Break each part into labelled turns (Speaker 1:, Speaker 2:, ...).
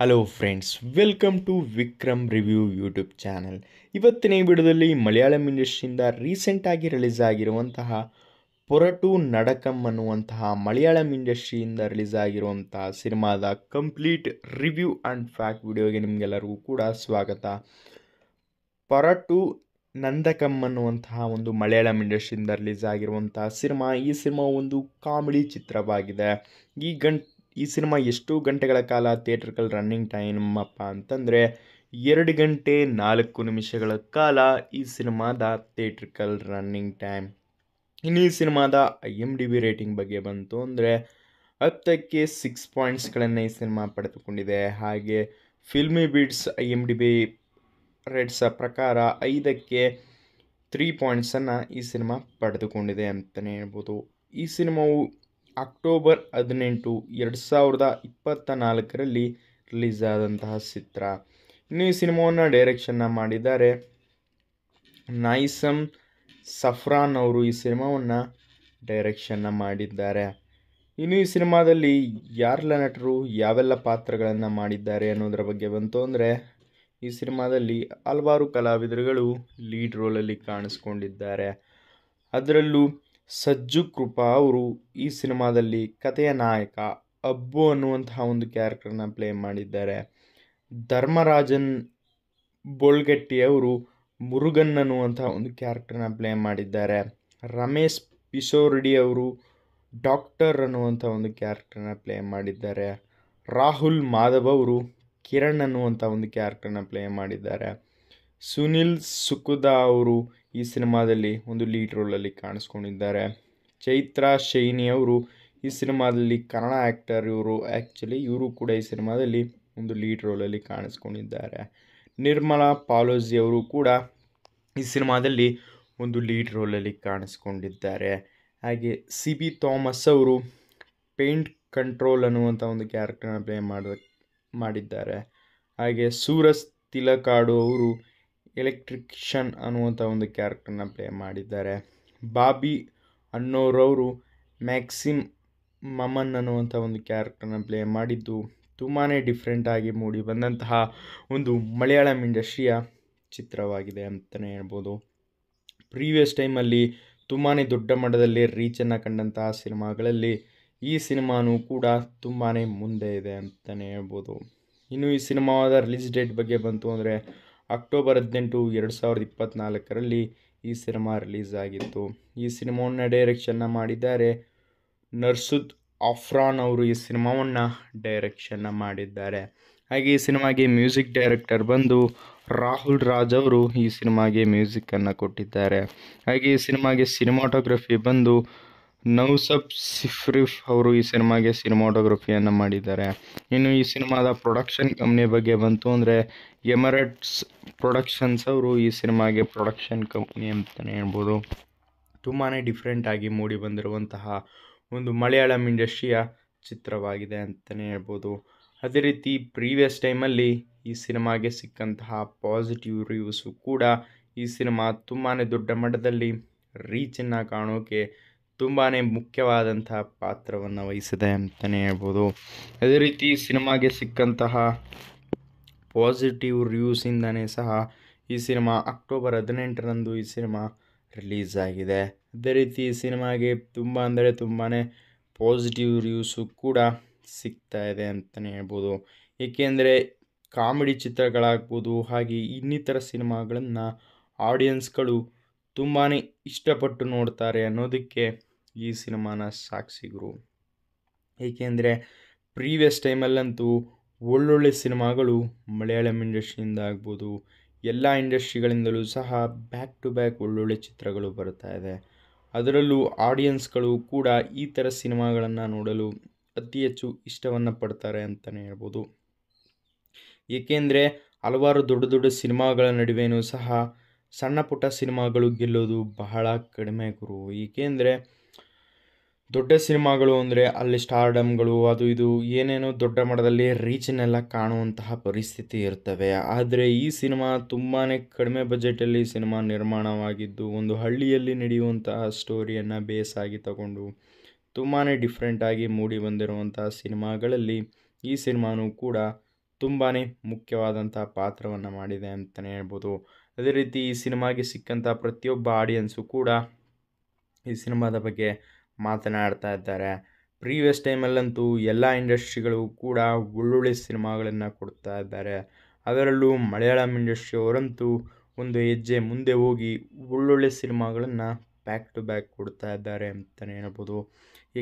Speaker 1: hello friends welcome to Vikram review
Speaker 2: YouTube channel ಇವತ್ತಿನ ಈ ವಿಡಿಯೋದಲ್ಲಿ ಮಲಯಾಳಂ ಇಂಡಸ್ಟ್ರಿಯಿಂದ ರೀಸೆಂಟಾಗಿ ರಿಲೀಸ್ ಆಗಿರುವಂತಹ ಪೊರಟು ನಡಕಂ ಅನ್ನುವಂತಹ ಮಲಯಾಳಂ ಇಂಡಸ್ಟ್ರಿಯಿಂದ ರಿಲೀಸ್ ಆಗಿರುವಂತಹ ಸಿನಿಮಾದ ಕಂಪ್ಲೀಟ್ ರಿವ್ಯೂ ಆ್ಯಂಡ್ ಫ್ಯಾಕ್ಟ್ ವಿಡಿಯೋಗೆ ನಿಮಗೆಲ್ಲರಿಗೂ ಕೂಡ ಸ್ವಾಗತ ಪೊರಟು ನಂದಕಂ ಅನ್ನುವಂತಹ ಒಂದು ಮಲಯಾಳಂ ಇಂಡಸ್ಟ್ರಿಯಿಂದ ರಿಲೀಸ್ ಆಗಿರುವಂತಹ ಸಿನಿಮಾ ಈ ಸಿನಿಮಾ ಒಂದು ಕಾಮಿಡಿ ಚಿತ್ರವಾಗಿದೆ ಈ ಗಂಟ್ ಈ ಸಿನಿಮಾ ಎಷ್ಟು ಗಂಟೆಗಳ ಕಾಲ ಥಿಯೇಟ್ರಿಕಲ್ ರನ್ನಿಂಗ್ ಟೈಮ್ ಅಪ್ಪ ಅಂತಂದರೆ ಎರಡು ಗಂಟೆ ನಾಲ್ಕು ನಿಮಿಷಗಳ ಕಾಲ ಈ ಸಿನಿಮಾದ ಥಿಯೇಟ್ರಿಕಲ್ ರನ್ನಿಂಗ್ ಟೈಮ್ ಇನ್ನು ಈ ಸಿನಿಮಾದ I M D B rating ಬಗ್ಗೆ ಬಂತು ಅಂದರೆ ಹತ್ತಕ್ಕೆ ಸಿಕ್ಸ್ ಪಾಯಿಂಟ್ಸ್ಗಳನ್ನು ಈ ಸಿನಿಮಾ ಪಡೆದುಕೊಂಡಿದೆ ಹಾಗೆ filmy beats I M D B rates ಪ್ರಕಾರ ಐದಕ್ಕೆ ತ್ರೀ ಪಾಯಿಂಟ್ಸನ್ನು ಈ ಸಿನಿಮಾ ಪಡೆದುಕೊಂಡಿದೆ ಅಂತಲೇ ಹೇಳ್ಬೋದು ಈ ಸಿನಿಮಾವು ಅಕ್ಟೋಬರ್ ಹದಿನೆಂಟು ಎರಡು ಸಾವಿರದ ಇಪ್ಪತ್ತ ನಾಲ್ಕರಲ್ಲಿ ರಿಲೀಸ್ ಆದಂತಹ ಚಿತ್ರ ಇನ್ನು ಈ ಸಿನಿಮಾವನ್ನು ಡೈರೆಕ್ಷನ್ನ ಮಾಡಿದ್ದಾರೆ ನೈಸಮ್ ಸಫ್ರಾನ್ ಅವರು ಈ ಸಿನಿಮಾವನ್ನು ಡೈರೆಕ್ಷನ್ನ ಮಾಡಿದ್ದಾರೆ ಇನ್ನು ಈ ಸಿನಿಮಾದಲ್ಲಿ ಯಾರೆಲ್ಲ ನಟರು ಯಾವೆಲ್ಲ ಪಾತ್ರಗಳನ್ನು ಮಾಡಿದ್ದಾರೆ ಅನ್ನೋದರ ಬಗ್ಗೆ ಬಂತು ಅಂದರೆ ಈ ಸಿನಿಮಾದಲ್ಲಿ ಹಲವಾರು ಕಲಾವಿದರುಗಳು ಲೀಡ್ ರೋಲಲ್ಲಿ ಕಾಣಿಸ್ಕೊಂಡಿದ್ದಾರೆ ಅದರಲ್ಲೂ ಸಜ್ಜು ಕೃಪಾ ಅವರು ಈ ಸಿನಿಮಾದಲ್ಲಿ ಕಥೆಯ ನಾಯಕ ಅಬ್ಬು ಅನ್ನುವಂತಹ ಒಂದು ಕ್ಯಾರೆಕ್ಟರ್ನ ಪ್ಲೇ ಮಾಡಿದ್ದಾರೆ ಧರ್ಮರಾಜನ್ ಬೋಳ್ಗಟ್ಟಿಯವರು ಮುರುಗನ್ ಅನ್ನುವಂಥ ಒಂದು ಕ್ಯಾರೆಕ್ಟರ್ನ ಪ್ಲೇ ಮಾಡಿದ್ದಾರೆ ರಮೇಶ್ ಪಿಶೋರ್ಡಿ ಅವರು ಡಾಕ್ಟರ್ ಅನ್ನುವಂಥ ಒಂದು ಕ್ಯಾರೆಕ್ಟರ್ನ ಪ್ಲೇ ಮಾಡಿದ್ದಾರೆ ರಾಹುಲ್ ಮಾಧವ್ ಅವರು ಕಿರಣ್ ಅನ್ನುವಂಥ ಒಂದು ಕ್ಯಾರೆಕ್ಟರ್ನ ಪ್ಲೇ ಮಾಡಿದ್ದಾರೆ ಸುನಿಲ್ ಸುಕುದಾ ಅವರು ಈ ಸಿನಿಮಾದಲ್ಲಿ ಒಂದು ಲೀಡ್ ರೋಲಲ್ಲಿ ಕಾಣಿಸ್ಕೊಂಡಿದ್ದಾರೆ ಚೈತ್ರಾ ಶೈನಿ ಅವರು ಈ ಸಿನಿಮಾದಲ್ಲಿ ಕನ್ನಡ ಆ್ಯಕ್ಟರ್ ಇವರು ಆ್ಯಕ್ಚುಲಿ ಇವರು ಕೂಡ ಈ ಸಿನಿಮಾದಲ್ಲಿ ಒಂದು ಲೀಡ್ ರೋಲಲ್ಲಿ ಕಾಣಿಸ್ಕೊಂಡಿದ್ದಾರೆ ನಿರ್ಮಲಾ ಪಾಲೋಜಿ ಅವರು ಕೂಡ ಈ ಸಿನಿಮಾದಲ್ಲಿ ಒಂದು ಲೀಡ್ ರೋಲಲ್ಲಿ ಕಾಣಿಸ್ಕೊಂಡಿದ್ದಾರೆ ಹಾಗೆ ಸಿ ಬಿ ಥಾಮಸ್ ಅವರು ಪೇಂಟ್ ಕಂಟ್ರೋಲ್ ಅನ್ನುವಂಥ ಒಂದು ಕ್ಯಾರೆಕ್ಟರ್ನ ಪ್ಲೇ ಮಾಡಿದ್ದಾರೆ ಹಾಗೆ ಸೂರಜ್ ತಿಲಕಾಡು ಅವರು ಎಲೆಕ್ಟ್ರಿಕ್ಷನ್ ಅನ್ನುವಂಥ ಒಂದು ಕ್ಯಾರೆಕ್ಟರ್ನ ಪ್ಲೇ ಮಾಡಿದ್ದಾರೆ ಬಾಬಿ ಅನ್ನೋರವರು ಮ್ಯಾಕ್ಸಿಮ್ ಮಮನ್ ಅನ್ನುವಂಥ ಒಂದು ಕ್ಯಾರೆಕ್ಟರ್ನ ಪ್ಲೇ ಮಾಡಿದ್ದು ತುಂಬಾ ಡಿಫ್ರೆಂಟಾಗಿ ಮೂಡಿ ಬಂದಂತಹ ಒಂದು ಮಲಯಾಳಂ ಇಂಡಸ್ಟ್ರಿಯ ಚಿತ್ರವಾಗಿದೆ ಅಂತಲೇ ಹೇಳ್ಬೋದು ಪ್ರೀವಿಯಸ್ ಟೈಮಲ್ಲಿ ತುಂಬಾ ದೊಡ್ಡ ಮಟ್ಟದಲ್ಲಿ ರೀಚನ್ನು ಕಂಡಂತಹ ಸಿನಿಮಾಗಳಲ್ಲಿ ಈ ಸಿನಿಮಾನೂ ಕೂಡ ತುಂಬಾ ಮುಂದೆ ಇದೆ ಅಂತಲೇ ಹೇಳ್ಬೋದು ಇನ್ನು ಈ ಸಿನಿಮಾದ ರಿಲೀಸ್ ಡೇಟ್ ಬಗ್ಗೆ ಬಂತು ಅಂದರೆ ಅಕ್ಟೋಬರ್ ಹದಿನೆಂಟು ಎರಡು ಸಾವಿರದ ಇಪ್ಪತ್ತ್ನಾಲ್ಕರಲ್ಲಿ ಈ ಸಿನಿಮಾ ರಿಲೀಸ್ ಆಗಿತ್ತು ಈ ಸಿನಿಮಾವನ್ನು ಡೈರೆಕ್ಷನ್ನ ಮಾಡಿದ್ದಾರೆ ನರ್ಸುದ್ ಆಫ್ರಾನ್ ಅವರು ಈ ಸಿನಿಮಾವನ್ನು ಡೈರೆಕ್ಷನ್ನ ಮಾಡಿದ್ದಾರೆ ಹಾಗೆ ಈ ಸಿನಿಮಾಗೆ ಮ್ಯೂಸಿಕ್ ಡೈರೆಕ್ಟರ್ ಬಂದು ರಾಹುಲ್ ರಾಜ್ ಅವರು ಈ ಸಿನಿಮಾಗೆ ಮ್ಯೂಸಿಕನ್ನು ಕೊಟ್ಟಿದ್ದಾರೆ ಹಾಗೆ ಈ ಸಿನಿಮಾಗೆ ಸಿನಿಮಾಟೋಗ್ರಫಿ ಬಂದು ನೌಸಬ್ ಸಿಫ್ರಿಫ್ ಅವರು ಈ ಸಿನಿಮಾಗೆ ಸಿನಿಮಾಟೋಗ್ರಫಿಯನ್ನು ಮಾಡಿದ್ದಾರೆ ಇನ್ನು ಈ ಸಿನಿಮಾದ ಪ್ರೊಡಕ್ಷನ್ ಕಂಪ್ನಿ ಬಗ್ಗೆ ಬಂತು ಅಂದರೆ ಎಮರಟ್ಸ್ ಪ್ರೊಡಕ್ಷನ್ಸ್ ಅವರು ಈ ಸಿನಿಮಾಗೆ ಪ್ರೊಡಕ್ಷನ್ ಕಂಪ್ನಿ ಅಂತಲೇ ಹೇಳ್ಬೋದು ತುಂಬಾ ಡಿಫ್ರೆಂಟಾಗಿ ಮೂಡಿ ಬಂದಿರುವಂತಹ ಒಂದು ಮಲಯಾಳಂ ಇಂಡಸ್ಟ್ರಿಯ ಚಿತ್ರವಾಗಿದೆ ಅಂತಲೇ ಹೇಳ್ಬೋದು ಅದೇ ರೀತಿ ಪ್ರೀವಿಯಸ್ ಟೈಮಲ್ಲಿ ಈ ಸಿನಿಮಾಗೆ ಸಿಕ್ಕಂತಹ ಪಾಸಿಟಿವ್ ರಿವ್ಯೂಸು ಕೂಡ ಈ ಸಿನಿಮಾ ತುಂಬಾ ದೊಡ್ಡ ಮಟ್ಟದಲ್ಲಿ ರೀಚನ್ನು ಕಾಣೋಕೆ ತುಂಬಾ ಮುಖ್ಯವಾದಂತಹ ಪಾತ್ರವನ್ನು
Speaker 3: ವಹಿಸಿದೆ ಅಂತಲೇ ಹೇಳ್ಬೋದು
Speaker 2: ಅದೇ ರೀತಿ ಸಿನಿಮಾಗೆ ಸಿಕ್ಕಂತಹ ಪಾಸಿಟಿವ್ ರಿವ್ಯೂಸಿಂದನೇ ಸಹ ಈ ಸಿನಿಮಾ ಅಕ್ಟೋಬರ್ ಹದಿನೆಂಟರಂದು ಈ ಸಿನಿಮಾ ರಿಲೀಸ್ ಆಗಿದೆ ಅದೇ ರೀತಿ ಈ ಸಿನಿಮಾಗೆ ತುಂಬ ಅಂದರೆ ತುಂಬಾ ಪಾಸಿಟಿವ್ ರಿವ್ಯೂಸು ಕೂಡ ಸಿಗ್ತಾ ಇದೆ ಅಂತಲೇ ಹೇಳ್ಬೋದು ಏಕೆಂದರೆ ಕಾಮಿಡಿ ಚಿತ್ರಗಳಾಗ್ಬೋದು ಹಾಗೆ ಇನ್ನಿತರ ಸಿನಿಮಾಗಳನ್ನು ಆಡಿಯನ್ಸ್ಗಳು ತುಂಬಾ ಇಷ್ಟಪಟ್ಟು ನೋಡ್ತಾರೆ ಅನ್ನೋದಕ್ಕೆ ಈ ಸಿನಿಮಾನ ಸಾಕ್ಷಿಗರು ಏಕೆಂದರೆ ಪ್ರೀವಿಯಸ್ ಟೈಮಲ್ಲಂತೂ ಒಳ್ಳೊಳ್ಳೆ ಸಿನಿಮಾಗಳು ಮಲಯಾಳಂ ಇಂಡಸ್ಟ್ರಿಯಿಂದ ಆಗ್ಬೋದು ಎಲ್ಲ ಇಂಡಸ್ಟ್ರಿಗಳಿಂದಲೂ ಸಹ ಬ್ಯಾಕ್ ಟು ಬ್ಯಾಕ್ ಒಳ್ಳೊಳ್ಳೆ ಚಿತ್ರಗಳು ಬರ್ತಾ ಇದೆ ಅದರಲ್ಲೂ ಆಡಿಯನ್ಸ್ಗಳು ಕೂಡ ಈ ಥರ ಸಿನಿಮಾಗಳನ್ನು ನೋಡಲು ಅತಿ ಹೆಚ್ಚು ಇಷ್ಟವನ್ನು ಪಡ್ತಾರೆ ಅಂತಲೇ ಹೇಳ್ಬೋದು ಏಕೆಂದರೆ ಹಲವಾರು ದೊಡ್ಡ ದೊಡ್ಡ ಸಿನಿಮಾಗಳ ನಡುವೆಯೂ ಸಹ ಸಣ್ಣ ಪುಟ್ಟ ಸಿನಿಮಾಗಳು ಗೆಲ್ಲೋದು ಬಹಳ ಕಡಿಮೆ ಗುರು ಏಕೆಂದರೆ ದೊಡ್ಡ ಸಿನಿಮಾಗಳು ಅಂದರೆ ಅಲ್ಲಿ ಸ್ಟಾರ್ಡಮ್ಗಳು ಅದು ಇದು ಏನೇನೋ ದೊಡ್ಡ ಮಟ್ಟದಲ್ಲಿ ರೀಚನ್ನೆಲ್ಲ ಕಾಣುವಂತಹ ಪರಿಸ್ಥಿತಿ ಇರ್ತವೆ ಆದರೆ ಈ ಸಿನಿಮಾ ತುಂಬಾ ಕಡಿಮೆ ಬಜೆಟಲ್ಲಿ ಸಿನಿಮಾ ನಿರ್ಮಾಣವಾಗಿದ್ದು ಒಂದು ಹಳ್ಳಿಯಲ್ಲಿ ನಡೆಯುವಂತಹ ಸ್ಟೋರಿಯನ್ನು ಆಗಿ ತಗೊಂಡು ತುಂಬಾ ಡಿಫ್ರೆಂಟಾಗಿ ಮೂಡಿ ಬಂದಿರುವಂತಹ ಸಿನಿಮಾಗಳಲ್ಲಿ ಈ ಸಿನಿಮಾನೂ ಕೂಡ ತುಂಬಾ ಮುಖ್ಯವಾದಂತಹ ಪಾತ್ರವನ್ನು ಮಾಡಿದೆ ಅಂತಲೇ ಹೇಳ್ಬೋದು ಅದೇ ರೀತಿ ಈ ಸಿನಿಮಾಗೆ ಸಿಕ್ಕಂಥ ಪ್ರತಿಯೊಬ್ಬ ಆಡಿಯನ್ಸು ಕೂಡ ಈ ಸಿನಿಮಾದ ಬಗ್ಗೆ ಮಾತನಾಡ್ತಾ ಇದ್ದಾರೆ ಪ್ರೀವಿಯಸ್ ಟೈಮಲ್ಲಂತೂ ಎಲ್ಲ ಇಂಡಸ್ಟ್ರಿಗಳು ಕೂಡ ಒಳ್ಳೊಳ್ಳೆ ಸಿನಿಮಾಗಳನ್ನು ಕೊಡ್ತಾ ಇದ್ದಾರೆ ಅದರಲ್ಲೂ ಮಲಯಾಳಂ ಇಂಡಸ್ಟ್ರಿ ಅವರಂತೂ ಒಂದು ಹೆಜ್ಜೆ ಮುಂದೆ ಹೋಗಿ ಒಳ್ಳೊಳ್ಳೆ ಸಿನಿಮಾಗಳನ್ನು ಬ್ಯಾಕ್ ಟು ಬ್ಯಾಕ್ ಕೊಡ್ತಾ ಇದ್ದಾರೆ ಅಂತಲೇ ಹೇಳ್ಬೋದು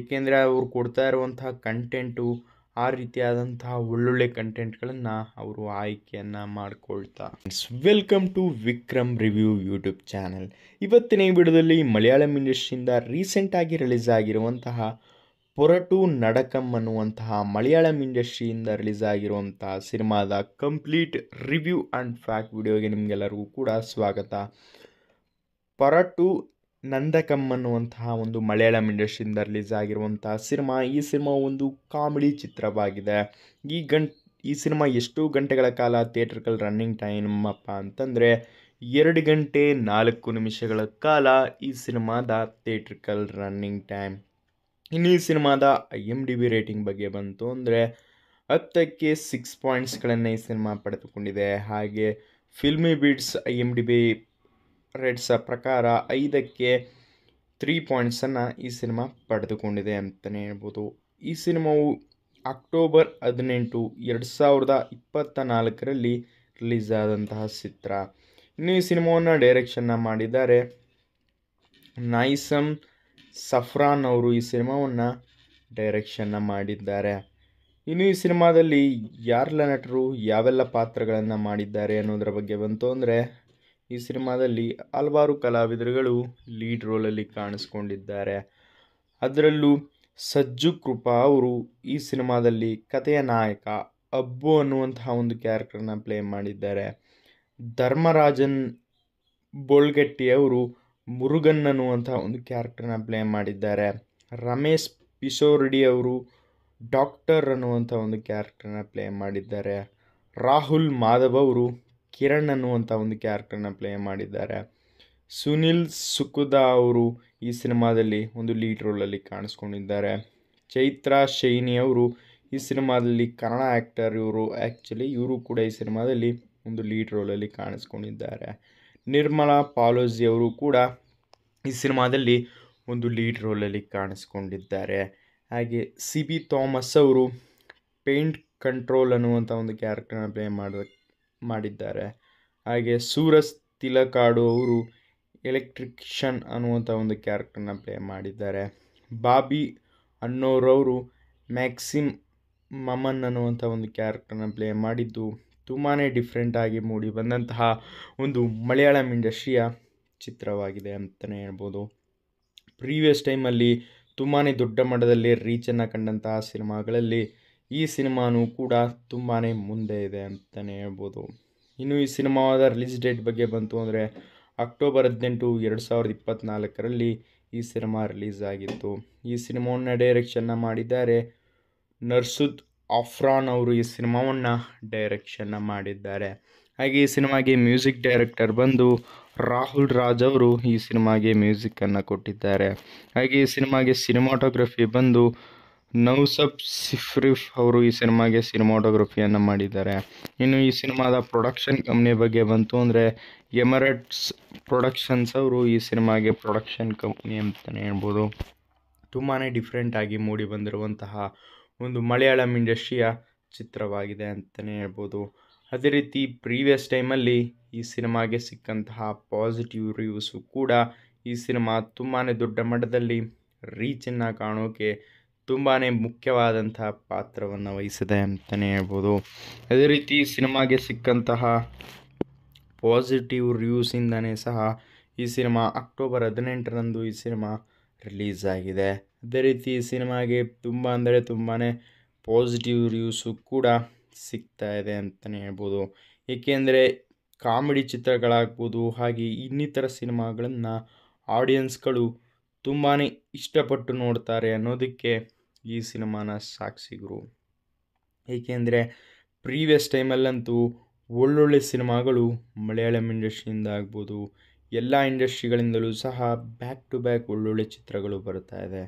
Speaker 2: ಏಕೆಂದರೆ ಅವ್ರು ಕೊಡ್ತಾ ಇರುವಂತಹ ಕಂಟೆಂಟು ಆ ರೀತಿಯಾದಂತಹ ಒಳ್ಳೊಳ್ಳೆ ಕಂಟೆಂಟ್ಗಳನ್ನು ಅವರು ಆಯ್ಕೆಯನ್ನು ಮಾಡ್ಕೊಳ್ತಾ welcome to Vikram review YouTube channel ಇವತ್ತಿನ ಈ ವಿಡಿಯೋದಲ್ಲಿ ಮಲಯಾಳಂ ಇಂಡಸ್ಟ್ರಿಯಿಂದ ರೀಸೆಂಟಾಗಿ ರಿಲೀಸ್ ಆಗಿರುವಂತಹ ಪೊರಟು ನಡಕಂ ಅನ್ನುವಂತಹ ಮಲಯಾಳಂ ಇಂಡಸ್ಟ್ರಿಯಿಂದ ರಿಲೀಸ್ ಆಗಿರುವಂತಹ ಸಿನಿಮಾದ ಕಂಪ್ಲೀಟ್ ರಿವ್ಯೂ ಆ್ಯಂಡ್ ಫ್ಯಾಕ್ಟ್ ವಿಡಿಯೋಗೆ ನಿಮಗೆಲ್ಲರಿಗೂ ಕೂಡ ಸ್ವಾಗತ ಪೊರಟು ನಂದಕಮ್ ಅನ್ನುವಂತಹ ಒಂದು ಮಲಯಾಳಂ ಇಂಡಸ್ಟ್ರಿಯಿಂದ ರಿಲೀಸ್ ಆಗಿರುವಂತಹ ಸಿನಿಮಾ ಈ ಸಿನಿಮಾ ಒಂದು ಕಾಮಿಡಿ ಚಿತ್ರವಾಗಿದೆ ಈ ಗಂಟ್ ಈ ಸಿನಿಮಾ ಎಷ್ಟು ಗಂಟೆಗಳ ಕಾಲ ಥಿಯೇಟ್ರಿಕಲ್ ರನ್ನಿಂಗ್ ಟೈಮ್ ಅಪ್ಪ ಅಂತಂದರೆ ಎರಡು ಗಂಟೆ ನಾಲ್ಕು ನಿಮಿಷಗಳ ಕಾಲ ಈ ಸಿನಿಮಾದ ಥಿಯೇಟ್ರಿಕಲ್ ರನ್ನಿಂಗ್ ಟೈಮ್ ಇನ್ನು ಈ ಸಿನಿಮಾದ I M D B rating ಬಗ್ಗೆ ಬಂತು ಅಂದರೆ ಹತ್ತಕ್ಕೆ ಸಿಕ್ಸ್ ಪಾಯಿಂಟ್ಸ್ಗಳನ್ನು ಈ ಸಿನಿಮಾ ಪಡೆದುಕೊಂಡಿದೆ ಹಾಗೆ filmy beats I M D B rates ಪ್ರಕಾರ ಐದಕ್ಕೆ ತ್ರೀ ಪಾಯಿಂಟ್ಸನ್ನು ಈ ಸಿನಿಮಾ ಪಡೆದುಕೊಂಡಿದೆ ಅಂತಲೇ ಹೇಳ್ಬೋದು ಈ ಸಿನಿಮಾವು ಅಕ್ಟೋಬರ್ ಹದಿನೆಂಟು ಎರಡು ಸಾವಿರದ ಇಪ್ಪತ್ತ ನಾಲ್ಕರಲ್ಲಿ ರಿಲೀಸ್ ಆದಂತಹ ಚಿತ್ರ ಇನ್ನು ಈ ಸಿನಿಮಾವನ್ನು ಡೈರೆಕ್ಷನ್ನ ಮಾಡಿದ್ದಾರೆ ನೈಸಮ್ ಸಫ್ರಾನ್ ಅವರು ಈ ಸಿನಿಮಾವನ್ನು ಡೈರೆಕ್ಷನ್ನ ಮಾಡಿದ್ದಾರೆ ಇನ್ನು ಈ ಸಿನಿಮಾದಲ್ಲಿ ಯಾರೆಲ್ಲ ನಟರು ಯಾವೆಲ್ಲ ಪಾತ್ರಗಳನ್ನು ಮಾಡಿದ್ದಾರೆ ಅನ್ನೋದ್ರ ಬಗ್ಗೆ ಬಂತು ಅಂದರೆ ಈ ಸಿನಿಮಾದಲ್ಲಿ ಹಲವಾರು ಕಲಾವಿದರುಗಳು ಲೀಡ್ ರೋಲಲ್ಲಿ ಕಾಣಿಸ್ಕೊಂಡಿದ್ದಾರೆ ಅದರಲ್ಲೂ ಸಜ್ಜು ಕೃಪಾ ಅವರು ಈ ಸಿನಿಮಾದಲ್ಲಿ ಕಥೆಯ ನಾಯಕ ಅಬ್ಬು ಅನ್ನುವಂತಹ ಒಂದು ಕ್ಯಾರೆಕ್ಟರ್ನ ಪ್ಲೇ ಮಾಡಿದ್ದಾರೆ ಧರ್ಮರಾಜನ್ ಬೋಳ್ಗಟ್ಟಿ ಅವರು ಮುರುಗನ್ ಅನ್ನುವಂಥ ಒಂದು ಕ್ಯಾರೆಕ್ಟರ್ನ ಪ್ಲೇ ಮಾಡಿದ್ದಾರೆ ರಮೇಶ್ ಪಿಶೋರ್ಡಿ ಅವರು ಡಾಕ್ಟರ್ ಅನ್ನುವಂಥ ಒಂದು ಕ್ಯಾರೆಕ್ಟರ್ನ ಪ್ಲೇ ಮಾಡಿದ್ದಾರೆ ರಾಹುಲ್ ಮಾಧವ್ ಅವರು ಕಿರಣ್ ಅನ್ನುವಂಥ ಒಂದು ಕ್ಯಾರೆಕ್ಟರ್ನ ಪ್ಲೇ ಮಾಡಿದ್ದಾರೆ ಸುನಿಲ್ ಸುಕುದ ಅವರು ಈ ಸಿನಿಮಾದಲ್ಲಿ ಒಂದು ಲೀಡ್ ರೋಲಲ್ಲಿ ಕಾಣಿಸ್ಕೊಂಡಿದ್ದಾರೆ ಚೈತ್ರ ಶೈನಿ ಅವರು ಈ ಸಿನಿಮಾದಲ್ಲಿ ಕನ್ನಡ ಆ್ಯಕ್ಟರ್ ಇವರು ಆ್ಯಕ್ಚುಲಿ ಇವರು ಕೂಡ ಈ ಸಿನಿಮಾದಲ್ಲಿ ಒಂದು ಲೀಡ್ ರೋಲಲ್ಲಿ ಕಾಣಿಸ್ಕೊಂಡಿದ್ದಾರೆ ನಿರ್ಮಲಾ ಪಾಲೋಜಿ ಅವರು ಕೂಡ ಈ ಸಿನಿಮಾದಲ್ಲಿ ಒಂದು ಲೀಡ್ ರೋಲಲ್ಲಿ ಕಾಣಿಸ್ಕೊಂಡಿದ್ದಾರೆ ಹಾಗೆ ಸಿ ಬಿ ಥಾಮಸ್ ಅವರು ಪೇಂಟ್ ಕಂಟ್ರೋಲ್ ಅನ್ನುವಂಥ ಒಂದು ಕ್ಯಾರೆಕ್ಟರ್ನ ಪ್ಲೇ ಮಾಡೋದಕ್ಕೆ ಮಾಡಿದ್ದಾರೆ ಹಾಗೆ ಸೂರಸ್ ತಿಲಕಾಡು ಅವರು ಎಲೆಕ್ಟ್ರಿಕ್ಷನ್ ಅನ್ನುವಂಥ ಒಂದು ಕ್ಯಾರೆಕ್ಟರ್ನ ಪ್ಲೇ ಮಾಡಿದ್ದಾರೆ ಬಾಬಿ ಅನ್ನೋರವರು ಮ್ಯಾಕ್ಸಿಮ್ ಮಮನ್ ಅನ್ನುವಂಥ ಒಂದು ಕ್ಯಾರೆಕ್ಟರ್ನ ಪ್ಲೇ ಮಾಡಿದ್ದು ತುಂಬಾ ಡಿಫ್ರೆಂಟಾಗಿ ಮೂಡಿ ಬಂದಂತಹ ಒಂದು ಮಲಯಾಳಂ ಇಂಡಸ್ಟ್ರಿಯ ಚಿತ್ರವಾಗಿದೆ ಅಂತಲೇ ಹೇಳ್ಬೋದು ಪ್ರೀವಿಯಸ್ ಟೈಮಲ್ಲಿ ತುಂಬಾ ದೊಡ್ಡ ಮಟ್ಟದಲ್ಲಿ ರೀಚನ್ನು ಕಂಡಂತಹ ಸಿನಿಮಾಗಳಲ್ಲಿ ಈ ಸಿನಿಮಾನೂ ಕೂಡ ತುಂಬಾ ಮುಂದೆ ಇದೆ ಅಂತಲೇ ಹೇಳ್ಬೋದು ಇನ್ನು ಈ ಸಿನಿಮಾದ ರಿಲೀಸ್ ಡೇಟ್ ಬಗ್ಗೆ ಬಂತು ಅಂದರೆ ಅಕ್ಟೋಬರ್ ಹದಿನೆಂಟು ಎರಡು ಸಾವಿರದ ಇಪ್ಪತ್ತ್ನಾಲ್ಕರಲ್ಲಿ ಈ ಸಿನಿಮಾ ರಿಲೀಸ್ ಆಗಿತ್ತು ಈ ಸಿನಿಮಾವನ್ನು ಡೈರೆಕ್ಷನ್ನ ಮಾಡಿದ್ದಾರೆ ನರ್ಸುದ್ ಆಫ್ರಾನ್ ಅವರು ಈ ಸಿನಿಮಾವನ್ನು ಡೈರೆಕ್ಷನ್ನ ಮಾಡಿದ್ದಾರೆ ಹಾಗೆ ಈ ಸಿನಿಮಾಗೆ ಮ್ಯೂಸಿಕ್ ಡೈರೆಕ್ಟರ್ ಬಂದು ರಾಹುಲ್ ರಾಜ್ ಅವರು ಈ ಸಿನಿಮಾಗೆ ಮ್ಯೂಸಿಕ್ಕನ್ನು ಕೊಟ್ಟಿದ್ದಾರೆ ಹಾಗೆ ಈ ಸಿನಿಮಾಗೆ ಸಿನಿಮಾಟೋಗ್ರಫಿ ಬಂದು ನೌಸಬ್ ಸಿಫ್ರಿಫ್ ಅವರು ಈ ಸಿನಿಮಾಗೆ ಸಿನಿಮಾಟೋಗ್ರಫಿಯನ್ನು ಮಾಡಿದ್ದಾರೆ ಇನ್ನು ಈ ಸಿನಿಮಾದ ಪ್ರೊಡಕ್ಷನ್ ಕಂಪ್ನಿ ಬಗ್ಗೆ ಬಂತು ಅಂದರೆ ಎಮರೆಟ್ಸ್ ಪ್ರೊಡಕ್ಷನ್ಸ್ ಅವರು ಈ ಸಿನಿಮಾಗೆ ಪ್ರೊಡಕ್ಷನ್ ಕಂಪ್ನಿ ಅಂತಲೇ ಹೇಳ್ಬೋದು ತುಂಬಾ ಡಿಫ್ರೆಂಟಾಗಿ ಮೂಡಿ ಬಂದಿರುವಂತಹ ಒಂದು ಮಲಯಾಳಂ ಇಂಡಸ್ಟ್ರಿಯ ಚಿತ್ರವಾಗಿದೆ ಅಂತಲೇ ಹೇಳ್ಬೋದು ಅದೇ ರೀತಿ ಪ್ರೀವಿಯಸ್ ಟೈಮಲ್ಲಿ ಈ ಸಿನಿಮಾಗೆ ಸಿಕ್ಕಂತಹ ಪಾಸಿಟಿವ್ ರಿವ್ಯೂಸು ಕೂಡ ಈ ಸಿನಿಮಾ ತುಂಬಾ ದೊಡ್ಡ ಮಟ್ಟದಲ್ಲಿ ರೀಚನ್ನು ಕಾಣೋಕೆ ತುಂಬಾ ಮುಖ್ಯವಾದಂತಹ ಪಾತ್ರವನ್ನು ವಹಿಸಿದೆ ಅಂತಲೇ ಹೇಳ್ಬೋದು ಅದೇ ರೀತಿ ಸಿನಿಮಾಗೆ ಸಿಕ್ಕಂತಹ ಪಾಸಿಟಿವ್ ರಿವ್ಯೂಸಿಂದನೇ ಸಹ ಈ ಸಿನಿಮಾ ಅಕ್ಟೋಬರ್ ಹದಿನೆಂಟರಂದು ಈ ಸಿನಿಮಾ
Speaker 1: ರಿಲೀಸ್ ಆಗಿದೆ
Speaker 2: ಅದೇ ರೀತಿ ಈ ಸಿನಿಮಾಗೆ ತುಂಬ ಅಂದರೆ ತುಂಬಾ ಪಾಸಿಟಿವ್ ರಿವ್ಯೂಸು ಕೂಡ ಸಿಗ್ತಾ ಇದೆ ಅಂತಲೇ ಹೇಳ್ಬೋದು ಏಕೆಂದರೆ ಕಾಮಿಡಿ ಚಿತ್ರಗಳಾಗ್ಬೋದು ಹಾಗೆ ಇನ್ನಿತರ ಸಿನಿಮಾಗಳನ್ನು ಆಡಿಯನ್ಸ್ಗಳು ತುಂಬಾ ಇಷ್ಟಪಟ್ಟು ನೋಡ್ತಾರೆ ಅನ್ನೋದಕ್ಕೆ ಈ ಸಿನಿಮಾನ ಸಾಕ್ಷಿಗರು ಏಕೆಂದರೆ ಪ್ರೀವಿಯಸ್ ಟೈಮಲ್ಲಂತೂ ಒಳ್ಳೊಳ್ಳೆ ಸಿನಿಮಾಗಳು ಮಲಯಾಳಂ ಇಂಡಸ್ಟ್ರಿಯಿಂದ ಆಗ್ಬೋದು ಎಲ್ಲ ಇಂಡಸ್ಟ್ರಿಗಳಿಂದಲೂ ಸಹ ಬ್ಯಾಕ್ ಟು ಬ್ಯಾಕ್ ಒಳ್ಳೊಳ್ಳೆ ಚಿತ್ರಗಳು ಬರ್ತಾ ಇದೆ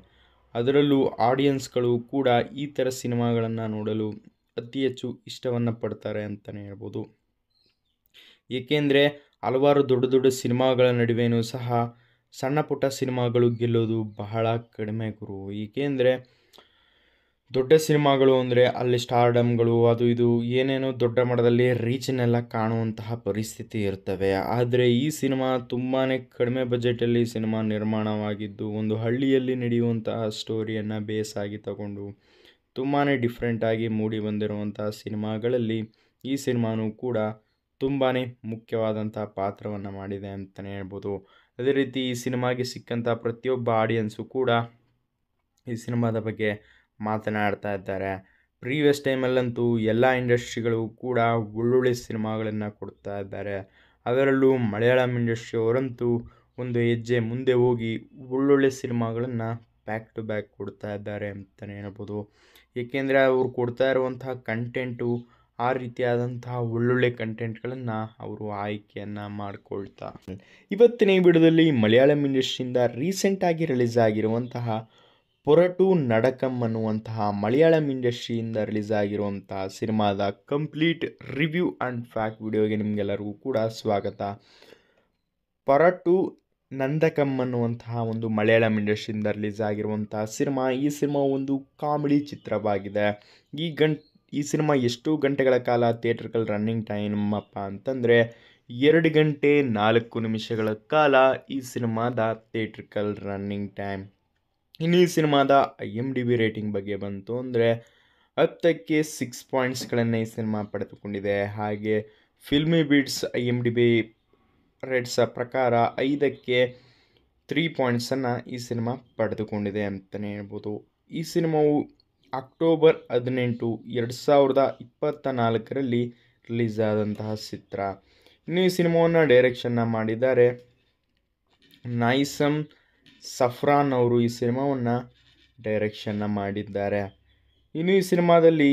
Speaker 2: ಅದರಲ್ಲೂ ಆಡಿಯನ್ಸ್ಗಳು ಕೂಡ ಈ ಥರ ಸಿನಿಮಾಗಳನ್ನು ನೋಡಲು ಅತಿ ಹೆಚ್ಚು ಇಷ್ಟವನ್ನು ಪಡ್ತಾರೆ ಅಂತಲೇ ಹೇಳ್ಬೋದು ಏಕೆಂದರೆ ಹಲವಾರು ದೊಡ್ಡ ದೊಡ್ಡ ಸಿನಿಮಾಗಳ ನಡುವೆಯೂ ಸಹ ಸಣ್ಣ ಪುಟ್ಟ ಸಿನಿಮಾಗಳು ಗೆಲ್ಲೋದು ಬಹಳ ಕಡಿಮೆ ಗುರು ಏಕೆಂದರೆ ದೊಡ್ಡ ಸಿನಿಮಾಗಳು ಅಂದರೆ ಅಲ್ಲಿ ಸ್ಟಾರ್ಡಮ್ಗಳು ಅದು ಇದು ಏನೇನೋ ದೊಡ್ಡ ಮಟ್ಟದಲ್ಲಿ ರೀಚನ್ನೆಲ್ಲ ಕಾಣುವಂತಹ ಪರಿಸ್ಥಿತಿ ಇರ್ತವೆ ಆದರೆ ಈ ಸಿನಿಮಾ ತುಂಬಾ ಕಡಿಮೆ ಬಜೆಟಲ್ಲಿ ಸಿನಿಮಾ ನಿರ್ಮಾಣವಾಗಿದ್ದು ಒಂದು ಹಳ್ಳಿಯಲ್ಲಿ ನಡೆಯುವಂತಹ ಸ್ಟೋರಿಯನ್ನು ಆಗಿ ತಗೊಂಡು ತುಂಬಾ ಡಿಫ್ರೆಂಟಾಗಿ ಮೂಡಿ ಬಂದಿರುವಂತಹ ಸಿನಿಮಾಗಳಲ್ಲಿ ಈ ಸಿನಿಮಾನೂ ಕೂಡ ತುಂಬಾ ಮುಖ್ಯವಾದಂಥ ಪಾತ್ರವನ್ನು ಮಾಡಿದೆ ಅಂತಲೇ ಹೇಳ್ಬೋದು ಅದೇ ರೀತಿ ಈ ಸಿನಿಮಾಗೆ ಸಿಕ್ಕಂಥ ಪ್ರತಿಯೊಬ್ಬ ಆಡಿಯನ್ಸು ಕೂಡ ಈ ಸಿನಿಮಾದ ಬಗ್ಗೆ ಮಾತನಾಡ್ತಾ ಇದ್ದಾರೆ ಪ್ರೀವಿಯಸ್ ಟೈಮಲ್ಲಂತೂ ಎಲ್ಲ ಇಂಡಸ್ಟ್ರಿಗಳು ಕೂಡ ಒಳ್ಳೊಳ್ಳೆ ಸಿನಿಮಾಗಳನ್ನು ಕೊಡ್ತಾ ಇದ್ದಾರೆ ಅದರಲ್ಲೂ ಮಲಯಾಳಂ ಇಂಡಸ್ಟ್ರಿಯವರಂತೂ ಒಂದು ಹೆಜ್ಜೆ ಮುಂದೆ ಹೋಗಿ ಒಳ್ಳೊಳ್ಳೆ ಸಿನಿಮಾಗಳನ್ನು ಬ್ಯಾಕ್ ಟು ಬ್ಯಾಕ್ ಕೊಡ್ತಾ ಇದ್ದಾರೆ ಅಂತಲೇ ಹೇಳ್ಬೋದು ಏಕೆಂದರೆ ಅವರು ಕೊಡ್ತಾ ಇರುವಂತಹ ಕಂಟೆಂಟು ಆ ರೀತಿಯಾದಂತಹ ಒಳ್ಳೊಳ್ಳೆ ಕಂಟೆಂಟ್ಗಳನ್ನು ಅವರು ಆಯ್ಕೆಯನ್ನು ಮಾಡಿಕೊಳ್ತಾ ಇವತ್ತಿನ ಈ ಮಲಯಾಳಂ ಇಂಡಸ್ಟ್ರಿಯಿಂದ ರೀಸೆಂಟಾಗಿ ರಿಲೀಸ್ ಆಗಿರುವಂತಹ ಪೊರಟು ನಡಕಂ ಅನ್ನುವಂತಹ ಮಲಯಾಳಂ ಇಂಡಸ್ಟ್ರಿಯಿಂದ ರಿಲೀಸ್ ಆಗಿರುವಂತಹ ಸಿನಿಮಾದ ಕಂಪ್ಲೀಟ್ ರಿವ್ಯೂ ಆ್ಯಂಡ್ ಫ್ಯಾಕ್ಟ್ ವಿಡಿಯೋಗೆ ನಿಮಗೆಲ್ಲರಿಗೂ ಕೂಡ ಸ್ವಾಗತ ಪೊರಟು ನಂದಕಂ ಅನ್ನುವಂತಹ ಒಂದು ಮಲಯಾಳಂ ಇಂಡಸ್ಟ್ರಿಯಿಂದ ರಿಲೀಸ್ ಆಗಿರುವಂತಹ ಸಿನಿಮಾ ಈ ಸಿನಿಮಾ ಒಂದು ಕಾಮಿಡಿ ಚಿತ್ರವಾಗಿದೆ ಈ ಗಂಟ್ ಈ ಸಿನಿಮಾ ಎಷ್ಟು ಗಂಟೆಗಳ ಕಾಲ ಥಿಯೇಟ್ರಿಕಲ್ ರನ್ನಿಂಗ್ ಟೈಮ್ ಅಪ್ಪ ಅಂತಂದರೆ ಎರಡು ಗಂಟೆ ನಾಲ್ಕು ನಿಮಿಷಗಳ ಕಾಲ ಈ ಸಿನಿಮಾದ ಥಿಯೇಟ್ರಿಕಲ್ ರನ್ನಿಂಗ್ ಟೈಮ್ ಇನ್ನು ಈ ಸಿನಿಮಾದ I M D B rating ಬಗ್ಗೆ ಬಂತು ಅಂದರೆ ಹತ್ತಕ್ಕೆ ಸಿಕ್ಸ್ ಪಾಯಿಂಟ್ಸ್ಗಳನ್ನು ಈ ಸಿನಿಮಾ ಪಡೆದುಕೊಂಡಿದೆ ಹಾಗೆ filmy beats I M D B rates ಪ್ರಕಾರ ಐದಕ್ಕೆ ತ್ರೀ ಪಾಯಿಂಟ್ಸನ್ನು ಈ ಸಿನಿಮಾ ಪಡೆದುಕೊಂಡಿದೆ ಅಂತಲೇ ಹೇಳ್ಬೋದು ಈ ಸಿನಿಮಾವು ಅಕ್ಟೋಬರ್ ಹದಿನೆಂಟು ಎರಡು ಸಾವಿರದ ಇಪ್ಪತ್ತ ನಾಲ್ಕರಲ್ಲಿ ರಿಲೀಸ್ ಆದಂತಹ ಚಿತ್ರ ಇನ್ನು ಈ ಸಿನಿಮಾವನ್ನು ಡೈರೆಕ್ಷನ್ನ ಮಾಡಿದ್ದಾರೆ ನೈಸಮ್ ಸಫ್ರಾನ್ ಅವರು ಈ ಸಿನಿಮಾವನ್ನು ಡೈರೆಕ್ಷನ್ನ ಮಾಡಿದ್ದಾರೆ ಇನ್ನು ಈ ಸಿನಿಮಾದಲ್ಲಿ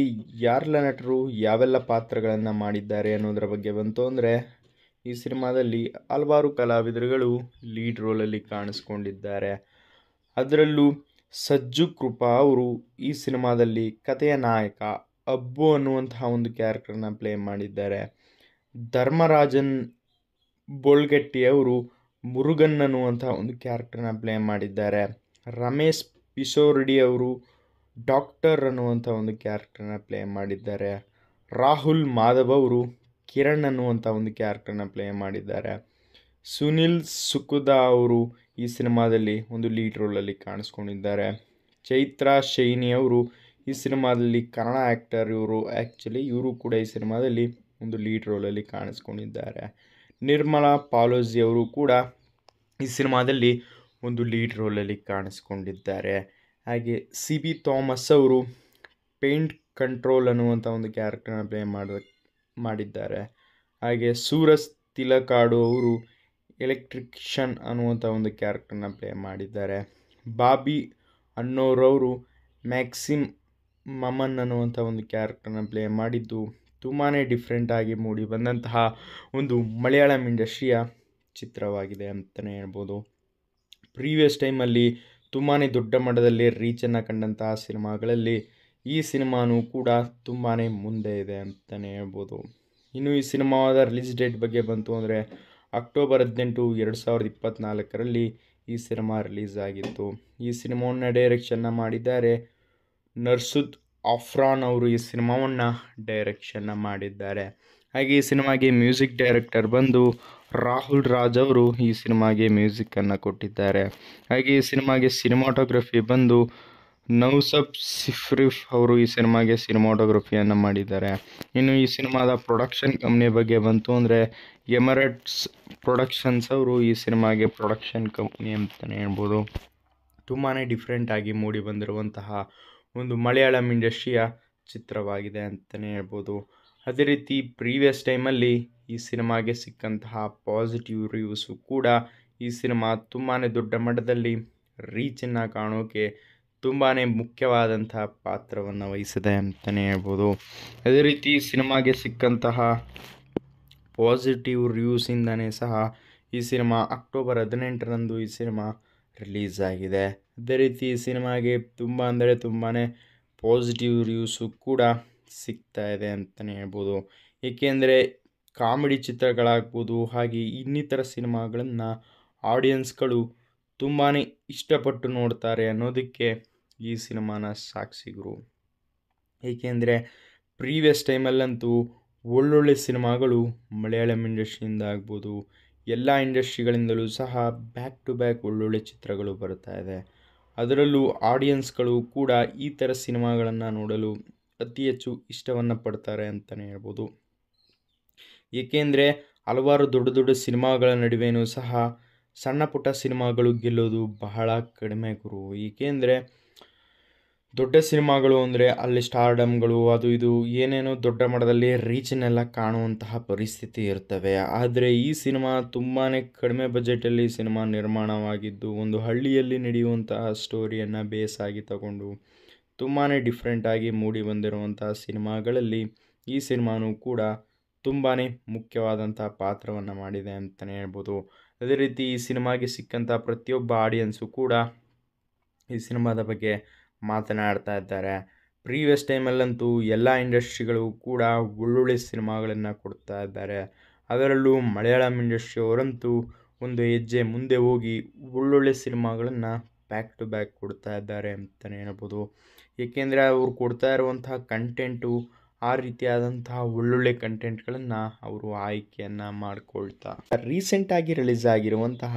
Speaker 2: ಯಾರೆಲ್ಲ ನಟರು ಯಾವೆಲ್ಲ ಪಾತ್ರಗಳನ್ನು ಮಾಡಿದ್ದಾರೆ ಅನ್ನೋದರ ಬಗ್ಗೆ ಬಂತು ಅಂದರೆ ಈ ಸಿನಿಮಾದಲ್ಲಿ ಹಲವಾರು ಕಲಾವಿದರುಗಳು ಲೀಡ್ ರೋಲಲ್ಲಿ ಕಾಣಿಸ್ಕೊಂಡಿದ್ದಾರೆ ಅದರಲ್ಲೂ ಸಜ್ಜು ಕೃಪಾ ಅವರು ಈ ಸಿನಿಮಾದಲ್ಲಿ ಕಥೆಯ ನಾಯಕ ಅಬ್ಬು ಅನ್ನುವಂತಹ ಒಂದು ಕ್ಯಾರೆಕ್ಟರ್ನ ಪ್ಲೇ ಮಾಡಿದ್ದಾರೆ ಧರ್ಮರಾಜನ್ ಬೋಳ್ಗೆಟ್ಟಿ ಅವರು ಮುರುಗನ್ ಅನ್ನುವಂಥ ಒಂದು ಕ್ಯಾರೆಕ್ಟರ್ನ ಪ್ಲೇ ಮಾಡಿದ್ದಾರೆ ರಮೇಶ್ ಪಿಸೋರ್ಡಿ ಅವರು ಡಾಕ್ಟರ್ ಅನ್ನುವಂಥ ಒಂದು ಕ್ಯಾರೆಕ್ಟರ್ನ ಪ್ಲೇ ಮಾಡಿದ್ದಾರೆ ರಾಹುಲ್ ಮಾಧವ್ ಅವರು ಕಿರಣ್ ಅನ್ನುವಂಥ ಒಂದು ಕ್ಯಾರೆಕ್ಟರ್ನ ಪ್ಲೇ ಮಾಡಿದ್ದಾರೆ ಸುನಿಲ್ ಸುಕುದಾ ಅವರು ಈ ಸಿನಿಮಾದಲ್ಲಿ ಒಂದು ಲೀಡ್ ರೋಲಲ್ಲಿ ಕಾಣಿಸ್ಕೊಂಡಿದ್ದಾರೆ ಚೈತ್ರಾ ಶೈನಿ ಅವರು ಈ ಸಿನಿಮಾದಲ್ಲಿ ಕನ್ನಡ ಆ್ಯಕ್ಟರ್ ಇವರು ಆ್ಯಕ್ಚುಲಿ ಇವರು ಕೂಡ ಈ ಸಿನಿಮಾದಲ್ಲಿ ಒಂದು ಲೀಡ್ ರೋಲಲ್ಲಿ ಕಾಣಿಸ್ಕೊಂಡಿದ್ದಾರೆ ನಿರ್ಮಲಾ ಅವರು ಕೂಡ ಈ ಸಿನಿಮಾದಲ್ಲಿ ಒಂದು ಲೀಡ್ ರೋಲಲ್ಲಿ ಕಾಣಿಸ್ಕೊಂಡಿದ್ದಾರೆ ಹಾಗೆ ಸಿ ಬಿ ಥಾಮಸ್ ಅವರು ಪೇಂಟ್ ಕಂಟ್ರೋಲ್ ಅನ್ನುವಂಥ ಒಂದು ಕ್ಯಾರೆಕ್ಟರ್ನ ಪ್ಲೇ ಮಾಡ ಮಾಡಿದ್ದಾರೆ ಹಾಗೆ ಸೂರಜ್ ತಿಲಕಾಡು ಅವರು ಎಲೆಕ್ಟ್ರಿಕ್ಷನ್ ಅನ್ನುವಂಥ ಒಂದು ಕ್ಯಾರೆಕ್ಟರ್ನ ಪ್ಲೇ ಮಾಡಿದ್ದಾರೆ ಬಾಬಿ ಅನ್ನೋರವರು ಮ್ಯಾಕ್ಸಿಮ್ ಮಮನ್ ಅನ್ನುವಂಥ ಒಂದು ಕ್ಯಾರೆಕ್ಟರ್ನ ಪ್ಲೇ ಮಾಡಿದ್ದು ತುಂಬಾ ಡಿಫ್ರೆಂಟಾಗಿ ಮೂಡಿ ಬಂದಂತಹ ಒಂದು ಮಲಯಾಳಂ ಇಂಡಸ್ಟ್ರಿಯ ಚಿತ್ರವಾಗಿದೆ ಅಂತಲೇ ಹೇಳ್ಬೋದು ಪ್ರೀವಿಯಸ್ ಟೈಮಲ್ಲಿ ತುಂಬಾ ದೊಡ್ಡ ಮಟ್ಟದಲ್ಲಿ ರೀಚನ್ನು ಕಂಡಂತಹ ಸಿನಿಮಾಗಳಲ್ಲಿ ಈ ಸಿನಿಮಾನೂ ಕೂಡ ತುಂಬಾ ಮುಂದೆ ಇದೆ ಅಂತಲೇ ಹೇಳ್ಬೋದು ಇನ್ನು ಈ ಸಿನಿಮಾದ ರಿಲೀಸ್ ಡೇಟ್ ಬಗ್ಗೆ ಬಂತು ಅಂದರೆ ಅಕ್ಟೋಬರ್ ಹದಿನೆಂಟು ಎರಡು ಸಾವಿರದ ಇಪ್ಪತ್ತ್ನಾಲ್ಕರಲ್ಲಿ ಈ ಸಿನಿಮಾ ರಿಲೀಸ್ ಆಗಿತ್ತು ಈ ಸಿನಿಮಾವನ್ನು ಡೈರೆಕ್ಷನ್ನ ಮಾಡಿದ್ದಾರೆ ನರ್ಸುದ್ ಆಫ್ರಾನ್ ಅವರು ಈ ಸಿನಿಮಾವನ್ನು ಡೈರೆಕ್ಷನ್ನ ಮಾಡಿದ್ದಾರೆ ಹಾಗೆ ಈ ಸಿನಿಮಾಗೆ ಮ್ಯೂಸಿಕ್ ಡೈರೆಕ್ಟರ್ ಬಂದು ರಾಹುಲ್ ರಾಜ್ ಅವರು ಈ ಸಿನಿಮಾಗೆ ಮ್ಯೂಸಿಕನ್ನು ಕೊಟ್ಟಿದ್ದಾರೆ ಹಾಗೆ ಈ ಸಿನಿಮಾಗೆ ಸಿನಿಮಾಟೋಗ್ರಫಿ ಬಂದು ನೌಸಬ್ ಸಿಫ್ರಿಫ್ ಅವರು ಈ ಸಿನಿಮಾಗೆ ಸಿನಿಮಾಟೋಗ್ರಫಿಯನ್ನು ಮಾಡಿದ್ದಾರೆ ಇನ್ನು ಈ ಸಿನಿಮಾದ ಪ್ರೊಡಕ್ಷನ್ ಕಂಪ್ನಿ ಬಗ್ಗೆ ಬಂತು ಅಂದರೆ ಎಮರಟ್ಸ್ ಪ್ರೊಡಕ್ಷನ್ಸ್ ಅವರು ಈ ಸಿನಿಮಾಗೆ ಪ್ರೊಡಕ್ಷನ್ ಕಂಪ್ನಿ ಅಂತಲೇ ಹೇಳ್ಬೋದು ತುಂಬಾ ಡಿಫ್ರೆಂಟಾಗಿ ಮೂಡಿ ಬಂದಿರುವಂತಹ ಒಂದು ಮಲಯಾಳಂ ಇಂಡಸ್ಟ್ರಿಯ ಚಿತ್ರವಾಗಿದೆ ಅಂತಲೇ ಹೇಳ್ಬೋದು ಅದೇ ರೀತಿ ಪ್ರೀವಿಯಸ್ ಟೈಮಲ್ಲಿ ಈ ಸಿನಿಮಾಗೆ ಸಿಕ್ಕಂತಹ ಪಾಸಿಟಿವ್ ರಿವ್ಯೂಸು ಕೂಡ ಈ ಸಿನಿಮಾ ತುಂಬಾ ದೊಡ್ಡ ಮಟ್ಟದಲ್ಲಿ ರೀಚನ್ನು ಕಾಣೋಕೆ ತುಂಬಾ ಮುಖ್ಯವಾದಂತಹ ಪಾತ್ರವನ್ನು
Speaker 3: ವಹಿಸಿದೆ ಅಂತಲೇ ಹೇಳ್ಬೋದು
Speaker 2: ಅದೇ ರೀತಿ ಸಿನಿಮಾಗೆ ಸಿಕ್ಕಂತಹ ಪಾಸಿಟಿವ್ ರಿವ್ಯೂಸಿಂದನೇ ಸಹ ಈ ಸಿನಿಮಾ ಅಕ್ಟೋಬರ್ ಹದಿನೆಂಟರಂದು ಈ ಸಿನಿಮಾ ರಿಲೀಸ್ ಆಗಿದೆ ಅದೇ ರೀತಿ ಈ ಸಿನಿಮಾಗೆ ತುಂಬ ಅಂದರೆ ತುಂಬಾ ಪಾಸಿಟಿವ್ ರಿವ್ಯೂಸು ಕೂಡ ಸಿಗ್ತಾ ಇದೆ ಅಂತಲೇ ಹೇಳ್ಬೋದು ಏಕೆಂದರೆ ಕಾಮಿಡಿ ಚಿತ್ರಗಳಾಗ್ಬೋದು ಹಾಗೆ ಇನ್ನಿತರ ಸಿನಿಮಾಗಳನ್ನು ಆಡಿಯನ್ಸ್ಗಳು ತುಂಬಾ ಇಷ್ಟಪಟ್ಟು ನೋಡ್ತಾರೆ ಅನ್ನೋದಕ್ಕೆ ಈ ಸಿನಿಮಾನ ಸಾಕ್ಷಿಗರು ಏಕೆಂದರೆ ಪ್ರೀವಿಯಸ್ ಟೈಮಲ್ಲಂತೂ ಒಳ್ಳೊಳ್ಳೆ ಸಿನಿಮಾಗಳು ಮಲಯಾಳಂ ಇಂಡಸ್ಟ್ರಿಯಿಂದ ಆಗ್ಬೋದು ಎಲ್ಲ ಇಂಡಸ್ಟ್ರಿಗಳಿಂದಲೂ ಸಹ ಬ್ಯಾಕ್ ಟು ಬ್ಯಾಕ್ ಒಳ್ಳೊಳ್ಳೆ ಚಿತ್ರಗಳು ಬರ್ತಾ ಇದೆ ಅದರಲ್ಲೂ ಆಡಿಯನ್ಸ್ಗಳು ಕೂಡ ಈ ಥರ ಸಿನಿಮಾಗಳನ್ನು ನೋಡಲು ಅತಿ ಹೆಚ್ಚು ಇಷ್ಟವನ್ನು ಪಡ್ತಾರೆ ಅಂತಲೇ ಹೇಳ್ಬೋದು ಏಕೆಂದರೆ ಹಲವಾರು ದೊಡ್ಡ ದೊಡ್ಡ ಸಿನಿಮಾಗಳ ನಡುವೆಯೂ ಸಹ ಸಣ್ಣ ಪುಟ್ಟ ಸಿನಿಮಾಗಳು ಗೆಲ್ಲೋದು ಬಹಳ ಕಡಿಮೆ ಗುರು ಏಕೆಂದರೆ ದೊಡ್ಡ ಸಿನಿಮಾಗಳು ಅಂದರೆ ಅಲ್ಲಿ ಸ್ಟಾರ್ಡಮ್ಗಳು ಅದು ಇದು ಏನೇನೋ ದೊಡ್ಡ ಮಟ್ಟದಲ್ಲಿ ರೀಚನ್ನೆಲ್ಲ ಕಾಣುವಂತಹ ಪರಿಸ್ಥಿತಿ ಇರ್ತವೆ ಆದರೆ ಈ ಸಿನಿಮಾ ತುಂಬಾ ಕಡಿಮೆ ಬಜೆಟಲ್ಲಿ ಸಿನಿಮಾ ನಿರ್ಮಾಣವಾಗಿದ್ದು ಒಂದು ಹಳ್ಳಿಯಲ್ಲಿ ನಡೆಯುವಂತಹ ಸ್ಟೋರಿಯನ್ನು ಬೇಸ್ ಆಗಿ ತಗೊಂಡು ತುಂಬಾ ಡಿಫ್ರೆಂಟಾಗಿ ಮೂಡಿ ಬಂದಿರುವಂತಹ ಸಿನಿಮಾಗಳಲ್ಲಿ ಈ ಸಿನಿಮಾನೂ ಕೂಡ ತುಂಬಾ ಮುಖ್ಯವಾದಂತಹ ಪಾತ್ರವನ್ನು ಮಾಡಿದೆ ಅಂತಲೇ ಹೇಳ್ಬೋದು ಅದೇ ರೀತಿ ಈ ಸಿನಿಮಾಗೆ ಸಿಕ್ಕಂಥ ಪ್ರತಿಯೊಬ್ಬ ಆಡಿಯನ್ಸು ಕೂಡ ಈ ಸಿನಿಮಾದ ಬಗ್ಗೆ ಮಾತನಾಡ್ತಾ ಇದ್ದಾರೆ ಪ್ರೀವಿಯಸ್ ಟೈಮಲ್ಲಂತೂ ಎಲ್ಲ ಇಂಡಸ್ಟ್ರಿಗಳು ಕೂಡ ಒಳ್ಳೊಳ್ಳೆ ಸಿನಿಮಾಗಳನ್ನು ಕೊಡ್ತಾ ಇದ್ದಾರೆ ಅದರಲ್ಲೂ ಮಲಯಾಳಂ ಇಂಡಸ್ಟ್ರಿಯವರಂತೂ ಒಂದು ಹೆಜ್ಜೆ ಮುಂದೆ ಹೋಗಿ ಒಳ್ಳೊಳ್ಳೆ ಸಿನಿಮಾಗಳನ್ನು ಬ್ಯಾಕ್ ಟು ಬ್ಯಾಕ್ ಕೊಡ್ತಾ ಇದ್ದಾರೆ ಅಂತಲೇ ಹೇಳ್ಬೋದು ಏಕೆಂದರೆ ಅವರು ಕೊಡ್ತಾ ಇರುವಂತಹ ಕಂಟೆಂಟು ಆ ರೀತಿಯಾದಂತಹ ಒಳ್ಳೊಳ್ಳೆ ಕಂಟೆಂಟ್ಗಳನ್ನು ಅವರು ಆಯ್ಕೆಯನ್ನು ಮಾಡಿಕೊಳ್ತಾ ರೀಸೆಂಟಾಗಿ ರಿಲೀಸ್ ಆಗಿರುವಂತಹ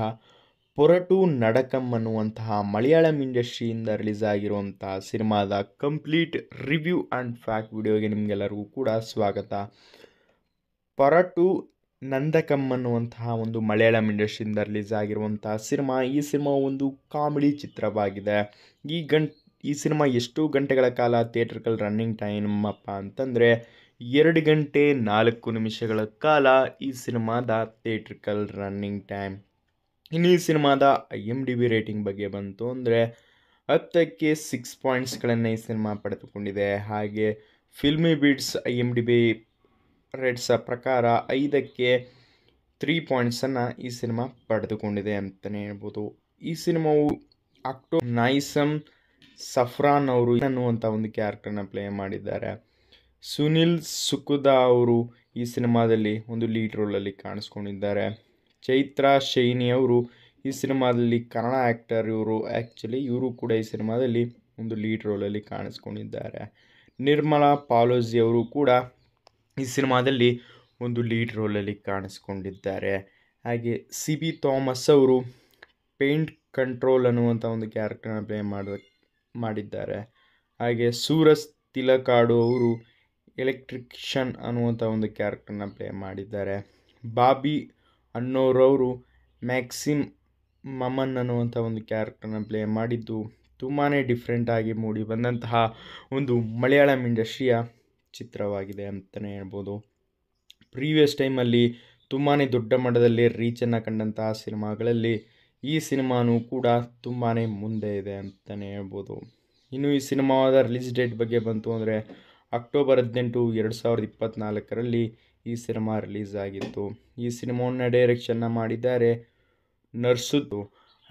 Speaker 2: ಪೊರಟು ನಡಕಂ ಅನ್ನುವಂತಹ ಮಲಯಾಳಂ ಇಂಡಸ್ಟ್ರಿಯಿಂದ ರಿಲೀಸ್ ಆಗಿರುವಂತಹ ಸಿನಿಮಾದ ಕಂಪ್ಲೀಟ್ ರಿವ್ಯೂ ಆ್ಯಂಡ್ ಫ್ಯಾಕ್ಟ್ ವಿಡಿಯೋಗೆ ನಿಮಗೆಲ್ಲರಿಗೂ ಕೂಡ ಸ್ವಾಗತ ಪೊರಟು ನಂದಕಮ್ ಅನ್ನುವಂತಹ ಒಂದು ಮಲಯಾಳಂ ಇಂಡಸ್ಟ್ರಿಯಿಂದ ರಿಲೀಸ್ ಆಗಿರುವಂತಹ ಸಿನಿಮಾ ಈ ಸಿನಿಮಾ ಒಂದು ಕಾಮಿಡಿ ಚಿತ್ರವಾಗಿದೆ ಈ ಗಂಟ್ ಈ ಸಿನಿಮಾ ಎಷ್ಟು ಗಂಟೆಗಳ ಕಾಲ ಥಿಯೇಟರ್ಗಳ ರನ್ನಿಂಗ್ ಟೈಮ್ ಅಪ್ಪ ಅಂತಂದರೆ ಎರಡು ಗಂಟೆ ನಾಲ್ಕು ನಿಮಿಷಗಳ ಕಾಲ ಈ ಸಿನಿಮಾದ ಥಿಯೇಟ್ರಿಕಲ್ ರನ್ನಿಂಗ್ ಟೈಮ್ ಇನ್ನು ಈ ಸಿನಿಮಾದ I M D B rating ಬಗ್ಗೆ ಬಂತು ಅಂದರೆ ಹತ್ತಕ್ಕೆ ಸಿಕ್ಸ್ ಪಾಯಿಂಟ್ಸ್ಗಳನ್ನು ಈ ಸಿನಿಮಾ ಪಡೆದುಕೊಂಡಿದೆ ಹಾಗೆ filmy beats I M D B rates ಪ್ರಕಾರ ಐದಕ್ಕೆ ತ್ರೀ ಪಾಯಿಂಟ್ಸನ್ನು ಈ ಸಿನಿಮಾ ಪಡೆದುಕೊಂಡಿದೆ ಅಂತಲೇ ಹೇಳ್ಬೋದು ಈ ಸಿನಿಮಾವು ಅಕ್ಟೋ ನೈಸಮ್ ಸಫ್ರಾನ್ ಅವರು ಅನ್ನುವಂಥ ಒಂದು ಕ್ಯಾರೆಕ್ಟರ್ನ ಪ್ಲೇ ಮಾಡಿದ್ದಾರೆ ಸುನಿಲ್ ಸುಕುದಾ ಅವರು ಈ ಸಿನಿಮಾದಲ್ಲಿ ಒಂದು ಲೀಡ್ ರೋಲಲ್ಲಿ ಕಾಣಿಸ್ಕೊಂಡಿದ್ದಾರೆ ಚೈತ್ರ ಶೈನಿ ಅವರು ಈ ಸಿನಿಮಾದಲ್ಲಿ ಕನ್ನಡ ಆ್ಯಕ್ಟರ್ ಇವರು ಆ್ಯಕ್ಚುಲಿ ಇವರು ಕೂಡ ಈ ಸಿನಿಮಾದಲ್ಲಿ ಒಂದು ಲೀಡ್ ರೋಲಲ್ಲಿ ಕಾಣಿಸ್ಕೊಂಡಿದ್ದಾರೆ ನಿರ್ಮಲಾ ಪಾಲೋಜಿ ಅವರು ಕೂಡ ಈ ಸಿನಿಮಾದಲ್ಲಿ ಒಂದು ಲೀಡ್ ರೋಲಲ್ಲಿ ಕಾಣಿಸ್ಕೊಂಡಿದ್ದಾರೆ ಹಾಗೆ ಸಿ ಬಿ ಥಾಮಸ್ ಅವರು ಪೇಂಟ್ ಕಂಟ್ರೋಲ್ ಅನ್ನುವಂಥ ಒಂದು ಕ್ಯಾರೆಕ್ಟರ್ನ ಪ್ಲೇ ಮಾಡ ಮಾಡಿದ್ದಾರೆ ಹಾಗೆ ಸೂರಜ್ ತಿಲಕಾಡು ಅವರು ಎಲೆಕ್ಟ್ರಿಕ್ಷನ್ ಅನ್ನುವಂಥ ಒಂದು ಕ್ಯಾರೆಕ್ಟರ್ನ ಪ್ಲೇ ಮಾಡಿದ್ದಾರೆ ಬಾಬಿ ಅನ್ನೋರವರು ಮ್ಯಾಕ್ಸಿಮ್ ಮಮನ್ ಅನ್ನುವಂಥ ಒಂದು ಕ್ಯಾರೆಕ್ಟರ್ನ ಪ್ಲೇ ಮಾಡಿದ್ದು ತುಂಬಾ ಡಿಫ್ರೆಂಟಾಗಿ ಮೂಡಿ ಬಂದಂತಹ ಒಂದು ಮಲಯಾಳಂ ಇಂಡಸ್ಟ್ರಿಯ ಚಿತ್ರವಾಗಿದೆ ಅಂತಲೇ ಹೇಳ್ಬೋದು ಪ್ರೀವಿಯಸ್ ಟೈಮಲ್ಲಿ ತುಂಬಾ ದೊಡ್ಡ ಮಟ್ಟದಲ್ಲಿ ರೀಚನ್ನು ಕಂಡಂತಹ ಸಿನಿಮಾಗಳಲ್ಲಿ ಈ ಸಿನಿಮಾನೂ ಕೂಡ ತುಂಬಾ ಮುಂದೆ ಇದೆ ಅಂತಲೇ ಹೇಳ್ಬೋದು ಇನ್ನು ಈ ಸಿನಿಮಾದ ರಿಲೀಸ್ ಡೇಟ್ ಬಗ್ಗೆ ಬಂತು ಅಂದರೆ ಅಕ್ಟೋಬರ್ ಹದಿನೆಂಟು ಎರಡು ಸಾವಿರದ ಇಪ್ಪತ್ತ್ನಾಲ್ಕರಲ್ಲಿ ಈ ಸಿನಿಮಾ ರಿಲೀಸ್ ಆಗಿತ್ತು ಈ ಸಿನಿಮಾವನ್ನು ಡೈರೆಕ್ಷನ್ನ ಮಾಡಿದ್ದಾರೆ ನರ್ಸುದ್ದು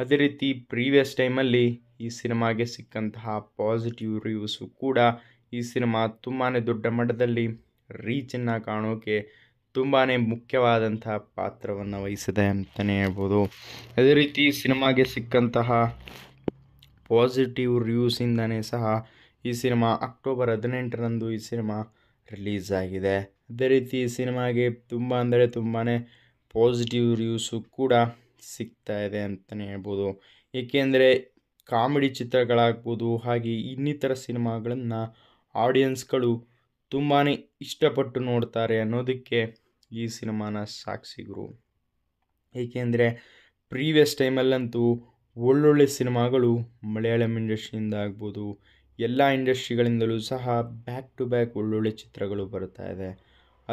Speaker 2: ಅದೇ ರೀತಿ ಪ್ರೀವಿಯಸ್ ಟೈಮಲ್ಲಿ ಈ ಸಿನಿಮಾಗೆ ಸಿಕ್ಕಂತಹ ಪಾಸಿಟಿವ್ ರಿವ್ಯೂಸು ಕೂಡ ಈ ಸಿನಿಮಾ ತುಂಬಾ ದೊಡ್ಡ ಮಟ್ಟದಲ್ಲಿ ರೀಚನ್ನು ಕಾಣೋಕೆ ತುಂಬಾ ಮುಖ್ಯವಾದಂತಹ ಪಾತ್ರವನ್ನು ವಹಿಸಿದೆ ಅಂತಲೇ ಹೇಳ್ಬೋದು ಅದೇ ರೀತಿ ಸಿನಿಮಾಗೆ ಸಿಕ್ಕಂತಹ ಪಾಸಿಟಿವ್ ರಿವ್ಯೂಸಿಂದನೇ ಸಹ ಈ ಸಿನಿಮಾ ಅಕ್ಟೋಬರ್ ಹದಿನೆಂಟರಂದು ಈ ಸಿನಿಮಾ
Speaker 1: ರಿಲೀಸ್ ಆಗಿದೆ
Speaker 2: ಅದೇ ರೀತಿ ಈ ಸಿನಿಮಾಗೆ ತುಂಬ ಅಂದರೆ ತುಂಬಾ ಪಾಸಿಟಿವ್ ರಿವ್ಯೂಸು ಕೂಡ ಸಿಗ್ತಾ ಇದೆ ಅಂತಲೇ ಹೇಳ್ಬೋದು ಏಕೆಂದರೆ ಕಾಮಿಡಿ ಚಿತ್ರಗಳಾಗ್ಬೋದು ಹಾಗೆ ಇನ್ನಿತರ ಸಿನಿಮಾಗಳನ್ನು ಆಡಿಯನ್ಸ್ಗಳು ತುಂಬಾ ಇಷ್ಟಪಟ್ಟು ನೋಡ್ತಾರೆ ಅನ್ನೋದಕ್ಕೆ ಈ ಸಿನಿಮಾನ ಸಾಕ್ಷಿಗರು ಏಕೆಂದರೆ ಪ್ರೀವಿಯಸ್ ಟೈಮಲ್ಲಂತೂ ಒಳ್ಳೊಳ್ಳೆ ಸಿನಿಮಾಗಳು ಮಲಯಾಳಂ ಇಂಡಸ್ಟ್ರಿಯಿಂದ ಆಗ್ಬೋದು ಎಲ್ಲ ಇಂಡಸ್ಟ್ರಿಗಳಿಂದಲೂ ಸಹ ಬ್ಯಾಕ್ ಟು ಬ್ಯಾಕ್ ಒಳ್ಳೊಳ್ಳೆ ಚಿತ್ರಗಳು ಬರ್ತಾ ಇದೆ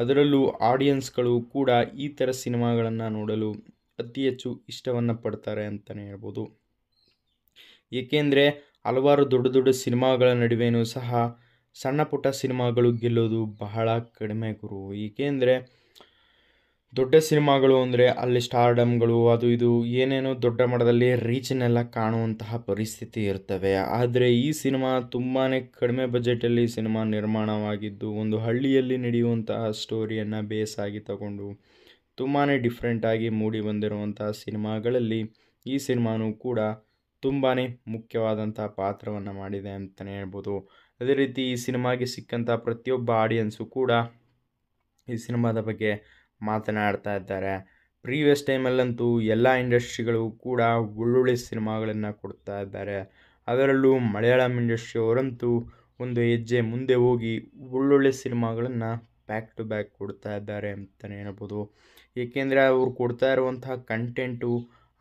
Speaker 2: ಅದರಲ್ಲೂ ಆಡಿಯನ್ಸ್ಗಳು ಕೂಡ ಈ ಥರ ಸಿನಿಮಾಗಳನ್ನು ನೋಡಲು ಅತಿ ಹೆಚ್ಚು ಇಷ್ಟವನ್ನು ಪಡ್ತಾರೆ ಅಂತಲೇ ಹೇಳ್ಬೋದು ಏಕೆಂದರೆ ಹಲವಾರು ದೊಡ್ಡ ದೊಡ್ಡ ಸಿನಿಮಾಗಳ ನಡುವೆಯೂ ಸಹ ಸಣ್ಣ ಪುಟ್ಟ ಸಿನಿಮಾಗಳು ಗೆಲ್ಲೋದು ಬಹಳ ಕಡಿಮೆ ಗುರು ಏಕೆಂದರೆ ದೊಡ್ಡ ಸಿನಿಮಾಗಳು ಅಂದರೆ ಅಲ್ಲಿ ಸ್ಟಾರ್ಡಮ್ಗಳು ಅದು ಇದು ಏನೇನೋ ದೊಡ್ಡ ಮಟ್ಟದಲ್ಲಿ ರೀಚನ್ನೆಲ್ಲ ಕಾಣುವಂತಹ ಪರಿಸ್ಥಿತಿ ಇರ್ತವೆ ಆದರೆ ಈ ಸಿನಿಮಾ ತುಂಬಾ ಕಡಿಮೆ ಬಜೆಟಲ್ಲಿ ಸಿನಿಮಾ ನಿರ್ಮಾಣವಾಗಿದ್ದು ಒಂದು ಹಳ್ಳಿಯಲ್ಲಿ ನಡೆಯುವಂತಹ ಸ್ಟೋರಿಯನ್ನು ಬೇಸ್ ಆಗಿ ತಗೊಂಡು ತುಂಬಾ ಡಿಫ್ರೆಂಟಾಗಿ ಮೂಡಿ ಬಂದಿರುವಂತಹ ಸಿನಿಮಾಗಳಲ್ಲಿ ಈ ಸಿನಿಮಾನೂ ಕೂಡ ತುಂಬಾ ಮುಖ್ಯವಾದಂತಹ ಪಾತ್ರವನ್ನು ಮಾಡಿದೆ ಅಂತಲೇ ಹೇಳ್ಬೋದು ಅದೇ ರೀತಿ ಈ ಸಿನಿಮಾಗೆ ಸಿಕ್ಕಂಥ ಪ್ರತಿಯೊಬ್ಬ ಆಡಿಯನ್ಸು ಕೂಡ ಈ ಸಿನಿಮಾದ ಬಗ್ಗೆ ಮಾತನಾಡ್ತಾ ಇದ್ದಾರೆ ಪ್ರೀವಿಯಸ್ ಟೈಮಲ್ಲಂತೂ ಎಲ್ಲ ಇಂಡಸ್ಟ್ರಿಗಳು ಕೂಡ ಒಳ್ಳೊಳ್ಳೆ ಸಿನಿಮಾಗಳನ್ನು ಕೊಡ್ತಾ ಇದ್ದಾರೆ ಅದರಲ್ಲೂ ಮಲಯಾಳಂ ಇಂಡಸ್ಟ್ರಿಯವರಂತೂ ಒಂದು ಹೆಜ್ಜೆ ಮುಂದೆ ಹೋಗಿ ಒಳ್ಳೊಳ್ಳೆ ಸಿನಿಮಾಗಳನ್ನು ಬ್ಯಾಕ್ ಟು ಬ್ಯಾಕ್ ಕೊಡ್ತಾ ಇದ್ದಾರೆ ಅಂತಲೇ ಹೇಳ್ಬೋದು ಏಕೆಂದರೆ ಅವ್ರು ಕೊಡ್ತಾ ಇರುವಂತಹ ಕಂಟೆಂಟು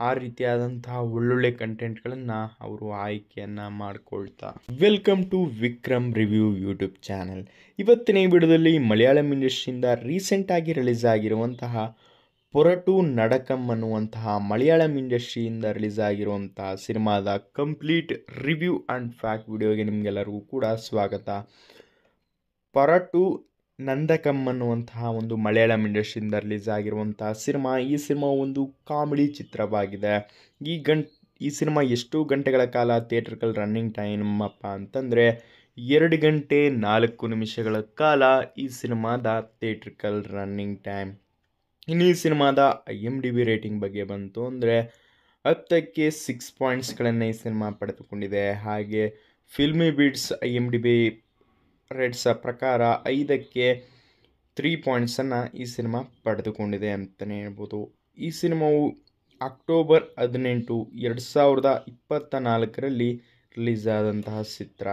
Speaker 2: ಆ ರೀತಿಯಾದಂತಹ ಒಳ್ಳೊಳ್ಳೆ ಕಂಟೆಂಟ್ಗಳನ್ನು ಅವರು ಆಯ್ಕೆಯನ್ನು ಮಾಡಿಕೊಳ್ತಾ welcome to Vikram review YouTube channel ಇವತ್ತಿನ ಈ ವಿಡಿಯೋದಲ್ಲಿ ಮಲಯಾಳಂ ಇಂಡಸ್ಟ್ರಿಯಿಂದ ರೀಸೆಂಟಾಗಿ ರಿಲೀಸ್ ಆಗಿರುವಂತಹ ಪೊರಟು ನಡಕಂ ಅನ್ನುವಂತಹ ಮಲಯಾಳಂ ಇಂಡಸ್ಟ್ರಿಯಿಂದ ರಿಲೀಸ್ ಆಗಿರುವಂತಹ ಸಿನಿಮಾದ ಕಂಪ್ಲೀಟ್ ರಿವ್ಯೂ ಆ್ಯಂಡ್ ಫ್ಯಾಕ್ಟ್ ವಿಡಿಯೋಗೆ ನಿಮಗೆಲ್ಲರಿಗೂ ಕೂಡ ಸ್ವಾಗತ ಪೊರಟು ನಂದಕಂ ಅನ್ನುವಂತಹ ಒಂದು ಮಲಯಾಳಂ ಇಂಡಸ್ಟ್ರಿಯಿಂದ ರಿಲೀಸ್ ಆಗಿರುವಂತಹ ಸಿನಿಮಾ ಈ ಸಿನಿಮಾ ಒಂದು ಕಾಮಿಡಿ ಚಿತ್ರವಾಗಿದೆ ಈ ಗಂಟ್ ಈ ಸಿನಿಮಾ ಎಷ್ಟು ಗಂಟೆಗಳ ಕಾಲ ಥಿಯೇಟರ್ಗಳ ರನ್ನಿಂಗ್ ಟೈಮ್ ಅಪ್ಪ ಅಂತಂದರೆ ಎರಡು ಗಂಟೆ ನಾಲ್ಕು ನಿಮಿಷಗಳ ಕಾಲ ಈ ಸಿನಿಮಾದ ಥಿಯೇಟ್ರಿಕಲ್ ರನ್ನಿಂಗ್ ಟೈಮ್ ಇನ್ನು ಈ ಸಿನಿಮಾದ I M D B rating ಬಗ್ಗೆ ಬಂತು ಅಂದರೆ ಹತ್ತಕ್ಕೆ ಸಿಕ್ಸ್ ಪಾಯಿಂಟ್ಸ್ಗಳನ್ನು ಈ ಸಿನಿಮಾ ಪಡೆದುಕೊಂಡಿದೆ ಹಾಗೆ filmy beats I M D B rates ಪ್ರಕಾರ ಐದಕ್ಕೆ ತ್ರೀ ಪಾಯಿಂಟ್ಸನ್ನು ಈ ಸಿನಿಮಾ ಪಡೆದುಕೊಂಡಿದೆ ಅಂತಲೇ ಹೇಳ್ಬೋದು ಈ ಸಿನಿಮಾವು ಅಕ್ಟೋಬರ್ ಹದಿನೆಂಟು ಎರಡು ಸಾವಿರದ ಇಪ್ಪತ್ತ ನಾಲ್ಕರಲ್ಲಿ ರಿಲೀಸ್ ಆದಂತಹ ಚಿತ್ರ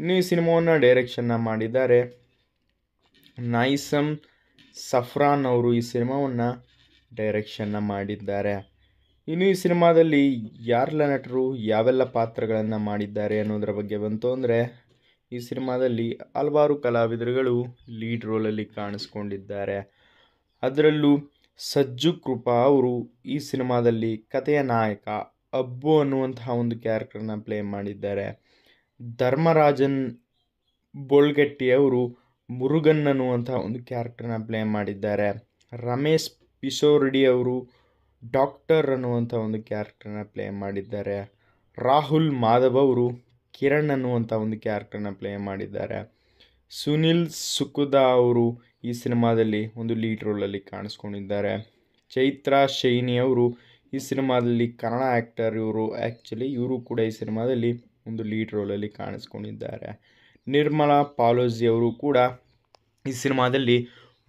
Speaker 2: ಇನ್ನು ಈ ಸಿನಿಮಾವನ್ನು ಡೈರೆಕ್ಷನ್ನ ಮಾಡಿದ್ದಾರೆ ನೈಸಮ್ ಸಫ್ರಾನ್ ಅವರು ಈ ಸಿನಿಮಾವನ್ನು ಡೈರೆಕ್ಷನ್ನ ಮಾಡಿದ್ದಾರೆ ಇನ್ನು ಈ ಸಿನಿಮಾದಲ್ಲಿ ಯಾರೆಲ್ಲ ನಟರು ಯಾವೆಲ್ಲ ಪಾತ್ರಗಳನ್ನು ಮಾಡಿದ್ದಾರೆ ಅನ್ನೋದರ ಬಗ್ಗೆ ಬಂತು ಅಂದರೆ ಈ ಸಿನಿಮಾದಲ್ಲಿ ಹಲವಾರು ಕಲಾವಿದರುಗಳು ಲೀಡ್ ರೋಲಲ್ಲಿ ಕಾಣಿಸ್ಕೊಂಡಿದ್ದಾರೆ ಅದರಲ್ಲೂ ಸಜ್ಜು ಕೃಪಾ ಅವರು ಈ ಸಿನಿಮಾದಲ್ಲಿ ಕಥೆಯ ನಾಯಕ ಅಬ್ಬು ಅನ್ನುವಂತಹ ಒಂದು ಕ್ಯಾರೆಕ್ಟರ್ನ ಪ್ಲೇ ಮಾಡಿದ್ದಾರೆ ಧರ್ಮರಾಜನ್ ಬೋಳ್ಗೆಟ್ಟಿ ಅವರು ಮುರುಗನ್ ಅನ್ನುವಂಥ ಒಂದು ಕ್ಯಾರೆಕ್ಟರ್ನ ಪ್ಲೇ ಮಾಡಿದ್ದಾರೆ ರಮೇಶ್ ಪಿಸೋರ್ಡಿ ಅವರು ಡಾಕ್ಟರ್ ಅನ್ನುವಂಥ ಒಂದು ಕ್ಯಾರೆಕ್ಟರ್ನ ಪ್ಲೇ ಮಾಡಿದ್ದಾರೆ ರಾಹುಲ್ ಮಾಧವ್ ಅವರು ಕಿರಣ್ ಅನ್ನುವಂಥ ಒಂದು ಕ್ಯಾರೆಕ್ಟರ್ನ ಪ್ಲೇ ಮಾಡಿದ್ದಾರೆ ಸುನಿಲ್ ಸುಕುದಾ ಅವರು ಈ ಸಿನಿಮಾದಲ್ಲಿ ಒಂದು ಲೀಡ್ ರೋಲಲ್ಲಿ ಕಾಣಿಸ್ಕೊಂಡಿದ್ದಾರೆ ಚೈತ್ರಾ ಶೈನಿ ಅವರು ಈ ಸಿನಿಮಾದಲ್ಲಿ ಕನ್ನಡ ಆ್ಯಕ್ಟರ್ ಇವರು ಆ್ಯಕ್ಚುಲಿ ಇವರು ಕೂಡ ಈ ಸಿನಿಮಾದಲ್ಲಿ ಒಂದು ಲೀಡ್ ರೋಲಲ್ಲಿ ಕಾಣಿಸ್ಕೊಂಡಿದ್ದಾರೆ ನಿರ್ಮಲಾ ಪಾಲೋಜಿ ಅವರು ಕೂಡ ಈ ಸಿನಿಮಾದಲ್ಲಿ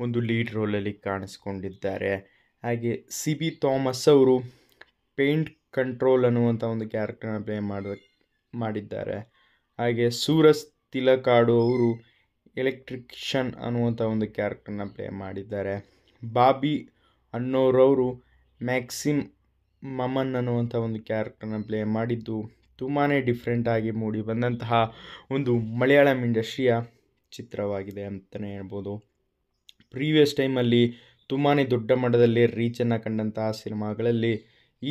Speaker 2: ಒಂದು ಲೀಡ್ ರೋಲಲ್ಲಿ ಕಾಣಿಸ್ಕೊಂಡಿದ್ದಾರೆ ಹಾಗೆ ಸಿ ಬಿ ಥಾಮಸ್ ಅವರು ಪೇಂಟ್ ಕಂಟ್ರೋಲ್ ಅನ್ನುವಂಥ ಒಂದು ಕ್ಯಾರೆಕ್ಟರ್ನ ಪ್ಲೇ ಮಾಡೋದಕ್ಕೆ ಮಾಡಿದ್ದಾರೆ ಹಾಗೆ ಸೂರಸ್ ತಿಲಕಾಡು ಅವರು ಎಲೆಕ್ಟ್ರಿಕ್ಷನ್ ಅನ್ನುವಂಥ ಒಂದು ಕ್ಯಾರೆಕ್ಟರ್ನ ಪ್ಲೇ ಮಾಡಿದ್ದಾರೆ ಬಾಬಿ ಅನ್ನೋರವರು ಮ್ಯಾಕ್ಸಿಮ್ ಮಮನ್ ಅನ್ನುವಂಥ ಒಂದು ಕ್ಯಾರೆಕ್ಟರ್ನ ಪ್ಲೇ ಮಾಡಿದ್ದು ತುಂಬಾ ಡಿಫ್ರೆಂಟಾಗಿ ಮೂಡಿ ಬಂದಂತಹ ಒಂದು ಮಲಯಾಳಂ ಇಂಡಸ್ಟ್ರಿಯ ಚಿತ್ರವಾಗಿದೆ ಅಂತಲೇ ಹೇಳ್ಬೋದು ಪ್ರೀವಿಯಸ್ ಟೈಮಲ್ಲಿ ತುಂಬಾ ದೊಡ್ಡ ಮಟ್ಟದಲ್ಲಿ ರೀಚನ್ನು ಕಂಡಂತಹ ಸಿನಿಮಾಗಳಲ್ಲಿ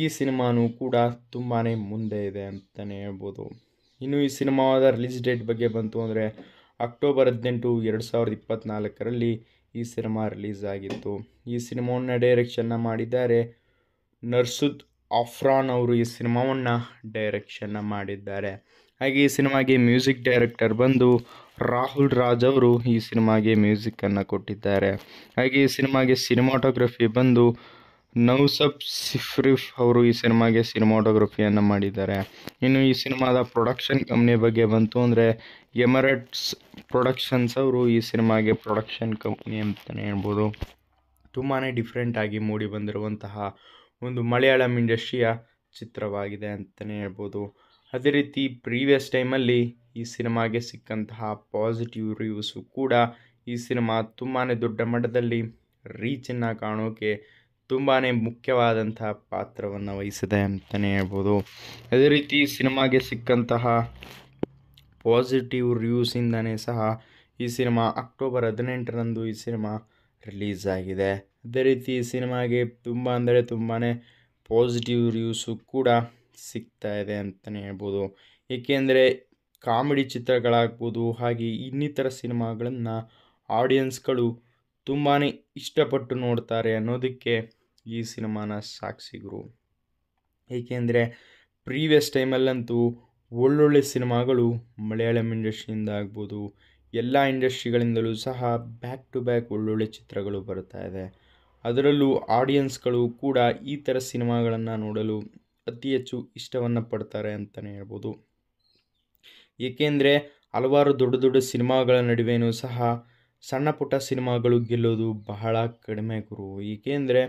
Speaker 2: ಈ ಸಿನಿಮಾನೂ ಕೂಡ ತುಂಬಾ ಮುಂದೆ ಇದೆ ಅಂತಲೇ ಹೇಳ್ಬೋದು ಇನ್ನು ಈ ಸಿನಿಮಾದ ರಿಲೀಸ್ ಡೇಟ್ ಬಗ್ಗೆ ಬಂತು ಅಂದರೆ ಅಕ್ಟೋಬರ್ ಹದಿನೆಂಟು ಎರಡು ಸಾವಿರದ ಇಪ್ಪತ್ತ್ನಾಲ್ಕರಲ್ಲಿ ಈ ಸಿನಿಮಾ ರಿಲೀಸ್ ಆಗಿತ್ತು ಈ ಸಿನಿಮಾವನ್ನು ಡೈರೆಕ್ಷನ್ನ ಮಾಡಿದ್ದಾರೆ ನರ್ಸುದ್ ಆಫ್ರಾನ್ ಅವರು ಈ ಸಿನಿಮಾವನ್ನು ಡೈರೆಕ್ಷನ್ನ ಮಾಡಿದ್ದಾರೆ ಹಾಗೆ ಈ ಸಿನಿಮಾಗೆ ಮ್ಯೂಸಿಕ್ ಡೈರೆಕ್ಟರ್ ಬಂದು ರಾಹುಲ್ ರಾಜ್ ಅವರು ಈ ಸಿನಿಮಾಗೆ ಮ್ಯೂಸಿಕ್ಕನ್ನು ಕೊಟ್ಟಿದ್ದಾರೆ ಹಾಗೆ ಈ ಸಿನಿಮಾಗೆ ಸಿನಿಮಾಟೋಗ್ರಫಿ ಬಂದು ನೌಸಬ್ ಸಿಫ್ರಿಫ್ ಅವರು ಈ ಸಿನಿಮಾಗೆ ಸಿನಿಮಾಟೋಗ್ರಫಿಯನ್ನು ಮಾಡಿದ್ದಾರೆ ಇನ್ನು ಈ ಸಿನಿಮಾದ ಪ್ರೊಡಕ್ಷನ್ ಕಂಪ್ನಿ ಬಗ್ಗೆ ಬಂತು ಅಂದರೆ ಎಮರೆಟ್ಸ್ ಪ್ರೊಡಕ್ಷನ್ಸ್ ಅವರು ಈ ಸಿನಿಮಾಗೆ ಪ್ರೊಡಕ್ಷನ್ ಕಂಪ್ನಿ ಅಂತಲೇ ಹೇಳ್ಬೋದು ತುಂಬಾ ಡಿಫ್ರೆಂಟಾಗಿ ಮೂಡಿ ಬಂದಿರುವಂತಹ ಒಂದು ಮಲಯಾಳಂ ಇಂಡಸ್ಟ್ರಿಯ ಚಿತ್ರವಾಗಿದೆ ಅಂತಲೇ ಹೇಳ್ಬೋದು ಅದೇ ರೀತಿ ಪ್ರೀವಿಯಸ್ ಟೈಮಲ್ಲಿ ಈ ಸಿನಿಮಾಗೆ ಸಿಕ್ಕಂತಹ ಪಾಸಿಟಿವ್ ರಿವ್ಯೂಸು ಕೂಡ ಈ ಸಿನಿಮಾ ತುಂಬಾ ದೊಡ್ಡ ಮಟ್ಟದಲ್ಲಿ ರೀಚನ್ನು ಕಾಣೋಕೆ ತುಂಬಾ ಮುಖ್ಯವಾದಂತಹ ಪಾತ್ರವನ್ನು ವಹಿಸಿದೆ
Speaker 3: ಅಂತಲೇ ಹೇಳ್ಬೋದು
Speaker 2: ಅದೇ ರೀತಿ ಸಿನಿಮಾಗೆ ಸಿಕ್ಕಂತಹ ಪಾಸಿಟಿವ್ ರಿವ್ಯೂಸಿಂದನೇ ಸಹ ಈ ಸಿನಿಮಾ ಅಕ್ಟೋಬರ್ ಹದಿನೆಂಟರಂದು ಈ ಸಿನಿಮಾ ರಿಲೀಸ್ ಆಗಿದೆ ಅದೇ ರೀತಿ ಈ ಸಿನಿಮಾಗೆ ತುಂಬ ಅಂದರೆ ತುಂಬಾ ಪಾಸಿಟಿವ್ ರಿವ್ಯೂಸು ಕೂಡ ಸಿಗ್ತಾ ಇದೆ ಅಂತಲೇ ಹೇಳ್ಬೋದು ಏಕೆಂದರೆ ಕಾಮಿಡಿ ಚಿತ್ರಗಳಾಗ್ಬೋದು ಹಾಗೆ ಇನ್ನಿತರ ಸಿನಿಮಾಗಳನ್ನು ಆಡಿಯನ್ಸ್ಗಳು ತುಂಬಾ ಇಷ್ಟಪಟ್ಟು ನೋಡ್ತಾರೆ ಅನ್ನೋದಕ್ಕೆ ಈ ಸಿನಿಮಾನ ಸಾಕ್ಷಿಗರು ಏಕೆಂದರೆ ಪ್ರೀವಿಯಸ್ ಟೈಮಲ್ಲಂತೂ ಒಳ್ಳೊಳ್ಳೆ ಸಿನಿಮಾಗಳು ಮಲಯಾಳಂ ಇಂಡಸ್ಟ್ರಿಯಿಂದ ಆಗ್ಬೋದು ಎಲ್ಲ ಇಂಡಸ್ಟ್ರಿಗಳಿಂದಲೂ ಸಹ ಬ್ಯಾಕ್ ಟು ಬ್ಯಾಕ್ ಒಳ್ಳೊಳ್ಳೆ ಚಿತ್ರಗಳು ಬರ್ತಾ ಇದೆ ಅದರಲ್ಲೂ ಆಡಿಯನ್ಸ್ಗಳು ಕೂಡ ಈ ಥರ ಸಿನಿಮಾಗಳನ್ನು ನೋಡಲು ಅತಿ ಹೆಚ್ಚು ಇಷ್ಟವನ್ನು ಪಡ್ತಾರೆ ಅಂತಲೇ ಹೇಳ್ಬೋದು ಏಕೆಂದರೆ ಹಲವಾರು ದೊಡ್ಡ ದೊಡ್ಡ ಸಿನಿಮಾಗಳ ನಡುವೆಯೂ ಸಹ ಸಣ್ಣ ಪುಟ್ಟ ಸಿನಿಮಾಗಳು ಗೆಲ್ಲೋದು ಬಹಳ ಕಡಿಮೆ ಗುರು ಏಕೆಂದರೆ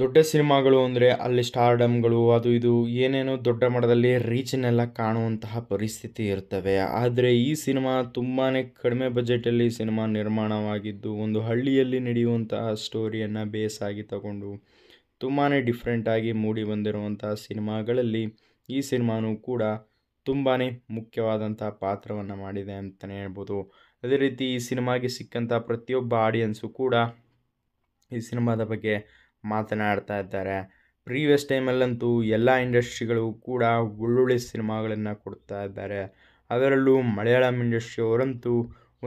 Speaker 2: ದೊಡ್ಡ ಸಿನಿಮಾಗಳು ಅಂದರೆ ಅಲ್ಲಿ ಸ್ಟಾರ್ಡಮ್ಗಳು ಅದು ಇದು ಏನೇನೋ ದೊಡ್ಡ ಮಟ್ಟದಲ್ಲಿ ರೀಚನ್ನೆಲ್ಲ ಕಾಣುವಂತಹ ಪರಿಸ್ಥಿತಿ ಇರ್ತವೆ ಆದರೆ ಈ ಸಿನಿಮಾ ತುಂಬಾ ಕಡಿಮೆ ಬಜೆಟಲ್ಲಿ ಸಿನಿಮಾ ನಿರ್ಮಾಣವಾಗಿದ್ದು ಒಂದು ಹಳ್ಳಿಯಲ್ಲಿ ನಡೆಯುವಂತಹ ಸ್ಟೋರಿಯನ್ನು ಬೇಸ್ ಆಗಿ ತಗೊಂಡು ತುಂಬಾ ಡಿಫ್ರೆಂಟಾಗಿ ಮೂಡಿ ಬಂದಿರುವಂತಹ ಸಿನಿಮಾಗಳಲ್ಲಿ ಈ ಸಿನಿಮಾನೂ ಕೂಡ ತುಂಬಾ ಮುಖ್ಯವಾದಂತಹ ಪಾತ್ರವನ್ನು ಮಾಡಿದೆ ಅಂತಲೇ ಹೇಳ್ಬೋದು ಅದೇ ರೀತಿ ಈ ಸಿನಿಮಾಗೆ ಸಿಕ್ಕಂಥ ಪ್ರತಿಯೊಬ್ಬ ಆಡಿಯನ್ಸು ಕೂಡ ಈ ಸಿನಿಮಾದ ಬಗ್ಗೆ ಮಾತನಾಡ್ತಾ ಇದ್ದಾರೆ ಪ್ರೀವಿಯಸ್ ಟೈಮಲ್ಲಂತೂ ಎಲ್ಲ ಇಂಡಸ್ಟ್ರಿಗಳು ಕೂಡ ಒಳ್ಳೊಳ್ಳೆ ಸಿನಿಮಾಗಳನ್ನು ಕೊಡ್ತಾ ಇದ್ದಾರೆ ಅದರಲ್ಲೂ ಮಲಯಾಳಂ ಇಂಡಸ್ಟ್ರಿಯವರಂತೂ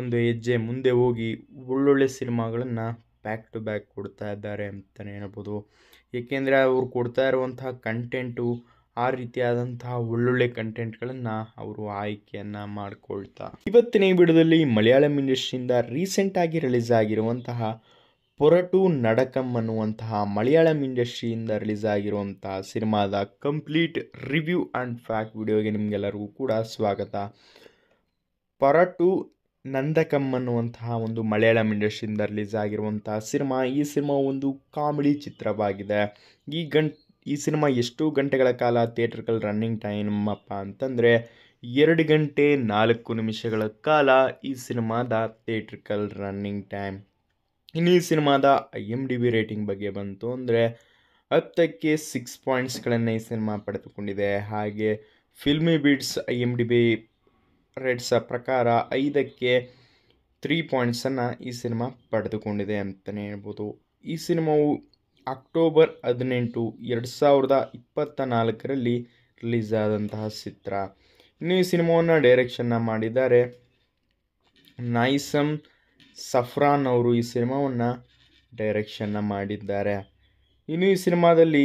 Speaker 2: ಒಂದು ಹೆಜ್ಜೆ ಮುಂದೆ ಹೋಗಿ ಒಳ್ಳೊಳ್ಳೆ ಸಿನಿಮಾಗಳನ್ನು ಬ್ಯಾಕ್ ಟು ಬ್ಯಾಕ್ ಕೊಡ್ತಾ ಇದ್ದಾರೆ ಅಂತಲೇ ಹೇಳ್ಬೋದು ಏಕೆಂದರೆ ಅವ್ರು ಕೊಡ್ತಾ ಇರುವಂತಹ ಕಂಟೆಂಟು ಆ ರೀತಿಯಾದಂತಹ ಒಳ್ಳೊಳ್ಳೆ ಕಂಟೆಂಟ್ಗಳನ್ನು ಅವರು ಆಯ್ಕೆಯನ್ನು ಮಾಡಿಕೊಳ್ತಾ ಇವತ್ತಿನ ಈ ವಿಡಿಯೋದಲ್ಲಿ ಮಲಯಾಳಂ ಇಂಡಸ್ಟ್ರಿಯಿಂದ ರೀಸೆಂಟಾಗಿ ರಿಲೀಸ್ ಆಗಿರುವಂತಹ ಪೊರಟು ನಡಕಂ ಅನ್ನುವಂತಹ ಮಲಯಾಳಂ ಇಂಡಸ್ಟ್ರಿಯಿಂದ ರಿಲೀಸ್ ಆಗಿರುವಂತಹ ಸಿನಿಮಾದ ಕಂಪ್ಲೀಟ್ ರಿವ್ಯೂ ಆ್ಯಂಡ್ ಫ್ಯಾಕ್ಟ್ ವಿಡಿಯೋಗೆ ನಿಮಗೆಲ್ಲರಿಗೂ ಕೂಡ ಸ್ವಾಗತ ಪೊರಟು ನಂದಕಂ ಅನ್ನುವಂತಹ ಒಂದು ಮಲಯಾಳಂ ಇಂಡಸ್ಟ್ರಿಯಿಂದ ರಿಲೀಸ್ ಆಗಿರುವಂತಹ ಸಿನಿಮಾ ಈ ಸಿನಿಮಾ ಒಂದು ಕಾಮಿಡಿ ಚಿತ್ರವಾಗಿದೆ ಈ ಗಂಟ್ ಈ ಸಿನಿಮಾ ಎಷ್ಟು ಗಂಟೆಗಳ ಕಾಲ ಥಿಯೇಟ್ರಿಕಲ್ ರನ್ನಿಂಗ್ ಟೈಮ್ ಅಪ್ಪ ಅಂತಂದರೆ ಎರಡು ಗಂಟೆ ನಾಲ್ಕು ನಿಮಿಷಗಳ ಕಾಲ ಈ ಸಿನಿಮಾದ ಥಿಯೇಟ್ರಿಕಲ್ ರನ್ನಿಂಗ್ ಟೈಮ್ ಇನ್ನು ಈ ಸಿನಿಮಾದ I M D B rating ಬಗ್ಗೆ ಬಂತು ಅಂದರೆ ಹತ್ತಕ್ಕೆ ಸಿಕ್ಸ್ ಪಾಯಿಂಟ್ಸ್ಗಳನ್ನು ಈ ಸಿನಿಮಾ ಪಡೆದುಕೊಂಡಿದೆ ಹಾಗೆ filmy beats I M D B rates ಪ್ರಕಾರ ಐದಕ್ಕೆ ತ್ರೀ ಪಾಯಿಂಟ್ಸನ್ನು ಈ ಸಿನಿಮಾ ಪಡೆದುಕೊಂಡಿದೆ ಅಂತಲೇ ಹೇಳ್ಬೋದು ಈ ಸಿನಿಮಾವು ಅಕ್ಟೋಬರ್ ಹದಿನೆಂಟು ಎರಡು ಸಾವಿರದ ಇಪ್ಪತ್ತ ನಾಲ್ಕರಲ್ಲಿ ರಿಲೀಸ್ ಆದಂತಹ ಚಿತ್ರ ಇನ್ನು ಈ ಸಿನಿಮಾವನ್ನು ಡೈರೆಕ್ಷನ್ನ ಮಾಡಿದ್ದಾರೆ ನೈಸಮ್ ಸಫ್ರಾನ್ ಅವರು ಈ ಸಿನಿಮಾವನ್ನು ಡೈರೆಕ್ಷನ್ನ ಮಾಡಿದ್ದಾರೆ ಇನ್ನು ಈ ಸಿನಿಮಾದಲ್ಲಿ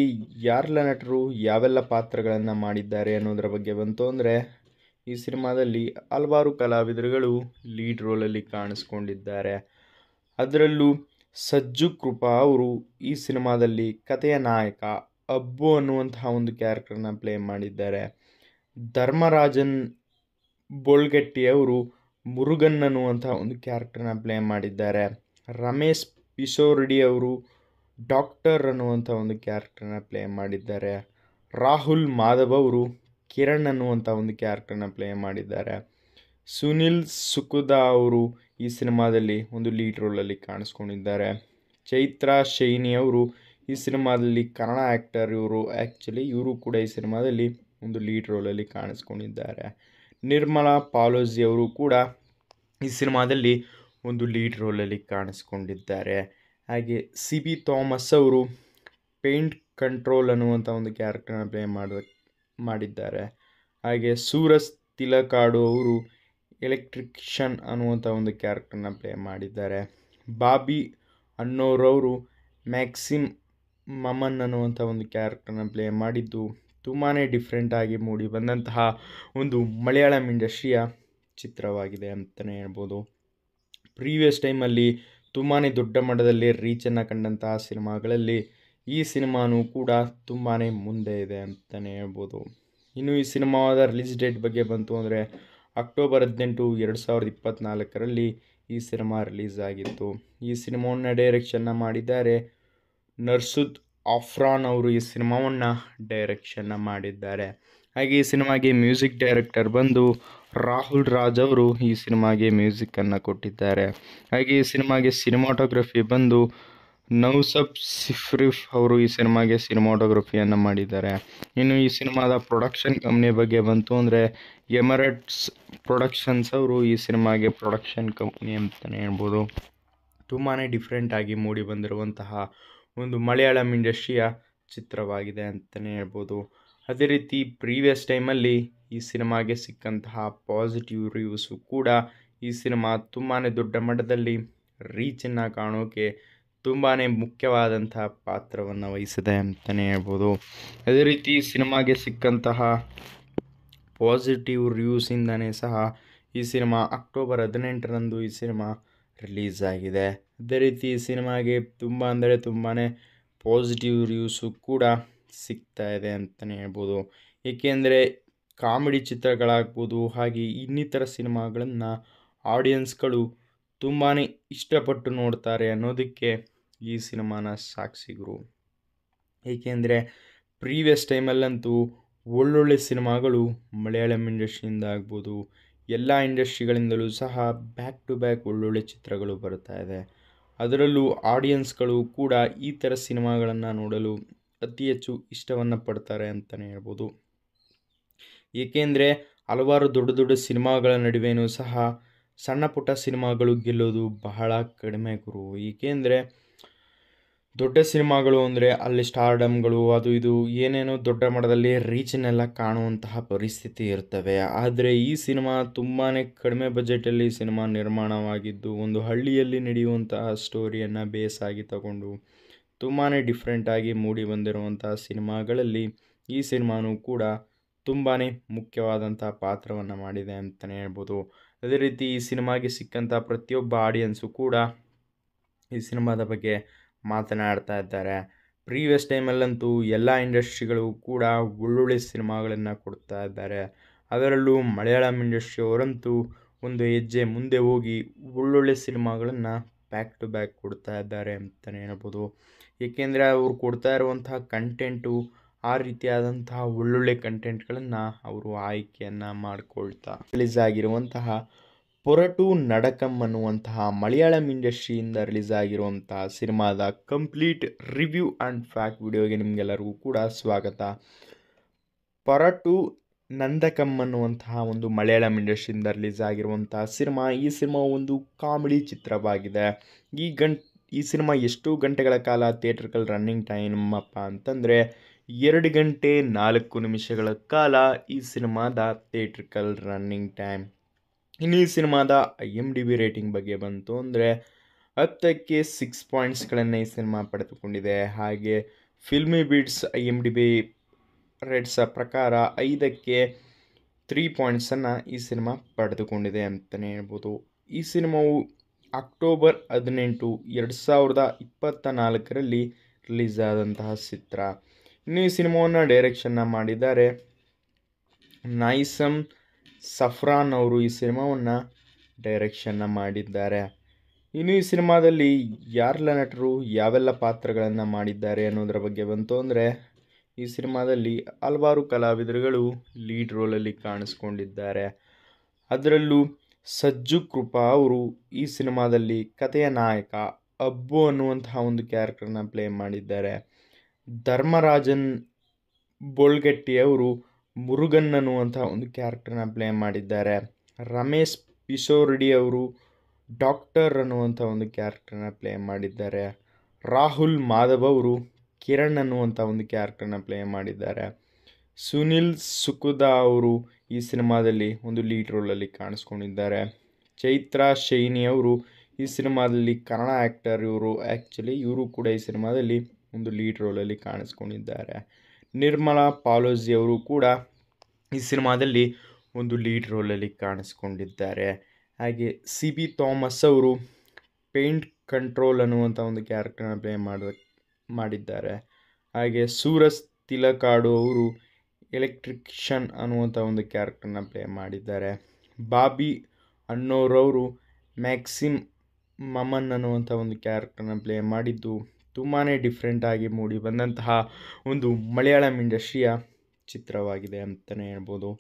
Speaker 2: ಯಾರೆಲ್ಲ ನಟರು ಯಾವೆಲ್ಲ ಪಾತ್ರಗಳನ್ನು ಮಾಡಿದ್ದಾರೆ ಅನ್ನೋದರ ಬಗ್ಗೆ ಬಂತು ಅಂದರೆ ಈ ಸಿನಿಮಾದಲ್ಲಿ ಹಲವಾರು ಕಲಾವಿದರುಗಳು ಲೀಡ್ ರೋಲಲ್ಲಿ ಕಾಣಿಸ್ಕೊಂಡಿದ್ದಾರೆ ಅದರಲ್ಲೂ ಸಜ್ಜು ಕೃಪಾ ಅವರು ಈ ಸಿನಿಮಾದಲ್ಲಿ ಕಥೆಯ ನಾಯಕ ಅಬ್ಬು ಅನ್ನುವಂತಹ ಒಂದು ಕ್ಯಾರೆಕ್ಟರ್ನ ಪ್ಲೇ ಮಾಡಿದ್ದಾರೆ ಧರ್ಮರಾಜನ್ ಅವರು ಮುರುಗನ್ ಅನ್ನುವಂಥ ಒಂದು ಕ್ಯಾರೆಕ್ಟರ್ನ ಪ್ಲೇ ಮಾಡಿದ್ದಾರೆ ರಮೇಶ್ ಪಿಶೋರ್ಡಿ ಅವರು ಡಾಕ್ಟರ್ ಅನ್ನುವಂಥ ಒಂದು ಕ್ಯಾರೆಕ್ಟರ್ನ ಪ್ಲೇ ಮಾಡಿದ್ದಾರೆ ರಾಹುಲ್ ಮಾಧವ್ ಅವರು ಕಿರಣ್ ಅನ್ನುವಂಥ ಒಂದು ಕ್ಯಾರೆಕ್ಟರ್ನ ಪ್ಲೇ ಮಾಡಿದ್ದಾರೆ ಸುನಿಲ್ ಸುಕುದಾ ಅವರು ಈ ಸಿನಿಮಾದಲ್ಲಿ ಒಂದು ಲೀಡ್ ರೋಲಲ್ಲಿ ಕಾಣಿಸ್ಕೊಂಡಿದ್ದಾರೆ ಚೈತ್ರ ಶೈನಿ ಅವರು ಈ ಸಿನಿಮಾದಲ್ಲಿ ಕನ್ನಡ ಆ್ಯಕ್ಟರ್ ಇವರು ಆ್ಯಕ್ಚುಲಿ ಇವರು ಕೂಡ ಈ ಸಿನಿಮಾದಲ್ಲಿ ಒಂದು ಲೀಡ್ ರೋಲಲ್ಲಿ ಕಾಣಿಸ್ಕೊಂಡಿದ್ದಾರೆ ನಿರ್ಮಲಾ ಪಾಲೋಜಿ ಅವರು ಕೂಡ ಈ ಸಿನಿಮಾದಲ್ಲಿ ಒಂದು ಲೀಡ್ ರೋಲಲ್ಲಿ ಕಾಣಿಸ್ಕೊಂಡಿದ್ದಾರೆ ಹಾಗೆ ಸಿ ಬಿ ಥಾಮಸ್ ಅವರು ಪೇಂಟ್ ಕಂಟ್ರೋಲ್ ಅನ್ನುವಂಥ ಒಂದು ಕ್ಯಾರೆಕ್ಟರ್ನ ಪ್ಲೇ ಮಾಡಿದ್ದಾರೆ ಹಾಗೆ ಸೂರಜ್ ತಿಲಕಾಡು ಅವರು ಎಲೆಕ್ಟ್ರಿಕ್ಷನ್ ಅನ್ನುವಂಥ ಒಂದು ಕ್ಯಾರೆಕ್ಟರ್ನ ಪ್ಲೇ ಮಾಡಿದ್ದಾರೆ ಬಾಬಿ ಅನ್ನೋರವರು ಮ್ಯಾಕ್ಸಿಮ್ ಮಮನ್ ಅನ್ನುವಂಥ ಒಂದು ಕ್ಯಾರೆಕ್ಟರ್ನ ಪ್ಲೇ ಮಾಡಿದ್ದು ತುಂಬಾ ಡಿಫ್ರೆಂಟಾಗಿ ಮೂಡಿ ಬಂದಂತಹ ಒಂದು ಮಲಯಾಳಂ ಇಂಡಸ್ಟ್ರಿಯ ಚಿತ್ರವಾಗಿದೆ ಅಂತಲೇ ಹೇಳ್ಬೋದು ಪ್ರೀವಿಯಸ್ ಟೈಮಲ್ಲಿ ತುಂಬಾ ದೊಡ್ಡ ಮಟ್ಟದಲ್ಲಿ ರೀಚನ್ನು ಕಂಡಂತಹ ಸಿನಿಮಾಗಳಲ್ಲಿ ಈ ಸಿನಿಮಾನೂ ಕೂಡ ತುಂಬಾ ಮುಂದೆ ಇದೆ ಅಂತಲೇ ಹೇಳ್ಬೋದು ಇನ್ನು ಈ ಸಿನಿಮಾದ ರಿಲೀಸ್ ಡೇಟ್ ಬಗ್ಗೆ ಬಂತು ಅಂದರೆ ಅಕ್ಟೋಬರ್ ಹದಿನೆಂಟು ಎರಡು ಸಾವಿರದ ಇಪ್ಪತ್ತ್ನಾಲ್ಕರಲ್ಲಿ ಈ ಸಿನಿಮಾ ರಿಲೀಸ್ ಆಗಿತ್ತು ಈ ಸಿನಿಮಾವನ್ನು ಡೈರೆಕ್ಷನ್ನ ಮಾಡಿದ್ದಾರೆ ನರ್ಸುದ್ ಆಫ್ರಾನ್ ಅವರು ಈ ಸಿನಿಮಾವನ್ನು ಡೈರೆಕ್ಷನ್ನ ಮಾಡಿದ್ದಾರೆ ಹಾಗೆ ಈ ಸಿನಿಮಾಗೆ ಮ್ಯೂಸಿಕ್ ಡೈರೆಕ್ಟರ್ ಬಂದು ರಾಹುಲ್ ರಾಜ್ ಅವರು ಈ ಸಿನಿಮಾಗೆ ಮ್ಯೂಸಿಕ್ಕನ್ನು ಕೊಟ್ಟಿದ್ದಾರೆ ಹಾಗೆ ಈ ಸಿನಿಮಾಗೆ ಸಿನಿಮಾಟೋಗ್ರಫಿ ಬಂದು ನೌಸಬ್ ಸಿಫ್ರಿಫ್ ಅವರು ಈ ಸಿನಿಮಾಗೆ ಸಿನಿಮಾಟೋಗ್ರಫಿಯನ್ನು ಮಾಡಿದ್ದಾರೆ ಇನ್ನು ಈ ಸಿನಿಮಾದ ಪ್ರೊಡಕ್ಷನ್ ಕಂಪ್ನಿ ಬಗ್ಗೆ ಬಂತು ಅಂದರೆ ಎಮರೆಟ್ಸ್ ಪ್ರೊಡಕ್ಷನ್ಸ್ ಅವರು ಈ ಸಿನಿಮಾಗೆ ಪ್ರೊಡಕ್ಷನ್ ಕಂಪ್ನಿ ಅಂತಲೇ ಹೇಳ್ಬೋದು ತುಂಬಾ ಡಿಫ್ರೆಂಟಾಗಿ ಮೂಡಿ ಬಂದಿರುವಂತಹ ಒಂದು ಮಲಯಾಳಂ ಇಂಡಸ್ಟ್ರಿಯ ಚಿತ್ರವಾಗಿದೆ ಅಂತಲೇ ಹೇಳ್ಬೋದು ಅದೇ ರೀತಿ ಪ್ರೀವಿಯಸ್ ಟೈಮಲ್ಲಿ ಈ ಸಿನಿಮಾಗೆ ಸಿಕ್ಕಂತಹ ಪಾಸಿಟಿವ್ ರಿವ್ಯೂಸು ಕೂಡ ಈ ಸಿನಿಮಾ ತುಂಬಾ ದೊಡ್ಡ ಮಟ್ಟದಲ್ಲಿ ರೀಚನ್ನು ಕಾಣೋಕೆ ತುಂಬಾ ಮುಖ್ಯವಾದಂತಹ ಪಾತ್ರವನ್ನು ವಹಿಸಿದೆ ಅಂತಲೇ ಹೇಳ್ಬೋದು ಅದೇ ರೀತಿ ಸಿನಿಮಾಗೆ ಸಿಕ್ಕಂತಹ ಪಾಸಿಟಿವ್ ರಿವ್ಯೂಸಿಂದನೇ ಸಹ ಈ ಸಿನಿಮಾ ಅಕ್ಟೋಬರ್ ಹದಿನೆಂಟರಂದು ಈ ಸಿನಿಮಾ
Speaker 1: ರಿಲೀಸ್ ಆಗಿದೆ
Speaker 2: ಅದೇ ರೀತಿ ಈ ಸಿನಿಮಾಗೆ ತುಂಬ ಅಂದರೆ ತುಂಬಾ ಪಾಸಿಟಿವ್ ರಿವ್ಯೂಸು ಕೂಡ ಸಿಗ್ತಾ ಇದೆ ಅಂತಲೇ ಹೇಳ್ಬೋದು ಏಕೆಂದರೆ ಕಾಮಿಡಿ ಚಿತ್ರಗಳಾಗ್ಬೋದು ಹಾಗೆ ಇನ್ನಿತರ ಸಿನಿಮಾಗಳನ್ನು ಆಡಿಯನ್ಸ್ಗಳು ತುಂಬಾ ಇಷ್ಟಪಟ್ಟು ನೋಡ್ತಾರೆ ಅನ್ನೋದಕ್ಕೆ ಈ ಸಿನಿಮಾನ ಸಾಕ್ಷಿಗರು ಏಕೆಂದರೆ ಪ್ರೀವಿಯಸ್ ಟೈಮಲ್ಲಂತೂ ಒಳ್ಳೊಳ್ಳೆ ಸಿನಿಮಾಗಳು ಮಲಯಾಳಂ ಇಂಡಸ್ಟ್ರಿಯಿಂದ ಆಗ್ಬೋದು ಎಲ್ಲ ಇಂಡಸ್ಟ್ರಿಗಳಿಂದಲೂ ಸಹ ಬ್ಯಾಕ್ ಟು ಬ್ಯಾಕ್ ಒಳ್ಳೊಳ್ಳೆ ಚಿತ್ರಗಳು ಬರ್ತಾ ಇದೆ ಅದರಲ್ಲೂ ಆಡಿಯನ್ಸ್ಗಳು ಕೂಡ ಈ ಥರ ಸಿನಿಮಾಗಳನ್ನು ನೋಡಲು ಅತಿ ಹೆಚ್ಚು ಇಷ್ಟವನ್ನು ಪಡ್ತಾರೆ ಅಂತಲೇ ಹೇಳ್ಬೋದು ಏಕೆಂದರೆ ಹಲವಾರು ದೊಡ್ಡ ದೊಡ್ಡ ಸಿನಿಮಾಗಳ ನಡುವೆಯೂ ಸಹ ಸಣ್ಣ ಪುಟ್ಟ ಸಿನಿಮಾಗಳು ಗೆಲ್ಲೋದು ಬಹಳ ಕಡಿಮೆ ಗುರು ಏಕೆಂದರೆ ದೊಡ್ಡ ಸಿನಿಮಾಗಳು ಅಂದರೆ ಅಲ್ಲಿ ಸ್ಟಾರ್ಡಮ್ಗಳು ಅದು ಇದು ಏನೇನೋ ದೊಡ್ಡ ಮಟ್ಟದಲ್ಲಿ ರೀಚ್ನೆಲ್ಲ ಕಾಣುವಂತಹ ಪರಿಸ್ಥಿತಿ ಇರ್ತವೆ ಆದರೆ ಈ ಸಿನಿಮಾ ತುಂಬಾ ಕಡಿಮೆ ಬಜೆಟಲ್ಲಿ ಸಿನಿಮಾ ನಿರ್ಮಾಣವಾಗಿದ್ದು ಒಂದು ಹಳ್ಳಿಯಲ್ಲಿ ನಡೆಯುವಂತಹ ಸ್ಟೋರಿಯನ್ನು ಬೇಸಾಗಿ ತಗೊಂಡು ತುಂಬಾ ಡಿಫ್ರೆಂಟಾಗಿ ಮೂಡಿ ಬಂದಿರುವಂತಹ ಸಿನಿಮಾಗಳಲ್ಲಿ ಈ ಸಿನಿಮಾನೂ ಕೂಡ ತುಂಬಾ ಮುಖ್ಯವಾದಂಥ ಪಾತ್ರವನ್ನು ಮಾಡಿದೆ ಅಂತಲೇ ಹೇಳ್ಬೋದು ಅದೇ ರೀತಿ ಈ ಸಿನಿಮಾಗೆ ಸಿಕ್ಕಂಥ ಪ್ರತಿಯೊಬ್ಬ ಆಡಿಯನ್ಸು ಕೂಡ ಈ ಸಿನಿಮಾದ ಬಗ್ಗೆ ಮಾತನಾಡ್ತಾ ಇದ್ದಾರೆ ಪ್ರೀವಿಯಸ್ ಟೈಮಲ್ಲಂತೂ ಎಲ್ಲ ಇಂಡಸ್ಟ್ರಿಗಳು ಕೂಡ ಒಳ್ಳೊಳ್ಳೆ ಸಿನಿಮಾಗಳನ್ನು ಕೊಡ್ತಾ ಇದ್ದಾರೆ ಅದರಲ್ಲೂ ಮಲಯಾಳಂ ಇಂಡಸ್ಟ್ರಿಯವರಂತೂ ಒಂದು ಹೆಜ್ಜೆ ಮುಂದೆ ಹೋಗಿ ಒಳ್ಳೊಳ್ಳೆ ಸಿನಿಮಾಗಳನ್ನು ಬ್ಯಾಕ್ ಟು ಬ್ಯಾಕ್ ಕೊಡ್ತಾ ಇದ್ದಾರೆ ಅಂತಲೇ ಹೇಳ್ಬೋದು ಏಕೆಂದರೆ ಅವರು ಕೊಡ್ತಾ ಇರುವಂತಹ ಕಂಟೆಂಟು ಆ ರೀತಿಯಾದಂತಹ ಒಳ್ಳೊಳ್ಳೆ ಕಂಟೆಂಟ್ಗಳನ್ನು ಅವರು ಆಯ್ಕೆಯನ್ನು ಮಾಡಿಕೊಳ್ತಾ ರಿಲೀಸ್ ಆಗಿರುವಂತಹ ಪೊರಟು ನಡಕಂ ಅನ್ನುವಂತಹ ಮಲಯಾಳಂ ಇಂಡಸ್ಟ್ರಿಯಿಂದ ರಿಲೀಸ್ ಆಗಿರುವಂತಹ ಸಿನಿಮಾದ ಕಂಪ್ಲೀಟ್ ರಿವ್ಯೂ ಆ್ಯಂಡ್ ಫ್ಯಾಕ್ಟ್ ವಿಡಿಯೋಗೆ ನಿಮಗೆಲ್ಲರಿಗೂ ಕೂಡ ಸ್ವಾಗತ ಪೊರಟು ನಂದಕಂ ಅನ್ನುವಂತಹ ಒಂದು ಮಲಯಾಳಂ ಇಂಡಸ್ಟ್ರಿಯಿಂದ ರಿಲೀಸ್ ಆಗಿರುವಂತಹ ಸಿನಿಮಾ ಈ ಸಿನಿಮಾ ಒಂದು ಕಾಮಿಡಿ ಚಿತ್ರವಾಗಿದೆ ಈ ಗಂಟ್ ಈ ಸಿನಿಮಾ ಎಷ್ಟು ಗಂಟೆಗಳ ಕಾಲ ಥಿಯೇಟ್ರ್ಗಳ ರನ್ನಿಂಗ್ ಟೈಮ್ ಅಪ್ಪ ಅಂತಂದರೆ ಎರಡು ಗಂಟೆ ನಾಲ್ಕು ನಿಮಿಷಗಳ ಕಾಲ ಈ ಸಿನಿಮಾದ ಥಿಯೇಟ್ರಿಕಲ್ ರನ್ನಿಂಗ್ ಟೈಮ್ ಇನ್ನು ಈ ಸಿನಿಮಾದ I M D B rating ಬಗ್ಗೆ ಬಂತು ಅಂದರೆ ಹತ್ತಕ್ಕೆ ಸಿಕ್ಸ್ ಪಾಯಿಂಟ್ಸ್ಗಳನ್ನು ಈ ಸಿನಿಮಾ ಪಡೆದುಕೊಂಡಿದೆ ಹಾಗೆ filmy beats I M D B rates ಪ್ರಕಾರ ಐದಕ್ಕೆ ತ್ರೀ ಪಾಯಿಂಟ್ಸನ್ನು ಈ ಸಿನಿಮಾ ಪಡೆದುಕೊಂಡಿದೆ ಅಂತಲೇ ಹೇಳ್ಬೋದು ಈ ಸಿನಿಮಾವು ಅಕ್ಟೋಬರ್ ಹದಿನೆಂಟು ಎರಡು ಸಾವಿರದ ಇಪ್ಪತ್ತ ನಾಲ್ಕರಲ್ಲಿ ರಿಲೀಸ್ ಆದಂತಹ ಚಿತ್ರ ಇನ್ನು ಈ ಸಿನಿಮಾವನ್ನು ಡೈರೆಕ್ಷನ್ನ ಮಾಡಿದ್ದಾರೆ ನೈಸಮ್ ಸಫ್ರಾನ್ ಅವರು ಈ ಸಿನಿಮಾವನ್ನು ಡೈರೆಕ್ಷನ್ನ ಮಾಡಿದ್ದಾರೆ ಇನ್ನು ಈ ಸಿನಿಮಾದಲ್ಲಿ ಯಾರೆಲ್ಲ ನಟರು ಯಾವೆಲ್ಲ ಪಾತ್ರಗಳನ್ನು ಮಾಡಿದ್ದಾರೆ ಅನ್ನೋದರ ಬಗ್ಗೆ ಬಂತು ಅಂದರೆ ಈ ಸಿನಿಮಾದಲ್ಲಿ ಹಲವಾರು ಕಲಾವಿದರುಗಳು ಲೀಡ್ ರೋಲಲ್ಲಿ ಕಾಣಿಸ್ಕೊಂಡಿದ್ದಾರೆ ಅದರಲ್ಲೂ ಸಜ್ಜು ಕೃಪಾ ಅವರು ಈ ಸಿನಿಮಾದಲ್ಲಿ ಕಥೆಯ ನಾಯಕ ಅಬ್ಬು ಅನ್ನುವಂತಹ ಒಂದು ಕ್ಯಾರೆಕ್ಟರ್ನ ಪ್ಲೇ ಮಾಡಿದ್ದಾರೆ ಧರ್ಮರಾಜನ್ ಬೋಳ್ಗಟ್ಟಿಯವರು ಮುರುಗನ್ ಅನ್ನುವಂಥ ಒಂದು ಕ್ಯಾರೆಕ್ಟರ್ನ ಪ್ಲೇ ಮಾಡಿದ್ದಾರೆ ರಮೇಶ್ ಅವರು ಡಾಕ್ಟರ್ ಅನ್ನುವಂಥ ಒಂದು ಕ್ಯಾರೆಕ್ಟರ್ನ ಪ್ಲೇ ಮಾಡಿದ್ದಾರೆ ರಾಹುಲ್ ಮಾಧವ್ ಅವರು ಕಿರಣ್ ಅನ್ನುವಂಥ ಒಂದು ಕ್ಯಾರೆಕ್ಟರ್ನ ಪ್ಲೇ ಮಾಡಿದ್ದಾರೆ ಸುನಿಲ್ ಸುಕುದಾ ಅವರು ಈ ಸಿನಿಮಾದಲ್ಲಿ ಒಂದು ಲೀಡ್ ರೋಲಲ್ಲಿ ಕಾಣಿಸ್ಕೊಂಡಿದ್ದಾರೆ ಚೈತ್ರ ಶೈನಿ ಅವರು ಈ ಸಿನಿಮಾದಲ್ಲಿ ಕನ್ನಡ ಆ್ಯಕ್ಟರ್ ಇವರು ಆ್ಯಕ್ಚುಲಿ ಇವರು ಕೂಡ ಈ ಸಿನಿಮಾದಲ್ಲಿ ಒಂದು ಲೀಡ್ ರೋಲಲ್ಲಿ ಕಾಣಿಸ್ಕೊಂಡಿದ್ದಾರೆ ನಿರ್ಮಲಾ ಅವರು ಕೂಡ ಈ ಸಿನಿಮಾದಲ್ಲಿ ಒಂದು ಲೀಡ್ ರೋಲಲ್ಲಿ ಕಾಣಿಸ್ಕೊಂಡಿದ್ದಾರೆ ಹಾಗೆ ಸಿ ಬಿ ಥಾಮಸ್ ಅವರು ಪೇಂಟ್ ಕಂಟ್ರೋಲ್ ಅನ್ನುವಂಥ ಒಂದು ಕ್ಯಾರೆಕ್ಟರ್ನ ಪ್ಲೇ ಮಾಡ ಮಾಡಿದ್ದಾರೆ ಹಾಗೆ ಸೂರಜ್ ತಿಲಕಾಡು ಅವರು ಎಲೆಕ್ಟ್ರಿಕ್ಷನ್ ಅನ್ನುವಂಥ ಒಂದು ಕ್ಯಾರೆಕ್ಟರ್ನ ಪ್ಲೇ ಮಾಡಿದ್ದಾರೆ ಬಾಬಿ ಅನ್ನೋರವರು ಮ್ಯಾಕ್ಸಿಮ್ ಮಮನ್ ಅನ್ನುವಂಥ ಒಂದು ಕ್ಯಾರೆಕ್ಟರ್ನ ಪ್ಲೇ ಮಾಡಿದ್ದು ತುಂಬಾ ಡಿಫ್ರೆಂಟಾಗಿ ಮೂಡಿ ಬಂದಂತಹ ಒಂದು ಮಲಯಾಳಂ ಇಂಡಸ್ಟ್ರಿಯ ಚಿತ್ರವಾಗಿದೆ ಅಂತಲೇ ಹೇಳ್ಬೋದು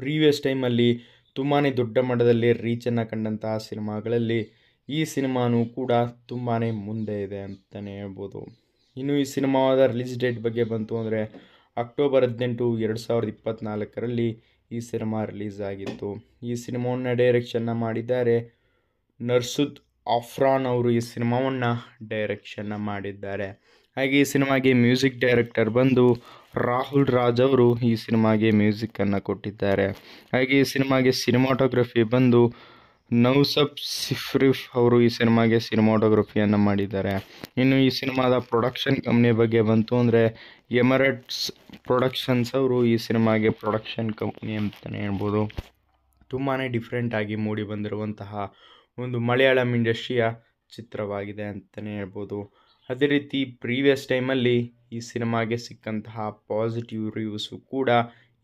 Speaker 2: ಪ್ರೀವಿಯಸ್ ಟೈಮಲ್ಲಿ ತುಂಬಾ ದೊಡ್ಡ ಮಟ್ಟದಲ್ಲಿ ರೀಚನ್ನು ಕಂಡಂತಹ ಸಿನಿಮಾಗಳಲ್ಲಿ ಈ ಸಿನಿಮಾನೂ ಕೂಡ ತುಂಬಾ ಮುಂದೆ ಇದೆ ಅಂತಲೇ ಹೇಳ್ಬೋದು ಇನ್ನು ಈ ಸಿನಿಮಾದ ರಿಲೀಸ್ ಡೇಟ್ ಬಗ್ಗೆ ಬಂತು ಅಂದರೆ ಅಕ್ಟೋಬರ್ ಹದಿನೆಂಟು ಎರಡು ಸಾವಿರದ ಇಪ್ಪತ್ತ್ನಾಲ್ಕರಲ್ಲಿ ಈ ಸಿನಿಮಾ ರಿಲೀಸ್ ಆಗಿತ್ತು ಈ ಸಿನಿಮಾವನ್ನು ಡೈರೆಕ್ಷನ್ನ ಮಾಡಿದ್ದಾರೆ ನರ್ಸುದ್ ಆಫ್ರಾನ್ ಅವರು ಈ ಸಿನಿಮಾವನ್ನು ಡೈರೆಕ್ಷನ್ನ ಮಾಡಿದ್ದಾರೆ ಹಾಗೆ ಈ ಸಿನಿಮಾಗೆ ಮ್ಯೂಸಿಕ್ ಡೈರೆಕ್ಟರ್ ಬಂದು ರಾಹುಲ್ ರಾಜ್ ಅವರು ಈ ಸಿನಿಮಾಗೆ ಮ್ಯೂಸಿಕನ್ನು ಕೊಟ್ಟಿದ್ದಾರೆ ಹಾಗೆ ಈ ಸಿನಿಮಾಗೆ ಸಿನಿಮಾಟೋಗ್ರಫಿ ಬಂದು ನೌಸಬ್ ಸಿಫ್ರಿಫ್ ಅವರು ಈ ಸಿನಿಮಾಗೆ ಸಿನಿಮಾಟೋಗ್ರಫಿಯನ್ನು ಮಾಡಿದ್ದಾರೆ ಇನ್ನು ಈ ಸಿನಿಮಾದ ಪ್ರೊಡಕ್ಷನ್ ಕಂಪ್ನಿ ಬಗ್ಗೆ ಬಂತು ಅಂದರೆ ಎಮರಟ್ಸ್ ಪ್ರೊಡಕ್ಷನ್ಸ್ ಅವರು ಈ ಸಿನಿಮಾಗೆ ಪ್ರೊಡಕ್ಷನ್ ಕಂಪ್ನಿ ಅಂತಲೇ ಹೇಳ್ಬೋದು ತುಂಬಾ ಡಿಫ್ರೆಂಟಾಗಿ ಮೂಡಿ ಬಂದಿರುವಂತಹ ಒಂದು ಮಲಯಾಳಂ ಇಂಡಸ್ಟ್ರಿಯ ಚಿತ್ರವಾಗಿದೆ ಅಂತಲೇ ಹೇಳ್ಬೋದು ಅದೇ ರೀತಿ ಪ್ರೀವಿಯಸ್ ಟೈಮಲ್ಲಿ ಈ ಸಿನಿಮಾಗೆ ಸಿಕ್ಕಂತಹ ಪಾಸಿಟಿವ್ ರಿವ್ಯೂಸು ಕೂಡ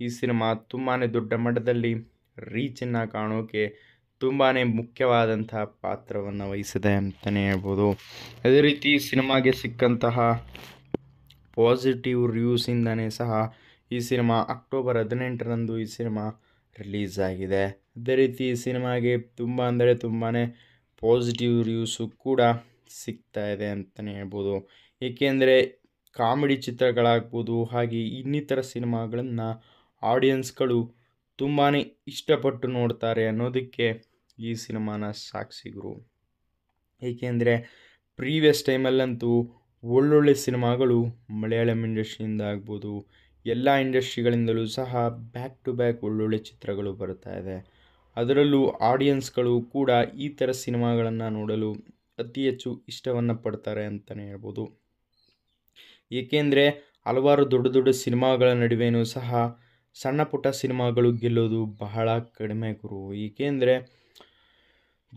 Speaker 2: ಈ ಸಿನಿಮಾ ತುಂಬಾ ದೊಡ್ಡ ಮಟ್ಟದಲ್ಲಿ ರೀಚನ್ನು ಕಾಣೋಕೆ ತುಂಬಾ ಮುಖ್ಯವಾದಂತಹ ಪಾತ್ರವನ್ನು ವಹಿಸಿದೆ ಅಂತಲೇ ಹೇಳ್ಬೋದು ಅದೇ ರೀತಿ ಸಿನಿಮಾಗೆ ಸಿಕ್ಕಂತಹ ಪಾಸಿಟಿವ್ ರಿವ್ಯೂಸಿಂದನೇ ಸಹ ಈ ಸಿನಿಮಾ ಅಕ್ಟೋಬರ್ ಹದಿನೆಂಟರಂದು ಈ ಸಿನಿಮಾ
Speaker 1: ರಿಲೀಸ್ ಆಗಿದೆ
Speaker 2: ಅದೇ ರೀತಿ ಸಿನಿಮಾಗೆ ತುಂಬ ಅಂದರೆ ತುಂಬಾ ಪಾಸಿಟಿವ್ ರಿವ್ಯೂಸು ಕೂಡ ಸಿಗ್ತಾ ಇದೆ ಅಂತಲೇ ಹೇಳ್ಬೋದು ಏಕೆಂದರೆ ಕಾಮಿಡಿ ಚಿತ್ರಗಳಾಗ್ಬೋದು ಹಾಗೆ ಇನ್ನಿತರ ಸಿನಿಮಾಗಳನ್ನು ಆಡಿಯನ್ಸ್ಗಳು ತುಂಬಾ ಇಷ್ಟಪಟ್ಟು ನೋಡ್ತಾರೆ ಅನ್ನೋದಕ್ಕೆ ಈ ಸಿನಿಮಾನ ಸಾಕ್ಷಿಗರು ಏಕೆಂದರೆ ಪ್ರೀವಿಯಸ್ ಟೈಮಲ್ಲಂತೂ ಒಳ್ಳೊಳ್ಳೆ ಸಿನಿಮಾಗಳು ಮಲಯಾಳಂ ಇಂಡಸ್ಟ್ರಿಯಿಂದ ಆಗ್ಬೋದು ಎಲ್ಲ ಇಂಡಸ್ಟ್ರಿಗಳಿಂದಲೂ ಸಹ ಬ್ಯಾಕ್ ಟು ಬ್ಯಾಕ್ ಒಳ್ಳೊಳ್ಳೆ ಚಿತ್ರಗಳು ಬರ್ತಾ ಇದೆ ಅದರಲ್ಲೂ ಆಡಿಯನ್ಸ್ಗಳು ಕೂಡ ಈ ಥರ ಸಿನಿಮಾಗಳನ್ನು ನೋಡಲು ಅತಿ ಹೆಚ್ಚು ಇಷ್ಟವನ್ನು ಪಡ್ತಾರೆ ಅಂತಲೇ ಹೇಳ್ಬೋದು ಏಕೆಂದರೆ ಹಲವಾರು ದೊಡ್ಡ ದೊಡ್ಡ ಸಿನಿಮಾಗಳ ನಡುವೆಯೂ ಸಹ ಸಣ್ಣ ಪುಟ್ಟ ಸಿನಿಮಾಗಳು ಗೆಲ್ಲೋದು ಬಹಳ ಕಡಿಮೆ ಗುರು ಏಕೆಂದರೆ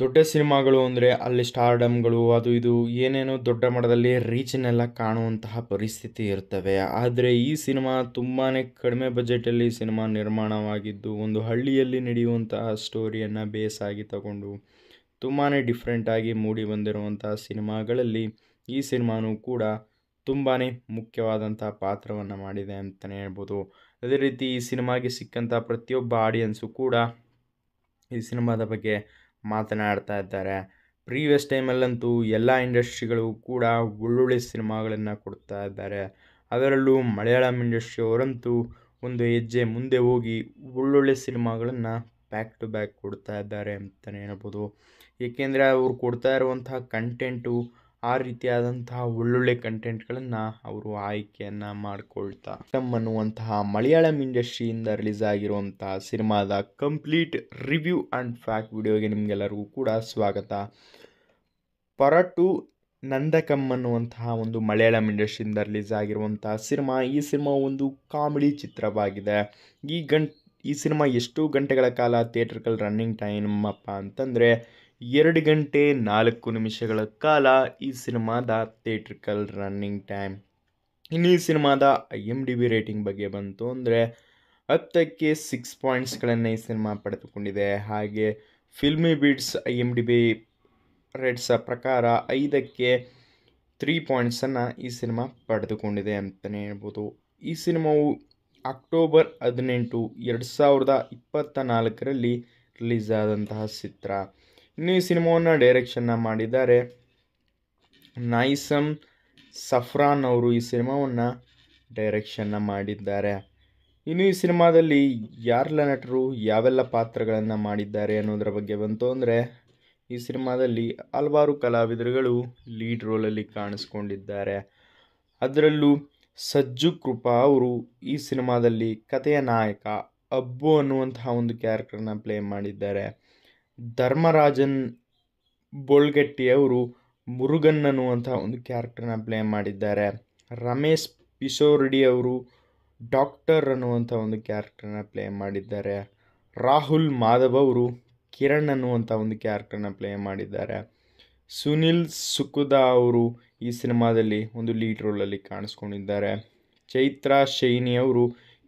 Speaker 2: ದೊಡ್ಡ ಸಿನಿಮಾಗಳು ಅಂದರೆ ಅಲ್ಲಿ ಸ್ಟಾರ್ಡಮ್ಗಳು ಅದು ಇದು ಏನೇನೋ ದೊಡ್ಡ ಮಟ್ಟದಲ್ಲಿ ರೀಚನ್ನೆಲ್ಲ ಕಾಣುವಂತಹ ಪರಿಸ್ಥಿತಿ ಇರ್ತವೆ ಆದರೆ ಈ ಸಿನಿಮಾ ತುಂಬಾ ಕಡಿಮೆ ಬಜೆಟಲ್ಲಿ ಸಿನಿಮಾ ನಿರ್ಮಾಣವಾಗಿದ್ದು ಒಂದು ಹಳ್ಳಿಯಲ್ಲಿ ನಡೆಯುವಂತಹ ಸ್ಟೋರಿಯನ್ನು ಬೇಸಾಗಿ ತಗೊಂಡು ತುಂಬಾ ಡಿಫ್ರೆಂಟಾಗಿ ಮೂಡಿ ಬಂದಿರುವಂತಹ ಸಿನಿಮಾಗಳಲ್ಲಿ ಈ ಸಿನಿಮಾನೂ ಕೂಡ ತುಂಬಾ ಮುಖ್ಯವಾದಂತಹ ಪಾತ್ರವನ್ನು ಮಾಡಿದೆ ಅಂತಲೇ ಹೇಳ್ಬೋದು ಅದೇ ರೀತಿ ಈ ಸಿನಿಮಾಗೆ ಸಿಕ್ಕಂಥ ಪ್ರತಿಯೊಬ್ಬ ಆಡಿಯನ್ಸು ಕೂಡ ಈ ಸಿನಿಮಾದ ಬಗ್ಗೆ ಮಾತನಾಡ್ತಾ ಇದ್ದಾರೆ ಪ್ರೀವಿಯಸ್ ಟೈಮಲ್ಲಂತೂ ಎಲ್ಲ ಇಂಡಸ್ಟ್ರಿಗಳು ಕೂಡ ಒಳ್ಳೊಳ್ಳೆ ಸಿನಿಮಾಗಳನ್ನು ಕೊಡ್ತಾ ಇದ್ದಾರೆ ಅದರಲ್ಲೂ ಮಲಯಾಳಂ ಇಂಡಸ್ಟ್ರಿಯವರಂತೂ ಒಂದು ಹೆಜ್ಜೆ ಮುಂದೆ ಹೋಗಿ ಒಳ್ಳೊಳ್ಳೆ ಸಿನಿಮಾಗಳನ್ನು ಬ್ಯಾಕ್ ಟು ಬ್ಯಾಕ್ ಕೊಡ್ತಾ ಇದ್ದಾರೆ ಅಂತಲೇ ಹೇಳ್ಬೋದು ಏಕೆಂದರೆ ಅವ್ರು ಕೊಡ್ತಾ ಇರುವಂತಹ ಕಂಟೆಂಟು ಆ ರೀತಿಯಾದಂತಹ ಒಳ್ಳೊಳ್ಳೆ ಕಂಟೆಂಟ್ಗಳನ್ನು ಅವರು ಆಯ್ಕೆಯನ್ನು ಮಾಡಿಕೊಳ್ತಾ ತಮ್ಮ ಅನ್ನುವಂತಹ ಮಲಯಾಳಂ ಇಂಡಸ್ಟ್ರಿಯಿಂದ ರಿಲೀಸ್ ಆಗಿರುವಂತಹ ಸಿನಿಮಾದ ಕಂಪ್ಲೀಟ್ ರಿವ್ಯೂ ಆ್ಯಂಡ್ ಫ್ಯಾಕ್ಟ್ ವಿಡಿಯೋಗೆ ನಿಮಗೆಲ್ಲರಿಗೂ ಕೂಡ ಸ್ವಾಗತ ಪರಟು ನಂದಕಮ್ ಅನ್ನುವಂತಹ ಒಂದು ಮಲಯಾಳಂ ಇಂಡಸ್ಟ್ರಿಯಿಂದ ರಿಲೀಸ್ ಆಗಿರುವಂತಹ ಸಿನಿಮಾ ಈ ಸಿನಿಮಾ ಒಂದು ಕಾಮಿಡಿ ಚಿತ್ರವಾಗಿದೆ ಈ ಗಂಟ್ ಈ ಸಿನಿಮಾ ಎಷ್ಟು ಗಂಟೆಗಳ ಕಾಲ ಥಿಯೇಟರ್ಗಳ ರನ್ನಿಂಗ್ ಟೈಮ್ ಅಪ್ಪ ಅಂತಂದರೆ ಎರಡು ಗಂಟೆ ನಾಲ್ಕು ನಿಮಿಷಗಳ ಕಾಲ ಈ ಸಿನಿಮಾದ ಥಿಯೇಟ್ರಿಕಲ್ ರನ್ನಿಂಗ್ ಟೈಮ್ ಇನ್ನು ಈ ಸಿನಿಮಾದ I M D B rating ಬಗ್ಗೆ ಬಂತು ಅಂದರೆ ಹತ್ತಕ್ಕೆ ಸಿಕ್ಸ್ ಪಾಯಿಂಟ್ಸ್ಗಳನ್ನು ಈ ಸಿನಿಮಾ ಪಡೆದುಕೊಂಡಿದೆ ಹಾಗೆ filmy beats I M D B rates ಪ್ರಕಾರ ಐದಕ್ಕೆ ತ್ರೀ ಪಾಯಿಂಟ್ಸನ್ನು ಈ ಸಿನಿಮಾ ಪಡೆದುಕೊಂಡಿದೆ ಅಂತಲೇ ಹೇಳ್ಬೋದು ಈ ಸಿನಿಮಾವು ಅಕ್ಟೋಬರ್ ಹದಿನೆಂಟು ಎರಡು ಸಾವಿರದ ಇಪ್ಪತ್ತ ನಾಲ್ಕರಲ್ಲಿ ರಿಲೀಸ್ ಆದಂತಹ ಚಿತ್ರ ಇನ್ನು ಈ ಸಿನಿಮಾವನ್ನು ಡೈರೆಕ್ಷನ್ನ ಮಾಡಿದ್ದಾರೆ ನೈಸಮ್ ಸಫ್ರಾನ್ ಅವರು ಈ ಸಿನಿಮಾವನ್ನು ಡೈರೆಕ್ಷನ್ನ ಮಾಡಿದ್ದಾರೆ ಇನ್ನು ಈ ಸಿನಿಮಾದಲ್ಲಿ ಯಾರೆಲ್ಲ ನಟರು ಯಾವೆಲ್ಲ ಪಾತ್ರಗಳನ್ನು ಮಾಡಿದ್ದಾರೆ ಅನ್ನೋದ್ರ ಬಗ್ಗೆ ಬಂತು ಅಂದರೆ ಈ ಸಿನಿಮಾದಲ್ಲಿ ಹಲವಾರು ಕಲಾವಿದರುಗಳು ಲೀಡ್ ರೋಲಲ್ಲಿ ಕಾಣಿಸ್ಕೊಂಡಿದ್ದಾರೆ ಅದರಲ್ಲೂ ಸಜ್ಜು ಕೃಪಾ ಅವರು ಈ ಸಿನಿಮಾದಲ್ಲಿ ಕಥೆಯ ನಾಯಕ ಅಬ್ಬು ಅನ್ನುವಂತಹ ಒಂದು ಕ್ಯಾರೆಕ್ಟರ್ನ ಪ್ಲೇ ಮಾಡಿದ್ದಾರೆ ಧರ್ಮರಾಜನ್ ಬೋಳ್ಗಟ್ಟಿಯವರು ಮುರುಗನ್ ಅನ್ನುವಂಥ ಒಂದು ಕ್ಯಾರೆಕ್ಟರ್ನ ಪ್ಲೇ ಮಾಡಿದ್ದಾರೆ ರಮೇಶ್ ಪಿಸೋರ್ಡಿಯವರು ಡಾಕ್ಟರ್ ಅನ್ನುವಂಥ ಒಂದು ಕ್ಯಾರೆಕ್ಟರ್ನ ಪ್ಲೇ ಮಾಡಿದ್ದಾರೆ ರಾಹುಲ್ ಮಾಧವ್ ಅವರು ಕಿರಣ್ ಅನ್ನುವಂಥ ಒಂದು ಕ್ಯಾರೆಕ್ಟರ್ನ ಪ್ಲೇ ಮಾಡಿದ್ದಾರೆ ಸುನಿಲ್ ಸುಕುದಾ ಅವರು ಈ ಸಿನಿಮಾದಲ್ಲಿ ಒಂದು ಲೀಡ್ ರೋಲಲ್ಲಿ ಕಾಣಿಸ್ಕೊಂಡಿದ್ದಾರೆ ಚೈತ್ರಾ ಶೈನಿ ಅವರು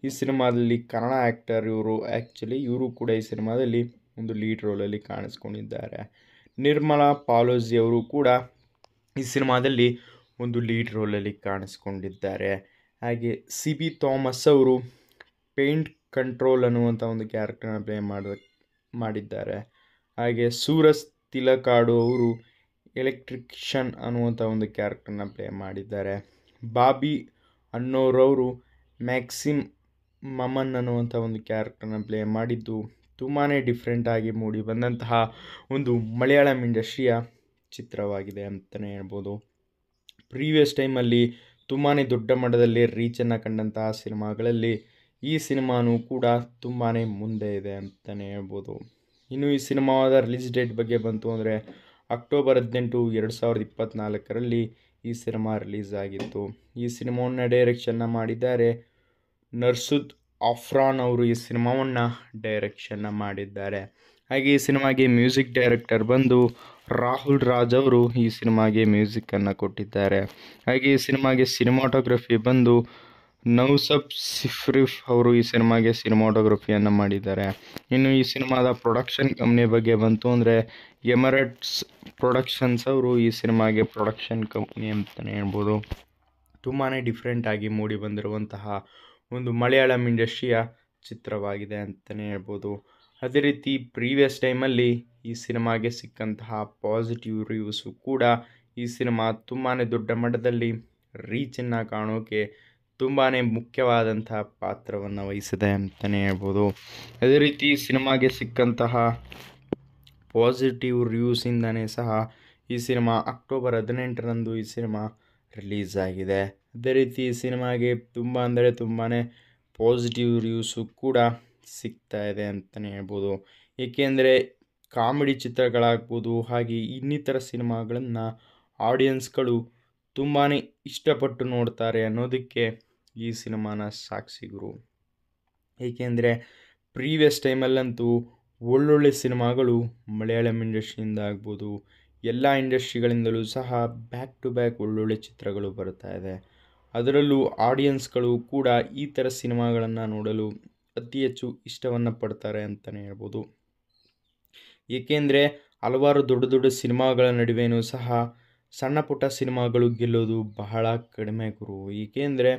Speaker 2: ಈ ಸಿನಿಮಾದಲ್ಲಿ ಕನ್ನಡ ಆ್ಯಕ್ಟರ್ ಇವರು ಆ್ಯಕ್ಚುಲಿ ಇವರು ಕೂಡ ಈ ಸಿನಿಮಾದಲ್ಲಿ ಒಂದು ಲೀಡ್ ರೋಲಲ್ಲಿ ಕಾಣಿಸ್ಕೊಂಡಿದ್ದಾರೆ ನಿರ್ಮಲಾ ಅವರು ಕೂಡ ಈ ಸಿನಿಮಾದಲ್ಲಿ ಒಂದು ಲೀಡ್ ರೋಲಲ್ಲಿ ಕಾಣಿಸ್ಕೊಂಡಿದ್ದಾರೆ ಹಾಗೆ ಸಿ ಬಿ ಥಾಮಸ್ ಅವರು ಪೇಂಟ್ ಕಂಟ್ರೋಲ್ ಅನ್ನುವಂಥ ಒಂದು ಕ್ಯಾರೆಕ್ಟರ್ನ ಪ್ಲೇ ಮಾಡ ಮಾಡಿದ್ದಾರೆ ಹಾಗೆ ಸೂರಜ್ ತಿಲಕಾಡು ಅವರು ಎಲೆಕ್ಟ್ರಿಕ್ಷನ್ ಅನ್ನುವಂಥ ಒಂದು ಕ್ಯಾರೆಕ್ಟರ್ನ ಪ್ಲೇ ಮಾಡಿದ್ದಾರೆ ಬಾಬಿ ಅನ್ನೋರವರು ಮ್ಯಾಕ್ಸಿಮ್ ಮಮನ್ ಅನ್ನುವಂಥ ಒಂದು ಕ್ಯಾರೆಕ್ಟರ್ನ ಪ್ಲೇ ಮಾಡಿದ್ದು ತುಂಬಾ ಡಿಫ್ರೆಂಟಾಗಿ ಮೂಡಿ ಬಂದಂತಹ ಒಂದು ಮಲಯಾಳಂ ಇಂಡಸ್ಟ್ರಿಯ ಚಿತ್ರವಾಗಿದೆ ಅಂತಲೇ ಹೇಳ್ಬೋದು ಪ್ರೀವಿಯಸ್ ಟೈಮಲ್ಲಿ ತುಂಬಾ ದೊಡ್ಡ ಮಟ್ಟದಲ್ಲಿ ರೀಚನ್ನು ಕಂಡಂತಹ ಸಿನಿಮಾಗಳಲ್ಲಿ ಈ ಸಿನಿಮಾನೂ ಕೂಡ ತುಂಬಾ ಮುಂದೆ ಇದೆ ಅಂತಲೇ ಹೇಳ್ಬೋದು ಇನ್ನು ಈ ಸಿನಿಮಾದ ರಿಲೀಸ್ ಡೇಟ್ ಬಗ್ಗೆ ಬಂತು ಅಂದರೆ ಅಕ್ಟೋಬರ್ ಹದಿನೆಂಟು ಎರಡು ಸಾವಿರದ ಇಪ್ಪತ್ತ್ನಾಲ್ಕರಲ್ಲಿ ಈ ಸಿನಿಮಾ ರಿಲೀಸ್ ಆಗಿತ್ತು ಈ ಸಿನಿಮಾವನ್ನು ಡೈರೆಕ್ಷನ್ನ ಮಾಡಿದ್ದಾರೆ ನರ್ಸುದ್ ಆಫ್ರಾನ್ ಅವರು ಈ ಸಿನಿಮಾವನ್ನು ಡೈರೆಕ್ಷನ್ನ ಮಾಡಿದ್ದಾರೆ ಹಾಗೆ ಈ ಸಿನಿಮಾಗೆ ಮ್ಯೂಸಿಕ್ ಡೈರೆಕ್ಟರ್ ಬಂದು ರಾಹುಲ್ ರಾಜ್ ಅವರು ಈ ಸಿನಿಮಾಗೆ ಮ್ಯೂಸಿಕ್ಕನ್ನು ಕೊಟ್ಟಿದ್ದಾರೆ ಹಾಗೆ ಈ ಸಿನಿಮಾಗೆ ಸಿನಿಮಾಟೋಗ್ರಫಿ ಬಂದು ನೌಸಬ್ ಸಿಫ್ರಿಫ್ ಅವರು ಈ ಸಿನಿಮಾಗೆ ಸಿನಿಮಾಟೋಗ್ರಫಿಯನ್ನು ಮಾಡಿದ್ದಾರೆ ಇನ್ನು ಈ ಸಿನಿಮಾದ ಪ್ರೊಡಕ್ಷನ್ ಕಂಪ್ನಿ ಬಗ್ಗೆ ಬಂತು ಅಂದರೆ ಎಮರೇಟ್ಸ್ ಪ್ರೊಡಕ್ಷನ್ಸ್ ಅವರು ಈ ಸಿನಿಮಾಗೆ ಪ್ರೊಡಕ್ಷನ್ ಕಂಪ್ನಿ ಅಂತಲೇ ಹೇಳ್ಬೋದು ತುಂಬಾ ಡಿಫ್ರೆಂಟಾಗಿ ಮೂಡಿ ಬಂದಿರುವಂತಹ ಒಂದು ಮಲಯಾಳಂ ಇಂಡಸ್ಟ್ರಿಯ ಚಿತ್ರವಾಗಿದೆ ಅಂತಲೇ ಹೇಳ್ಬೋದು ಅದೇ ರೀತಿ ಪ್ರೀವಿಯಸ್ ಟೈಮಲ್ಲಿ ಈ ಸಿನಿಮಾಗೆ ಸಿಕ್ಕಂತಹ ಪಾಸಿಟಿವ್ ರಿವ್ಯೂಸು ಕೂಡ ಈ ಸಿನಿಮಾ ತುಂಬಾ ದೊಡ್ಡ ಮಟ್ಟದಲ್ಲಿ ರೀಚನ್ನು ಕಾಣೋಕೆ ತುಂಬಾ ಮುಖ್ಯವಾದಂತಹ ಪಾತ್ರವನ್ನು
Speaker 3: ವಹಿಸಿದೆ ಅಂತಲೇ ಹೇಳ್ಬೋದು ಅದೇ
Speaker 2: ರೀತಿ ಸಿನಿಮಾಗೆ ಸಿಕ್ಕಂತಹ ಪಾಸಿಟಿವ್ ರಿವ್ಯೂಸಿಂದನೇ ಸಹ ಈ ಸಿನಿಮಾ ಅಕ್ಟೋಬರ್ ಹದಿನೆಂಟರಂದು ಈ ಸಿನಿಮಾ ರಿಲೀಸ್ ಆಗಿದೆ ಅದೇ ರೀತಿ ಸಿನಿಮಾಗೆ ತುಂಬ ಅಂದರೆ ತುಂಬಾ ಪಾಸಿಟಿವ್ ರಿವ್ಯೂಸು ಕೂಡ ಸಿಗ್ತಾ ಇದೆ ಅಂತಲೇ ಹೇಳ್ಬೋದು ಏಕೆಂದರೆ ಕಾಮಿಡಿ ಚಿತ್ರಗಳಾಗ್ಬೋದು ಹಾಗೆ ಇನ್ನಿತರ ಸಿನಿಮಾಗಳನ್ನು ಆಡಿಯನ್ಸ್ಗಳು ತುಂಬಾ ಇಷ್ಟಪಟ್ಟು ನೋಡ್ತಾರೆ ಅನ್ನೋದಕ್ಕೆ ಈ ಸಿನಿಮಾನ ಸಾಕ್ಷಿಗರು ಏಕೆಂದರೆ ಪ್ರೀವಿಯಸ್ ಟೈಮಲ್ಲಂತೂ ಒಳ್ಳೊಳ್ಳೆ ಸಿನಿಮಾಗಳು ಮಲಯಾಳಂ ಇಂಡಸ್ಟ್ರಿಯಿಂದ ಆಗ್ಬೋದು ಎಲ್ಲ ಇಂಡಸ್ಟ್ರಿಗಳಿಂದಲೂ ಸಹ ಬ್ಯಾಕ್ ಟು ಬ್ಯಾಕ್ ಒಳ್ಳೊಳ್ಳೆ ಚಿತ್ರಗಳು ಬರ್ತಾ ಇದೆ ಅದರಲ್ಲೂ ಆಡಿಯನ್ಸ್ಗಳು ಕೂಡ ಈ ಥರ ಸಿನಿಮಾಗಳನ್ನು ನೋಡಲು ಅತಿ ಹೆಚ್ಚು ಇಷ್ಟವನ್ನು ಪಡ್ತಾರೆ ಅಂತಲೇ ಹೇಳ್ಬೋದು ಏಕೆಂದರೆ ಹಲವಾರು ದೊಡ್ಡ ದೊಡ್ಡ ಸಿನಿಮಾಗಳ ನಡುವೆಯೂ ಸಹ ಸಣ್ಣ ಪುಟ್ಟ ಸಿನಿಮಾಗಳು ಗೆಲ್ಲೋದು ಬಹಳ ಕಡಿಮೆ ಗುರು ಏಕೆಂದರೆ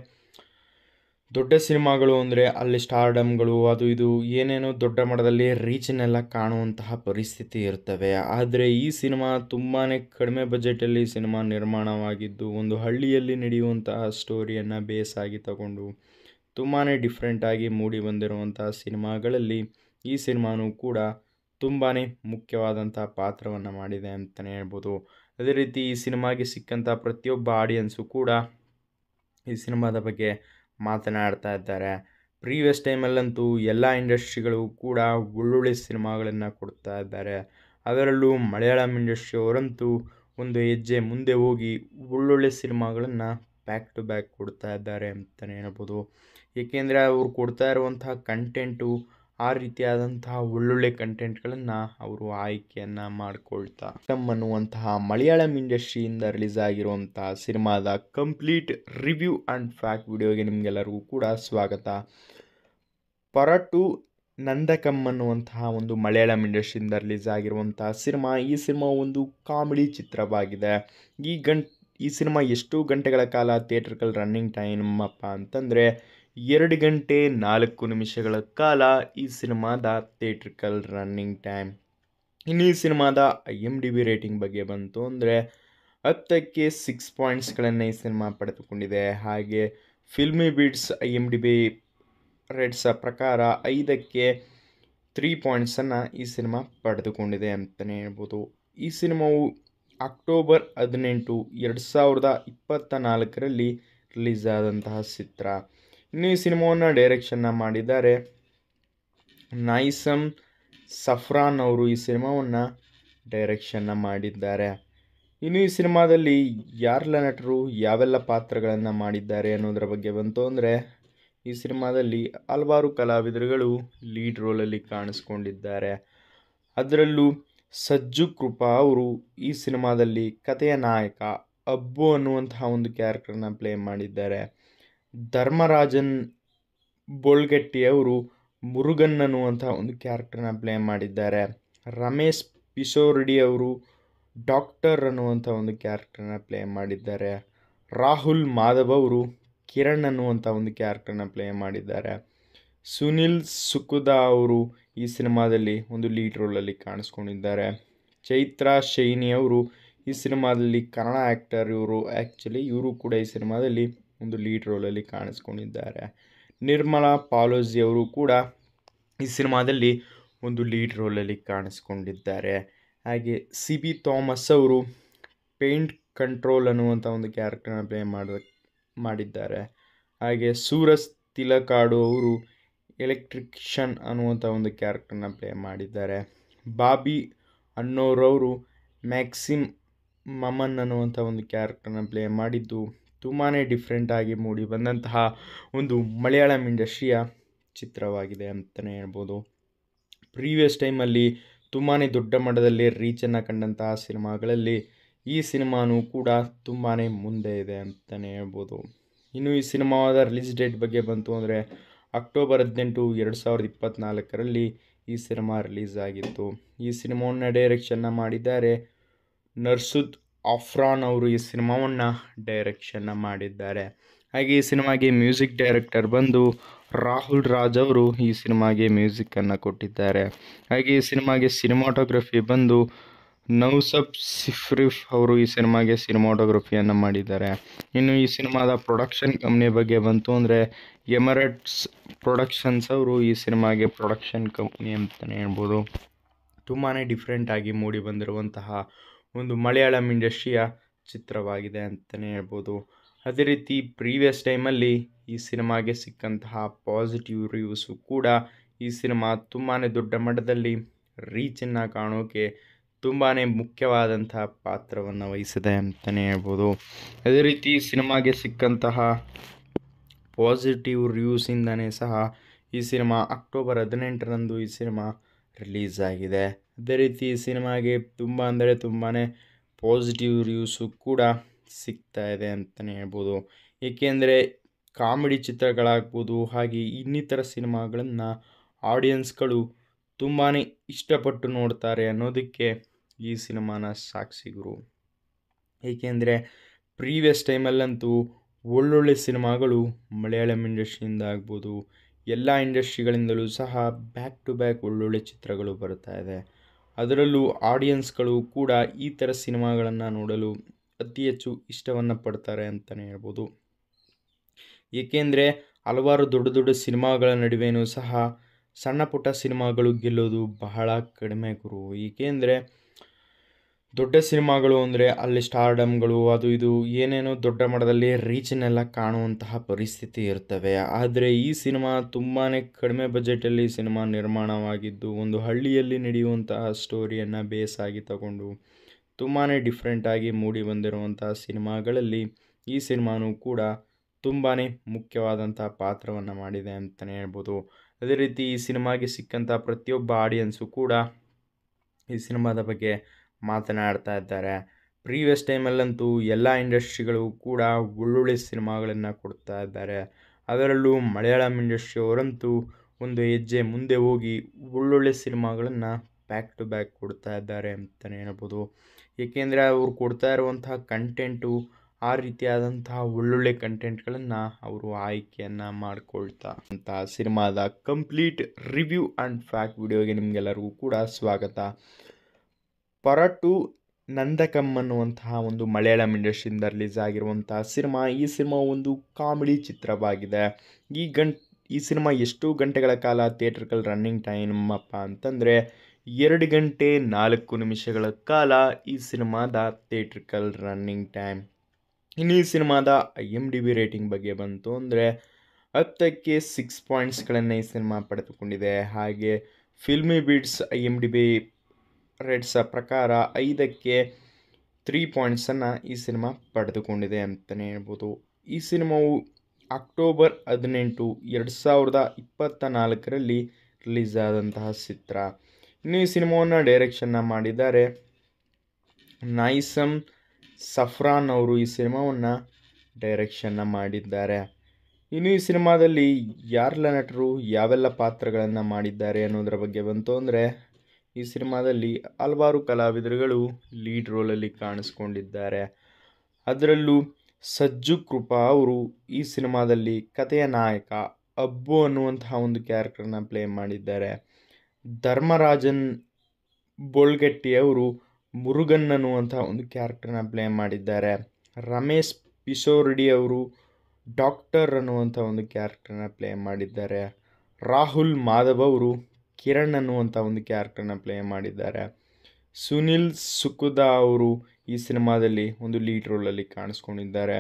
Speaker 2: ದೊಡ್ಡ ಸಿನಿಮಾಗಳು ಅಂದರೆ ಅಲ್ಲಿ ಸ್ಟಾರ್ಡಮ್ಗಳು ಅದು ಇದು ಏನೇನೋ ದೊಡ್ಡ ಮಟ್ಟದಲ್ಲಿ ರೀಚ್ನೆಲ್ಲ ಕಾಣುವಂತಹ ಪರಿಸ್ಥಿತಿ ಇರ್ತವೆ ಆದರೆ ಈ ಸಿನಿಮಾ ತುಂಬಾ ಕಡಿಮೆ ಬಜೆಟಲ್ಲಿ ಸಿನಿಮಾ ನಿರ್ಮಾಣವಾಗಿದ್ದು ಒಂದು ಹಳ್ಳಿಯಲ್ಲಿ ನಡೆಯುವಂತಹ ಸ್ಟೋರಿಯನ್ನು ಬೇಸ್ ಆಗಿ ತಗೊಂಡು ತುಂಬಾ ಡಿಫ್ರೆಂಟಾಗಿ ಮೂಡಿ ಬಂದಿರುವಂತಹ ಸಿನಿಮಾಗಳಲ್ಲಿ ಈ ಸಿನಿಮಾನೂ ಕೂಡ ತುಂಬಾ ಮುಖ್ಯವಾದಂತಹ ಪಾತ್ರವನ್ನು ಮಾಡಿದೆ ಅಂತಲೇ ಹೇಳ್ಬೋದು ಅದೇ ರೀತಿ ಈ ಸಿನಿಮಾಗೆ ಸಿಕ್ಕಂಥ ಪ್ರತಿಯೊಬ್ಬ ಆಡಿಯನ್ಸು ಕೂಡ ಈ ಸಿನಿಮಾದ ಬಗ್ಗೆ ಮಾತನಾಡ್ತಾ ಇದ್ದಾರೆ ಪ್ರೀವಿಯಸ್ ಟೈಮಲ್ಲಂತೂ ಎಲ್ಲ ಇಂಡಸ್ಟ್ರಿಗಳು ಕೂಡ ಒಳ್ಳೊಳ್ಳೆ ಸಿನಿಮಾಗಳನ್ನು ಕೊಡ್ತಾ ಇದ್ದಾರೆ ಅದರಲ್ಲೂ ಮಲಯಾಳಂ ಇಂಡಸ್ಟ್ರಿಯವರಂತೂ ಒಂದು ಹೆಜ್ಜೆ ಮುಂದೆ ಹೋಗಿ ಒಳ್ಳೊಳ್ಳೆ ಸಿನಿಮಾಗಳನ್ನು ಬ್ಯಾಕ್ ಟು ಬ್ಯಾಕ್ ಕೊಡ್ತಾ ಇದ್ದಾರೆ ಅಂತಲೇ ಹೇಳ್ಬೋದು ಏಕೆಂದರೆ ಅವರು ಕೊಡ್ತಾ ಇರುವಂತಹ ಕಂಟೆಂಟು ಆ ರೀತಿಯಾದಂತಹ ಒಳ್ಳೊಳ್ಳೆ ಕಂಟೆಂಟ್ಗಳನ್ನು ಅವರು ಆಯ್ಕೆಯನ್ನು ಮಾಡಿಕೊಳ್ತಾ ಫಿಲಮ್ ಅನ್ನುವಂತಹ ಮಲಯಾಳಂ ಇಂಡಸ್ಟ್ರಿಯಿಂದ ರಿಲೀಸ್ ಆಗಿರುವಂತಹ ಸಿನಿಮಾದ ಕಂಪ್ಲೀಟ್ ರಿವ್ಯೂ ಆ್ಯಂಡ್ ಫ್ಯಾಕ್ಟ್ ವಿಡಿಯೋಗೆ ನಿಮಗೆಲ್ಲರಿಗೂ ಕೂಡ ಸ್ವಾಗತ ಪರಟು ನಂದಕಮ್ ಅನ್ನುವಂತಹ ಒಂದು ಮಲಯಾಳಂ ಇಂಡಸ್ಟ್ರಿಯಿಂದ ರಿಲೀಸ್ ಆಗಿರುವಂತಹ ಸಿನಿಮಾ ಈ ಸಿನಿಮಾ ಒಂದು ಕಾಮಿಡಿ ಚಿತ್ರವಾಗಿದೆ ಈ ಗಂಟ್ ಈ ಸಿನಿಮಾ ಎಷ್ಟು ಗಂಟೆಗಳ ಕಾಲ ಥಿಯೇಟ್ರ್ಗಳು ರನ್ನಿಂಗ್ ಟೈಮ್ ಅಪ್ಪ ಅಂತಂದರೆ ಎರಡು ಗಂಟೆ ನಾಲ್ಕು ನಿಮಿಷಗಳ ಕಾಲ ಈ ಸಿನಿಮಾದ ಥಿಯೇಟ್ರಿಕಲ್ ರನ್ನಿಂಗ್ ಟೈಮ್ ಇನ್ನು ಈ ಸಿನಿಮಾದ I M D B rating ಬಗ್ಗೆ ಬಂತು ಅಂದರೆ ಹತ್ತಕ್ಕೆ ಸಿಕ್ಸ್ ಪಾಯಿಂಟ್ಸ್ಗಳನ್ನು ಈ ಸಿನಿಮಾ ಪಡೆದುಕೊಂಡಿದೆ ಹಾಗೆ filmy beats I M D B rates ಪ್ರಕಾರ ಐದಕ್ಕೆ ತ್ರೀ ಪಾಯಿಂಟ್ಸನ್ನು ಈ ಸಿನಿಮಾ ಪಡೆದುಕೊಂಡಿದೆ ಅಂತಲೇ ಹೇಳ್ಬೋದು ಈ ಸಿನಿಮಾವು ಅಕ್ಟೋಬರ್ ಹದಿನೆಂಟು ಎರಡು ಸಾವಿರದ ಇಪ್ಪತ್ತ ನಾಲ್ಕರಲ್ಲಿ ರಿಲೀಸ್ ಆದಂತಹ ಚಿತ್ರ ಇನ್ನು ಈ ಸಿನಿಮಾವನ್ನು ಡೈರೆಕ್ಷನ್ನ ಮಾಡಿದ್ದಾರೆ ನೈಸಮ್ ಸಫ್ರಾನ್ ಅವರು ಈ ಸಿನಿಮಾವನ್ನು ಡೈರೆಕ್ಷನ್ನ ಮಾಡಿದ್ದಾರೆ ಇನ್ನು ಈ ಸಿನಿಮಾದಲ್ಲಿ ಯಾರೆಲ್ಲ ನಟರು ಯಾವೆಲ್ಲ ಪಾತ್ರಗಳನ್ನು ಮಾಡಿದ್ದಾರೆ ಅನ್ನೋದರ ಬಗ್ಗೆ ಬಂತು ಅಂದರೆ ಈ ಸಿನಿಮಾದಲ್ಲಿ ಹಲವಾರು ಕಲಾವಿದರುಗಳು ಲೀಡ್ ರೋಲಲ್ಲಿ ಕಾಣಿಸ್ಕೊಂಡಿದ್ದಾರೆ ಅದರಲ್ಲೂ ಸಜ್ಜು ಕೃಪಾ ಅವರು ಈ ಸಿನಿಮಾದಲ್ಲಿ ಕಥೆಯ ನಾಯಕ ಅಬ್ಬು ಅನ್ನುವಂತಹ ಒಂದು ಕ್ಯಾರೆಕ್ಟರ್ನ ಪ್ಲೇ ಮಾಡಿದ್ದಾರೆ ಧರ್ಮರಾಜನ್ ಬೋಳ್ಗಟ್ಟಿಯವರು ಮುರುಗನ್ ಅನ್ನುವಂಥ ಒಂದು ಕ್ಯಾರೆಕ್ಟ್ರನ್ನ ಪ್ಲೇ ಮಾಡಿದ್ದಾರೆ ರಮೇಶ್ ಪಿಸೋರ್ಡಿ ಅವರು ಡಾಕ್ಟರ್ ಅನ್ನುವಂಥ ಒಂದು ಕ್ಯಾರೆಕ್ಟ್ರನ್ನ ಪ್ಲೇ ಮಾಡಿದ್ದಾರೆ ರಾಹುಲ್ ಮಾಧವ್ ಅವರು ಕಿರಣ್ ಅನ್ನುವಂಥ ಒಂದು ಕ್ಯಾರೆಕ್ಟ್ರನ್ನ ಪ್ಲೇ ಮಾಡಿದ್ದಾರೆ ಸುನಿಲ್ ಸುಕುದಾ ಅವರು ಈ ಸಿನಿಮಾದಲ್ಲಿ ಒಂದು ಲೀಡ್ ರೋಲಲ್ಲಿ ಕಾಣಿಸ್ಕೊಂಡಿದ್ದಾರೆ ಚೈತ್ರಾ ಶೈನಿ ಅವರು ಈ ಸಿನಿಮಾದಲ್ಲಿ ಕನ್ನಡ ಆ್ಯಕ್ಟರ್ ಇವರು ಆ್ಯಕ್ಚುಲಿ ಇವರು ಕೂಡ ಈ ಸಿನಿಮಾದಲ್ಲಿ ಒಂದು ಲೀಡ್ ರೋಲಲ್ಲಿ ಕಾಣಿಸ್ಕೊಂಡಿದ್ದಾರೆ ನಿರ್ಮಲಾ ಅವರು ಕೂಡ ಈ ಸಿನಿಮಾದಲ್ಲಿ ಒಂದು ಲೀಡ್ ರೋಲಲ್ಲಿ ಕಾಣಿಸ್ಕೊಂಡಿದ್ದಾರೆ ಹಾಗೆ ಸಿ ಬಿ ಥಾಮಸ್ ಅವರು ಪೇಂಟ್ ಕಂಟ್ರೋಲ್ ಅನ್ನುವಂಥ ಒಂದು ಕ್ಯಾರೆಕ್ಟರ್ನ ಪ್ಲೇ ಮಾಡ ಮಾಡಿದ್ದಾರೆ ಹಾಗೆ ಸೂರಜ್ ತಿಲಕಾಡು ಅವರು ಎಲೆಕ್ಟ್ರಿಕ್ಷನ್ ಅನ್ನುವಂಥ ಒಂದು ಕ್ಯಾರೆಕ್ಟರ್ನ ಪ್ಲೇ ಮಾಡಿದ್ದಾರೆ ಬಾಬಿ ಅನ್ನೋರವರು ಮ್ಯಾಕ್ಸಿಮ್ ಮಮನ್ ಅನ್ನುವಂಥ ಒಂದು ಕ್ಯಾರೆಕ್ಟರ್ನ ಪ್ಲೇ ಮಾಡಿದ್ದು ತುಂಬಾ ಡಿಫ್ರೆಂಟಾಗಿ ಮೂಡಿ ಬಂದಂತಹ ಒಂದು ಮಲಯಾಳಂ ಇಂಡಸ್ಟ್ರಿಯ ಚಿತ್ರವಾಗಿದೆ ಅಂತಲೇ ಹೇಳ್ಬೋದು ಪ್ರೀವಿಯಸ್ ಟೈಮಲ್ಲಿ ತುಂಬಾ ದೊಡ್ಡ ಮಟ್ಟದಲ್ಲಿ ರೀಚನ್ನು ಕಂಡಂತಹ ಸಿನಿಮಾಗಳಲ್ಲಿ ಈ ಸಿನಿಮಾನೂ ಕೂಡ ತುಂಬಾ ಮುಂದೆ ಇದೆ ಅಂತಲೇ ಹೇಳ್ಬೋದು ಇನ್ನು ಈ ಸಿನಿಮಾದ ರಿಲೀಸ್ ಡೇಟ್ ಬಗ್ಗೆ ಬಂತು ಅಂದರೆ ಅಕ್ಟೋಬರ್ ಹದಿನೆಂಟು ಎರಡು ಸಾವಿರದ ಇಪ್ಪತ್ತ್ನಾಲ್ಕರಲ್ಲಿ ಈ ಸಿನಿಮಾ ರಿಲೀಸ್ ಆಗಿತ್ತು ಈ ಸಿನಿಮಾವನ್ನು ಡೈರೆಕ್ಷನ್ನ ಮಾಡಿದ್ದಾರೆ ನರ್ಸುದ್ ಆಫ್ರಾನ್ ಅವರು ಈ ಸಿನಿಮಾವನ್ನು ಡೈರೆಕ್ಷನ್ನ ಮಾಡಿದ್ದಾರೆ ಹಾಗೆ ಈ ಸಿನಿಮಾಗೆ ಮ್ಯೂಸಿಕ್ ಡೈರೆಕ್ಟರ್ ಬಂದು ರಾಹುಲ್ ರಾಜ್ ಅವರು ಈ ಸಿನಿಮಾಗೆ ಮ್ಯೂಸಿಕನ್ನು ಕೊಟ್ಟಿದ್ದಾರೆ ಹಾಗೆ ಈ ಸಿನಿಮಾಗೆ ಸಿನಿಮಾಟೋಗ್ರಫಿ ಬಂದು ನೌಸಬ್ ಸಿಫ್ರಿಫ್ ಅವರು ಈ ಸಿನಿಮಾಗೆ ಸಿನಿಮಾಟೋಗ್ರಫಿಯನ್ನು ಮಾಡಿದ್ದಾರೆ ಇನ್ನು ಈ ಸಿನಿಮಾದ ಪ್ರೊಡಕ್ಷನ್ ಕಂಪ್ನಿ ಬಗ್ಗೆ ಬಂತು ಅಂದರೆ ಎಮರಟ್ಸ್ ಪ್ರೊಡಕ್ಷನ್ಸ್ ಅವರು ಈ ಸಿನಿಮಾಗೆ ಪ್ರೊಡಕ್ಷನ್ ಕಂಪ್ನಿ ಅಂತಲೇ ಹೇಳ್ಬೋದು ತುಂಬಾ ಡಿಫ್ರೆಂಟಾಗಿ ಮೂಡಿ ಬಂದಿರುವಂತಹ ಒಂದು ಮಲಯಾಳಂ ಇಂಡಸ್ಟ್ರಿಯ ಚಿತ್ರವಾಗಿದೆ ಅಂತಲೇ ಹೇಳ್ಬೋದು ಅದೇ ರೀತಿ ಪ್ರೀವಿಯಸ್ ಟೈಮಲ್ಲಿ ಈ ಸಿನಿಮಾಗೆ ಸಿಕ್ಕಂತಹ ಪಾಸಿಟಿವ್ ರಿವ್ಯೂಸು ಕೂಡ ಈ ಸಿನಿಮಾ ತುಂಬಾ ದೊಡ್ಡ ಮಟ್ಟದಲ್ಲಿ ರೀಚನ್ನು ಕಾಣೋಕೆ ತುಂಬಾ ಮುಖ್ಯವಾದಂತಹ ಪಾತ್ರವನ್ನು ವಹಿಸಿದೆ ಅಂತಲೇ ಹೇಳ್ಬೋದು ಅದೇ ರೀತಿ ಸಿನಿಮಾಗೆ ಸಿಕ್ಕಂತಹ ಪಾಸಿಟಿವ್ ರಿವ್ಯೂಸಿಂದನೇ ಸಹ ಈ ಸಿನಿಮಾ ಅಕ್ಟೋಬರ್ ಹದಿನೆಂಟರಂದು ಈ ಸಿನಿಮಾ
Speaker 1: ರಿಲೀಸ್ ಆಗಿದೆ
Speaker 2: ಅದೇ ರೀತಿ ಈ ಸಿನಿಮಾಗೆ ತುಂಬ ಅಂದರೆ ತುಂಬಾ ಪಾಸಿಟಿವ್ ರಿವ್ಯೂಸು ಕೂಡ ಸಿಗ್ತಾ ಇದೆ ಅಂತಲೇ ಹೇಳ್ಬೋದು ಏಕೆಂದರೆ ಕಾಮಿಡಿ ಚಿತ್ರಗಳಾಗ್ಬೋದು ಹಾಗೆ ಇನ್ನಿತರ ಸಿನಿಮಾಗಳನ್ನು ಆಡಿಯನ್ಸ್ಗಳು ತುಂಬಾ ಇಷ್ಟಪಟ್ಟು ನೋಡ್ತಾರೆ ಅನ್ನೋದಕ್ಕೆ ಈ ಸಿನಿಮಾನ ಸಾಕ್ಷಿಗರು ಏಕೆಂದರೆ ಪ್ರೀವಿಯಸ್ ಟೈಮಲ್ಲಂತೂ ಒಳ್ಳೊಳ್ಳೆ ಸಿನಿಮಾಗಳು ಮಲಯಾಳಂ ಇಂಡಸ್ಟ್ರಿಯಿಂದ ಆಗ್ಬೋದು ಎಲ್ಲ ಇಂಡಸ್ಟ್ರಿಗಳಿಂದಲೂ ಸಹ ಬ್ಯಾಕ್ ಟು ಬ್ಯಾಕ್ ಒಳ್ಳೊಳ್ಳೆ ಚಿತ್ರಗಳು ಬರ್ತಾ ಇದೆ ಅದರಲ್ಲೂ ಆಡಿಯನ್ಸ್ಗಳು ಕೂಡ ಈ ಥರ ಸಿನಿಮಾಗಳನ್ನು ನೋಡಲು ಅತಿ ಹೆಚ್ಚು ಇಷ್ಟವನ್ನು ಪಡ್ತಾರೆ ಅಂತಲೇ ಹೇಳ್ಬೋದು ಏಕೆಂದರೆ ಹಲವಾರು ದೊಡ್ಡ ದೊಡ್ಡ ಸಿನಿಮಾಗಳ ನಡುವೆಯೂ ಸಹ ಸಣ್ಣ ಪುಟ್ಟ ಸಿನಿಮಾಗಳು ಗೆಲ್ಲೋದು ಬಹಳ ಕಡಿಮೆ ಗುರು ಏಕೆಂದರೆ ದೊಡ್ಡ ಸಿನಿಮಾಗಳು ಅಂದರೆ ಅಲ್ಲಿ ಸ್ಟಾರ್ಡಮ್ಗಳು ಅದು ಇದು ಏನೇನೋ ದೊಡ್ಡ ಮಟ್ಟದಲ್ಲಿ ರೀಚನ್ನೆಲ್ಲ ಕಾಣುವಂತಹ ಪರಿಸ್ಥಿತಿ ಇರ್ತವೆ ಆದರೆ ಈ ಸಿನಿಮಾ ತುಂಬಾ ಕಡಿಮೆ ಬಜೆಟಲ್ಲಿ ಸಿನಿಮಾ ನಿರ್ಮಾಣವಾಗಿದ್ದು ಒಂದು ಹಳ್ಳಿಯಲ್ಲಿ ನಡೆಯುವಂತಹ ಸ್ಟೋರಿಯನ್ನು ಬೇಸಾಗಿ ತಗೊಂಡು ತುಂಬಾ ಡಿಫ್ರೆಂಟಾಗಿ ಮೂಡಿ ಬಂದಿರುವಂತಹ ಸಿನಿಮಾಗಳಲ್ಲಿ ಈ ಸಿನಿಮಾನೂ ಕೂಡ ತುಂಬಾ ಮುಖ್ಯವಾದಂತಹ ಪಾತ್ರವನ್ನು ಮಾಡಿದೆ ಅಂತಲೇ ಹೇಳ್ಬೋದು ಅದೇ ರೀತಿ ಈ ಸಿನಿಮಾಗೆ ಸಿಕ್ಕಂಥ ಪ್ರತಿಯೊಬ್ಬ ಆಡಿಯನ್ಸು ಕೂಡ ಈ ಸಿನಿಮಾದ ಬಗ್ಗೆ ಮಾತನಾಡ್ತಾ ಇದ್ದಾರೆ ಪ್ರೀವಿಯಸ್ ಟೈಮಲ್ಲಂತೂ ಎಲ್ಲ ಇಂಡಸ್ಟ್ರಿಗಳು ಕೂಡ ಒಳ್ಳೊಳ್ಳೆ ಸಿನಿಮಾಗಳನ್ನು ಕೊಡ್ತಾ ಇದ್ದಾರೆ ಅದರಲ್ಲೂ ಮಲಯಾಳಂ ಇಂಡಸ್ಟ್ರಿಯವರಂತೂ ಒಂದು ಹೆಜ್ಜೆ ಮುಂದೆ ಹೋಗಿ ಒಳ್ಳೊಳ್ಳೆ ಸಿನಿಮಾಗಳನ್ನು ಬ್ಯಾಕ್ ಟು ಬ್ಯಾಕ್ ಕೊಡ್ತಾ ಇದ್ದಾರೆ ಅಂತಲೇ ಹೇಳ್ಬೋದು ಏಕೆಂದರೆ ಅವರು ಕೊಡ್ತಾ ಇರುವಂತಹ ಕಂಟೆಂಟು ಆ ರೀತಿಯಾದಂತಹ ಒಳ್ಳೊಳ್ಳೆ ಕಂಟೆಂಟ್ಗಳನ್ನು ಅವರು ಆಯ್ಕೆಯನ್ನು ಮಾಡಿಕೊಳ್ತಾ ಅಂತ ಸಿನಿಮಾದ ಕಂಪ್ಲೀಟ್ ರಿವ್ಯೂ ಆ್ಯಂಡ್ ಫ್ಯಾಕ್ಟ್ ವಿಡಿಯೋಗೆ ನಿಮಗೆಲ್ಲರಿಗೂ ಕೂಡ ಸ್ವಾಗತ ಪರಟು ನಂದಕಮ್ ಅನ್ನುವಂತಹ ಒಂದು ಮಲಯಾಳಂ ಇಂಡಸ್ಟ್ರಿಯಿಂದ ರಿಲೀಸ್ ಆಗಿರುವಂತಹ ಸಿನಿಮಾ ಈ ಸಿನಿಮಾ ಒಂದು ಕಾಮಿಡಿ ಚಿತ್ರವಾಗಿದೆ ಈ ಗಂಟ್ ಈ ಸಿನಿಮಾ ಎಷ್ಟು ಗಂಟೆಗಳ ಕಾಲ ಥಿಯೇಟ್ರಿಕಲ್ ರನ್ನಿಂಗ್ ಟೈಮ್ ಅಪ್ಪ ಅಂತಂದರೆ ಎರಡು ಗಂಟೆ ನಾಲ್ಕು ನಿಮಿಷಗಳ ಕಾಲ ಈ ಸಿನಿಮಾದ ಥಿಯೇಟ್ರಿಕಲ್ ರನ್ನಿಂಗ್ ಟೈಮ್ ಇನ್ನು ಈ ಸಿನಿಮಾದ I M D B rating ಬಗ್ಗೆ ಬಂತು ಅಂದರೆ ಹತ್ತಕ್ಕೆ ಸಿಕ್ಸ್ ಪಾಯಿಂಟ್ಸ್ಗಳನ್ನು ಈ ಸಿನಿಮಾ ಪಡೆದುಕೊಂಡಿದೆ ಹಾಗೆ filmy beats I M D B rates ಪ್ರಕಾರ ಐದಕ್ಕೆ ತ್ರೀ ಪಾಯಿಂಟ್ಸನ್ನು ಈ ಸಿನಿಮಾ ಪಡೆದುಕೊಂಡಿದೆ ಅಂತಲೇ ಹೇಳ್ಬೋದು ಈ ಸಿನಿಮಾವು ಅಕ್ಟೋಬರ್ ಹದಿನೆಂಟು ಎರಡು ಸಾವಿರದ ಇಪ್ಪತ್ತ ನಾಲ್ಕರಲ್ಲಿ ರಿಲೀಸ್ ಆದಂತಹ ಚಿತ್ರ ಇನ್ನು ಈ ಸಿನಿಮಾವನ್ನು ಡೈರೆಕ್ಷನ್ನ ಮಾಡಿದ್ದಾರೆ ನೈಸಮ್ ಸಫ್ರಾನ್ ಅವರು ಈ ಸಿನಿಮಾವನ್ನು ಡೈರೆಕ್ಷನ್ನ ಮಾಡಿದ್ದಾರೆ ಇನ್ನು ಈ ಸಿನಿಮಾದಲ್ಲಿ ಯಾರೆಲ್ಲ ನಟರು ಯಾವೆಲ್ಲ ಪಾತ್ರಗಳನ್ನು ಮಾಡಿದ್ದಾರೆ ಅನ್ನೋದ್ರ ಬಗ್ಗೆ ಬಂತು ಅಂದರೆ ಈ ಸಿನಿಮಾದಲ್ಲಿ ಹಲವಾರು ಕಲಾವಿದರುಗಳು ಲೀಡ್ ರೋಲಲ್ಲಿ ಕಾಣಿಸ್ಕೊಂಡಿದ್ದಾರೆ ಅದರಲ್ಲೂ ಸಜ್ಜು ಕೃಪಾ ಅವರು ಈ ಸಿನಿಮಾದಲ್ಲಿ ಕಥೆಯ ನಾಯಕ ಅಬ್ಬು ಅನ್ನುವಂತಹ ಒಂದು ಕ್ಯಾರೆಕ್ಟರ್ನ ಪ್ಲೇ ಮಾಡಿದ್ದಾರೆ ಧರ್ಮರಾಜನ್ ಬೋಳ್ಗಟ್ಟಿ ಅವರು ಮುರುಗನ್ ಅನ್ನುವಂಥ ಒಂದು ಕ್ಯಾರೆಕ್ಟರ್ನ ಪ್ಲೇ ಮಾಡಿದ್ದಾರೆ ರಮೇಶ್ ಪಿಸೋರ್ಡಿ ಅವರು ಡಾಕ್ಟರ್ ಅನ್ನುವಂಥ ಒಂದು ಕ್ಯಾರೆಕ್ಟರ್ನ ಪ್ಲೇ ಮಾಡಿದ್ದಾರೆ ರಾಹುಲ್ ಮಾಧವ್ ಅವರು ಕಿರಣ್ ಅನ್ನುವಂಥ ಒಂದು ಕ್ಯಾರೆಕ್ಟರ್ನ ಪ್ಲೇ ಮಾಡಿದ್ದಾರೆ ಸುನಿಲ್ ಸುಕುದಾ ಅವರು ಈ ಸಿನಿಮಾದಲ್ಲಿ ಒಂದು ಲೀಡ್ ರೋಲಲ್ಲಿ ಕಾಣಿಸ್ಕೊಂಡಿದ್ದಾರೆ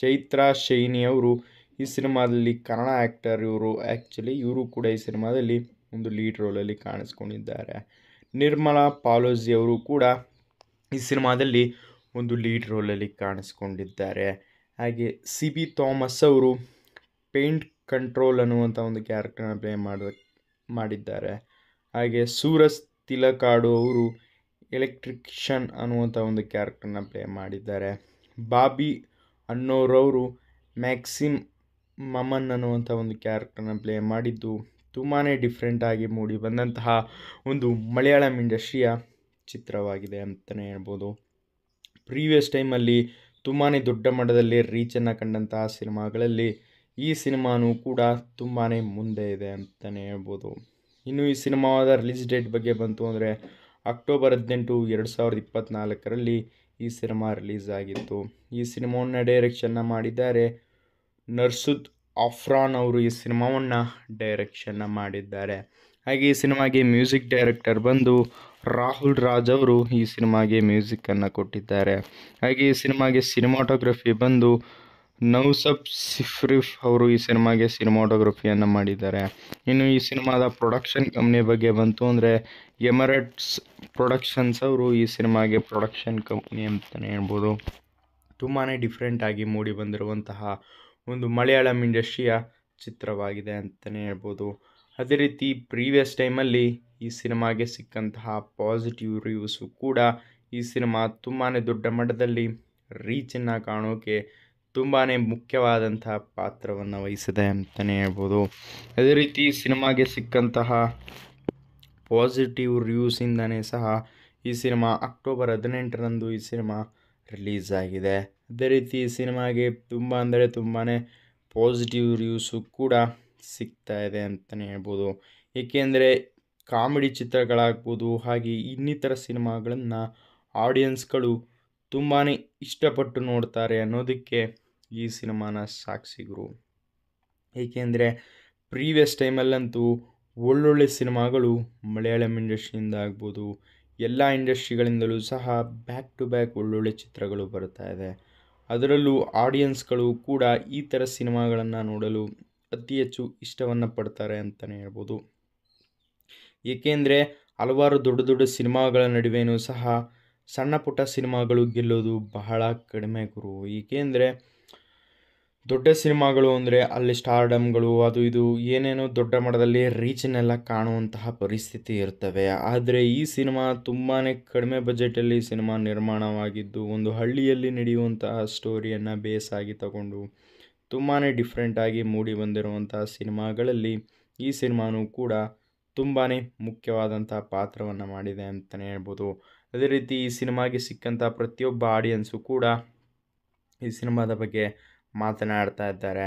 Speaker 2: ಚೈತ್ರ ಶೈನಿ ಅವರು ಈ ಸಿನಿಮಾದಲ್ಲಿ ಕನ್ನಡ ಆ್ಯಕ್ಟರ್ ಇವರು ಆ್ಯಕ್ಚುಲಿ ಇವರು ಕೂಡ ಈ ಸಿನಿಮಾದಲ್ಲಿ ಒಂದು ಲೀಡ್ ರೋಲಲ್ಲಿ ಕಾಣಿಸ್ಕೊಂಡಿದ್ದಾರೆ ನಿರ್ಮಲಾ ಪಾಲೋಜಿ ಅವರು ಕೂಡ ಈ ಸಿನಿಮಾದಲ್ಲಿ ಒಂದು ಲೀಡ್ ರೋಲಲ್ಲಿ ಕಾಣಿಸ್ಕೊಂಡಿದ್ದಾರೆ ಹಾಗೆ ಸಿ ಬಿ ಥಾಮಸ್ ಅವರು ಪೇಂಟ್ ಕಂಟ್ರೋಲ್ ಅನ್ನುವಂಥ ಒಂದು ಕ್ಯಾರೆಕ್ಟರ್ನ ಪ್ಲೇ ಮಾಡಿದ ಮಾಡಿದ್ದಾರೆ ಹಾಗೆ ಸೂರಸ್ ತಿಲಕಾಡು ಅವರು ಎಲೆಕ್ಟ್ರಿಕ್ಷನ್ ಅನ್ನುವಂಥ ಒಂದು ಕ್ಯಾರೆಕ್ಟರ್ನ ಪ್ಲೇ ಮಾಡಿದ್ದಾರೆ ಬಾಬಿ ಅನ್ನೋರವರು ಮ್ಯಾಕ್ಸಿಮ್ ಮಮನ್ ಅನ್ನುವಂಥ ಒಂದು ಕ್ಯಾರೆಕ್ಟರ್ನ ಪ್ಲೇ ಮಾಡಿದ್ದು ತುಂಬಾ ಡಿಫ್ರೆಂಟಾಗಿ ಮೂಡಿ ಬಂದಂತಹ ಒಂದು ಮಲಯಾಳಂ ಇಂಡಸ್ಟ್ರಿಯ ಚಿತ್ರವಾಗಿದೆ ಅಂತಲೇ ಹೇಳ್ಬೋದು ಪ್ರೀವಿಯಸ್ ಟೈಮಲ್ಲಿ ತುಂಬಾ ದೊಡ್ಡ ಮಟ್ಟದಲ್ಲಿ ರೀಚನ್ನು ಕಂಡಂತಹ ಸಿನಿಮಾಗಳಲ್ಲಿ ಈ ಸಿನಿಮಾನೂ ಕೂಡ ತುಂಬಾ ಮುಂದೆ ಇದೆ ಅಂತಲೇ ಹೇಳ್ಬೋದು ಇನ್ನು ಈ ಸಿನಿಮಾದ ರಿಲೀಸ್ ಡೇಟ್ ಬಗ್ಗೆ ಬಂತು ಅಂದರೆ ಅಕ್ಟೋಬರ್ ಹದಿನೆಂಟು ಎರಡು ಸಾವಿರದ ಇಪ್ಪತ್ತ್ನಾಲ್ಕರಲ್ಲಿ ಈ ಸಿನಿಮಾ ರಿಲೀಸ್ ಆಗಿತ್ತು ಈ ಸಿನಿಮಾವನ್ನು ಡೈರೆಕ್ಷನ್ನ ಮಾಡಿದ್ದಾರೆ ನರ್ಸುದ್ ಆಫ್ರಾನ್ ಅವರು ಈ ಸಿನಿಮಾವನ್ನು ಡೈರೆಕ್ಷನ್ನ ಮಾಡಿದ್ದಾರೆ ಹಾಗೆ ಈ ಸಿನಿಮಾಗೆ ಮ್ಯೂಸಿಕ್ ಡೈರೆಕ್ಟರ್ ಬಂದು ರಾಹುಲ್ ರಾಜ್ ಅವರು ಈ ಸಿನಿಮಾಗೆ ಮ್ಯೂಸಿಕ್ಕನ್ನು ಕೊಟ್ಟಿದ್ದಾರೆ ಹಾಗೆ ಈ ಸಿನಿಮಾಗೆ ಸಿನಿಮಾಟೋಗ್ರಫಿ ಬಂದು ನೌಸಬ್ ಸಿಫ್ರಿಫ್ ಅವರು ಈ ಸಿನಿಮಾಗೆ ಸಿನಿಮಾಟೋಗ್ರಫಿಯನ್ನು ಮಾಡಿದ್ದಾರೆ ಇನ್ನು ಈ ಸಿನಿಮಾದ ಪ್ರೊಡಕ್ಷನ್ ಕಂಪ್ನಿ ಬಗ್ಗೆ ಬಂತು ಅಂದರೆ ಎಮರೆಟ್ಸ್ ಪ್ರೊಡಕ್ಷನ್ಸ್ ಅವರು ಈ ಸಿನಿಮಾಗೆ ಪ್ರೊಡಕ್ಷನ್ ಕಂಪ್ನಿ ಅಂತಲೇ ಹೇಳ್ಬೋದು ತುಂಬಾ ಡಿಫ್ರೆಂಟಾಗಿ ಮೂಡಿ ಬಂದಿರುವಂತಹ ಒಂದು ಮಲಯಾಳಂ ಇಂಡಸ್ಟ್ರಿಯ ಚಿತ್ರವಾಗಿದೆ ಅಂತಲೇ ಹೇಳ್ಬೋದು ಅದೇ ರೀತಿ ಪ್ರೀವಿಯಸ್ ಟೈಮಲ್ಲಿ ಈ ಸಿನಿಮಾಗೆ ಸಿಕ್ಕಂತಹ ಪಾಸಿಟಿವ್ ರಿವ್ಯೂಸು ಕೂಡ ಈ ಸಿನಿಮಾ ತುಂಬಾ ದೊಡ್ಡ ಮಟ್ಟದಲ್ಲಿ ರೀಚನ್ನು ಕಾಣೋಕೆ ತುಂಬಾ ಮುಖ್ಯವಾದಂತಹ ಪಾತ್ರವನ್ನು ವಹಿಸಿದೆ ಅಂತಲೇ ಹೇಳ್ಬೋದು ಅದೇ ರೀತಿ ಸಿನಿಮಾಗೆ ಸಿಕ್ಕಂತಹ ಪಾಸಿಟಿವ್ ರಿವ್ಯೂಸಿಂದನೇ ಸಹ ಈ ಸಿನಿಮಾ ಅಕ್ಟೋಬರ್ ಹದಿನೆಂಟರಂದು ಈ ಸಿನಿಮಾ
Speaker 1: ರಿಲೀಸ್ ಆಗಿದೆ
Speaker 2: ಅದೇ ರೀತಿ ಈ ಸಿನಿಮಾಗೆ ತುಂಬ ಅಂದರೆ ತುಂಬಾ ಪಾಸಿಟಿವ್ ರಿವ್ಯೂಸು ಕೂಡ ಸಿಗ್ತಾ ಇದೆ ಅಂತಲೇ ಹೇಳ್ಬೋದು ಏಕೆಂದರೆ ಕಾಮಿಡಿ ಚಿತ್ರಗಳಾಗ್ಬೋದು ಹಾಗೆ ಇನ್ನಿತರ ಸಿನಿಮಾಗಳನ್ನು ಆಡಿಯನ್ಸ್ಗಳು ತುಂಬಾ ಇಷ್ಟಪಟ್ಟು ನೋಡ್ತಾರೆ ಅನ್ನೋದಕ್ಕೆ ಈ ಸಿನಿಮಾನ ಸಾಕ್ಷಿಗರು ಏಕೆಂದರೆ ಪ್ರೀವಿಯಸ್ ಟೈಮಲ್ಲಂತೂ ಒಳ್ಳೊಳ್ಳೆ ಸಿನಿಮಾಗಳು ಮಲಯಾಳಂ ಇಂಡಸ್ಟ್ರಿಯಿಂದ ಆಗ್ಬೋದು ಎಲ್ಲ ಇಂಡಸ್ಟ್ರಿಗಳಿಂದಲೂ ಸಹ ಬ್ಯಾಕ್ ಟು ಬ್ಯಾಕ್ ಒಳ್ಳೊಳ್ಳೆ ಚಿತ್ರಗಳು ಬರ್ತಾ ಇದೆ ಅದರಲ್ಲೂ ಆಡಿಯನ್ಸ್ಗಳು ಕೂಡ ಈ ಥರ ಸಿನಿಮಾಗಳನ್ನು ನೋಡಲು ಅತಿ ಹೆಚ್ಚು ಇಷ್ಟವನ್ನು ಪಡ್ತಾರೆ ಅಂತಲೇ ಹೇಳ್ಬೋದು ಏಕೆಂದರೆ ಹಲವಾರು ದೊಡ್ಡ ದೊಡ್ಡ ಸಿನಿಮಾಗಳ ನಡುವೆಯೂ ಸಹ ಸಣ್ಣ ಪುಟ್ಟ ಸಿನಿಮಾಗಳು ಗೆಲ್ಲೋದು ಬಹಳ ಕಡಿಮೆ ಗುರು ಏಕೆಂದರೆ ದೊಡ್ಡ ಸಿನಿಮಾಗಳು ಅಂದರೆ ಅಲ್ಲಿ ಸ್ಟಾರ್ಡಮ್ಗಳು ಅದು ಇದು ಏನೇನೋ ದೊಡ್ಡ ಮಟ್ಟದಲ್ಲಿ ರೀಚನ್ನೆಲ್ಲ ಕಾಣುವಂತಹ ಪರಿಸ್ಥಿತಿ ಇರ್ತವೆ ಆದರೆ ಈ ಸಿನಿಮಾ ತುಂಬಾ ಕಡಿಮೆ ಬಜೆಟಲ್ಲಿ ಸಿನಿಮಾ ನಿರ್ಮಾಣವಾಗಿದ್ದು ಒಂದು ಹಳ್ಳಿಯಲ್ಲಿ ನಡೆಯುವಂತಹ ಸ್ಟೋರಿಯನ್ನು ಬೇಸಾಗಿ ತಗೊಂಡು ತುಂಬಾ ಡಿಫ್ರೆಂಟಾಗಿ ಮೂಡಿ ಬಂದಿರುವಂತಹ ಸಿನಿಮಾಗಳಲ್ಲಿ ಈ ಸಿನಿಮಾನೂ ಕೂಡ ತುಂಬಾ ಮುಖ್ಯವಾದಂತಹ ಪಾತ್ರವನ್ನು ಮಾಡಿದೆ ಅಂತಲೇ ಹೇಳ್ಬೋದು ಅದೇ ರೀತಿ ಈ ಸಿನಿಮಾಗೆ ಸಿಕ್ಕಂಥ ಪ್ರತಿಯೊಬ್ಬ ಆಡಿಯನ್ಸು ಕೂಡ ಈ ಸಿನಿಮಾದ ಬಗ್ಗೆ ಮಾತನಾಡ್ತಾ ಇದ್ದಾರೆ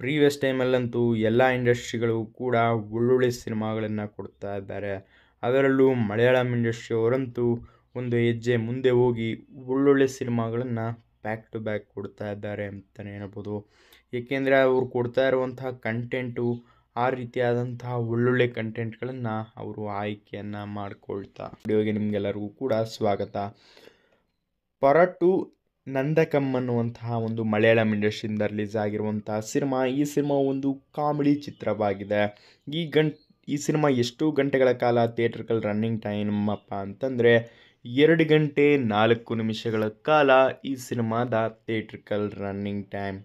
Speaker 2: ಪ್ರೀವಿಯಸ್ ಟೈಮಲ್ಲಂತೂ ಎಲ್ಲ ಇಂಡಸ್ಟ್ರಿಗಳು ಕೂಡ ಒಳ್ಳೊಳ್ಳೆ ಸಿನಿಮಾಗಳನ್ನು ಕೊಡ್ತಾ ಇದ್ದಾರೆ ಅದರಲ್ಲೂ ಮಲಯಾಳಂ ಇಂಡಸ್ಟ್ರಿಯವರಂತೂ ಒಂದು ಹೆಜ್ಜೆ ಮುಂದೆ ಹೋಗಿ ಒಳ್ಳೊಳ್ಳೆ ಸಿನಿಮಾಗಳನ್ನು ಬ್ಯಾಕ್ ಟು ಬ್ಯಾಕ್ ಕೊಡ್ತಾ ಇದ್ದಾರೆ ಅಂತಲೇ ಹೇಳ್ಬೋದು ಏಕೆಂದರೆ ಅವರು ಕೊಡ್ತಾ ಇರುವಂತಹ ಕಂಟೆಂಟು ಆ ರೀತಿಯಾದಂತಹ ಒಳ್ಳೊಳ್ಳೆ ಕಂಟೆಂಟ್ಗಳನ್ನು ಅವರು ಆಯ್ಕೆಯನ್ನು ಮಾಡಿಕೊಳ್ತಾ ವಿಡಿಯೋಗೆ ನಿಮಗೆಲ್ಲರಿಗೂ ಕೂಡ ಸ್ವಾಗತ ಪರ ಟು ನಂದಕಮ್ ಅನ್ನುವಂತಹ ಒಂದು ಮಲಯಾಳಂ ಇಂಡಸ್ಟ್ರಿಯಿಂದ ರಿಲೀಸ್ ಆಗಿರುವಂತಹ ಸಿನಿಮಾ ಈ ಸಿನಿಮಾ ಒಂದು ಕಾಮಿಡಿ ಚಿತ್ರವಾಗಿದೆ ಈ ಗಂಟ್ ಈ ಸಿನಿಮಾ ಎಷ್ಟು ಗಂಟೆಗಳ ಕಾಲ ಥಿಯೇಟ್ರಿಕಲ್ ರನ್ನಿಂಗ್ ಟೈಮ್ ಅಪ್ಪ ಅಂತಂದರೆ ಎರಡು ಗಂಟೆ ನಾಲ್ಕು ನಿಮಿಷಗಳ ಕಾಲ ಈ ಸಿನಿಮಾದ ಥಿಯೇಟ್ರಿಕಲ್ ರನ್ನಿಂಗ್ ಟೈಮ್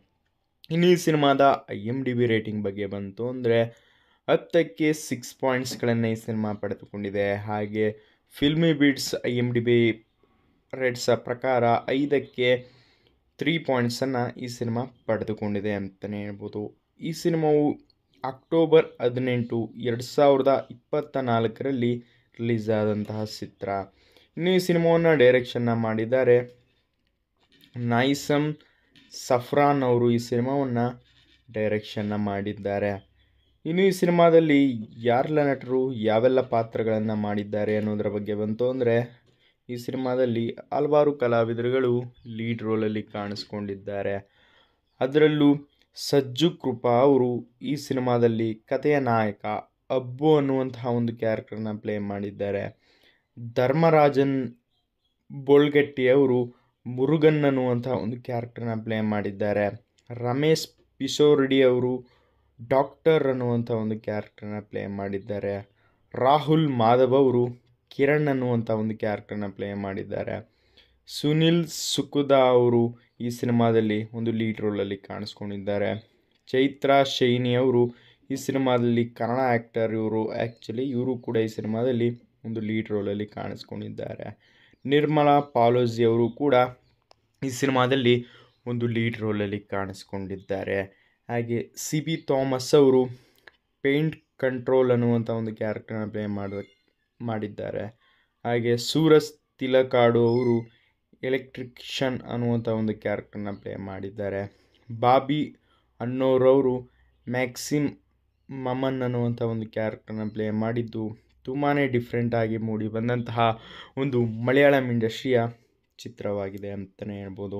Speaker 2: ಇನ್ನು ಈ ಸಿನಿಮಾದ I M D B rating ಬಗ್ಗೆ ಬಂತು ಅಂದರೆ ಹತ್ತಕ್ಕೆ ಸಿಕ್ಸ್ ಪಾಯಿಂಟ್ಸ್ಗಳನ್ನು ಈ ಸಿನಿಮಾ ಪಡೆದುಕೊಂಡಿದೆ ಹಾಗೆ filmy beats I M D B rates ಪ್ರಕಾರ ಐದಕ್ಕೆ ತ್ರೀ ಪಾಯಿಂಟ್ಸನ್ನು ಈ ಸಿನಿಮಾ ಪಡೆದುಕೊಂಡಿದೆ ಅಂತಲೇ ಹೇಳ್ಬೋದು ಈ ಸಿನಿಮಾವು ಅಕ್ಟೋಬರ್ ಹದಿನೆಂಟು ಎರಡು ಸಾವಿರದ ಇಪ್ಪತ್ತ ನಾಲ್ಕರಲ್ಲಿ ರಿಲೀಸ್ ಆದಂತಹ ಚಿತ್ರ ಇನ್ನು ಈ ಸಿನಿಮಾವನ್ನು ಡೈರೆಕ್ಷನ್ನ ಮಾಡಿದ್ದಾರೆ ನೈಸಮ್ ಸಫ್ರಾನ್ ಅವರು ಈ ಸಿನಿಮಾವನ್ನು ಡೈರೆಕ್ಷನ್ನ ಮಾಡಿದ್ದಾರೆ ಇನ್ನು ಈ ಸಿನಿಮಾದಲ್ಲಿ ಯಾರೆಲ್ಲ ನಟರು ಯಾವೆಲ್ಲ ಪಾತ್ರಗಳನ್ನು ಮಾಡಿದ್ದಾರೆ ಅನ್ನೋದ್ರ ಬಗ್ಗೆ ಬಂತು ಅಂದರೆ ಈ ಸಿನಿಮಾದಲ್ಲಿ ಹಲವಾರು ಕಲಾವಿದರುಗಳು ಲೀಡ್ ರೋಲಲ್ಲಿ ಕಾಣಿಸ್ಕೊಂಡಿದ್ದಾರೆ ಅದರಲ್ಲೂ ಸಜ್ಜು ಕೃಪಾ ಅವರು ಈ ಸಿನಿಮಾದಲ್ಲಿ ಕಥೆಯ ನಾಯಕ ಅಬ್ಬು ಅನ್ನುವಂತಹ ಒಂದು ಕ್ಯಾರೆಕ್ಟರ್ನ ಪ್ಲೇ ಮಾಡಿದ್ದಾರೆ ಧರ್ಮರಾಜನ್ ಬೋಳ್ಗೆಟ್ಟಿ ಅವರು ಮುರುಗನ್ ಅನ್ನುವಂಥ ಒಂದು ಕ್ಯಾರೆಕ್ಟರ್ನ ಪ್ಲೇ ಮಾಡಿದ್ದಾರೆ ರಮೇಶ್ ಪಿಶೋರ್ಡಿ ಅವರು ಡಾಕ್ಟರ್ ಅನ್ನುವಂಥ ಒಂದು ಕ್ಯಾರೆಕ್ಟರ್ನ ಪ್ಲೇ ಮಾಡಿದ್ದಾರೆ ರಾಹುಲ್ ಮಾಧವ್ ಅವರು ಕಿರಣ್ ಅನ್ನುವಂಥ ಒಂದು ಕ್ಯಾರೆಕ್ಟರ್ನ ಪ್ಲೇ ಮಾಡಿದ್ದಾರೆ ಸುನಿಲ್ ಸುಕುದಾ ಅವರು ಈ ಸಿನಿಮಾದಲ್ಲಿ ಒಂದು ಲೀಡ್ ರೋಲಲ್ಲಿ ಕಾಣಿಸ್ಕೊಂಡಿದ್ದಾರೆ ಚೈತ್ರ ಶೈನಿ ಅವರು ಈ ಸಿನಿಮಾದಲ್ಲಿ ಕನ್ನಡ ಆ್ಯಕ್ಟರ್ ಇವರು ಆ್ಯಕ್ಚುಲಿ ಇವರು ಕೂಡ ಈ ಸಿನಿಮಾದಲ್ಲಿ ಒಂದು ಲೀಡ್ ರೋಲಲ್ಲಿ ಕಾಣಿಸ್ಕೊಂಡಿದ್ದಾರೆ ನಿರ್ಮಲಾ ಪಾಲೋಜಿ ಅವರು ಕೂಡ ಈ ಸಿನಿಮಾದಲ್ಲಿ ಒಂದು ಲೀಡ್ ರೋಲಲ್ಲಿ ಕಾಣಿಸ್ಕೊಂಡಿದ್ದಾರೆ ಹಾಗೆ ಸಿ ಬಿ ಥಾಮಸ್ ಅವರು ಪೇಂಟ್ ಕಂಟ್ರೋಲ್ ಅನ್ನುವಂಥ ಒಂದು ಕ್ಯಾರೆಕ್ಟರ್ನ ಪ್ಲೇ ಮಾಡಿದ ಮಾಡಿದ್ದಾರೆ ಹಾಗೆ ಸೂರಸ್ ತಿಲಕಾಡು ಅವರು ಎಲೆಕ್ಟ್ರಿಕ್ಷನ್ ಅನ್ನುವಂಥ ಒಂದು ಕ್ಯಾರೆಕ್ಟರ್ನ ಪ್ಲೇ ಮಾಡಿದ್ದಾರೆ ಬಾಬಿ ಅನ್ನೋರವರು ಮ್ಯಾಕ್ಸಿಮ್ ಮಮನ್ ಅನ್ನುವಂಥ ಒಂದು ಕ್ಯಾರೆಕ್ಟರ್ನ ಪ್ಲೇ ಮಾಡಿದ್ದು ತುಂಬಾ ಡಿಫ್ರೆಂಟಾಗಿ ಮೂಡಿ ಬಂದಂತಹ ಒಂದು ಮಲಯಾಳಂ ಇಂಡಸ್ಟ್ರಿಯ ಚಿತ್ರವಾಗಿದೆ ಅಂತಲೇ ಹೇಳ್ಬೋದು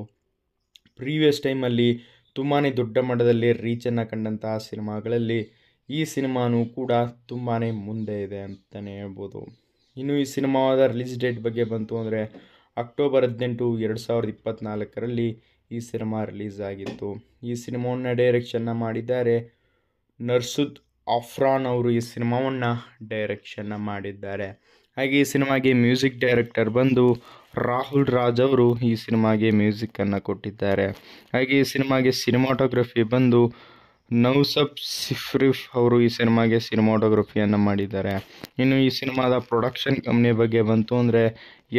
Speaker 2: ಪ್ರೀವಿಯಸ್ ಟೈಮಲ್ಲಿ ತುಂಬಾ ದೊಡ್ಡ ಮಟ್ಟದಲ್ಲಿ ರೀಚನ್ನು ಕಂಡಂತಹ ಸಿನಿಮಾಗಳಲ್ಲಿ ಈ ಸಿನಿಮಾನೂ ಕೂಡ ತುಂಬಾ ಮುಂದೆ ಇದೆ ಅಂತಲೇ ಹೇಳ್ಬೋದು ಇನ್ನು ಈ ಸಿನಿಮಾದ ರಿಲೀಸ್ ಡೇಟ್ ಬಗ್ಗೆ ಬಂತು ಅಂದರೆ ಅಕ್ಟೋಬರ್ ಹದಿನೆಂಟು ಎರಡು ಸಾವಿರದ ಇಪ್ಪತ್ತ್ನಾಲ್ಕರಲ್ಲಿ ಈ ಸಿನಿಮಾ ರಿಲೀಸ್ ಆಗಿತ್ತು ಈ ಸಿನಿಮಾವನ್ನ ಡೈರೆಕ್ಷನ್ನ ಮಾಡಿದ್ದಾರೆ ನರ್ಸುದ್ ಆಫ್ರಾನ್ ಅವರು ಈ ಸಿನಿಮಾವನ್ನು ಡೈರೆಕ್ಷನ್ನ ಮಾಡಿದ್ದಾರೆ ಹಾಗೆ ಈ ಸಿನಿಮಾಗೆ ಮ್ಯೂಸಿಕ್ ಡೈರೆಕ್ಟರ್ ಬಂದು ರಾಹುಲ್ ರಾಜ್ ಅವರು ಈ ಸಿನಿಮಾಗೆ ಮ್ಯೂಸಿಕ್ಕನ್ನು ಕೊಟ್ಟಿದ್ದಾರೆ ಹಾಗೆ ಈ ಸಿನಿಮಾಗೆ ಸಿನಿಮಾಟೋಗ್ರಫಿ ಬಂದು ನೌಸಬ್ ಸಿಫ್ರಿಫ್ ಅವರು ಈ ಸಿನಿಮಾಗೆ ಸಿನಿಮಾಟೋಗ್ರಫಿಯನ್ನು ಮಾಡಿದ್ದಾರೆ ಇನ್ನು ಈ ಸಿನಿಮಾದ ಪ್ರೊಡಕ್ಷನ್ ಕಂಪ್ನಿ ಬಗ್ಗೆ ಬಂತು ಅಂದರೆ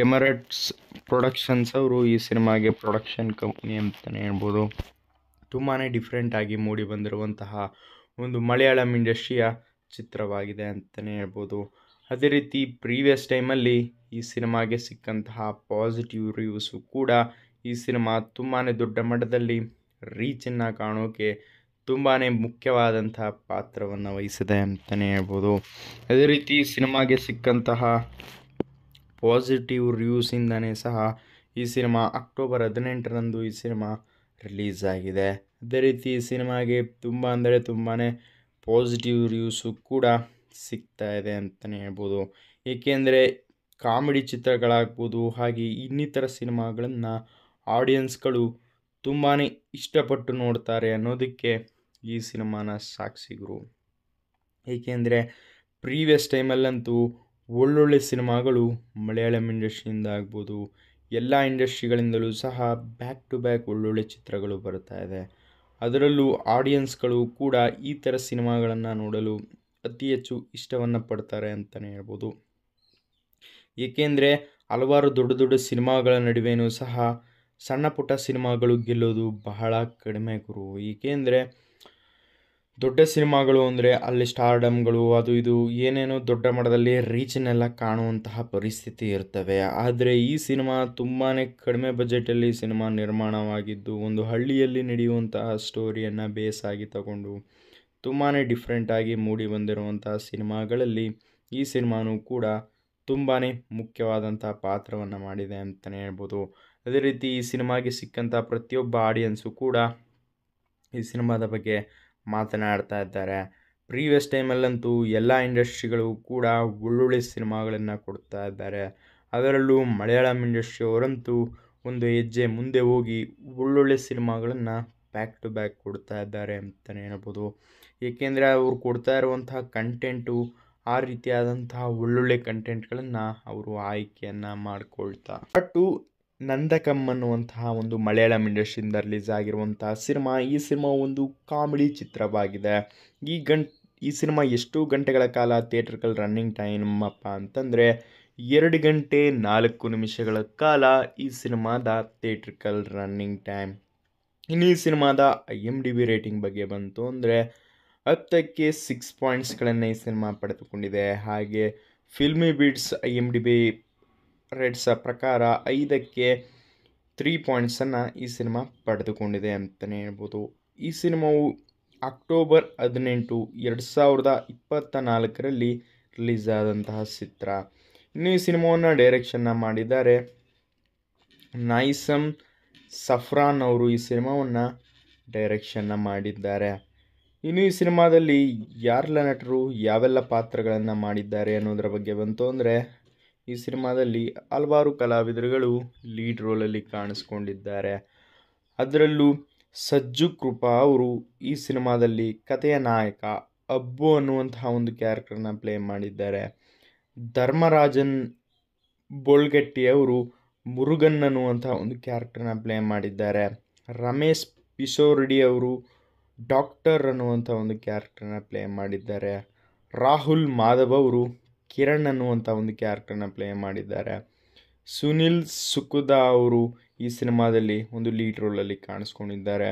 Speaker 2: ಎಮರೆಟ್ಸ್ ಪ್ರೊಡಕ್ಷನ್ಸ್ ಅವರು ಈ ಸಿನಿಮಾಗೆ ಪ್ರೊಡಕ್ಷನ್ ಕಂಪ್ನಿ ಅಂತಲೇ ಹೇಳ್ಬೋದು ತುಂಬಾ ಡಿಫ್ರೆಂಟಾಗಿ ಮೂಡಿ ಬಂದಿರುವಂತಹ ಒಂದು ಮಲಯಾಳಂ ಇಂಡಸ್ಟ್ರಿಯ ಚಿತ್ರವಾಗಿದೆ ಅಂತಲೇ ಹೇಳ್ಬೋದು ಅದೇ ರೀತಿ ಪ್ರೀವಿಯಸ್ ಟೈಮಲ್ಲಿ ಈ ಸಿನಿಮಾಗೆ ಸಿಕ್ಕಂತಹ ಪಾಸಿಟಿವ್ ರಿವ್ಯೂಸು ಕೂಡ ಈ ಸಿನಿಮಾ ತುಂಬಾ ದೊಡ್ಡ ಮಟ್ಟದಲ್ಲಿ ರೀಚನ್ನು ಕಾಣೋಕೆ ತುಂಬಾ ಮುಖ್ಯವಾದಂತಹ ಪಾತ್ರವನ್ನು
Speaker 3: ವಹಿಸಿದೆ ಅಂತಲೇ ಹೇಳ್ಬೋದು ಅದೇ ರೀತಿ
Speaker 2: ಸಿನಿಮಾಗೆ ಸಿಕ್ಕಂತಹ ಪಾಸಿಟಿವ್ ರಿವ್ಯೂಸಿಂದನೇ ಸಹ ಈ ಸಿನಿಮಾ ಅಕ್ಟೋಬರ್ ಹದಿನೆಂಟರಂದು ಈ ಸಿನಿಮಾ ರಿಲೀಸ್ ಆಗಿದೆ ಅದೇ ರೀತಿ ಈ ಸಿನಿಮಾಗೆ ತುಂಬ ಅಂದರೆ ತುಂಬಾ ಪಾಸಿಟಿವ್ ರಿವ್ಯೂಸು ಕೂಡ ಸಿಗ್ತಾ ಇದೆ ಅಂತಲೇ ಹೇಳ್ಬೋದು ಏಕೆಂದರೆ ಕಾಮಿಡಿ ಚಿತ್ರಗಳಾಗ್ಬೋದು ಹಾಗೆ ಇನ್ನಿತರ ಸಿನಿಮಾಗಳನ್ನು ಆಡಿಯನ್ಸ್ಗಳು ತುಂಬಾ ಇಷ್ಟಪಟ್ಟು ನೋಡ್ತಾರೆ ಅನ್ನೋದಕ್ಕೆ ಈ ಸಿನಿಮಾನ ಸಾಕ್ಷಿಗಳು ಏಕೆಂದರೆ ಪ್ರೀವಿಯಸ್ ಟೈಮಲ್ಲಂತೂ ಒಳ್ಳೊಳ್ಳೆ ಸಿನಿಮಾಗಳು ಮಲಯಾಳಂ ಇಂಡಸ್ಟ್ರಿಯಿಂದ ಆಗ್ಬೋದು ಎಲ್ಲ ಇಂಡಸ್ಟ್ರಿಗಳಿಂದಲೂ ಸಹ ಬ್ಯಾಕ್ ಟು ಬ್ಯಾಕ್ ಒಳ್ಳೊಳ್ಳೆ ಚಿತ್ರಗಳು ಬರ್ತಾ ಇದೆ ಅದರಲ್ಲೂ ಆಡಿಯನ್ಸ್ಗಳು ಕೂಡ ಈ ಥರ ಸಿನಿಮಾಗಳನ್ನು ನೋಡಲು ಅತಿ ಹೆಚ್ಚು ಇಷ್ಟವನ್ನು ಪಡ್ತಾರೆ ಅಂತಲೇ ಹೇಳ್ಬೋದು ಏಕೆಂದರೆ ಹಲವಾರು ದೊಡ್ಡ ದೊಡ್ಡ ಸಿನಿಮಾಗಳ ನಡುವೆಯೂ ಸಹ ಸಣ್ಣ ಪುಟ್ಟ ಸಿನಿಮಾಗಳು ಗೆಲ್ಲೋದು ಬಹಳ ಕಡಿಮೆ ಗುರು ಏಕೆಂದರೆ ದೊಡ್ಡ ಸಿನಿಮಾಗಳು ಅಂದರೆ ಅಲ್ಲಿ ಸ್ಟಾರ್ಡಮ್ಗಳು ಅದು ಇದು ಏನೇನೋ ದೊಡ್ಡ ಮಟ್ಟದಲ್ಲಿ ರೀಚ್ನೆಲ್ಲ ಕಾಣುವಂತಹ ಪರಿಸ್ಥಿತಿ ಇರ್ತವೆ ಆದರೆ ಈ ಸಿನಿಮಾ ತುಂಬಾ ಕಡಿಮೆ ಬಜೆಟಲ್ಲಿ ಸಿನಿಮಾ ನಿರ್ಮಾಣವಾಗಿದ್ದು ಒಂದು ಹಳ್ಳಿಯಲ್ಲಿ ನಡೆಯುವಂತಹ ಸ್ಟೋರಿಯನ್ನು ಆಗಿ ತಗೊಂಡು ತುಂಬಾ ಡಿಫ್ರೆಂಟಾಗಿ ಮೂಡಿ ಬಂದಿರುವಂತಹ ಸಿನಿಮಾಗಳಲ್ಲಿ ಈ ಸಿನಿಮಾನೂ ಕೂಡ ತುಂಬಾ ಮುಖ್ಯವಾದಂಥ ಪಾತ್ರವನ್ನು ಮಾಡಿದೆ ಅಂತಲೇ ಹೇಳ್ಬೋದು ಅದೇ ರೀತಿ ಈ ಸಿನಿಮಾಗೆ ಸಿಕ್ಕಂಥ ಪ್ರತಿಯೊಬ್ಬ ಆಡಿಯನ್ಸು ಕೂಡ ಈ ಸಿನಿಮಾದ ಬಗ್ಗೆ ಮಾತನಾಡ್ತಾ ಇದ್ದಾರೆ ಪ್ರೀವಿಯಸ್ ಟೈಮಲ್ಲಂತೂ ಎಲ್ಲ ಇಂಡಸ್ಟ್ರಿಗಳು ಕೂಡ ಒಳ್ಳೊಳ್ಳೆ ಸಿನಿಮಾಗಳನ್ನು ಕೊಡ್ತಾ ಇದ್ದಾರೆ ಅದರಲ್ಲೂ ಮಲಯಾಳಂ ಇಂಡಸ್ಟ್ರಿ ಅವರಂತೂ ಒಂದು ಹೆಜ್ಜೆ ಮುಂದೆ ಹೋಗಿ ಒಳ್ಳೊಳ್ಳೆ ಸಿನಿಮಾಗಳನ್ನು ಬ್ಯಾಕ್ ಟು ಬ್ಯಾಕ್ ಕೊಡ್ತಾ ಇದ್ದಾರೆ ಅಂತಲೇ ಹೇಳ್ಬೋದು ಏಕೆಂದರೆ ಅವರು ಕೊಡ್ತಾ ಇರುವಂತಹ ಕಂಟೆಂಟು ಆ ರೀತಿಯಾದಂತಹ ಒಳ್ಳೊಳ್ಳೆ ಕಂಟೆಂಟ್ಗಳನ್ನು ಅವರು ಆಯ್ಕೆಯನ್ನು ಮಾಡಿಕೊಳ್ತಾ ಬಟ್ಟು ನಂದಕಮ್ ಅನ್ನುವಂತಹ ಒಂದು ಮಲಯಾಳಂ ಇಂಡಸ್ಟ್ರಿಯಿಂದ ರಿಲೀಸ್ ಆಗಿರುವಂತಹ ಸಿನಿಮಾ ಈ ಸಿನಿಮಾ ಒಂದು ಕಾಮಿಡಿ ಚಿತ್ರವಾಗಿದೆ ಈ ಗಂಟ್ ಈ ಸಿನಿಮಾ ಎಷ್ಟು ಗಂಟೆಗಳ ಕಾಲ ಥಿಯೇಟರ್ಗಳ ರನ್ನಿಂಗ್ ಟೈಮ್ ಅಪ್ಪ ಅಂತಂದರೆ ಎರಡು ಗಂಟೆ ನಾಲ್ಕು ನಿಮಿಷಗಳ ಕಾಲ ಈ ಸಿನಿಮಾದ ಥಿಯೇಟ್ರಿಕಲ್ ರನ್ನಿಂಗ್ ಟೈಮ್ ಇನ್ನು ಈ ಸಿನಿಮಾದ I M D B rating ಬಗ್ಗೆ ಬಂತು ಅಂದರೆ ಹತ್ತಕ್ಕೆ ಸಿಕ್ಸ್ ಪಾಯಿಂಟ್ಸ್ಗಳನ್ನು ಈ ಸಿನಿಮಾ ಪಡೆದುಕೊಂಡಿದೆ ಹಾಗೆ filmy beats I M D B rates ಪ್ರಕಾರ ಐದಕ್ಕೆ ತ್ರೀ ಪಾಯಿಂಟ್ಸನ್ನು ಈ ಸಿನಿಮಾ ಪಡೆದುಕೊಂಡಿದೆ ಅಂತಲೇ ಹೇಳ್ಬೋದು ಈ ಸಿನಿಮಾವು ಅಕ್ಟೋಬರ್ ಹದಿನೆಂಟು ಎರಡು ಸಾವಿರದ ಇಪ್ಪತ್ತ ನಾಲ್ಕರಲ್ಲಿ ರಿಲೀಸ್ ಆದಂತಹ ಚಿತ್ರ ಇನ್ನು ಈ ಸಿನಿಮಾವನ್ನು ಡೈರೆಕ್ಷನ್ನ ಮಾಡಿದ್ದಾರೆ ನೈಸಮ್ ಸಫ್ರಾನ್ ಅವರು ಈ ಸಿನಿಮಾವನ್ನು ಡೈರೆಕ್ಷನ್ನ ಮಾಡಿದ್ದಾರೆ ಇನ್ನು ಈ ಸಿನಿಮಾದಲ್ಲಿ ಯಾರೆಲ್ಲ ನಟರು ಯಾವೆಲ್ಲ ಪಾತ್ರಗಳನ್ನು ಮಾಡಿದ್ದಾರೆ ಅನ್ನೋದರ ಬಗ್ಗೆ ಬಂತು ಅಂದರೆ ಈ ಸಿನಿಮಾದಲ್ಲಿ ಹಲವಾರು ಕಲಾವಿದರುಗಳು ಲೀಡ್ ರೋಲಲ್ಲಿ ಕಾಣಿಸ್ಕೊಂಡಿದ್ದಾರೆ ಅದರಲ್ಲೂ ಸಜ್ಜು ಕೃಪಾ ಅವರು ಈ ಸಿನಿಮಾದಲ್ಲಿ ಕಥೆಯ ನಾಯಕ ಅಬ್ಬು ಅನ್ನುವಂತಹ ಒಂದು ಕ್ಯಾರೆಕ್ಟರ್ನ ಪ್ಲೇ ಮಾಡಿದ್ದಾರೆ ಧರ್ಮರಾಜನ್ ಬೋಳ್ಗೆಟ್ಟಿ ಅವರು ಮುರುಗನ್ ಅನ್ನುವಂಥ ಒಂದು ಕ್ಯಾರೆಕ್ಟರ್ನ ಪ್ಲೇ ಮಾಡಿದ್ದಾರೆ ರಮೇಶ್ ಪಿಶೋರ್ಡಿ ಅವರು ಡಾಕ್ಟರ್ ಅನ್ನುವಂಥ ಒಂದು ಕ್ಯಾರೆಕ್ಟರ್ನ ಪ್ಲೇ ಮಾಡಿದ್ದಾರೆ ರಾಹುಲ್ ಮಾಧವ್ ಅವರು ಕಿರಣ್ ಅನ್ನುವಂಥ ಒಂದು ಕ್ಯಾರೆಕ್ಟರ್ನ ಪ್ಲೇ ಮಾಡಿದ್ದಾರೆ ಸುನಿಲ್ ಸುಕುದಾ ಅವರು ಈ ಸಿನಿಮಾದಲ್ಲಿ ಒಂದು ಲೀಡ್ ರೋಲಲ್ಲಿ ಕಾಣಿಸ್ಕೊಂಡಿದ್ದಾರೆ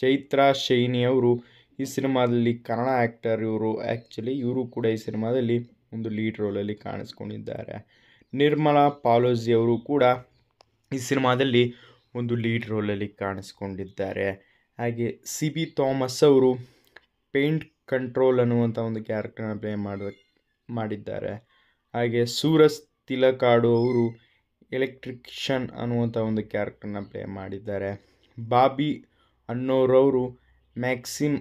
Speaker 2: ಚೈತ್ರ ಶೈನಿ ಅವರು ಈ ಸಿನಿಮಾದಲ್ಲಿ ಕನ್ನಡ ಆ್ಯಕ್ಟರ್ ಇವರು ಆ್ಯಕ್ಚುಲಿ ಇವರು ಕೂಡ ಈ ಸಿನಿಮಾದಲ್ಲಿ ಒಂದು ಲೀಡ್ ರೋಲಲ್ಲಿ ಕಾಣಿಸ್ಕೊಂಡಿದ್ದಾರೆ ನಿರ್ಮಲಾ ಪಾಲೋಜಿ ಅವರು ಕೂಡ ಈ ಸಿನಿಮಾದಲ್ಲಿ ಒಂದು ಲೀಡ್ ರೋಲಲ್ಲಿ ಕಾಣಿಸ್ಕೊಂಡಿದ್ದಾರೆ ಹಾಗೆ ಸಿ ಬಿ ಥಾಮಸ್ ಅವರು ಪೇಂಟ್ ಕಂಟ್ರೋಲ್ ಅನ್ನುವಂಥ ಒಂದು ಕ್ಯಾರೆಕ್ಟರ್ನ ಪ್ಲೇ ಮಾಡಿದ ಮಾಡಿದ್ದಾರೆ ಹಾಗೆ ಸೂರಸ್ ತಿಲಕಾಡು ಅವರು ಎಲೆಕ್ಟ್ರಿಕ್ಷನ್ ಅನ್ನುವಂಥ ಒಂದು ಕ್ಯಾರೆಕ್ಟರ್ನ ಪ್ಲೇ ಮಾಡಿದ್ದಾರೆ ಬಾಬಿ ಅನ್ನೋರವರು ಮ್ಯಾಕ್ಸಿಮ್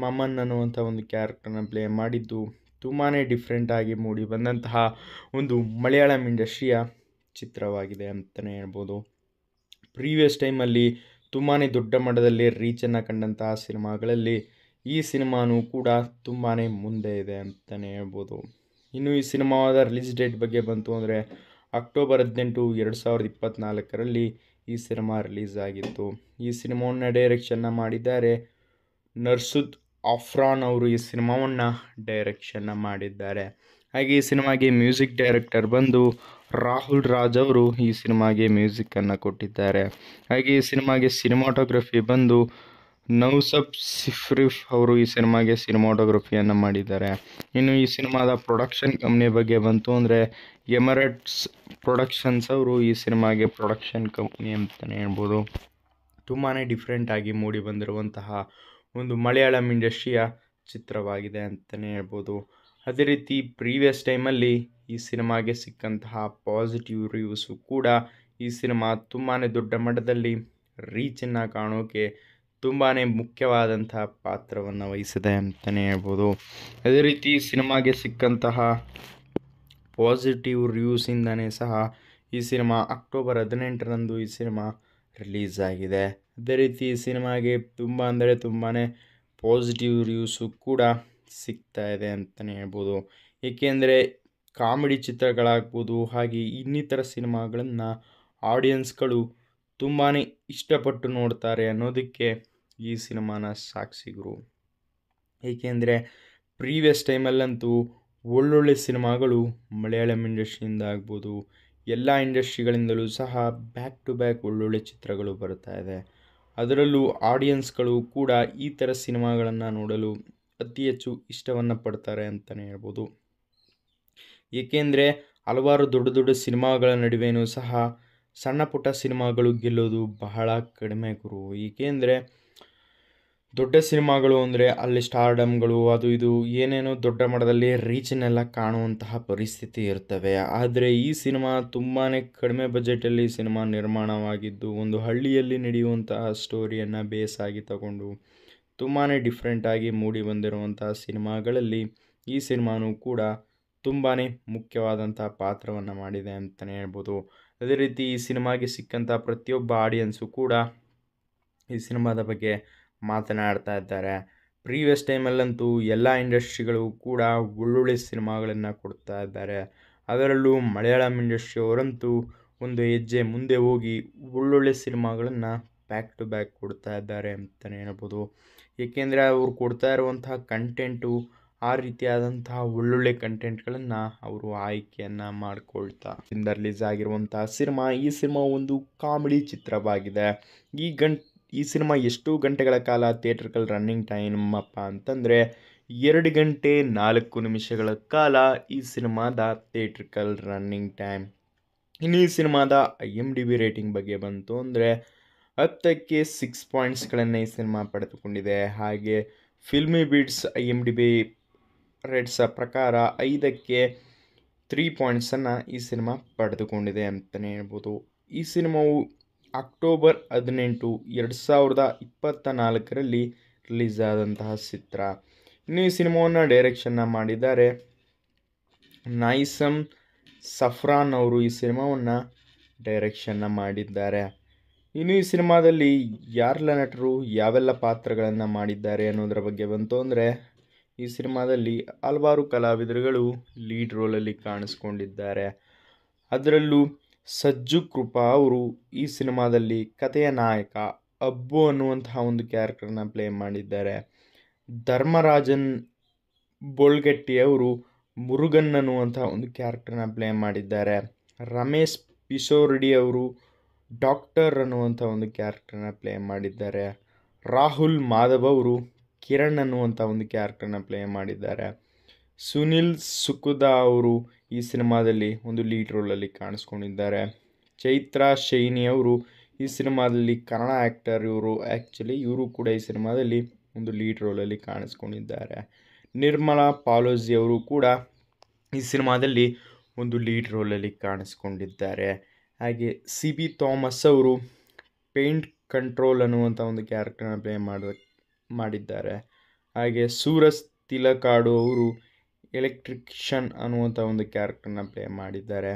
Speaker 2: ಮಮನ್ ಅನ್ನುವಂಥ ಒಂದು ಕ್ಯಾರೆಕ್ಟರ್ನ ಪ್ಲೇ ಮಾಡಿದ್ದು ತುಂಬಾ ಡಿಫ್ರೆಂಟಾಗಿ ಮೂಡಿ ಬಂದಂತಹ ಒಂದು ಮಲಯಾಳಂ ಇಂಡಸ್ಟ್ರಿಯ ಚಿತ್ರವಾಗಿದೆ ಅಂತಲೇ ಹೇಳ್ಬೋದು ಪ್ರೀವಿಯಸ್ ಟೈಮಲ್ಲಿ ತುಂಬಾ ದೊಡ್ಡ ಮಟ್ಟದಲ್ಲಿ ರೀಚನ್ನು ಕಂಡಂತಹ ಸಿನಿಮಾಗಳಲ್ಲಿ ಈ ಸಿನಿಮಾನೂ ಕೂಡ ತುಂಬಾ ಮುಂದೆ ಇದೆ ಅಂತಲೇ ಹೇಳ್ಬೋದು ಇನ್ನು ಈ ಸಿನಿಮಾದ ರಿಲೀಸ್ ಡೇಟ್ ಬಗ್ಗೆ ಬಂತು ಅಂದರೆ ಅಕ್ಟೋಬರ್ ಹದಿನೆಂಟು ಎರಡು ಸಾವಿರದ ಇಪ್ಪತ್ತ್ನಾಲ್ಕರಲ್ಲಿ ಈ ಸಿನಿಮಾ ರಿಲೀಸ್ ಆಗಿತ್ತು ಈ ಸಿನಿಮಾವನ್ನು ಡೈರೆಕ್ಷನ್ನ ಮಾಡಿದ್ದಾರೆ ನರ್ಸುದ್ ಆಫ್ರಾನ್ ಅವರು ಈ ಸಿನಿಮಾವನ್ನು ಡೈರೆಕ್ಷನ್ನ ಮಾಡಿದ್ದಾರೆ ಹಾಗೆ ಈ ಸಿನಿಮಾಗೆ ಮ್ಯೂಸಿಕ್ ಡೈರೆಕ್ಟರ್ ಬಂದು ರಾಹುಲ್ ರಾಜ್ ಅವರು ಈ ಸಿನಿಮಾಗೆ ಮ್ಯೂಸಿಕ್ಕನ್ನು ಕೊಟ್ಟಿದ್ದಾರೆ ಹಾಗೆ ಈ ಸಿನಿಮಾಗೆ ಸಿನಿಮಾಟೋಗ್ರಫಿ ಬಂದು ನೌಸಬ್ ಸಿಫ್ರಿಫ್ ಅವರು ಈ ಸಿನಿಮಾಗೆ ಸಿನಿಮಾಟೋಗ್ರಫಿಯನ್ನು ಮಾಡಿದ್ದಾರೆ ಇನ್ನು ಈ ಸಿನಿಮಾದ ಪ್ರೊಡಕ್ಷನ್ ಕಂಪ್ನಿ ಬಗ್ಗೆ ಬಂತು ಅಂದರೆ ಎಮರೆಟ್ಸ್ ಪ್ರೊಡಕ್ಷನ್ಸ್ ಅವರು ಈ ಸಿನಿಮಾಗೆ ಪ್ರೊಡಕ್ಷನ್ ಕಂಪ್ನಿ ಅಂತಲೇ ಹೇಳ್ಬೋದು ತುಂಬಾ ಡಿಫ್ರೆಂಟಾಗಿ ಮೂಡಿ ಬಂದಿರುವಂತಹ ಒಂದು ಮಲಯಾಳಂ ಇಂಡಸ್ಟ್ರಿಯ ಚಿತ್ರವಾಗಿದೆ ಅಂತಲೇ ಹೇಳ್ಬೋದು ಅದೇ ರೀತಿ ಪ್ರೀವಿಯಸ್ ಟೈಮಲ್ಲಿ ಈ ಸಿನಿಮಾಗೆ ಸಿಕ್ಕಂತಹ ಪಾಸಿಟಿವ್ ರಿವ್ಯೂಸು ಕೂಡ ಈ ಸಿನಿಮಾ ತುಂಬಾ ದೊಡ್ಡ ಮಟ್ಟದಲ್ಲಿ ರೀಚನ್ನು ಕಾಣೋಕೆ ತುಂಬಾ ಮುಖ್ಯವಾದಂತಹ ಪಾತ್ರವನ್ನು ವಹಿಸಿದೆ ಅಂತಲೇ ಹೇಳ್ಬೋದು ಅದೇ ರೀತಿ ಸಿನಿಮಾಗೆ ಸಿಕ್ಕಂತಹ ಪಾಸಿಟಿವ್ ರಿವ್ಯೂಸಿಂದನೇ ಸಹ ಈ ಸಿನಿಮಾ ಅಕ್ಟೋಬರ್ ಹದಿನೆಂಟರಂದು ಈ ಸಿನಿಮಾ
Speaker 1: ರಿಲೀಸ್ ಆಗಿದೆ
Speaker 2: ಅದೇ ರೀತಿ ಈ ಸಿನಿಮಾಗೆ ತುಂಬ ಅಂದರೆ ತುಂಬಾ ಪಾಸಿಟಿವ್ ರಿವ್ಯೂಸು ಕೂಡ ಸಿಗ್ತಾ ಇದೆ ಅಂತಲೇ ಹೇಳ್ಬೋದು ಏಕೆಂದರೆ ಕಾಮಿಡಿ ಚಿತ್ರಗಳಾಗ್ಬೋದು ಹಾಗೆ ಇನ್ನಿತರ ಸಿನಿಮಾಗಳನ್ನು ಆಡಿಯನ್ಸ್ಗಳು ತುಂಬಾ ಇಷ್ಟಪಟ್ಟು ನೋಡ್ತಾರೆ ಅನ್ನೋದಕ್ಕೆ ಈ ಸಿನಿಮಾನ ಸಾಕ್ಷಿಗರು ಏಕೆಂದರೆ ಪ್ರೀವಿಯಸ್ ಟೈಮಲ್ಲಂತೂ ಒಳ್ಳೊಳ್ಳೆ ಸಿನಿಮಾಗಳು ಮಲಯಾಳಂ ಇಂಡಸ್ಟ್ರಿಯಿಂದ ಆಗ್ಬೋದು ಎಲ್ಲ ಇಂಡಸ್ಟ್ರಿಗಳಿಂದಲೂ ಸಹ ಬ್ಯಾಕ್ ಟು ಬ್ಯಾಕ್ ಒಳ್ಳೊಳ್ಳೆ ಚಿತ್ರಗಳು ಬರ್ತಾ ಇದೆ ಅದರಲ್ಲೂ ಆಡಿಯನ್ಸ್ಗಳು ಕೂಡ ಈ ಥರ ಸಿನಿಮಾಗಳನ್ನು ನೋಡಲು ಅತಿ ಹೆಚ್ಚು ಇಷ್ಟವನ್ನು ಪಡ್ತಾರೆ ಅಂತಲೇ ಹೇಳ್ಬೋದು ಏಕೆಂದರೆ ಹಲವಾರು ದೊಡ್ಡ ದೊಡ್ಡ ಸಿನಿಮಾಗಳ ನಡುವೆಯೂ ಸಹ ಸಣ್ಣ ಪುಟ್ಟ ಸಿನಿಮಾಗಳು ಗೆಲ್ಲೋದು ಬಹಳ ಕಡಿಮೆ ಗುರು ಏಕೆಂದರೆ ದೊಡ್ಡ ಸಿನಿಮಾಗಳು ಅಂದರೆ ಅಲ್ಲಿ ಸ್ಟಾರ್ಡಮ್ಗಳು ಅದು ಇದು ಏನೇನೋ ದೊಡ್ಡ ಮಟ್ಟದಲ್ಲಿ ರೀಚನ್ನೆಲ್ಲ ಕಾಣುವಂತಹ ಪರಿಸ್ಥಿತಿ ಇರ್ತವೆ ಆದರೆ ಈ ಸಿನಿಮಾ ತುಂಬಾ ಕಡಿಮೆ ಬಜೆಟಲ್ಲಿ ಸಿನಿಮಾ ನಿರ್ಮಾಣವಾಗಿದ್ದು ಒಂದು ಹಳ್ಳಿಯಲ್ಲಿ ನಡೆಯುವಂತಹ ಸ್ಟೋರಿಯನ್ನು ಬೇಸಾಗಿ ತಗೊಂಡು ತುಂಬಾ ಡಿಫ್ರೆಂಟಾಗಿ ಮೂಡಿ ಬಂದಿರುವಂತಹ ಸಿನಿಮಾಗಳಲ್ಲಿ ಈ ಸಿನಿಮಾನೂ ಕೂಡ ತುಂಬಾ ಮುಖ್ಯವಾದಂತಹ ಪಾತ್ರವನ್ನು ಮಾಡಿದೆ ಅಂತಲೇ ಹೇಳ್ಬೋದು ಅದೇ ರೀತಿ ಈ ಸಿನಿಮಾಗೆ ಸಿಕ್ಕಂಥ ಪ್ರತಿಯೊಬ್ಬ ಆಡಿಯನ್ಸು ಕೂಡ ಈ ಸಿನಿಮಾದ ಬಗ್ಗೆ ಮಾತನಾಡ್ತಾ ಇದ್ದಾರೆ ಪ್ರೀವಿಯಸ್ ಟೈಮಲ್ಲಂತೂ ಎಲ್ಲ ಇಂಡಸ್ಟ್ರಿಗಳು ಕೂಡ ಒಳ್ಳೊಳ್ಳೆ ಸಿನಿಮಾಗಳನ್ನು ಕೊಡ್ತಾ ಇದ್ದಾರೆ ಅದರಲ್ಲೂ ಮಲಯಾಳಂ ಇಂಡಸ್ಟ್ರಿಯವರಂತೂ ಒಂದು ಹೆಜ್ಜೆ ಮುಂದೆ ಹೋಗಿ ಒಳ್ಳೊಳ್ಳೆ ಸಿನಿಮಾಗಳನ್ನು ಬ್ಯಾಕ್ ಟು ಬ್ಯಾಕ್ ಕೊಡ್ತಾ ಇದ್ದಾರೆ ಅಂತಲೇ ಹೇಳ್ಬೋದು ಏಕೆಂದರೆ ಅವರು ಕೊಡ್ತಾ ಇರುವಂತಹ ಕಂಟೆಂಟು ಆ ರೀತಿಯಾದಂತಹ ಒಳ್ಳೊಳ್ಳೆ ಕಂಟೆಂಟ್ಗಳನ್ನು ಅವರು ಆಯ್ಕೆಯನ್ನು ಮಾಡಿಕೊಳ್ತಾ ರಿಲೀಸ್ ಆಗಿರುವಂತಹ ಸಿನಿಮಾ ಈ ಸಿನಿಮಾ ಒಂದು ಕಾಮಿಡಿ ಚಿತ್ರವಾಗಿದೆ ಈ ಗಂಟ್ ಈ ಸಿನಿಮಾ ಎಷ್ಟು ಗಂಟೆಗಳ ಕಾಲ ಥಿಯೇಟ್ರಿಕಲ್ ರನ್ನಿಂಗ್ ಟೈಮ್ ಅಪ್ಪ ಅಂತಂದರೆ ಎರಡು ಗಂಟೆ ನಾಲ್ಕು ನಿಮಿಷಗಳ ಕಾಲ ಈ ಸಿನಿಮಾದ ಥಿಯೇಟ್ರಿಕಲ್ ರನ್ನಿಂಗ್ ಟೈಮ್ ಇನ್ನು ಈ ಸಿನಿಮಾದ I M D B rating ಬಗ್ಗೆ ಬಂತು ಅಂದರೆ ಹತ್ತಕ್ಕೆ ಸಿಕ್ಸ್ ಪಾಯಿಂಟ್ಸ್ಗಳನ್ನು ಈ ಸಿನಿಮಾ ಪಡೆದುಕೊಂಡಿದೆ ಹಾಗೆ filmy beats I M D B rates ಪ್ರಕಾರ ಐದಕ್ಕೆ ತ್ರೀ ಪಾಯಿಂಟ್ಸನ್ನು ಈ ಸಿನಿಮಾ ಪಡೆದುಕೊಂಡಿದೆ ಅಂತಲೇ ಹೇಳ್ಬೋದು ಈ ಸಿನಿಮಾವು ಅಕ್ಟೋಬರ್ ಹದಿನೆಂಟು ಎರಡು ಸಾವಿರದ ಇಪ್ಪತ್ತ ನಾಲ್ಕರಲ್ಲಿ ರಿಲೀಸ್ ಆದಂತಹ ಚಿತ್ರ ಇನ್ನು ಈ ಸಿನಿಮಾವನ್ನು ಡೈರೆಕ್ಷನ್ನ ಮಾಡಿದ್ದಾರೆ ನೈಸಮ್ ಸಫ್ರಾನ್ ಅವರು ಈ ಸಿನಿಮಾವನ್ನು ಡೈರೆಕ್ಷನ್ನ ಮಾಡಿದ್ದಾರೆ ಇನ್ನು ಈ ಸಿನಿಮಾದಲ್ಲಿ ಯಾರೆಲ್ಲ ನಟರು ಯಾವೆಲ್ಲ ಪಾತ್ರಗಳನ್ನು ಮಾಡಿದ್ದಾರೆ ಅನ್ನೋದರ ಬಗ್ಗೆ ಬಂತು ಅಂದರೆ ಈ ಸಿನಿಮಾದಲ್ಲಿ ಹಲವಾರು ಕಲಾವಿದರುಗಳು ಲೀಡ್ ರೋಲಲ್ಲಿ ಕಾಣಿಸ್ಕೊಂಡಿದ್ದಾರೆ ಅದರಲ್ಲೂ ಸಜ್ಜು ಕೃಪಾ ಅವರು ಈ ಸಿನಿಮಾದಲ್ಲಿ ಕಥೆಯ ನಾಯಕ ಅಬ್ಬು ಅನ್ನುವಂತಹ ಒಂದು ಕ್ಯಾರೆಕ್ಟರ್ನ ಪ್ಲೇ ಮಾಡಿದ್ದಾರೆ ಧರ್ಮರಾಜನ್ ಬೋಳ್ಗಟ್ಟಿಯವರು ಮುರುಗನ್ ಅನ್ನುವಂಥ ಒಂದು ಕ್ಯಾರೆಕ್ಟರ್ನ ಪ್ಲೇ ಮಾಡಿದ್ದಾರೆ ರಮೇಶ್ ಪಿಶೋರ್ಡಿ ಅವರು ಡಾಕ್ಟರ್ ಅನ್ನುವಂಥ ಒಂದು ಕ್ಯಾರೆಕ್ಟರ್ನ ಪ್ಲೇ ಮಾಡಿದ್ದಾರೆ ರಾಹುಲ್ ಮಾಧವ್ ಅವರು ಕಿರಣ್ ಅನ್ನುವಂಥ ಒಂದು ಕ್ಯಾರೆಕ್ಟರ್ನ ಪ್ಲೇ ಮಾಡಿದ್ದಾರೆ ಸುನಿಲ್ ಸುಕುದಾ ಅವರು ಈ ಸಿನಿಮಾದಲ್ಲಿ ಒಂದು ಲೀಡ್ ರೋಲಲ್ಲಿ ಕಾಣಿಸ್ಕೊಂಡಿದ್ದಾರೆ ಚೈತ್ರ ಶೈನಿ ಅವರು ಈ ಸಿನಿಮಾದಲ್ಲಿ ಕನ್ನಡ ಆ್ಯಕ್ಟರ್ ಇವರು ಆ್ಯಕ್ಚುಲಿ ಇವರು ಕೂಡ ಈ ಸಿನಿಮಾದಲ್ಲಿ ಒಂದು ಲೀಡ್ ರೋಲಲ್ಲಿ ಕಾಣಿಸ್ಕೊಂಡಿದ್ದಾರೆ ನಿರ್ಮಲಾ ಪಾಲೋಜಿ ಅವರು ಕೂಡ ಈ ಸಿನಿಮಾದಲ್ಲಿ ಒಂದು ಲೀಡ್ ರೋಲಲ್ಲಿ ಕಾಣಿಸ್ಕೊಂಡಿದ್ದಾರೆ ಹಾಗೆ ಸಿ ಬಿ ಥಾಮಸ್ ಅವರು ಪೇಂಟ್ ಕಂಟ್ರೋಲ್ ಅನ್ನುವಂಥ ಒಂದು ಕ್ಯಾರೆಕ್ಟರ್ನ ಪ್ಲೇ ಮಾಡಿದ್ದಾರೆ ಹಾಗೆ ಸೂರಜ್ ತಿಲಕಾಡು ಅವರು ಎಲೆಕ್ಟ್ರಿಕ್ಷನ್ ಅನ್ನುವಂಥ ಒಂದು ಕ್ಯಾರೆಕ್ಟರ್ನ ಪ್ಲೇ ಮಾಡಿದ್ದಾರೆ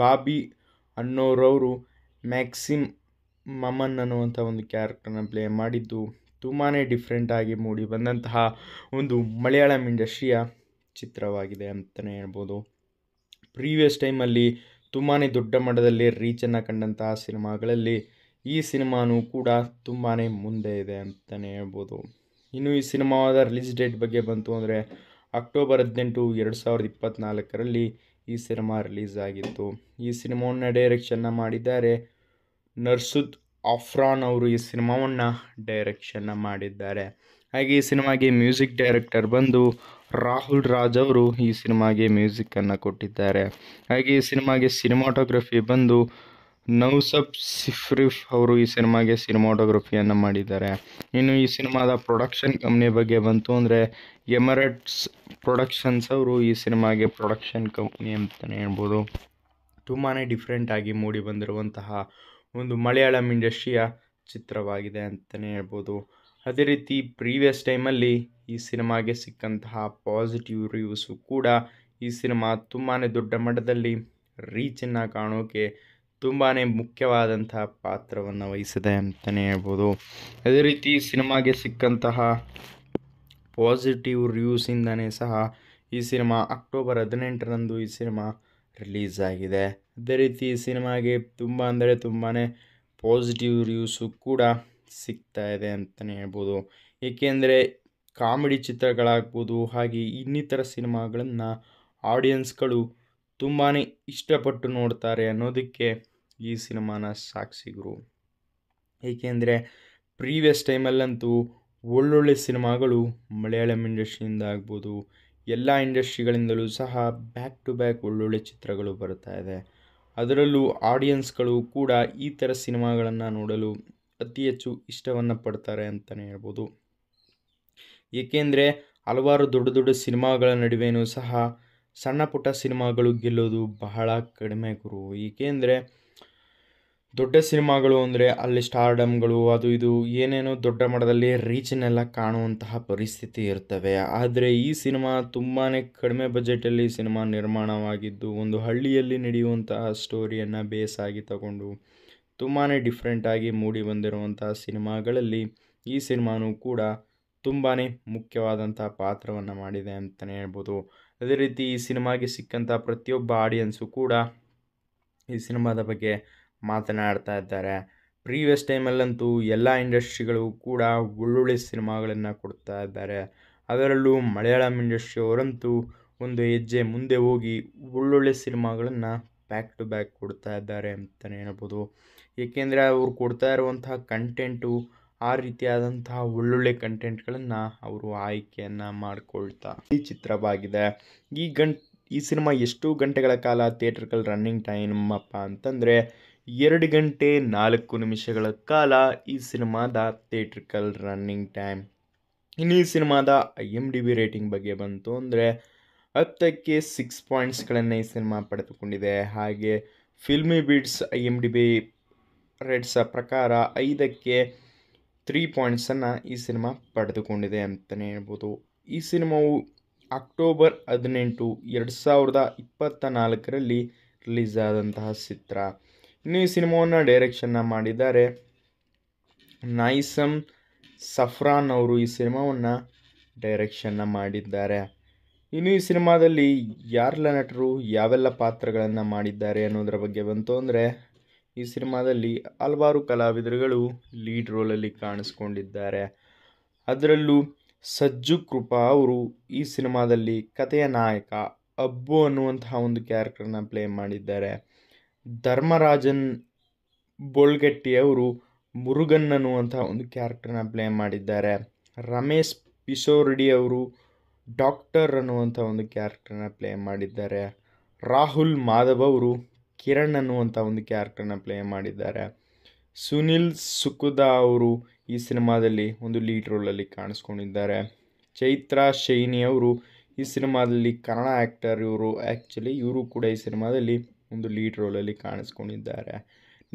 Speaker 2: ಬಾಬಿ ಅನ್ನೋರವರು ಮ್ಯಾಕ್ಸಿಮ್ ಮಮನ್ ಅನ್ನುವಂಥ ಒಂದು ಕ್ಯಾರೆಕ್ಟರ್ನ ಪ್ಲೇ ಮಾಡಿದ್ದು ತುಂಬಾ ಡಿಫ್ರೆಂಟಾಗಿ ಮೂಡಿ ಬಂದಂತಹ ಒಂದು ಮಲಯಾಳಂ ಇಂಡಸ್ಟ್ರಿಯ ಚಿತ್ರವಾಗಿದೆ ಅಂತಲೇ ಹೇಳ್ಬೋದು ಪ್ರೀವಿಯಸ್ ಟೈಮಲ್ಲಿ ತುಂಬಾ ದೊಡ್ಡ ಮಟ್ಟದಲ್ಲಿ ರೀಚನ್ನು ಕಂಡಂತಹ ಸಿನಿಮಾಗಳಲ್ಲಿ ಈ ಸಿನಿಮಾನೂ ಕೂಡ ತುಂಬಾ ಮುಂದೆ ಇದೆ ಅಂತಲೇ ಹೇಳ್ಬೋದು ಇನ್ನು ಈ ಸಿನಿಮಾದ ರಿಲೀಸ್ ಡೇಟ್ ಬಗ್ಗೆ ಬಂತು ಅಂದರೆ ಅಕ್ಟೋಬರ್ ಹದಿನೆಂಟು ಎರಡು ಸಾವಿರದ ಇಪ್ಪತ್ತ್ನಾಲ್ಕರಲ್ಲಿ ಈ ಸಿನಿಮಾ ರಿಲೀಸ್ ಆಗಿತ್ತು ಈ ಸಿನಿಮಾವನ್ನು ಡೈರೆಕ್ಷನ್ನ ಮಾಡಿದ್ದಾರೆ ನರ್ಸುದ್ ಆಫ್ರಾನ್ ಅವರು ಈ ಸಿನಿಮಾವನ್ನು ಡೈರೆಕ್ಷನ್ನ ಮಾಡಿದ್ದಾರೆ ಹಾಗೆ ಈ ಸಿನಿಮಾಗೆ ಮ್ಯೂಸಿಕ್ ಡೈರೆಕ್ಟರ್ ಬಂದು ರಾಹುಲ್ ರಾಜ್ ಅವರು ಈ ಸಿನಿಮಾಗೆ ಮ್ಯೂಸಿಕ್ಕನ್ನು ಕೊಟ್ಟಿದ್ದಾರೆ ಹಾಗೆ ಈ ಸಿನಿಮಾಗೆ ಸಿನಿಮಾಟೋಗ್ರಫಿ ಬಂದು ನೌಸಬ್ ಸಿಫ್ರಿಫ್ ಅವರು ಈ ಸಿನಿಮಾಗೆ ಸಿನಿಮಾಟೋಗ್ರಫಿಯನ್ನು ಮಾಡಿದ್ದಾರೆ ಇನ್ನು ಈ ಸಿನಿಮಾದ ಪ್ರೊಡಕ್ಷನ್ ಕಂಪ್ನಿ ಬಗ್ಗೆ ಬಂತು ಅಂದರೆ ಎಮರೆಟ್ಸ್ ಪ್ರೊಡಕ್ಷನ್ಸ್ ಅವರು ಈ ಸಿನಿಮಾಗೆ ಪ್ರೊಡಕ್ಷನ್ ಕಂಪ್ನಿ ಅಂತಲೇ ಹೇಳ್ಬೋದು ತುಂಬಾ ಡಿಫ್ರೆಂಟಾಗಿ ಮೂಡಿ ಬಂದಿರುವಂತಹ ಒಂದು ಮಲಯಾಳಂ ಇಂಡಸ್ಟ್ರಿಯ ಚಿತ್ರವಾಗಿದೆ ಅಂತಲೇ ಹೇಳ್ಬೋದು ಅದೇ ರೀತಿ ಪ್ರೀವಿಯಸ್ ಟೈಮಲ್ಲಿ ಈ ಸಿನಿಮಾಗೆ ಸಿಕ್ಕಂತಹ ಪಾಸಿಟಿವ್ ರಿವ್ಯೂಸು ಕೂಡ ಈ ಸಿನಿಮಾ ತುಂಬಾ ದೊಡ್ಡ ಮಟ್ಟದಲ್ಲಿ ರೀಚನ್ನು ಕಾಣೋಕೆ ತುಂಬಾ ಮುಖ್ಯವಾದಂತಹ ಪಾತ್ರವನ್ನು ವಹಿಸಿದೆ ಅಂತಲೇ ಹೇಳ್ಬೋದು ಅದೇ ರೀತಿ ಸಿನಿಮಾಗೆ ಸಿಕ್ಕಂತಹ ಪಾಸಿಟಿವ್ ರಿವ್ಯೂಸಿಂದನೇ ಸಹ ಈ ಸಿನಿಮಾ ಅಕ್ಟೋಬರ್ ಹದಿನೆಂಟರಂದು ಈ ಸಿನಿಮಾ
Speaker 1: ರಿಲೀಸ್ ಆಗಿದೆ
Speaker 2: ಅದೇ ರೀತಿ ಈ ಸಿನಿಮಾಗೆ ತುಂಬ ಅಂದರೆ ತುಂಬಾ ಪಾಸಿಟಿವ್ ರಿವ್ಯೂಸು ಕೂಡ ಸಿಗ್ತಾ ಇದೆ ಅಂತಲೇ ಹೇಳ್ಬೋದು ಏಕೆಂದರೆ ಕಾಮಿಡಿ ಚಿತ್ರಗಳಾಗ್ಬೋದು ಹಾಗೆ ಇನ್ನಿತರ ಸಿನಿಮಾಗಳನ್ನು ಆಡಿಯನ್ಸ್ಗಳು ತುಂಬಾ ಇಷ್ಟಪಟ್ಟು ನೋಡ್ತಾರೆ ಅನ್ನೋದಕ್ಕೆ ಈ ಸಿನಿಮಾನ ಸಾಕ್ಷಿಗರು ಏಕೆಂದರೆ ಪ್ರೀವಿಯಸ್ ಟೈಮಲ್ಲಂತೂ ಒಳ್ಳೊಳ್ಳೆ ಸಿನಿಮಾಗಳು ಮಲಯಾಳಂ ಇಂಡಸ್ಟ್ರಿಯಿಂದ ಆಗ್ಬೋದು ಎಲ್ಲ ಇಂಡಸ್ಟ್ರಿಗಳಿಂದಲೂ ಸಹ ಬ್ಯಾಕ್ ಟು ಬ್ಯಾಕ್ ಒಳ್ಳೊಳ್ಳೆ ಚಿತ್ರಗಳು ಬರ್ತಾ ಇದೆ ಅದರಲ್ಲೂ ಆಡಿಯನ್ಸ್ಗಳು ಕೂಡ ಈ ಥರ ಸಿನಿಮಾಗಳನ್ನು ನೋಡಲು ಅತಿ ಹೆಚ್ಚು ಇಷ್ಟವನ್ನು ಪಡ್ತಾರೆ ಅಂತಲೇ ಹೇಳ್ಬೋದು ಏಕೆಂದರೆ ಹಲವಾರು ದೊಡ್ಡ ದೊಡ್ಡ ಸಿನಿಮಾಗಳ ನಡುವೆಯೂ ಸಹ ಸಣ್ಣ ಪುಟ್ಟ ಸಿನಿಮಾಗಳು ಗೆಲ್ಲೋದು ಬಹಳ ಕಡಿಮೆ ಗುರು ಏಕೆಂದರೆ ದೊಡ್ಡ ಸಿನಿಮಾಗಳು ಅಂದರೆ ಅಲ್ಲಿ ಸ್ಟಾರ್ಡಮ್ಗಳು ಅದು ಇದು ಏನೇನೋ ದೊಡ್ಡ ಮಟ್ಟದಲ್ಲಿ ರೀಚ್ನೆಲ್ಲ ಕಾಣುವಂತಹ ಪರಿಸ್ಥಿತಿ ಇರ್ತವೆ ಆದರೆ ಈ ಸಿನಿಮಾ ತುಂಬಾ ಕಡಿಮೆ ಬಜೆಟಲ್ಲಿ ಸಿನಿಮಾ ನಿರ್ಮಾಣವಾಗಿದ್ದು ಒಂದು ಹಳ್ಳಿಯಲ್ಲಿ ನಡೆಯುವಂತಹ ಸ್ಟೋರಿಯನ್ನು ಬೇಸ್ ಆಗಿ ತಗೊಂಡು ತುಂಬಾ ಡಿಫ್ರೆಂಟಾಗಿ ಮೂಡಿ ಬಂದಿರುವಂತಹ ಸಿನಿಮಾಗಳಲ್ಲಿ ಈ ಸಿನಿಮಾನೂ ಕೂಡ ತುಂಬಾ ಮುಖ್ಯವಾದಂಥ ಪಾತ್ರವನ್ನು ಮಾಡಿದೆ ಅಂತಲೇ ಹೇಳ್ಬೋದು ಅದೇ ರೀತಿ ಈ ಸಿನಿಮಾಗೆ ಸಿಕ್ಕಂಥ ಪ್ರತಿಯೊಬ್ಬ ಆಡಿಯನ್ಸು ಕೂಡ ಈ ಸಿನಿಮಾದ ಬಗ್ಗೆ ಮಾತನಾಡ್ತಾ ಇದ್ದಾರೆ ಪ್ರೀವಿಯಸ್ ಟೈಮಲ್ಲಂತೂ ಎಲ್ಲ ಇಂಡಸ್ಟ್ರಿಗಳು ಕೂಡ ಒಳ್ಳೊಳ್ಳೆ ಸಿನಿಮಾಗಳನ್ನು ಕೊಡ್ತಾ ಇದ್ದಾರೆ ಅದರಲ್ಲೂ ಮಲಯಾಳಂ ಇಂಡಸ್ಟ್ರಿಯವರಂತೂ ಒಂದು ಹೆಜ್ಜೆ ಮುಂದೆ ಹೋಗಿ ಒಳ್ಳೊಳ್ಳೆ ಸಿನಿಮಾಗಳನ್ನು ಬ್ಯಾಕ್ ಟು ಬ್ಯಾಕ್ ಕೊಡ್ತಾ ಇದ್ದಾರೆ ಅಂತಲೇ ಹೇಳ್ಬೋದು ಏಕೆಂದರೆ ಅವರು ಕೊಡ್ತಾ ಇರುವಂತಹ ಕಂಟೆಂಟು ಆ ರೀತಿಯಾದಂತಹ ಒಳ್ಳೊಳ್ಳೆ ಕಂಟೆಂಟ್ಗಳನ್ನು ಅವರು ಆಯ್ಕೆಯನ್ನು ಮಾಡಿಕೊಳ್ತಾ ಈ ಚಿತ್ರವಾಗಿದೆ ಈ ಗಂಟ್ ಈ ಸಿನಿಮಾ ಎಷ್ಟು ಗಂಟೆಗಳ ಕಾಲ ಥಿಯೇಟ್ರ್ಗಳ ರನ್ನಿಂಗ್ ಟೈಮ್ ಅಪ್ಪ ಅಂತಂದರೆ ಎರಡು ಗಂಟೆ ನಾಲ್ಕು ನಿಮಿಷಗಳ ಕಾಲ ಈ ಸಿನಿಮಾದ ಥಿಯೇಟ್ರಿಕಲ್ ರನ್ನಿಂಗ್ ಟೈಮ್ ಇನ್ನು ಈ ಸಿನಿಮಾದ I M D B rating ಬಗ್ಗೆ ಬಂತು ಅಂದರೆ ಹತ್ತಕ್ಕೆ ಸಿಕ್ಸ್ ಪಾಯಿಂಟ್ಸ್ಗಳನ್ನು ಈ ಸಿನಿಮಾ ಪಡೆದುಕೊಂಡಿದೆ ಹಾಗೆ filmy beats I M D B rates ಪ್ರಕಾರ ಐದಕ್ಕೆ ತ್ರೀ ಪಾಯಿಂಟ್ಸನ್ನು ಈ ಸಿನಿಮಾ ಪಡೆದುಕೊಂಡಿದೆ ಅಂತಲೇ ಹೇಳ್ಬೋದು ಈ ಸಿನಿಮಾವು ಅಕ್ಟೋಬರ್ ಹದಿನೆಂಟು ಎರಡು ಸಾವಿರದ ಇಪ್ಪತ್ತ ನಾಲ್ಕರಲ್ಲಿ ರಿಲೀಸ್ ಆದಂತಹ ಚಿತ್ರ ಇನ್ನು ಈ ಸಿನಿಮಾವನ್ನು ಡೈರೆಕ್ಷನ್ನ ಮಾಡಿದ್ದಾರೆ ನೈಸಮ್ ಸಫ್ರಾನ್ ಅವರು ಈ ಸಿನಿಮಾವನ್ನು ಡೈರೆಕ್ಷನ್ನ ಮಾಡಿದ್ದಾರೆ ಇನ್ನು ಈ ಸಿನಿಮಾದಲ್ಲಿ ಯಾರೆಲ್ಲ ನಟರು ಯಾವೆಲ್ಲ ಪಾತ್ರಗಳನ್ನು ಮಾಡಿದ್ದಾರೆ ಅನ್ನೋದ್ರ ಬಗ್ಗೆ ಬಂತು ಅಂದರೆ ಈ ಸಿನಿಮಾದಲ್ಲಿ ಹಲವಾರು ಕಲಾವಿದರುಗಳು ಲೀಡ್ ರೋಲಲ್ಲಿ ಕಾಣಿಸ್ಕೊಂಡಿದ್ದಾರೆ ಅದರಲ್ಲೂ ಸಜ್ಜು ಕೃಪಾ ಅವರು ಈ ಸಿನಿಮಾದಲ್ಲಿ ಕಥೆಯ ನಾಯಕ ಅಬ್ಬು ಅನ್ನುವಂತಹ ಒಂದು ಕ್ಯಾರೆಕ್ಟರ್ನ ಪ್ಲೇ ಮಾಡಿದ್ದಾರೆ ಧರ್ಮರಾಜನ್ ಬೋಳ್ಗಟ್ಟಿಯವರು ಮುರುಗನ್ ಅನ್ನುವಂಥ ಒಂದು ಕ್ಯಾರೆಕ್ಟರ್ನ ಪ್ಲೇ ಮಾಡಿದ್ದಾರೆ ರಮೇಶ್ ಪಿಸೋರ್ಡಿಯವರು ಡಾಕ್ಟರ್ ಅನ್ನುವಂಥ ಒಂದು ಕ್ಯಾರೆಕ್ಟರ್ನ ಪ್ಲೇ ಮಾಡಿದ್ದಾರೆ ರಾಹುಲ್ ಮಾಧವ್ ಅವರು ಕಿರಣ್ ಅನ್ನುವಂಥ ಒಂದು ಕ್ಯಾರೆಕ್ಟರ್ನ ಪ್ಲೇ ಮಾಡಿದ್ದಾರೆ ಸುನಿಲ್ ಸುಕುದಾ ಅವರು ಈ ಸಿನಿಮಾದಲ್ಲಿ ಒಂದು ಲೀಡ್ ರೋಲಲ್ಲಿ ಕಾಣಿಸ್ಕೊಂಡಿದ್ದಾರೆ ಚೈತ್ರಾ ಶೈನಿ ಅವರು ಈ ಸಿನಿಮಾದಲ್ಲಿ ಕನ್ನಡ ಆ್ಯಕ್ಟರ್ ಇವರು ಆ್ಯಕ್ಚುಲಿ ಇವರು ಕೂಡ ಈ ಸಿನಿಮಾದಲ್ಲಿ ಒಂದು ಲೀಡ್ ರೋಲಲ್ಲಿ ಕಾಣಿಸ್ಕೊಂಡಿದ್ದಾರೆ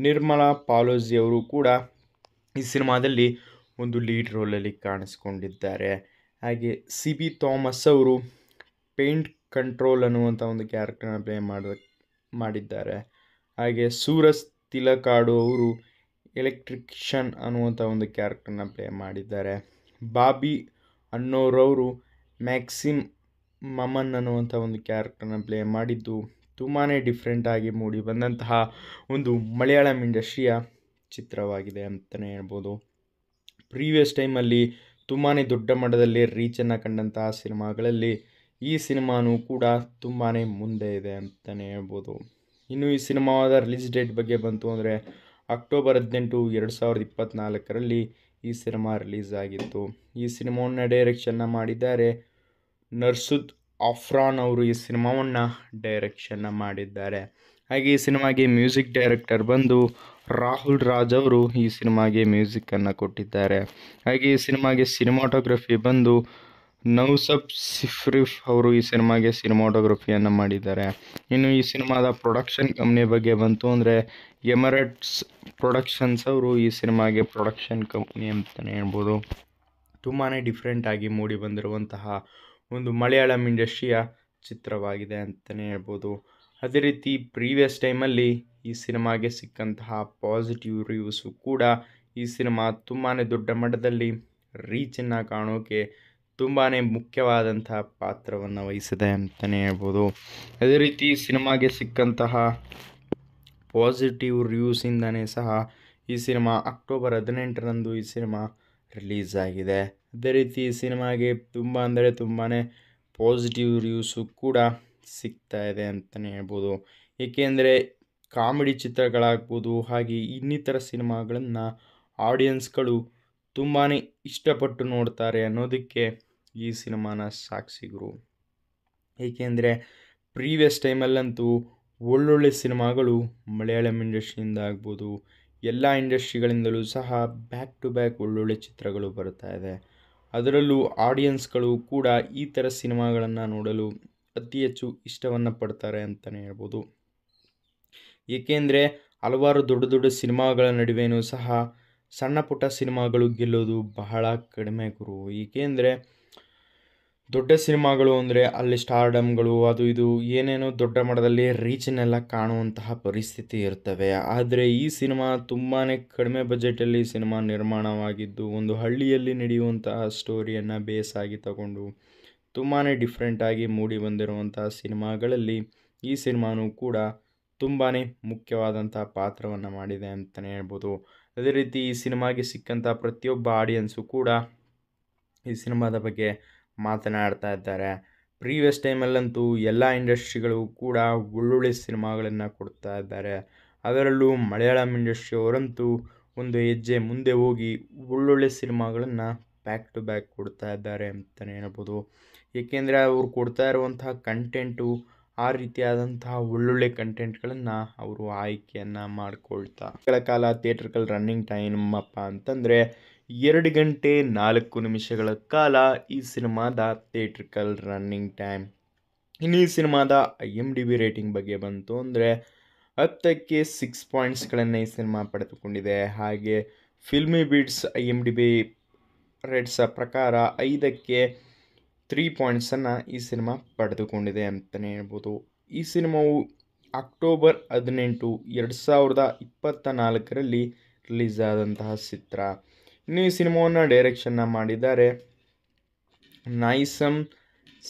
Speaker 2: ನಿರ್ಮಲಾ ಅವರು ಕೂಡ ಈ ಸಿನಿಮಾದಲ್ಲಿ ಒಂದು ಲೀಡ್ ರೋಲಲ್ಲಿ ಕಾಣಿಸ್ಕೊಂಡಿದ್ದಾರೆ ಹಾಗೆ ಸಿ ಬಿ ಥಾಮಸ್ ಅವರು ಪೇಂಟ್ ಕಂಟ್ರೋಲ್ ಅನ್ನುವಂಥ ಒಂದು ಕ್ಯಾರೆಕ್ಟರ್ನ ಪ್ಲೇ ಮಾಡ ಮಾಡಿದ್ದಾರೆ ಹಾಗೆ ಸೂರಜ್ ತಿಲಕಾಡು ಅವರು ಎಲೆಕ್ಟ್ರಿಕ್ಷನ್ ಅನ್ನುವಂಥ ಒಂದು ಕ್ಯಾರೆಕ್ಟರ್ನ ಪ್ಲೇ ಮಾಡಿದ್ದಾರೆ ಬಾಬಿ ಅನ್ನೋರವರು ಮ್ಯಾಕ್ಸಿಮ್ ಮಮನ್ ಅನ್ನುವಂಥ ಒಂದು ಕ್ಯಾರೆಕ್ಟರ್ನ ಪ್ಲೇ ಮಾಡಿದ್ದು ತುಂಬಾ ಡಿಫ್ರೆಂಟಾಗಿ ಮೂಡಿ ಬಂದಂತಹ ಒಂದು ಮಲಯಾಳಂ ಇಂಡಸ್ಟ್ರಿಯ ಚಿತ್ರವಾಗಿದೆ ಅಂತಲೇ ಹೇಳ್ಬೋದು ಪ್ರೀವಿಯಸ್ ಟೈಮಲ್ಲಿ ತುಂಬಾ ದೊಡ್ಡ ಮಟ್ಟದಲ್ಲಿ ರೀಚನ್ನು ಕಂಡಂತಹ ಸಿನಿಮಾಗಳಲ್ಲಿ ಈ ಸಿನಿಮಾನೂ ಕೂಡ ತುಂಬಾ ಮುಂದೆ ಇದೆ ಅಂತಲೇ ಹೇಳ್ಬೋದು ಇನ್ನು ಈ ಸಿನಿಮಾದ ರಿಲೀಸ್ ಡೇಟ್ ಬಗ್ಗೆ ಬಂತು ಅಂದರೆ ಅಕ್ಟೋಬರ್ ಹದಿನೆಂಟು ಎರಡು ಸಾವಿರದ ಇಪ್ಪತ್ತ್ನಾಲ್ಕರಲ್ಲಿ ಈ ಸಿನಿಮಾ ರಿಲೀಸ್ ಆಗಿತ್ತು ಈ ಸಿನಿಮಾವನ್ನು ಡೈರೆಕ್ಷನ್ನ ಮಾಡಿದ್ದಾರೆ ನರ್ಸುದ್ ಆಫ್ರಾನ್ ಅವರು ಈ ಸಿನಿಮಾವನ್ನು ಡೈರೆಕ್ಷನ್ನ ಮಾಡಿದ್ದಾರೆ ಹಾಗೆ ಈ ಸಿನಿಮಾಗೆ ಮ್ಯೂಸಿಕ್ ಡೈರೆಕ್ಟರ್ ಬಂದು ರಾಹುಲ್ ರಾಜ್ ಅವರು ಈ ಸಿನಿಮಾಗೆ ಮ್ಯೂಸಿಕ್ಕನ್ನು ಕೊಟ್ಟಿದ್ದಾರೆ ಹಾಗೆ ಈ ಸಿನಿಮಾಗೆ ಸಿನಿಮಾಟೋಗ್ರಫಿ ಬಂದು ನೌಸಬ್ ಸಿಫ್ರಿಫ್ ಅವರು ಈ ಸಿನಿಮಾಗೆ ಸಿನಿಮಾಟೋಗ್ರಫಿಯನ್ನು ಮಾಡಿದ್ದಾರೆ ಇನ್ನು ಈ ಸಿನಿಮಾದ ಪ್ರೊಡಕ್ಷನ್ ಕಂಪ್ನಿ ಬಗ್ಗೆ ಬಂತು ಅಂದರೆ ಎಮರೆಟ್ಸ್ ಪ್ರೊಡಕ್ಷನ್ಸ್ ಅವರು ಈ ಸಿನಿಮಾಗೆ ಪ್ರೊಡಕ್ಷನ್ ಕಂಪ್ನಿ ಅಂತಲೇ ಹೇಳ್ಬೋದು ತುಂಬಾ ಡಿಫ್ರೆಂಟಾಗಿ ಮೂಡಿ ಬಂದಿರುವಂತಹ ಒಂದು ಮಲಯಾಳಂ ಇಂಡಸ್ಟ್ರಿಯ ಚಿತ್ರವಾಗಿದೆ ಅಂತಲೇ ಹೇಳ್ಬೋದು ಅದೇ ರೀತಿ ಪ್ರೀವಿಯಸ್ ಟೈಮಲ್ಲಿ ಈ ಸಿನಿಮಾಗೆ ಸಿಕ್ಕಂತಹ ಪಾಸಿಟಿವ್ ರಿವ್ಯೂಸು ಕೂಡ ಈ ಸಿನಿಮಾ ತುಂಬಾ ದೊಡ್ಡ ಮಟ್ಟದಲ್ಲಿ ರೀಚನ್ನು ಕಾಣೋಕೆ ತುಂಬಾ ಮುಖ್ಯವಾದಂತಹ ಪಾತ್ರವನ್ನು ವಹಿಸಿದೆ
Speaker 3: ಅಂತಲೇ ಹೇಳ್ಬೋದು
Speaker 2: ಅದೇ ರೀತಿ ಸಿನಿಮಾಗೆ ಸಿಕ್ಕಂತಹ ಪಾಸಿಟಿವ್ ರಿವ್ಯೂಸಿಂದನೇ ಸಹ ಈ ಸಿನಿಮಾ ಅಕ್ಟೋಬರ್ ಹದಿನೆಂಟರಂದು ಈ ಸಿನಿಮಾ ರಿಲೀಸ್ ಆಗಿದೆ ಅದೇ ರೀತಿ ಈ ಸಿನಿಮಾಗೆ ತುಂಬ ಅಂದರೆ ತುಂಬಾ ಪಾಸಿಟಿವ್ ರಿವ್ಯೂಸು ಕೂಡ ಸಿಗ್ತಾ ಇದೆ ಅಂತಲೇ ಹೇಳ್ಬೋದು ಏಕೆಂದರೆ ಕಾಮಿಡಿ ಚಿತ್ರಗಳಾಗ್ಬೋದು ಹಾಗೆ ಇನ್ನಿತರ ಸಿನಿಮಾಗಳನ್ನು ಆಡಿಯನ್ಸ್ಗಳು ತುಂಬಾ ಇಷ್ಟಪಟ್ಟು ನೋಡ್ತಾರೆ ಅನ್ನೋದಕ್ಕೆ ಈ ಸಿನಿಮಾನ ಸಾಕ್ಷಿಗರು ಏಕೆಂದರೆ ಪ್ರೀವಿಯಸ್ ಟೈಮಲ್ಲಂತೂ ಒಳ್ಳೊಳ್ಳೆ ಸಿನಿಮಾಗಳು ಮಲಯಾಳಂ ಇಂಡಸ್ಟ್ರಿಯಿಂದ ಆಗ್ಬೋದು ಎಲ್ಲ ಇಂಡಸ್ಟ್ರಿಗಳಿಂದಲೂ ಸಹ ಬ್ಯಾಕ್ ಟು ಬ್ಯಾಕ್ ಒಳ್ಳೊಳ್ಳೆ ಚಿತ್ರಗಳು ಬರ್ತಾ ಇದೆ ಅದರಲ್ಲೂ ಆಡಿಯನ್ಸ್ಗಳು ಕೂಡ ಈ ಥರ ಸಿನಿಮಾಗಳನ್ನು ನೋಡಲು ಅತಿ ಹೆಚ್ಚು ಇಷ್ಟವನ್ನು ಪಡ್ತಾರೆ ಅಂತಲೇ ಹೇಳ್ಬೋದು ಏಕೆಂದರೆ ಹಲವಾರು ದೊಡ್ಡ ದೊಡ್ಡ ಸಿನಿಮಾಗಳ ನಡುವೆಯೂ ಸಹ ಸಣ್ಣ ಪುಟ್ಟ ಸಿನಿಮಾಗಳು ಗೆಲ್ಲೋದು ಬಹಳ ಕಡಿಮೆ ಗುರು ಏಕೆಂದರೆ ದೊಡ್ಡ ಸಿನಿಮಾಗಳು ಅಂದರೆ ಅಲ್ಲಿ ಸ್ಟಾರ್ಡಮ್ಗಳು ಅದು ಇದು ಏನೇನೋ ದೊಡ್ಡ ಮಟ್ಟದಲ್ಲಿ ರೀಚನ್ನೆಲ್ಲ ಕಾಣುವಂತಹ ಪರಿಸ್ಥಿತಿ ಇರ್ತವೆ ಆದರೆ ಈ ಸಿನಿಮಾ ತುಂಬಾ ಕಡಿಮೆ ಬಜೆಟಲ್ಲಿ ಸಿನಿಮಾ ನಿರ್ಮಾಣವಾಗಿದ್ದು ಒಂದು ಹಳ್ಳಿಯಲ್ಲಿ ನಡೆಯುವಂತಹ ಸ್ಟೋರಿಯನ್ನು ಬೇಸ್ ಆಗಿ ತಗೊಂಡು ತುಂಬಾ ಡಿಫ್ರೆಂಟಾಗಿ ಮೂಡಿ ಬಂದಿರುವಂತಹ ಸಿನಿಮಾಗಳಲ್ಲಿ ಈ ಸಿನಿಮಾನೂ ಕೂಡ ತುಂಬಾ ಮುಖ್ಯವಾದಂತಹ ಪಾತ್ರವನ್ನು ಮಾಡಿದೆ ಅಂತಲೇ ಹೇಳ್ಬೋದು ಅದೇ ರೀತಿ ಈ ಸಿನಿಮಾಗೆ ಸಿಕ್ಕಂಥ ಪ್ರತಿಯೊಬ್ಬ ಆಡಿಯನ್ಸು ಕೂಡ ಈ ಸಿನಿಮಾದ ಬಗ್ಗೆ ಮಾತನಾಡ್ತಾ ಇದ್ದಾರೆ ಪ್ರೀವಿಯಸ್ ಟೈಮಲ್ಲಂತೂ ಎಲ್ಲ ಇಂಡಸ್ಟ್ರಿಗಳು ಕೂಡ ಒಳ್ಳೊಳ್ಳೆ ಸಿನಿಮಾಗಳನ್ನು ಕೊಡ್ತಾ ಇದ್ದಾರೆ ಅದರಲ್ಲೂ ಮಲಯಾಳಂ ಇಂಡಸ್ಟ್ರಿಯವರಂತೂ ಒಂದು ಹೆಜ್ಜೆ ಮುಂದೆ ಹೋಗಿ ಒಳ್ಳೊಳ್ಳೆ ಸಿನಿಮಾಗಳನ್ನು ಬ್ಯಾಕ್ ಟು ಬ್ಯಾಕ್ ಕೊಡ್ತಾ ಇದ್ದಾರೆ ಅಂತಲೇ ಹೇಳ್ಬೋದು ಏಕೆಂದರೆ ಅವರು ಕೊಡ್ತಾ ಇರುವಂತಹ ಕಂಟೆಂಟು ಆ ರೀತಿಯಾದಂತಹ ಒಳ್ಳೊಳ್ಳೆ ಕಂಟೆಂಟ್ಗಳನ್ನು ಅವರು ಆಯ್ಕೆಯನ್ನು ಮಾಡಿಕೊಳ್ತಾ ಕಾಲ ಥಿಯೇಟ್ರ್ಗಳ ರನ್ನಿಂಗ್ ಟೈಮ್ ಅಪ್ಪ ಅಂತಂದರೆ ಎರಡು ಗಂಟೆ ನಾಲ್ಕು ನಿಮಿಷಗಳ ಕಾಲ ಈ ಸಿನಿಮಾದ ಥಿಯೇಟ್ರಿಕಲ್ ರನ್ನಿಂಗ್ ಟೈಮ್ ಇನ್ನು ಈ ಸಿನಿಮಾದ I M D B rating ಬಗ್ಗೆ ಬಂತು ಅಂದರೆ ಹತ್ತಕ್ಕೆ ಸಿಕ್ಸ್ ಪಾಯಿಂಟ್ಸ್ಗಳನ್ನು ಈ ಸಿನಿಮಾ ಪಡೆದುಕೊಂಡಿದೆ ಹಾಗೆ filmy beats I M D B rates ಪ್ರಕಾರ ಐದಕ್ಕೆ ತ್ರೀ ಪಾಯಿಂಟ್ಸನ್ನು ಈ ಸಿನಿಮಾ ಪಡೆದುಕೊಂಡಿದೆ ಅಂತಲೇ ಹೇಳ್ಬೋದು ಈ ಸಿನಿಮಾವು ಅಕ್ಟೋಬರ್ ಹದಿನೆಂಟು ಎರಡು ಸಾವಿರದ ಇಪ್ಪತ್ತ ನಾಲ್ಕರಲ್ಲಿ ರಿಲೀಸ್ ಆದಂತಹ ಚಿತ್ರ ಇನ್ನು ಈ ಸಿನಿಮಾವನ್ನು ಡೈರೆಕ್ಷನ್ನ ಮಾಡಿದ್ದಾರೆ ನೈಸಮ್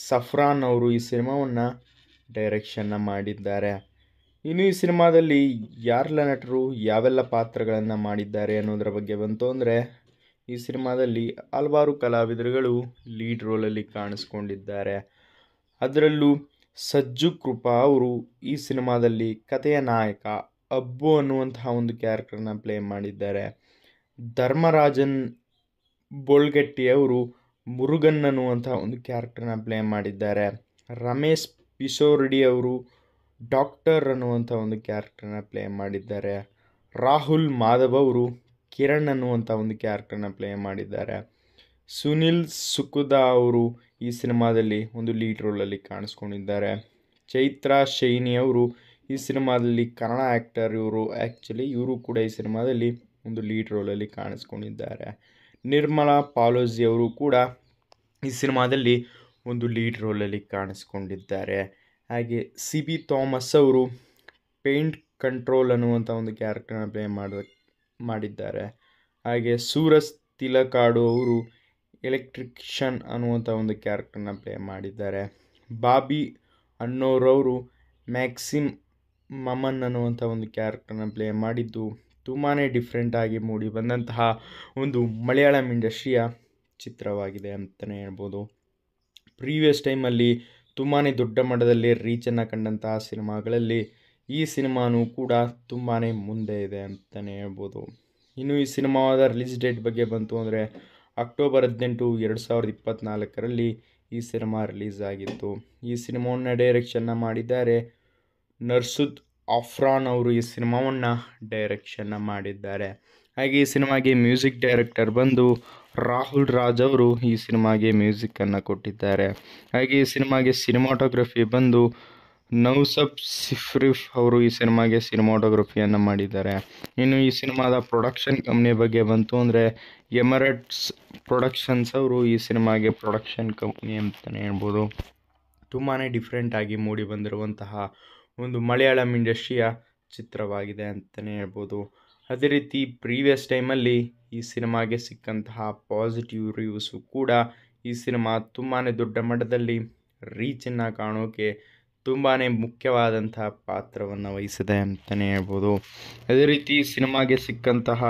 Speaker 2: ಸಫ್ರಾನ್ ಅವರು ಈ ಸಿನಿಮಾವನ್ನು ಡೈರೆಕ್ಷನ್ನ ಮಾಡಿದ್ದಾರೆ ಇನ್ನು ಈ ಸಿನಿಮಾದಲ್ಲಿ ಯಾರೆಲ್ಲ ನಟರು ಯಾವೆಲ್ಲ ಪಾತ್ರಗಳನ್ನು ಮಾಡಿದ್ದಾರೆ ಅನ್ನೋದರ ಬಗ್ಗೆ ಬಂತು ಅಂದರೆ ಈ ಸಿನಿಮಾದಲ್ಲಿ ಹಲವಾರು ಕಲಾವಿದರುಗಳು ಲೀಡ್ ರೋಲಲ್ಲಿ ಕಾಣಿಸ್ಕೊಂಡಿದ್ದಾರೆ ಅದರಲ್ಲೂ ಸಜ್ಜು ಕೃಪಾ ಅವರು ಈ ಸಿನಿಮಾದಲ್ಲಿ ಕಥೆಯ ನಾಯಕ ಅಬ್ಬು ಅನ್ನುವಂತಹ ಒಂದು ಕ್ಯಾರೆಕ್ಟರ್ನ ಪ್ಲೇ ಮಾಡಿದ್ದಾರೆ ಧರ್ಮರಾಜನ್ ಬೋಳ್ಗಟ್ಟಿಯವರು ಮುರುಗನ್ ಅನ್ನುವಂಥ ಒಂದು ಕ್ಯಾರೆಕ್ಟರ್ನ ಪ್ಲೇ ಮಾಡಿದ್ದಾರೆ ರಮೇಶ್ ಪಿಸೋರ್ಡಿಯವರು ಡಾಕ್ಟರ್ ಅನ್ನುವಂಥ ಒಂದು ಕ್ಯಾರೆಕ್ಟರ್ನ ಪ್ಲೇ ಮಾಡಿದ್ದಾರೆ ರಾಹುಲ್ ಮಾಧವ್ ಅವರು ಕಿರಣ್ ಅನ್ನುವಂಥ ಒಂದು ಕ್ಯಾರೆಕ್ಟರ್ನ ಪ್ಲೇ ಮಾಡಿದ್ದಾರೆ ಸುನಿಲ್ ಸುಕುದಾ ಅವರು ಈ ಸಿನಿಮಾದಲ್ಲಿ ಒಂದು ಲೀಡ್ ರೋಲಲ್ಲಿ ಕಾಣಿಸ್ಕೊಂಡಿದ್ದಾರೆ ಚೈತ್ರ ಶೈನಿ ಅವರು ಈ ಸಿನಿಮಾದಲ್ಲಿ ಕನ್ನಡ ಆ್ಯಕ್ಟರ್ ಇವರು ಆ್ಯಕ್ಚುಲಿ ಇವರು ಕೂಡ ಈ ಸಿನಿಮಾದಲ್ಲಿ ಒಂದು ಲೀಡ್ ರೋಲಲ್ಲಿ ಕಾಣಿಸ್ಕೊಂಡಿದ್ದಾರೆ ನಿರ್ಮಲಾ ಅವರು ಕೂಡ ಈ ಸಿನಿಮಾದಲ್ಲಿ ಒಂದು ಲೀಡ್ ರೋಲಲ್ಲಿ ಕಾಣಿಸ್ಕೊಂಡಿದ್ದಾರೆ ಹಾಗೆ ಸಿ ಬಿ ಥಾಮಸ್ ಅವರು ಪೇಂಟ್ ಕಂಟ್ರೋಲ್ ಅನ್ನುವಂಥ ಒಂದು ಕ್ಯಾರೆಕ್ಟರ್ನ ಪ್ಲೇ ಮಾಡ ಮಾಡಿದ್ದಾರೆ ಹಾಗೆ ಸೂರಜ್ ತಿಲಕಾಡು ಅವರು ಎಲೆಕ್ಟ್ರಿಕ್ಷನ್ ಅನ್ನುವಂಥ ಒಂದು ಕ್ಯಾರೆಕ್ಟರ್ನ ಪ್ಲೇ ಮಾಡಿದ್ದಾರೆ ಬಾಬಿ ಅನ್ನೋರವರು ಮ್ಯಾಕ್ಸಿಮ್ ಮಮನ್ ಅನ್ನುವಂಥ ಒಂದು ಕ್ಯಾರೆಕ್ಟರ್ನ ಪ್ಲೇ ಮಾಡಿದ್ದು ತುಂಬಾ ಡಿಫ್ರೆಂಟಾಗಿ ಮೂಡಿ ಬಂದಂತಹ ಒಂದು ಮಲಯಾಳಂ ಇಂಡಸ್ಟ್ರಿಯ ಚಿತ್ರವಾಗಿದೆ ಅಂತಲೇ ಹೇಳ್ಬೋದು ಪ್ರೀವಿಯಸ್ ಟೈಮಲ್ಲಿ ತುಂಬಾ ದೊಡ್ಡ ಮಟ್ಟದಲ್ಲಿ ರೀಚನ್ನು ಕಂಡಂತಹ ಸಿನಿಮಾಗಳಲ್ಲಿ ಈ ಸಿನಿಮಾನೂ ಕೂಡ ತುಂಬಾ ಮುಂದೆ ಇದೆ ಅಂತಲೇ ಹೇಳ್ಬೋದು ಇನ್ನು ಈ ಸಿನಿಮಾದ ರಿಲೀಸ್ ಡೇಟ್ ಬಗ್ಗೆ ಬಂತು ಅಂದರೆ ಅಕ್ಟೋಬರ್ ಹದಿನೆಂಟು ಎರಡು ಸಾವಿರದ ಇಪ್ಪತ್ತ್ನಾಲ್ಕರಲ್ಲಿ ಈ ಸಿನಿಮಾ ರಿಲೀಸ್ ಆಗಿತ್ತು ಈ ಸಿನಿಮಾವನ್ನು ಡೈರೆಕ್ಷನ್ನ ಮಾಡಿದ್ದಾರೆ ನರ್ಸುದ್ ಆಫ್ರಾನ್ ಅವರು ಈ ಸಿನಿಮಾವನ್ನು ಡೈರೆಕ್ಷನ್ನ ಮಾಡಿದ್ದಾರೆ ಹಾಗೆ ಈ ಸಿನಿಮಾಗೆ ಮ್ಯೂಸಿಕ್ ಡೈರೆಕ್ಟರ್ ಬಂದು ರಾಹುಲ್ ರಾಜ್ ಅವರು ಈ ಸಿನಿಮಾಗೆ ಮ್ಯೂಸಿಕನ್ನು ಕೊಟ್ಟಿದ್ದಾರೆ ಹಾಗೆ ಈ ಸಿನಿಮಾಗೆ ಸಿನಿಮಾಟೋಗ್ರಫಿ ಬಂದು ನೌಸಬ್ ಸಿಫ್ರಿಫ್ ಅವರು ಈ ಸಿನಿಮಾಗೆ ಸಿನಿಮಾಟೋಗ್ರಫಿಯನ್ನು ಮಾಡಿದ್ದಾರೆ ಇನ್ನು ಈ ಸಿನಿಮಾದ ಪ್ರೊಡಕ್ಷನ್ ಕಂಪ್ನಿ ಬಗ್ಗೆ ಬಂತು ಅಂದರೆ ಎಮರಟ್ಸ್ ಪ್ರೊಡಕ್ಷನ್ಸ್ ಅವರು ಈ ಸಿನಿಮಾಗೆ ಪ್ರೊಡಕ್ಷನ್ ಕಂಪ್ನಿ ಅಂತಲೇ ಹೇಳ್ಬೋದು ತುಂಬಾ ಡಿಫ್ರೆಂಟಾಗಿ ಮೂಡಿ ಬಂದಿರುವಂತಹ ಒಂದು ಮಲಯಾಳಂ ಇಂಡಸ್ಟ್ರಿಯ ಚಿತ್ರವಾಗಿದೆ ಅಂತಲೇ ಹೇಳ್ಬೋದು ಅದೇ ರೀತಿ ಪ್ರೀವಿಯಸ್ ಟೈಮಲ್ಲಿ ಈ ಸಿನಿಮಾಗೆ ಸಿಕ್ಕಂತಹ ಪಾಸಿಟಿವ್ ರಿವ್ಯೂಸು ಕೂಡ ಈ ಸಿನಿಮಾ ತುಂಬಾ ದೊಡ್ಡ ಮಟ್ಟದಲ್ಲಿ ರೀಚನ್ನು ಕಾಣೋಕೆ ತುಂಬಾ ಮುಖ್ಯವಾದಂತಹ ಪಾತ್ರವನ್ನು ವಹಿಸಿದೆ ಅಂತಲೇ ಹೇಳ್ಬೋದು ಅದೇ ರೀತಿ ಸಿನಿಮಾಗೆ ಸಿಕ್ಕಂತಹ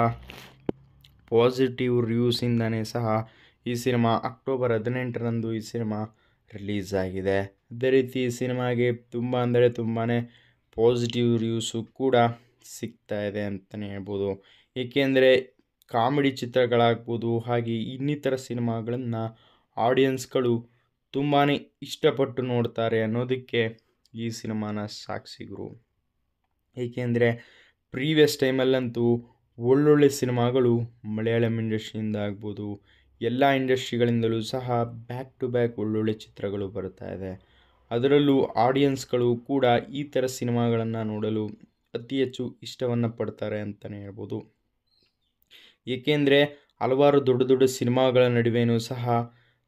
Speaker 2: ಪಾಸಿಟಿವ್ ರಿವ್ಯೂಸಿಂದನೇ ಸಹ ಈ ಸಿನಿಮಾ ಅಕ್ಟೋಬರ್ ಹದಿನೆಂಟರಂದು ಈ ಸಿನಿಮಾ
Speaker 1: ರಿಲೀಸ್ ಆಗಿದೆ
Speaker 2: ಅದೇ ರೀತಿ ಸಿನಿಮಾಗೆ ತುಂಬ ಅಂದರೆ ತುಂಬಾ ಪಾಸಿಟಿವ್ ರಿವ್ಯೂಸು ಕೂಡ ಸಿಗ್ತಾ ಇದೆ ಅಂತಲೇ ಹೇಳ್ಬೋದು ಏಕೆಂದರೆ ಕಾಮಿಡಿ ಚಿತ್ರಗಳಾಗ್ಬೋದು ಹಾಗೆ ಇನ್ನಿತರ ಸಿನಿಮಾಗಳನ್ನು ಆಡಿಯನ್ಸ್ಗಳು ತುಂಬಾ ಇಷ್ಟಪಟ್ಟು ನೋಡ್ತಾರೆ ಅನ್ನೋದಕ್ಕೆ ಈ ಸಿನಿಮಾನ ಸಾಕ್ಷಿಗರು ಏಕೆಂದರೆ ಪ್ರೀವಿಯಸ್ ಟೈಮಲ್ಲಂತೂ ಒಳ್ಳೊಳ್ಳೆ ಸಿನಿಮಾಗಳು ಮಲಯಾಳಂ ಇಂಡಸ್ಟ್ರಿಯಿಂದ ಆಗ್ಬೋದು ಎಲ್ಲ ಇಂಡಸ್ಟ್ರಿಗಳಿಂದಲೂ ಸಹ ಬ್ಯಾಕ್ ಟು ಬ್ಯಾಕ್ ಒಳ್ಳೊಳ್ಳೆ ಚಿತ್ರಗಳು ಬರ್ತಾ ಇದೆ ಅದರಲ್ಲೂ ಆಡಿಯನ್ಸ್ಗಳು ಕೂಡ ಈ ಥರ ಸಿನಿಮಾಗಳನ್ನು ನೋಡಲು ಅತಿ ಹೆಚ್ಚು ಇಷ್ಟವನ್ನು ಪಡ್ತಾರೆ ಅಂತಲೇ ಹೇಳ್ಬೋದು ಏಕೆಂದರೆ ಹಲವಾರು ದೊಡ್ಡ ದೊಡ್ಡ ಸಿನಿಮಾಗಳ ನಡುವೆಯೂ ಸಹ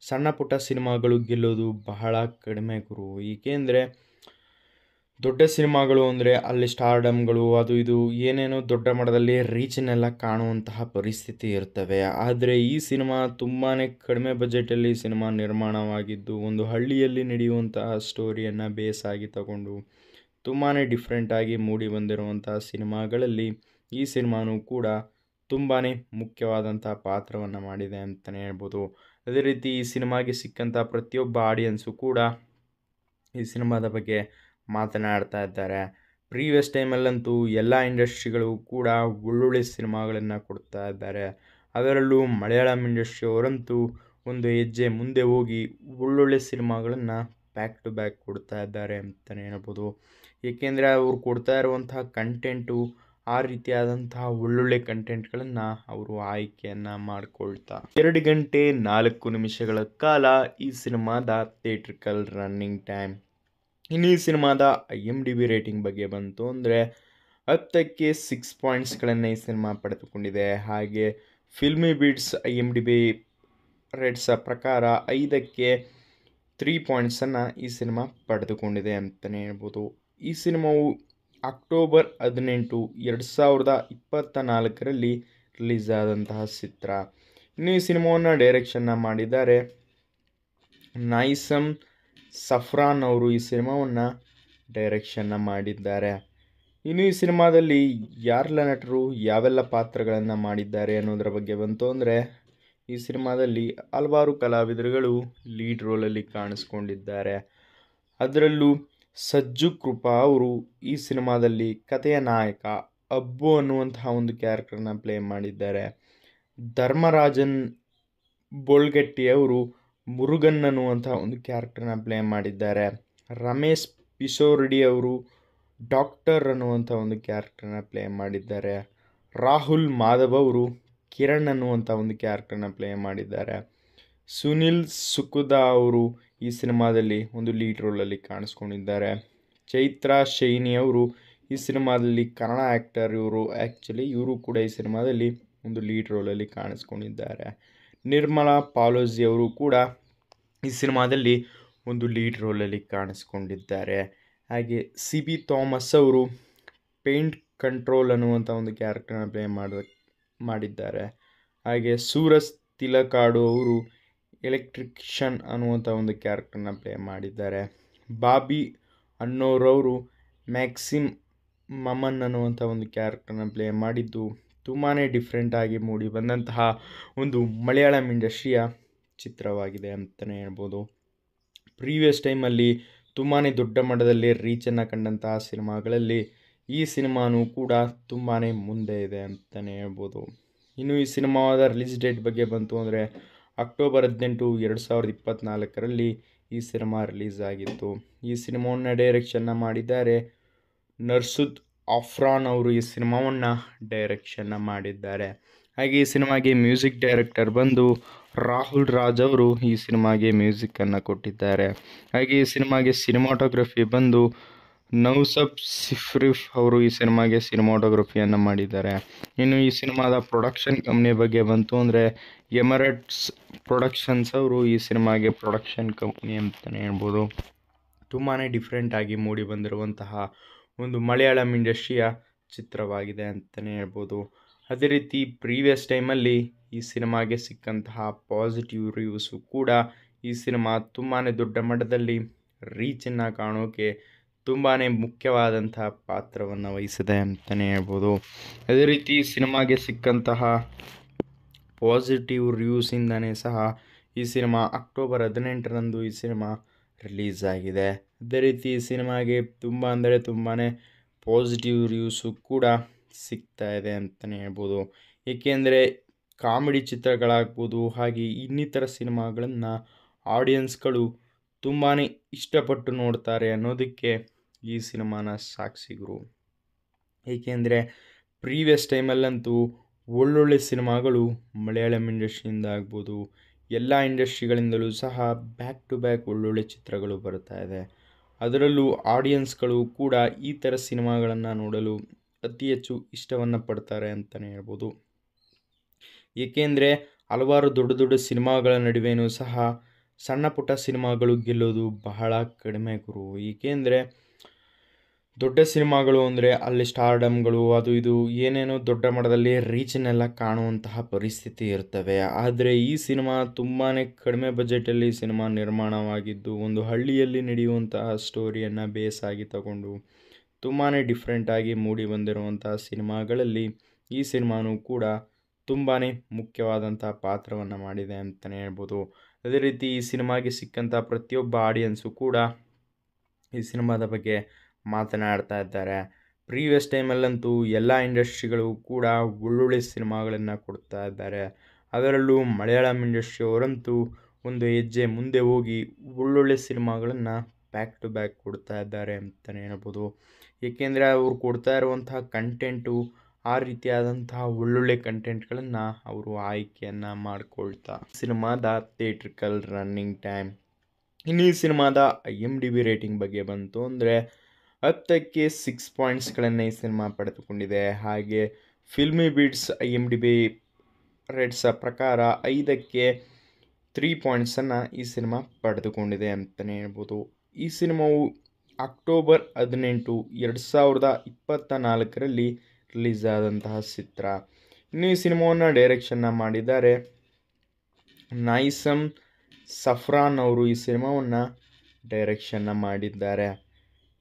Speaker 2: ಸಣ್ಣ ಪುಟ್ಟ ಸಿನಿಮಾಗಳು ಗೆಲ್ಲೋದು ಬಹಳ ಕಡಿಮೆ ಗುರು ಏಕೆಂದರೆ ದೊಡ್ಡ ಸಿನಿಮಾಗಳು ಅಂದರೆ ಅಲ್ಲಿ ಸ್ಟಾರ್ಡಮ್ಗಳು ಅದು ಇದು ಏನೇನೋ ದೊಡ್ಡ ಮಟ್ಟದಲ್ಲಿ ರೀಚನ್ನೆಲ್ಲ ಕಾಣುವಂತಹ ಪರಿಸ್ಥಿತಿ ಇರ್ತವೆ ಆದರೆ ಈ ಸಿನಿಮಾ ತುಂಬಾ ಕಡಿಮೆ ಬಜೆಟಲ್ಲಿ ಸಿನಿಮಾ ನಿರ್ಮಾಣವಾಗಿದ್ದು ಒಂದು ಹಳ್ಳಿಯಲ್ಲಿ ನಡೆಯುವಂತಹ ಸ್ಟೋರಿಯನ್ನು ಬೇಸಾಗಿ ತಗೊಂಡು ತುಂಬಾ ಡಿಫ್ರೆಂಟಾಗಿ ಮೂಡಿ ಬಂದಿರುವಂತಹ ಸಿನಿಮಾಗಳಲ್ಲಿ ಈ ಸಿನಿಮಾನೂ ಕೂಡ ತುಂಬಾ ಮುಖ್ಯವಾದಂತಹ ಪಾತ್ರವನ್ನು ಮಾಡಿದೆ ಅಂತಲೇ ಹೇಳ್ಬೋದು ಅದೇ ರೀತಿ ಈ ಸಿನಿಮಾಗೆ ಸಿಕ್ಕಂಥ ಪ್ರತಿಯೊಬ್ಬ ಆಡಿಯನ್ಸು ಕೂಡ ಈ ಸಿನಿಮಾದ ಬಗ್ಗೆ ಮಾತನಾಡ್ತಾ ಇದ್ದಾರೆ ಪ್ರೀವಿಯಸ್ ಟೈಮಲ್ಲಂತೂ ಎಲ್ಲ ಇಂಡಸ್ಟ್ರಿಗಳು ಕೂಡ ಒಳ್ಳೊಳ್ಳೆ ಸಿನಿಮಾಗಳನ್ನು ಕೊಡ್ತಾ ಇದ್ದಾರೆ ಅದರಲ್ಲೂ ಮಲಯಾಳಂ ಅವರಂತೂ ಒಂದು ಹೆಜ್ಜೆ ಮುಂದೆ ಹೋಗಿ ಒಳ್ಳೊಳ್ಳೆ ಸಿನಿಮಾಗಳನ್ನು ಬ್ಯಾಕ್ ಟು ಬ್ಯಾಕ್ ಕೊಡ್ತಾ ಇದ್ದಾರೆ ಅಂತಲೇ ಹೇಳ್ಬೋದು ಏಕೆಂದರೆ ಅವರು ಕೊಡ್ತಾ ಇರುವಂತಹ ಕಂಟೆಂಟು ಆ ರೀತಿಯಾದಂತಹ ಒಳ್ಳೊಳ್ಳೆ ಕಂಟೆಂಟ್ಗಳನ್ನು ಅವರು ಆಯ್ಕೆಯನ್ನು ಮಾಡಿಕೊಳ್ತಾ ಎರಡು ಗಂಟೆ ನಾಲ್ಕು ನಿಮಿಷಗಳ ಕಾಲ ಈ ಸಿನಿಮಾದ ಥಿಯೇಟ್ರಿಕಲ್ ರನ್ನಿಂಗ್ ಟೈಮ್ ಇನ್ನು ಈ ಸಿನಿಮಾದ I M D B rating ಬಗ್ಗೆ ಬಂತು ಅಂದರೆ ಹತ್ತಕ್ಕೆ ಸಿಕ್ಸ್ ಪಾಯಿಂಟ್ಸ್ಗಳನ್ನು ಈ ಸಿನಿಮಾ ಪಡೆದುಕೊಂಡಿದೆ ಹಾಗೆ filmy beats I M D B rates ಪ್ರಕಾರ ಐದಕ್ಕೆ ತ್ರೀ ಪಾಯಿಂಟ್ಸನ್ನು ಈ ಸಿನಿಮಾ ಪಡೆದುಕೊಂಡಿದೆ ಅಂತಲೇ ಹೇಳ್ಬೋದು ಈ ಸಿನಿಮಾವು ಅಕ್ಟೋಬರ್ ಹದಿನೆಂಟು ಎರಡು ಸಾವಿರದ ಇಪ್ಪತ್ತ ನಾಲ್ಕರಲ್ಲಿ ರಿಲೀಸ್ ಆದಂತಹ ಚಿತ್ರ ಇನ್ನು ಈ ಸಿನಿಮಾವನ್ನು ಡೈರೆಕ್ಷನ್ನ ಮಾಡಿದ್ದಾರೆ ನೈಸಮ್ ಸಫ್ರಾನ್ ಅವರು ಈ ಸಿನಿಮಾವನ್ನು ಡೈರೆಕ್ಷನ್ನ ಮಾಡಿದ್ದಾರೆ ಇನ್ನು ಈ ಸಿನಿಮಾದಲ್ಲಿ ಯಾರೆಲ್ಲ ನಟರು ಯಾವೆಲ್ಲ ಪಾತ್ರಗಳನ್ನು ಮಾಡಿದ್ದಾರೆ ಅನ್ನೋದರ ಬಗ್ಗೆ ಬಂತು ಅಂದರೆ ಈ ಸಿನಿಮಾದಲ್ಲಿ ಹಲವಾರು ಕಲಾವಿದರುಗಳು ಲೀಡ್ ರೋಲಲ್ಲಿ ಕಾಣಿಸ್ಕೊಂಡಿದ್ದಾರೆ ಅದರಲ್ಲೂ ಸಜ್ಜು ಕೃಪಾ ಅವರು ಈ ಸಿನಿಮಾದಲ್ಲಿ ಕಥೆಯ ನಾಯಕ ಅಬ್ಬು ಅನ್ನುವಂತಹ ಒಂದು ಕ್ಯಾರೆಕ್ಟರ್ನ ಪ್ಲೇ ಮಾಡಿದ್ದಾರೆ ಧರ್ಮರಾಜನ್ ಬೋಳ್ಗೆಟ್ಟಿ ಅವರು ಮುರುಗನ್ ಅನ್ನುವಂಥ ಒಂದು ಕ್ಯಾರೆಕ್ಟರ್ನ ಪ್ಲೇ ಮಾಡಿದ್ದಾರೆ ರಮೇಶ್ ಪಿಸೋರ್ಡಿ ಅವರು ಡಾಕ್ಟರ್ ಅನ್ನುವಂಥ ಒಂದು ಕ್ಯಾರೆಕ್ಟರ್ನ ಪ್ಲೇ ಮಾಡಿದ್ದಾರೆ ರಾಹುಲ್ ಮಾಧವ್ ಅವರು ಕಿರಣ್ ಅನ್ನುವಂಥ ಒಂದು ಕ್ಯಾರೆಕ್ಟರ್ನ ಪ್ಲೇ ಮಾಡಿದ್ದಾರೆ ಸುನಿಲ್ ಸುಕುದಾ ಅವರು ಈ ಸಿನಿಮಾದಲ್ಲಿ ಒಂದು ಲೀಡ್ ರೋಲಲ್ಲಿ ಕಾಣಿಸ್ಕೊಂಡಿದ್ದಾರೆ ಚೈತ್ರಾ ಶೈನಿ ಅವರು ಈ ಸಿನಿಮಾದಲ್ಲಿ ಕನ್ನಡ ಆ್ಯಕ್ಟರ್ ಇವರು ಆ್ಯಕ್ಚುಲಿ ಇವರು ಕೂಡ ಈ ಸಿನಿಮಾದಲ್ಲಿ ಒಂದು ಲೀಡ್ ರೋಲಲ್ಲಿ ಕಾಣಿಸ್ಕೊಂಡಿದ್ದಾರೆ ನಿರ್ಮಲಾ ಪಾಲೋಜಿ ಅವರು ಕೂಡ ಈ ಸಿನಿಮಾದಲ್ಲಿ ಒಂದು ಲೀಡ್ ರೋಲಲ್ಲಿ ಕಾಣಿಸ್ಕೊಂಡಿದ್ದಾರೆ ಹಾಗೆ ಸಿ ಬಿ ಥಾಮಸ್ ಅವರು ಪೇಂಟ್ ಕಂಟ್ರೋಲ್ ಅನ್ನುವಂಥ ಒಂದು ಕ್ಯಾರೆಕ್ಟರ್ನ ಪ್ಲೇ ಮಾಡ ಮಾಡಿದ್ದಾರೆ ಹಾಗೆ ಸೂರಜ್ ತಿಲಕಾಡು ಅವರು ಎಲೆಕ್ಟ್ರಿಕ್ಷನ್ ಅನ್ನುವಂಥ ಒಂದು ಕ್ಯಾರೆಕ್ಟರ್ನ ಪ್ಲೇ ಮಾಡಿದ್ದಾರೆ ಬಾಬಿ ಅನ್ನೋರವರು ಮ್ಯಾಕ್ಸಿಮ್ ಮಮನ್ ಅನ್ನುವಂಥ ಒಂದು ಕ್ಯಾರೆಕ್ಟರ್ನ ಪ್ಲೇ ಮಾಡಿದ್ದು ತುಂಬಾ ಡಿಫ್ರೆಂಟಾಗಿ ಮೂಡಿ ಬಂದಂತಹ ಒಂದು ಮಲಯಾಳಂ ಇಂಡಸ್ಟ್ರಿಯ ಚಿತ್ರವಾಗಿದೆ ಅಂತಲೇ ಹೇಳ್ಬೋದು ಪ್ರೀವಿಯಸ್ ಟೈಮಲ್ಲಿ ತುಂಬಾ ದೊಡ್ಡ ಮಟ್ಟದಲ್ಲಿ ರೀಚನ್ನು ಕಂಡಂತಹ ಸಿನಿಮಾಗಳಲ್ಲಿ ಈ ಸಿನಿಮಾನೂ ಕೂಡ ತುಂಬಾ ಮುಂದೆ ಇದೆ ಅಂತಲೇ ಹೇಳ್ಬೋದು ಇನ್ನು ಈ ಸಿನಿಮಾದ ರಿಲೀಸ್ ಡೇಟ್ ಬಗ್ಗೆ ಬಂತು ಅಂದರೆ ಅಕ್ಟೋಬರ್ ಹದಿನೆಂಟು ಎರಡು ಸಾವಿರದ ಇಪ್ಪತ್ತ್ನಾಲ್ಕರಲ್ಲಿ ಈ ಸಿನಿಮಾ ರಿಲೀಸ್ ಆಗಿತ್ತು ಈ ಸಿನಿಮಾವನ್ನು ಡೈರೆಕ್ಷನ್ನ ಮಾಡಿದ್ದಾರೆ ನರ್ಸುದ್ ಆಫ್ರಾನ್ ಅವರು ಈ ಸಿನಿಮಾವನ್ನು ಡೈರೆಕ್ಷನ್ನ ಮಾಡಿದ್ದಾರೆ ಹಾಗೆ ಈ ಸಿನಿಮಾಗೆ ಮ್ಯೂಸಿಕ್ ಡೈರೆಕ್ಟರ್ ಬಂದು ರಾಹುಲ್ ರಾಜ್ ಅವರು ಈ ಸಿನಿಮಾಗೆ ಮ್ಯೂಸಿಕನ್ನು ಕೊಟ್ಟಿದ್ದಾರೆ ಹಾಗೆ ಈ ಸಿನಿಮಾಗೆ ಸಿನಿಮಾಟೋಗ್ರಫಿ ಬಂದು ನೌಸಬ್ ಸಿಫ್ರಿಫ್ ಅವರು ಈ ಸಿನಿಮಾಗೆ ಸಿನಿಮಾಟೋಗ್ರಫಿಯನ್ನು ಮಾಡಿದ್ದಾರೆ ಇನ್ನು ಈ ಸಿನಿಮಾದ ಪ್ರೊಡಕ್ಷನ್ ಕಂಪ್ನಿ ಬಗ್ಗೆ ಬಂತು ಅಂದರೆ ಎಮರಟ್ಸ್ ಪ್ರೊಡಕ್ಷನ್ಸ್ ಅವರು ಈ ಸಿನಿಮಾಗೆ ಪ್ರೊಡಕ್ಷನ್ ಕಂಪ್ನಿ ಅಂತಲೇ ಹೇಳ್ಬೋದು ತುಂಬಾ ಡಿಫ್ರೆಂಟಾಗಿ ಮೂಡಿ ಬಂದಿರುವಂತಹ ಒಂದು ಮಲಯಾಳಂ ಇಂಡಸ್ಟ್ರಿಯ ಚಿತ್ರವಾಗಿದೆ ಅಂತಲೇ ಹೇಳ್ಬೋದು ಅದೇ ರೀತಿ ಪ್ರೀವಿಯಸ್ ಟೈಮಲ್ಲಿ ಈ ಸಿನಿಮಾಗೆ ಸಿಕ್ಕಂತಹ ಪಾಸಿಟಿವ್ ರಿವ್ಯೂಸು ಕೂಡ ಈ ಸಿನಿಮಾ ತುಂಬಾ ದೊಡ್ಡ ಮಟ್ಟದಲ್ಲಿ ರೀಚನ್ನು ಕಾಣೋಕೆ ತುಂಬಾ ಮುಖ್ಯವಾದಂತಹ ಪಾತ್ರವನ್ನು ವಹಿಸಿದೆ ಅಂತಲೇ ಹೇಳ್ಬೋದು ಅದೇ ರೀತಿ ಸಿನಿಮಾಗೆ ಸಿಕ್ಕಂತಹ ಪಾಸಿಟಿವ್ ರಿವ್ಯೂಸಿಂದನೇ ಸಹ ಈ ಸಿನಿಮಾ ಅಕ್ಟೋಬರ್ ಹದಿನೆಂಟರಂದು ಈ ಸಿನಿಮಾ
Speaker 1: ರಿಲೀಸ್ ಆಗಿದೆ
Speaker 2: ಅದೇ ರೀತಿ ಈ ಸಿನಿಮಾಗೆ ತುಂಬ ಅಂದರೆ ತುಂಬಾ ಪಾಸಿಟಿವ್ ರಿವ್ಯೂಸು ಕೂಡ ಸಿಗ್ತಾ ಇದೆ ಅಂತಲೇ ಹೇಳ್ಬೋದು ಏಕೆಂದರೆ ಕಾಮಿಡಿ ಚಿತ್ರಗಳಾಗ್ಬೋದು ಹಾಗೆ ಇನ್ನಿತರ ಸಿನಿಮಾಗಳನ್ನು ಆಡಿಯನ್ಸ್ಗಳು ತುಂಬಾ ಇಷ್ಟಪಟ್ಟು ನೋಡ್ತಾರೆ ಅನ್ನೋದಕ್ಕೆ ಈ ಸಿನಿಮಾನ ಸಾಕ್ಸಿಗರು ಏಕೆಂದರೆ ಪ್ರೀವಿಯಸ್ ಟೈಮಲ್ಲಂತೂ ಒಳ್ಳೊಳ್ಳೆ ಸಿನಿಮಾಗಳು ಮಲಯಾಳಂ ಇಂಡಸ್ಟ್ರಿಯಿಂದ ಆಗ್ಬೋದು ಎಲ್ಲ ಇಂಡಸ್ಟ್ರಿಗಳಿಂದಲೂ ಸಹ ಬ್ಯಾಕ್ ಟು ಬ್ಯಾಕ್ ಒಳ್ಳೊಳ್ಳೆ ಚಿತ್ರಗಳು ಬರ್ತಾ ಇದೆ ಅದರಲ್ಲೂ ಆಡಿಯನ್ಸ್ಗಳು ಕೂಡ ಈ ಥರ ಸಿನಿಮಾಗಳನ್ನು ನೋಡಲು ಅತಿ ಹೆಚ್ಚು ಇಷ್ಟವನ್ನು ಪಡ್ತಾರೆ ಅಂತಲೇ ಹೇಳ್ಬೋದು ಏಕೆಂದರೆ ಹಲವಾರು ದೊಡ್ಡ ದೊಡ್ಡ ಸಿನಿಮಾಗಳ ನಡುವೆಯೂ ಸಹ ಸಣ್ಣ ಪುಟ್ಟ ಸಿನಿಮಾಗಳು ಗೆಲ್ಲೋದು ಬಹಳ ಕಡಿಮೆ ಗುರು ಏಕೆಂದರೆ ದೊಡ್ಡ ಸಿನಿಮಾಗಳು ಅಂದರೆ ಅಲ್ಲಿ ಸ್ಟಾರ್ಡಮ್ಗಳು ಅದು ಇದು ಏನೇನೋ ದೊಡ್ಡ ಮಟ್ಟದಲ್ಲಿ ರೀಚನ್ನೆಲ್ಲ ಕಾಣುವಂತಹ ಪರಿಸ್ಥಿತಿ ಇರ್ತವೆ ಆದರೆ ಈ ಸಿನಿಮಾ ತುಂಬಾ ಕಡಿಮೆ ಬಜೆಟಲ್ಲಿ ಸಿನಿಮಾ ನಿರ್ಮಾಣವಾಗಿದ್ದು ಒಂದು ಹಳ್ಳಿಯಲ್ಲಿ ನಡೆಯುವಂತಹ ಸ್ಟೋರಿಯನ್ನು ಬೇಸ್ ಆಗಿ ತಗೊಂಡು ತುಂಬಾ ಡಿಫ್ರೆಂಟಾಗಿ ಮೂಡಿ ಬಂದಿರುವಂತಹ ಸಿನಿಮಾಗಳಲ್ಲಿ ಈ ಸಿನಿಮಾನೂ ಕೂಡ ತುಂಬಾ ಮುಖ್ಯವಾದಂಥ ಪಾತ್ರವನ್ನು ಮಾಡಿದೆ ಅಂತಲೇ ಹೇಳ್ಬೋದು ಅದೇ ರೀತಿ ಈ ಸಿನಿಮಾಗೆ ಸಿಕ್ಕಂಥ ಪ್ರತಿಯೊಬ್ಬ ಆಡಿಯನ್ಸು ಕೂಡ ಈ ಸಿನಿಮಾದ ಬಗ್ಗೆ ಮಾತನಾಡ್ತಾ ಇದ್ದಾರೆ ಪ್ರೀವಿಯಸ್ ಟೈಮಲ್ಲಂತೂ ಎಲ್ಲ ಇಂಡಸ್ಟ್ರಿಗಳು ಕೂಡ ಒಳ್ಳೊಳ್ಳೆ ಸಿನಿಮಾಗಳನ್ನು ಕೊಡ್ತಾ ಇದ್ದಾರೆ ಅದರಲ್ಲೂ ಮಲಯಾಳಂ ಇಂಡಸ್ಟ್ರಿಯವರಂತೂ ಒಂದು ಹೆಜ್ಜೆ ಮುಂದೆ ಹೋಗಿ ಒಳ್ಳೊಳ್ಳೆ ಸಿನಿಮಾಗಳನ್ನು ಬ್ಯಾಕ್ ಟು ಬ್ಯಾಕ್ ಕೊಡ್ತಾ ಇದ್ದಾರೆ ಅಂತಲೇ ಹೇಳ್ಬೋದು ಏಕೆಂದರೆ ಅವ್ರು ಕೊಡ್ತಾ ಇರುವಂತಹ ಕಂಟೆಂಟು ಆ ರೀತಿಯಾದಂತಹ ಒಳ್ಳೊಳ್ಳೆ ಕಂಟೆಂಟ್ಗಳನ್ನು ಅವರು ಆಯ್ಕೆಯನ್ನು ಮಾಡ್ಕೊಳ್ತಾ ಸಿನಿಮಾದ ಥಿಯೇಟ್ರಿಕಲ್ ರನ್ನಿಂಗ್ ಟೈಮ್ ಇನ್ನು ಈ ಸಿನಿಮಾದ I M D B rating ಬಗ್ಗೆ ಬಂತು ಅಂದರೆ ಹತ್ತಕ್ಕೆ ಸಿಕ್ಸ್ ಪಾಯಿಂಟ್ಸ್ಗಳನ್ನು ಈ ಸಿನಿಮಾ ಪಡೆದುಕೊಂಡಿದೆ ಹಾಗೆ filmy beats I M D B rates ಪ್ರಕಾರ ಐದಕ್ಕೆ ತ್ರೀ ಪಾಯಿಂಟ್ಸನ್ನು ಈ ಸಿನಿಮಾ ಪಡೆದುಕೊಂಡಿದೆ ಅಂತಲೇ ಹೇಳ್ಬೋದು ಈ ಸಿನಿಮಾವು ಅಕ್ಟೋಬರ್ ಹದಿನೆಂಟು ಎರಡು ಸಾವಿರದ ಇಪ್ಪತ್ತ ನಾಲ್ಕರಲ್ಲಿ ರಿಲೀಸ್ ಆದಂತಹ ಚಿತ್ರ ಇನ್ನು ಈ ಸಿನಿಮಾವನ್ನು ಡೈರೆಕ್ಷನ್ನ ಮಾಡಿದ್ದಾರೆ ನೈಸಮ್ ಸಫ್ರಾನ್ ಅವರು ಈ ಸಿನಿಮಾವನ್ನು ಡೈರೆಕ್ಷನ್ನ ಮಾಡಿದ್ದಾರೆ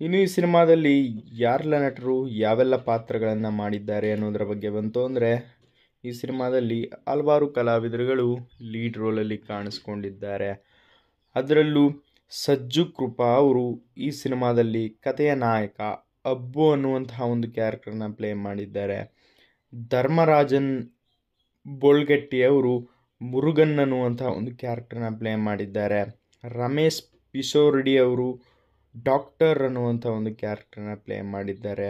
Speaker 2: ಇನ್ನು ಈ ಸಿನಿಮಾದಲ್ಲಿ ಯಾರೆಲ್ಲ ನಟರು ಯಾವೆಲ್ಲ ಪಾತ್ರಗಳನ್ನು ಮಾಡಿದ್ದಾರೆ ಅನ್ನೋದರ ಬಗ್ಗೆ ಬಂತು ಅಂದರೆ ಈ ಸಿನಿಮಾದಲ್ಲಿ ಹಲವಾರು ಕಲಾವಿದರುಗಳು ಲೀಡ್ ರೋಲಲ್ಲಿ ಕಾಣಿಸ್ಕೊಂಡಿದ್ದಾರೆ ಅದರಲ್ಲೂ ಸಜ್ಜು ಕೃಪಾ ಅವರು ಈ ಸಿನಿಮಾದಲ್ಲಿ ಕಥೆಯ ನಾಯಕ ಅಬ್ಬು ಅನ್ನುವಂತಹ ಒಂದು ಕ್ಯಾರೆಕ್ಟರ್ನ ಪ್ಲೇ ಮಾಡಿದ್ದಾರೆ ಧರ್ಮರಾಜನ್ ಬೋಳ್ಗಟ್ಟಿಯವರು ಮುರುಗನ್ ಅನ್ನುವಂಥ ಒಂದು ಕ್ಯಾರೆಕ್ಟರ್ನ ಪ್ಲೇ ಮಾಡಿದ್ದಾರೆ ರಮೇಶ್ ಪಿಸೋರ್ಡಿ ಅವರು ಡಾಕ್ಟರ್ ಅನ್ನುವಂಥ ಒಂದು ಕ್ಯಾರೆಕ್ಟರ್ನ ಪ್ಲೇ ಮಾಡಿದ್ದಾರೆ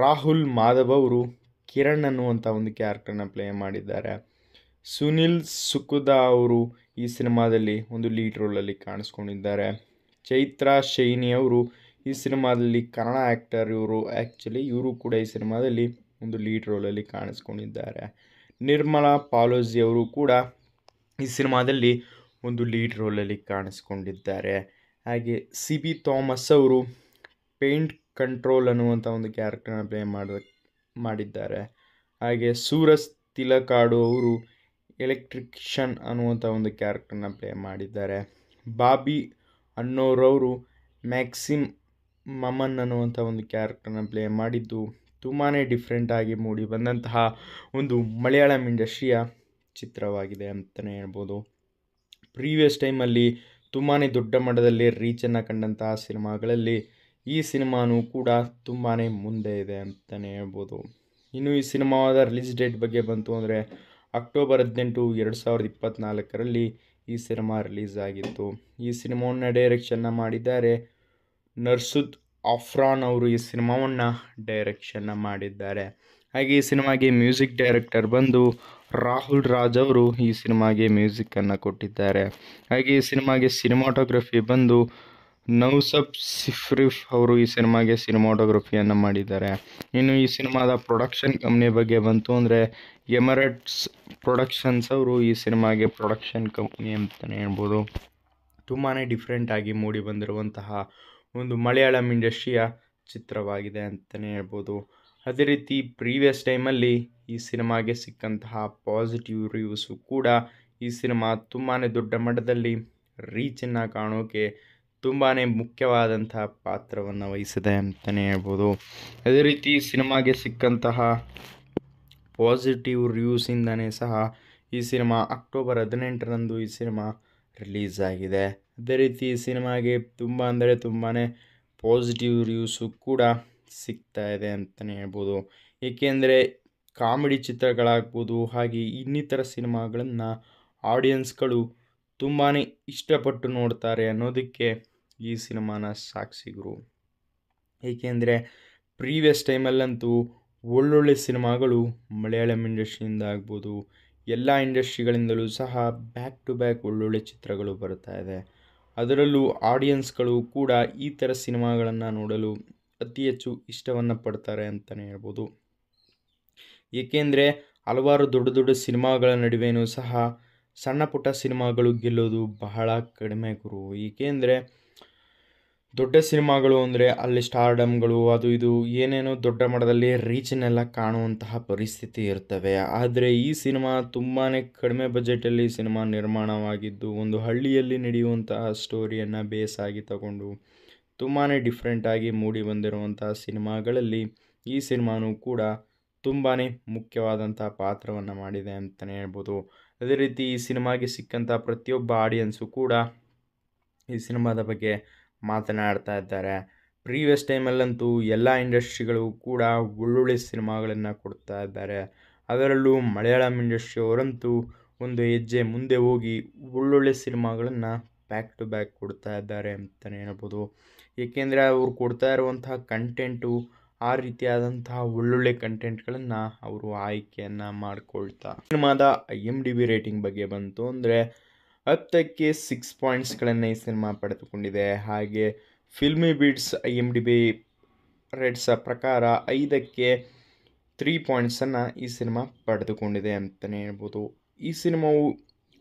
Speaker 2: ರಾಹುಲ್ ಮಾಧವ್ ಅವರು ಕಿರಣ್ ಅನ್ನುವಂಥ ಒಂದು ಕ್ಯಾರೆಕ್ಟರ್ನ ಪ್ಲೇ ಮಾಡಿದ್ದಾರೆ ಸುನಿಲ್ ಸುಕುದಾ ಅವರು ಈ ಸಿನಿಮಾದಲ್ಲಿ ಒಂದು ಲೀಡ್ ರೋಲಲ್ಲಿ ಕಾಣಿಸ್ಕೊಂಡಿದ್ದಾರೆ ಚೈತ್ರಾ ಶೈನಿ ಅವರು ಈ ಸಿನಿಮಾದಲ್ಲಿ ಕನ್ನಡ ಆ್ಯಕ್ಟರ್ ಇವರು ಆ್ಯಕ್ಚುಲಿ ಇವರು ಕೂಡ ಈ ಸಿನಿಮಾದಲ್ಲಿ ಒಂದು ಲೀಡ್ ರೋಲಲ್ಲಿ ಕಾಣಿಸ್ಕೊಂಡಿದ್ದಾರೆ ನಿರ್ಮಲಾ ಪಾಲೋಜಿ ಅವರು ಕೂಡ ಈ ಸಿನಿಮಾದಲ್ಲಿ ಒಂದು ಲೀಡ್ ರೋಲಲ್ಲಿ ಕಾಣಿಸ್ಕೊಂಡಿದ್ದಾರೆ ಹಾಗೆ ಸಿ ಬಿ ಥಾಮಸ್ ಅವರು ಪೇಂಟ್ ಕಂಟ್ರೋಲ್ ಅನ್ನುವಂಥ ಒಂದು ಕ್ಯಾರೆಕ್ಟರ್ನ ಪ್ಲೇ ಮಾಡ ಮಾಡಿದ್ದಾರೆ ಹಾಗೆ ಸೂರಜ್ ತಿಲಕಾಡು ಅವರು ಎಲೆಕ್ಟ್ರಿಕ್ಷನ್ ಅನ್ನುವಂಥ ಒಂದು ಕ್ಯಾರೆಕ್ಟರ್ನ ಪ್ಲೇ ಮಾಡಿದ್ದಾರೆ ಬಾಬಿ ಅನ್ನೋರವರು ಮ್ಯಾಕ್ಸಿಮ್ ಮಮನ್ ಅನ್ನುವಂಥ ಒಂದು ಕ್ಯಾರೆಕ್ಟರ್ನ ಪ್ಲೇ ಮಾಡಿದ್ದು ತುಂಬಾ ಡಿಫ್ರೆಂಟಾಗಿ ಮೂಡಿ ಬಂದಂತಹ ಒಂದು ಮಲಯಾಳಂ ಇಂಡಸ್ಟ್ರಿಯ ಚಿತ್ರವಾಗಿದೆ ಅಂತಲೇ ಹೇಳ್ಬೋದು ಪ್ರೀವಿಯಸ್ ಟೈಮಲ್ಲಿ ತುಂಬಾ ದೊಡ್ಡ ಮಟ್ಟದಲ್ಲಿ ರೀಚನ್ನು ಕಂಡಂತಹ ಸಿನಿಮಾಗಳಲ್ಲಿ ಈ ಸಿನಿಮಾನೂ ಕೂಡ ತುಂಬಾ ಮುಂದೆ ಇದೆ ಅಂತಲೇ ಹೇಳ್ಬೋದು ಇನ್ನು ಈ ಸಿನಿಮಾದ ರಿಲೀಸ್ ಡೇಟ್ ಬಗ್ಗೆ ಬಂತು ಅಂದರೆ ಅಕ್ಟೋಬರ್ ಹದಿನೆಂಟು ಎರಡು ಸಾವಿರದ ಇಪ್ಪತ್ತ್ನಾಲ್ಕರಲ್ಲಿ ಈ ಸಿನಿಮಾ ರಿಲೀಸ್ ಆಗಿತ್ತು ಈ ಸಿನಿಮಾವನ್ನು ಡೈರೆಕ್ಷನ್ನ ಮಾಡಿದ್ದಾರೆ ನರ್ಸುದ್ ಆಫ್ರಾನ್ ಅವರು ಈ ಸಿನಿಮಾವನ್ನು ಡೈರೆಕ್ಷನ್ನ ಮಾಡಿದ್ದಾರೆ ಹಾಗೆ ಈ ಸಿನಿಮಾಗೆ ಮ್ಯೂಸಿಕ್ ಡೈರೆಕ್ಟರ್ ಬಂದು ರಾಹುಲ್ ರಾಜ್ ಅವರು ಈ ಸಿನಿಮಾಗೆ ಮ್ಯೂಸಿಕನ್ನು ಕೊಟ್ಟಿದ್ದಾರೆ ಹಾಗೆ ಈ ಸಿನಿಮಾಗೆ ಸಿನಿಮಾಟೋಗ್ರಫಿ ಬಂದು ನೌಸಬ್ ಸಿಫ್ರಿಫ್ ಅವರು ಈ ಸಿನಿಮಾಗೆ ಸಿನಿಮಾಟೋಗ್ರಫಿಯನ್ನು ಮಾಡಿದ್ದಾರೆ ಇನ್ನು ಈ ಸಿನಿಮಾದ ಪ್ರೊಡಕ್ಷನ್ ಕಂಪ್ನಿ ಬಗ್ಗೆ ಬಂತು ಅಂದರೆ ಎಮರಟ್ಸ್ ಪ್ರೊಡಕ್ಷನ್ಸ್ ಅವರು ಈ ಸಿನಿಮಾಗೆ ಪ್ರೊಡಕ್ಷನ್ ಕಂಪ್ನಿ ಅಂತಲೇ ಹೇಳ್ಬೋದು ತುಂಬಾ ಡಿಫ್ರೆಂಟಾಗಿ ಮೂಡಿ ಬಂದಿರುವಂತಹ ಒಂದು ಮಲಯಾಳಂ ಇಂಡಸ್ಟ್ರಿಯ ಚಿತ್ರವಾಗಿದೆ ಅಂತಲೇ ಹೇಳ್ಬೋದು ಅದೇ ರೀತಿ ಪ್ರೀವಿಯಸ್ ಟೈಮಲ್ಲಿ ಈ ಸಿನಿಮಾಗೆ ಸಿಕ್ಕಂತಹ ಪಾಸಿಟಿವ್ ರಿವ್ಯೂಸು ಕೂಡ ಈ ಸಿನಿಮಾ ತುಂಬಾ ದೊಡ್ಡ ಮಟ್ಟದಲ್ಲಿ ರೀಚನ್ನು ಕಾಣೋಕೆ ತುಂಬಾ ಮುಖ್ಯವಾದಂತಹ ಪಾತ್ರವನ್ನು
Speaker 3: ವಹಿಸಿದೆ ಅಂತಲೇ ಹೇಳ್ಬೋದು ಅದೇ
Speaker 2: ರೀತಿ ಸಿನಿಮಾಗೆ ಸಿಕ್ಕಂತಹ ಪಾಸಿಟಿವ್ ರಿವ್ಯೂಸಿಂದನೇ ಸಹ ಈ ಸಿನಿಮಾ ಅಕ್ಟೋಬರ್ ಹದಿನೆಂಟರಂದು ಈ ಸಿನಿಮಾ ರಿಲೀಸ್ ಆಗಿದೆ ಅದೇ ರೀತಿ ಸಿನಿಮಾಗೆ ತುಂಬ ಅಂದರೆ ತುಂಬಾ ಪಾಸಿಟಿವ್ ರಿವ್ಯೂಸು ಕೂಡ ಸಿಗ್ತಾ ಇದೆ ಅಂತಲೇ ಹೇಳ್ಬೋದು ಏಕೆಂದರೆ ಕಾಮಿಡಿ ಚಿತ್ರಗಳಾಗ್ಬೋದು ಹಾಗೆ ಇನ್ನಿತರ ಸಿನಿಮಾಗಳನ್ನು ಆಡಿಯನ್ಸ್ಗಳು ತುಂಬಾ ಇಷ್ಟಪಟ್ಟು ನೋಡ್ತಾರೆ ಅನ್ನೋದಕ್ಕೆ ಈ ಸಿನಿಮಾನ ಸಾಕ್ಷಿಗರು ಏಕೆಂದರೆ ಪ್ರೀವಿಯಸ್ ಟೈಮಲ್ಲಂತೂ ಒಳ್ಳೊಳ್ಳೆ ಸಿನಿಮಾಗಳು ಮಲಯಾಳಂ ಇಂಡಸ್ಟ್ರಿಯಿಂದ ಆಗ್ಬೋದು ಎಲ್ಲ ಇಂಡಸ್ಟ್ರಿಗಳಿಂದಲೂ ಸಹ ಬ್ಯಾಕ್ ಟು ಬ್ಯಾಕ್ ಒಳ್ಳೊಳ್ಳೆ ಚಿತ್ರಗಳು ಬರ್ತಾ ಇದೆ ಅದರಲ್ಲೂ ಆಡಿಯನ್ಸ್ಗಳು ಕೂಡ ಈ ಥರ ಸಿನಿಮಾಗಳನ್ನು ನೋಡಲು ಅತಿ ಹೆಚ್ಚು ಇಷ್ಟವನ್ನು ಪಡ್ತಾರೆ ಅಂತಲೇ ಹೇಳ್ಬೋದು ಏಕೆಂದರೆ ಹಲವಾರು ದೊಡ್ಡ ದೊಡ್ಡ ಸಿನಿಮಾಗಳ ನಡುವೆಯೂ ಸಹ ಸಣ್ಣ ಪುಟ್ಟ ಸಿನಿಮಾಗಳು ಗೆಲ್ಲೋದು ಬಹಳ ಕಡಿಮೆ ಗುರು ಏಕೆಂದರೆ ದೊಡ್ಡ ಸಿನಿಮಾಗಳು ಅಂದರೆ ಅಲ್ಲಿ ಸ್ಟಾರ್ಡಮ್ಗಳು ಅದು ಇದು ಏನೇನೋ ದೊಡ್ಡ ಮಟ್ಟದಲ್ಲಿ ರೀಚ್ನೆಲ್ಲ ಕಾಣುವಂತಹ ಪರಿಸ್ಥಿತಿ ಇರ್ತವೆ ಆದರೆ ಈ ಸಿನಿಮಾ ತುಂಬಾ ಕಡಿಮೆ ಬಜೆಟಲ್ಲಿ ಸಿನಿಮಾ ನಿರ್ಮಾಣವಾಗಿದ್ದು ಒಂದು ಹಳ್ಳಿಯಲ್ಲಿ ನಡೆಯುವಂತಹ ಸ್ಟೋರಿಯನ್ನು ಬೇಸ್ ಆಗಿ ತಗೊಂಡು ತುಂಬಾ ಡಿಫ್ರೆಂಟಾಗಿ ಮೂಡಿ ಬಂದಿರುವಂತಹ ಸಿನಿಮಾಗಳಲ್ಲಿ ಈ ಸಿನಿಮಾನೂ ಕೂಡ ತುಂಬಾ ಮುಖ್ಯವಾದಂಥ ಪಾತ್ರವನ್ನು ಮಾಡಿದೆ ಅಂತಲೇ ಹೇಳ್ಬೋದು ಅದೇ ರೀತಿ ಈ ಸಿನಿಮಾಗೆ ಸಿಕ್ಕಂಥ ಪ್ರತಿಯೊಬ್ಬ ಆಡಿಯನ್ಸು ಕೂಡ ಈ ಸಿನಿಮಾದ ಬಗ್ಗೆ ಮಾತನಾಡ್ತಾ ಇದ್ದಾರೆ ಪ್ರೀವಿಯಸ್ ಟೈಮಲ್ಲಂತೂ ಎಲ್ಲ ಇಂಡಸ್ಟ್ರಿಗಳು ಕೂಡ ಒಳ್ಳೊಳ್ಳೆ ಸಿನಿಮಾಗಳನ್ನು ಕೊಡ್ತಾ ಇದ್ದಾರೆ ಅದರಲ್ಲೂ ಮಲಯಾಳಂ ಇಂಡಸ್ಟ್ರಿಯವರಂತೂ ಒಂದು ಹೆಜ್ಜೆ ಮುಂದೆ ಹೋಗಿ ಒಳ್ಳೊಳ್ಳೆ ಸಿನಿಮಾಗಳನ್ನು ಬ್ಯಾಕ್ ಟು ಬ್ಯಾಕ್ ಕೊಡ್ತಾ ಇದ್ದಾರೆ ಅಂತಲೇ ಹೇಳ್ಬೋದು ಏಕೆಂದರೆ ಅವರು ಕೊಡ್ತಾ ಇರುವಂತಹ ಕಂಟೆಂಟು ಆ ರೀತಿಯಾದಂತಹ ಒಳ್ಳೊಳ್ಳೆ ಕಂಟೆಂಟ್ಗಳನ್ನು ಅವರು ಆಯ್ಕೆಯನ್ನು ಮಾಡಿಕೊಳ್ತಾ ಸಿನಿಮಾದ I M D B rating ಬಗ್ಗೆ ಬಂತು ಅಂದರೆ ಹತ್ತಕ್ಕೆ ಸಿಕ್ಸ್ ಪಾಯಿಂಟ್ಸ್ಗಳನ್ನು ಈ ಸಿನಿಮಾ ಪಡೆದುಕೊಂಡಿದೆ ಹಾಗೆ filmy beats I M D B rates ಪ್ರಕಾರ ಐದಕ್ಕೆ ತ್ರೀ ಪಾಯಿಂಟ್ಸನ್ನು ಈ ಸಿನಿಮಾ ಪಡೆದುಕೊಂಡಿದೆ ಅಂತಲೇ ಹೇಳ್ಬೋದು ಈ ಸಿನಿಮಾವು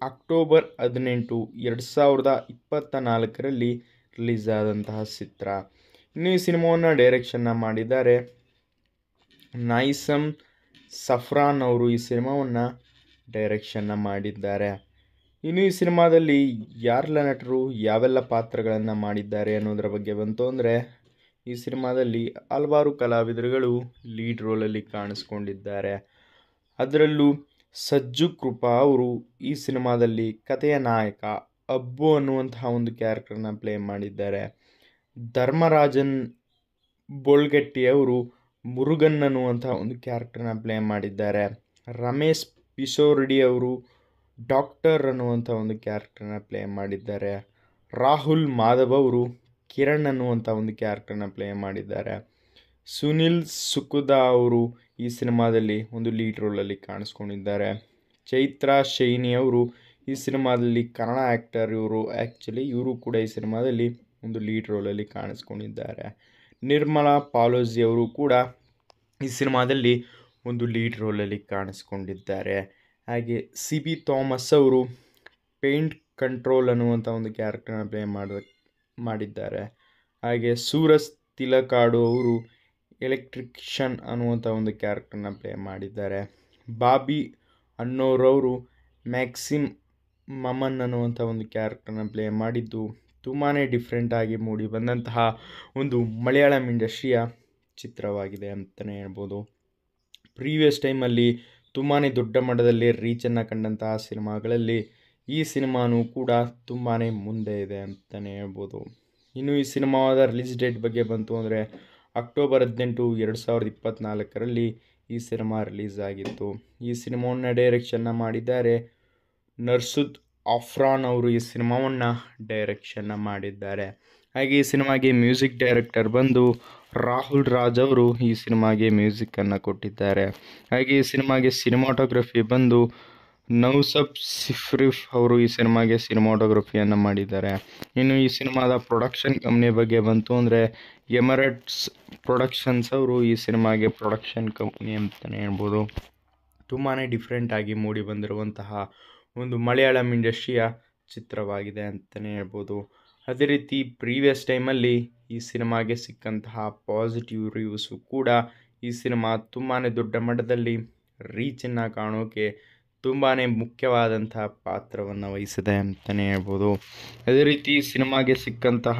Speaker 2: ಅಕ್ಟೋಬರ್ ಹದಿನೆಂಟು ಎರಡು ಸಾವಿರದ ಇಪ್ಪತ್ತ ನಾಲ್ಕರಲ್ಲಿ ರಿಲೀಸ್ ಆದಂತಹ ಚಿತ್ರ ಇನ್ನು ಈ ಸಿನಿಮಾವನ್ನು ಡೈರೆಕ್ಷನ್ನ ಮಾಡಿದ್ದಾರೆ ನೈಸಮ್ ಸಫ್ರಾನ್ ಅವರು ಈ ಸಿನಿಮಾವನ್ನು ಡೈರೆಕ್ಷನ್ನ ಮಾಡಿದ್ದಾರೆ ಇನ್ನು ಈ ಸಿನಿಮಾದಲ್ಲಿ ಯಾರೆಲ್ಲ ನಟರು ಯಾವೆಲ್ಲ ಪಾತ್ರಗಳನ್ನು ಮಾಡಿದ್ದಾರೆ ಅನ್ನೋದರ ಬಗ್ಗೆ ಬಂತು ಅಂದರೆ ಈ ಸಿನಿಮಾದಲ್ಲಿ ಹಲವಾರು ಕಲಾವಿದರುಗಳು ಲೀಡ್ ರೋಲಲ್ಲಿ ಕಾಣಿಸ್ಕೊಂಡಿದ್ದಾರೆ ಅದರಲ್ಲೂ ಸಜ್ಜು ಕೃಪಾ ಅವರು ಈ ಸಿನಿಮಾದಲ್ಲಿ ಕಥೆಯ ನಾಯಕ ಅಬ್ಬು ಅನ್ನುವಂತಹ ಒಂದು ಕ್ಯಾರೆಕ್ಟರ್ನ ಪ್ಲೇ ಮಾಡಿದ್ದಾರೆ ಧರ್ಮರಾಜನ್ ಬೋಳ್ಗಟ್ಟಿ ಅವರು ಮುರುಗನ್ ಅನ್ನುವಂಥ ಒಂದು ಕ್ಯಾರೆಕ್ಟರ್ನ ಪ್ಲೇ ಮಾಡಿದ್ದಾರೆ ರಮೇಶ್ ಪಿಶೋರ್ಡಿ ಅವರು ಡಾಕ್ಟರ್ ಅನ್ನುವಂಥ ಒಂದು ಕ್ಯಾರೆಕ್ಟರ್ನ ಪ್ಲೇ ಮಾಡಿದ್ದಾರೆ ರಾಹುಲ್ ಮಾಧವ್ ಅವರು ಕಿರಣ್ ಅನ್ನುವಂಥ ಒಂದು ಕ್ಯಾರೆಕ್ಟರ್ನ ಪ್ಲೇ ಮಾಡಿದ್ದಾರೆ ಸುನಿಲ್ ಸುಕುದಾ ಅವರು ಈ ಸಿನಿಮಾದಲ್ಲಿ ಒಂದು ಲೀಡ್ ರೋಲಲ್ಲಿ ಕಾಣಿಸ್ಕೊಂಡಿದ್ದಾರೆ ಚೈತ್ರಾ ಶೈನಿ ಅವರು ಈ ಸಿನಿಮಾದಲ್ಲಿ ಕನ್ನಡ ಆ್ಯಕ್ಟರ್ ಇವರು ಆ್ಯಕ್ಚುಲಿ ಇವರು ಕೂಡ ಈ ಸಿನಿಮಾದಲ್ಲಿ ಒಂದು ಲೀಡ್ ರೋಲಲ್ಲಿ ಕಾಣಿಸ್ಕೊಂಡಿದ್ದಾರೆ ನಿರ್ಮಲಾ ಪಾಲೋಜಿ ಅವರು ಕೂಡ ಈ ಸಿನಿಮಾದಲ್ಲಿ ಒಂದು ಲೀಡ್ ರೋಲಲ್ಲಿ ಕಾಣಿಸ್ಕೊಂಡಿದ್ದಾರೆ ಹಾಗೆ ಸಿ ಬಿ ಥಾಮಸ್ ಅವರು ಪೇಂಟ್ ಕಂಟ್ರೋಲ್ ಅನ್ನುವಂಥ ಒಂದು ಕ್ಯಾರೆಕ್ಟರ್ನ ಪ್ಲೇ ಮಾಡ ಮಾಡಿದ್ದಾರೆ ಹಾಗೆ ಸೂರಜ್ ತಿಲಕಾಡು ಅವರು ಎಲೆಕ್ಟ್ರಿಕ್ಷನ್ ಅನ್ನುವಂಥ ಒಂದು ಕ್ಯಾರೆಕ್ಟರ್ನ ಪ್ಲೇ ಮಾಡಿದ್ದಾರೆ ಬಾಬಿ ಅನ್ನೋರವರು ಮ್ಯಾಕ್ಸಿಮ್ ಮಮನ್ ಅನ್ನುವಂಥ ಒಂದು ಕ್ಯಾರೆಕ್ಟರ್ನ ಪ್ಲೇ ಮಾಡಿದ್ದು ತುಂಬಾ ಡಿಫ್ರೆಂಟಾಗಿ ಮೂಡಿ ಬಂದಂತಹ ಒಂದು ಮಲಯಾಳಂ ಇಂಡಸ್ಟ್ರಿಯ ಚಿತ್ರವಾಗಿದೆ ಅಂತಲೇ ಹೇಳ್ಬೋದು ಪ್ರೀವಿಯಸ್ ಟೈಮಲ್ಲಿ ತುಂಬಾ ದೊಡ್ಡ ಮಟ್ಟದಲ್ಲಿ ರೀಚನ್ನು ಕಂಡಂತಹ ಸಿನಿಮಾಗಳಲ್ಲಿ ಈ ಸಿನಿಮಾನೂ ಕೂಡ ತುಂಬಾ ಮುಂದೆ ಇದೆ ಅಂತಲೇ ಹೇಳ್ಬೋದು ಇನ್ನು ಈ ಸಿನಿಮಾದ ರಿಲೀಸ್ ಡೇಟ್ ಬಗ್ಗೆ ಬಂತು ಅಂದರೆ ಅಕ್ಟೋಬರ್ ಹದಿನೆಂಟು ಎರಡು ಸಾವಿರದ ಇಪ್ಪತ್ತ್ನಾಲ್ಕರಲ್ಲಿ ಈ ಸಿನಿಮಾ ರಿಲೀಸ್ ಆಗಿತ್ತು ಈ ಸಿನಿಮಾವನ್ನು ಡೈರೆಕ್ಷನ್ನ ಮಾಡಿದ್ದಾರೆ ನರ್ಸುದ್ ಆಫ್ರಾನ್ ಅವರು ಈ ಸಿನಿಮಾವನ್ನು ಡೈರೆಕ್ಷನ್ನ ಮಾಡಿದ್ದಾರೆ ಹಾಗೆ ಈ ಸಿನಿಮಾಗೆ ಮ್ಯೂಸಿಕ್ ಡೈರೆಕ್ಟರ್ ಬಂದು ರಾಹುಲ್ ರಾಜ್ ಅವರು ಈ ಸಿನಿಮಾಗೆ ಮ್ಯೂಸಿಕನ್ನು ಕೊಟ್ಟಿದ್ದಾರೆ ಹಾಗೆ ಈ ಸಿನಿಮಾಗೆ ಸಿನಿಮಾಟೋಗ್ರಫಿ ಬಂದು ನೌಸಬ್ ಸಿಫ್ರಿಫ್ ಅವರು ಈ ಸಿನಿಮಾಗೆ ಸಿನಿಮಾಟೋಗ್ರಫಿಯನ್ನು ಮಾಡಿದ್ದಾರೆ ಇನ್ನು ಈ ಸಿನಿಮಾದ ಪ್ರೊಡಕ್ಷನ್ ಕಂಪ್ನಿ ಬಗ್ಗೆ ಬಂತು ಅಂದರೆ ಎಮರೇಟ್ಸ್ ಪ್ರೊಡಕ್ಷನ್ಸ್ ಅವರು ಈ ಸಿನಿಮಾಗೆ ಪ್ರೊಡಕ್ಷನ್ ಕಂಪ್ನಿ ಅಂತಲೇ ಹೇಳ್ಬೋದು ತುಂಬಾ ಡಿಫ್ರೆಂಟಾಗಿ ಮೂಡಿ ಬಂದಿರುವಂತಹ ಒಂದು ಮಲಯಾಳಂ ಇಂಡಸ್ಟ್ರಿಯ ಚಿತ್ರವಾಗಿದೆ ಅಂತಲೇ ಹೇಳ್ಬೋದು ಅದೇ ರೀತಿ ಪ್ರೀವಿಯಸ್ ಟೈಮಲ್ಲಿ ಈ ಸಿನಿಮಾಗೆ ಸಿಕ್ಕಂತಹ ಪಾಸಿಟಿವ್ ರಿವ್ಯೂಸು ಕೂಡ ಈ ಸಿನಿಮಾ ತುಂಬಾ ದೊಡ್ಡ ಮಟ್ಟದಲ್ಲಿ ರೀಚನ್ನು ಕಾಣೋಕೆ ತುಂಬಾ ಮುಖ್ಯವಾದಂತಹ ಪಾತ್ರವನ್ನು ವಹಿಸಿದೆ
Speaker 3: ಅಂತಲೇ ಹೇಳ್ಬೋದು ಅದೇ
Speaker 2: ರೀತಿ ಸಿನಿಮಾಗೆ ಸಿಕ್ಕಂತಹ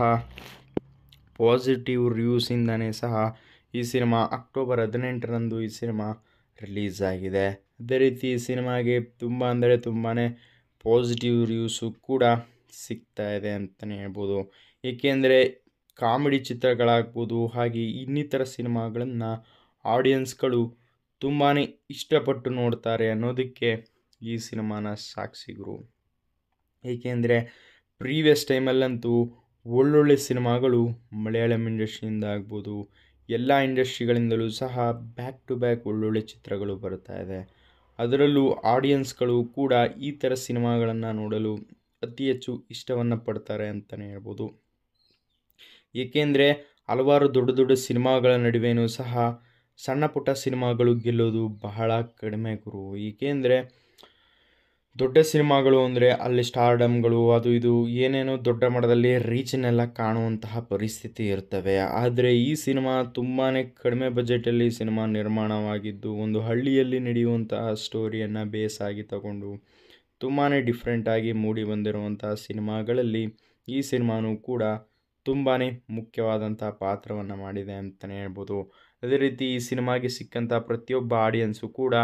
Speaker 2: ಪಾಸಿಟಿವ್ ರಿವ್ಯೂಸಿಂದನೇ ಸಹ ಈ ಸಿನಿಮಾ ಅಕ್ಟೋಬರ್ ಹದಿನೆಂಟರಂದು ಈ ಸಿನಿಮಾ ರಿಲೀಸ್ ಆಗಿದೆ ಅದೇ ರೀತಿ ಈ ಸಿನಿಮಾಗೆ ತುಂಬ ಅಂದರೆ ತುಂಬಾ ಪಾಸಿಟಿವ್ ರಿವ್ಯೂಸು ಕೂಡ ಸಿಗ್ತಾ ಇದೆ ಅಂತಲೇ ಹೇಳ್ಬೋದು ಏಕೆಂದರೆ ಕಾಮಿಡಿ ಚಿತ್ರಗಳಾಗ್ಬೋದು ಹಾಗೆ ಇನ್ನಿತರ ಸಿನಿಮಾಗಳನ್ನು ಆಡಿಯನ್ಸ್ಗಳು ತುಂಬಾ ಇಷ್ಟಪಟ್ಟು ನೋಡ್ತಾರೆ ಅನ್ನೋದಕ್ಕೆ ಈ ಸಿನಿಮಾನ ಸಾಕ್ಸಿಗರು ಏಕೆಂದರೆ ಪ್ರೀವಿಯಸ್ ಟೈಮಲ್ಲಂತೂ ಒಳ್ಳೊಳ್ಳೆ ಸಿನಿಮಾಗಳು ಮಲಯಾಳಂ ಇಂಡಸ್ಟ್ರಿಯಿಂದ ಆಗ್ಬೋದು ಎಲ್ಲ ಇಂಡಸ್ಟ್ರಿಗಳಿಂದಲೂ ಸಹ ಬ್ಯಾಕ್ ಟು ಬ್ಯಾಕ್ ಒಳ್ಳೊಳ್ಳೆ ಚಿತ್ರಗಳು ಬರ್ತಾ ಇದೆ ಅದರಲ್ಲೂ ಆಡಿಯನ್ಸ್ಗಳು ಕೂಡ ಈ ಥರ ಸಿನಿಮಾಗಳನ್ನು ನೋಡಲು ಅತಿ ಹೆಚ್ಚು ಇಷ್ಟವನ್ನು ಪಡ್ತಾರೆ ಅಂತಲೇ ಹೇಳ್ಬೋದು ಏಕೆಂದರೆ ಹಲವಾರು ದೊಡ್ಡ ದೊಡ್ಡ ಸಿನಿಮಾಗಳ ನಡುವೆಯೂ ಸಹ ಸಣ್ಣ ಪುಟ್ಟ ಸಿನಿಮಾಗಳು ಗೆಲ್ಲೋದು ಬಹಳ ಕಡಿಮೆ ಗುರು ಏಕೆಂದರೆ ದೊಡ್ಡ ಸಿನಿಮಾಗಳು ಅಂದರೆ ಅಲ್ಲಿ ಸ್ಟಾರ್ಡಮ್ಗಳು ಅದು ಇದು ಏನೇನೋ ದೊಡ್ಡ ಮಟ್ಟದಲ್ಲಿ ರೀಚನ್ನೆಲ್ಲ ಕಾಣುವಂತಹ ಪರಿಸ್ಥಿತಿ ಇರ್ತವೆ ಆದರೆ ಈ ಸಿನಿಮಾ ತುಂಬಾ ಕಡಿಮೆ ಬಜೆಟಲ್ಲಿ ಸಿನಿಮಾ ನಿರ್ಮಾಣವಾಗಿದ್ದು ಒಂದು ಹಳ್ಳಿಯಲ್ಲಿ ನಡೆಯುವಂತಹ ಸ್ಟೋರಿಯನ್ನು ಬೇಸ್ ಆಗಿ ತಗೊಂಡು ತುಂಬಾ ಡಿಫ್ರೆಂಟಾಗಿ ಮೂಡಿ ಬಂದಿರುವಂತಹ ಸಿನಿಮಾಗಳಲ್ಲಿ ಈ ಸಿನಿಮಾನೂ ಕೂಡ ತುಂಬಾ ಮುಖ್ಯವಾದಂಥ ಪಾತ್ರವನ್ನು ಮಾಡಿದೆ ಅಂತಲೇ ಹೇಳ್ಬೋದು ಅದೇ ರೀತಿ ಈ ಸಿನಿಮಾಗೆ ಸಿಕ್ಕಂಥ ಪ್ರತಿಯೊಬ್ಬ ಆಡಿಯನ್ಸು ಕೂಡ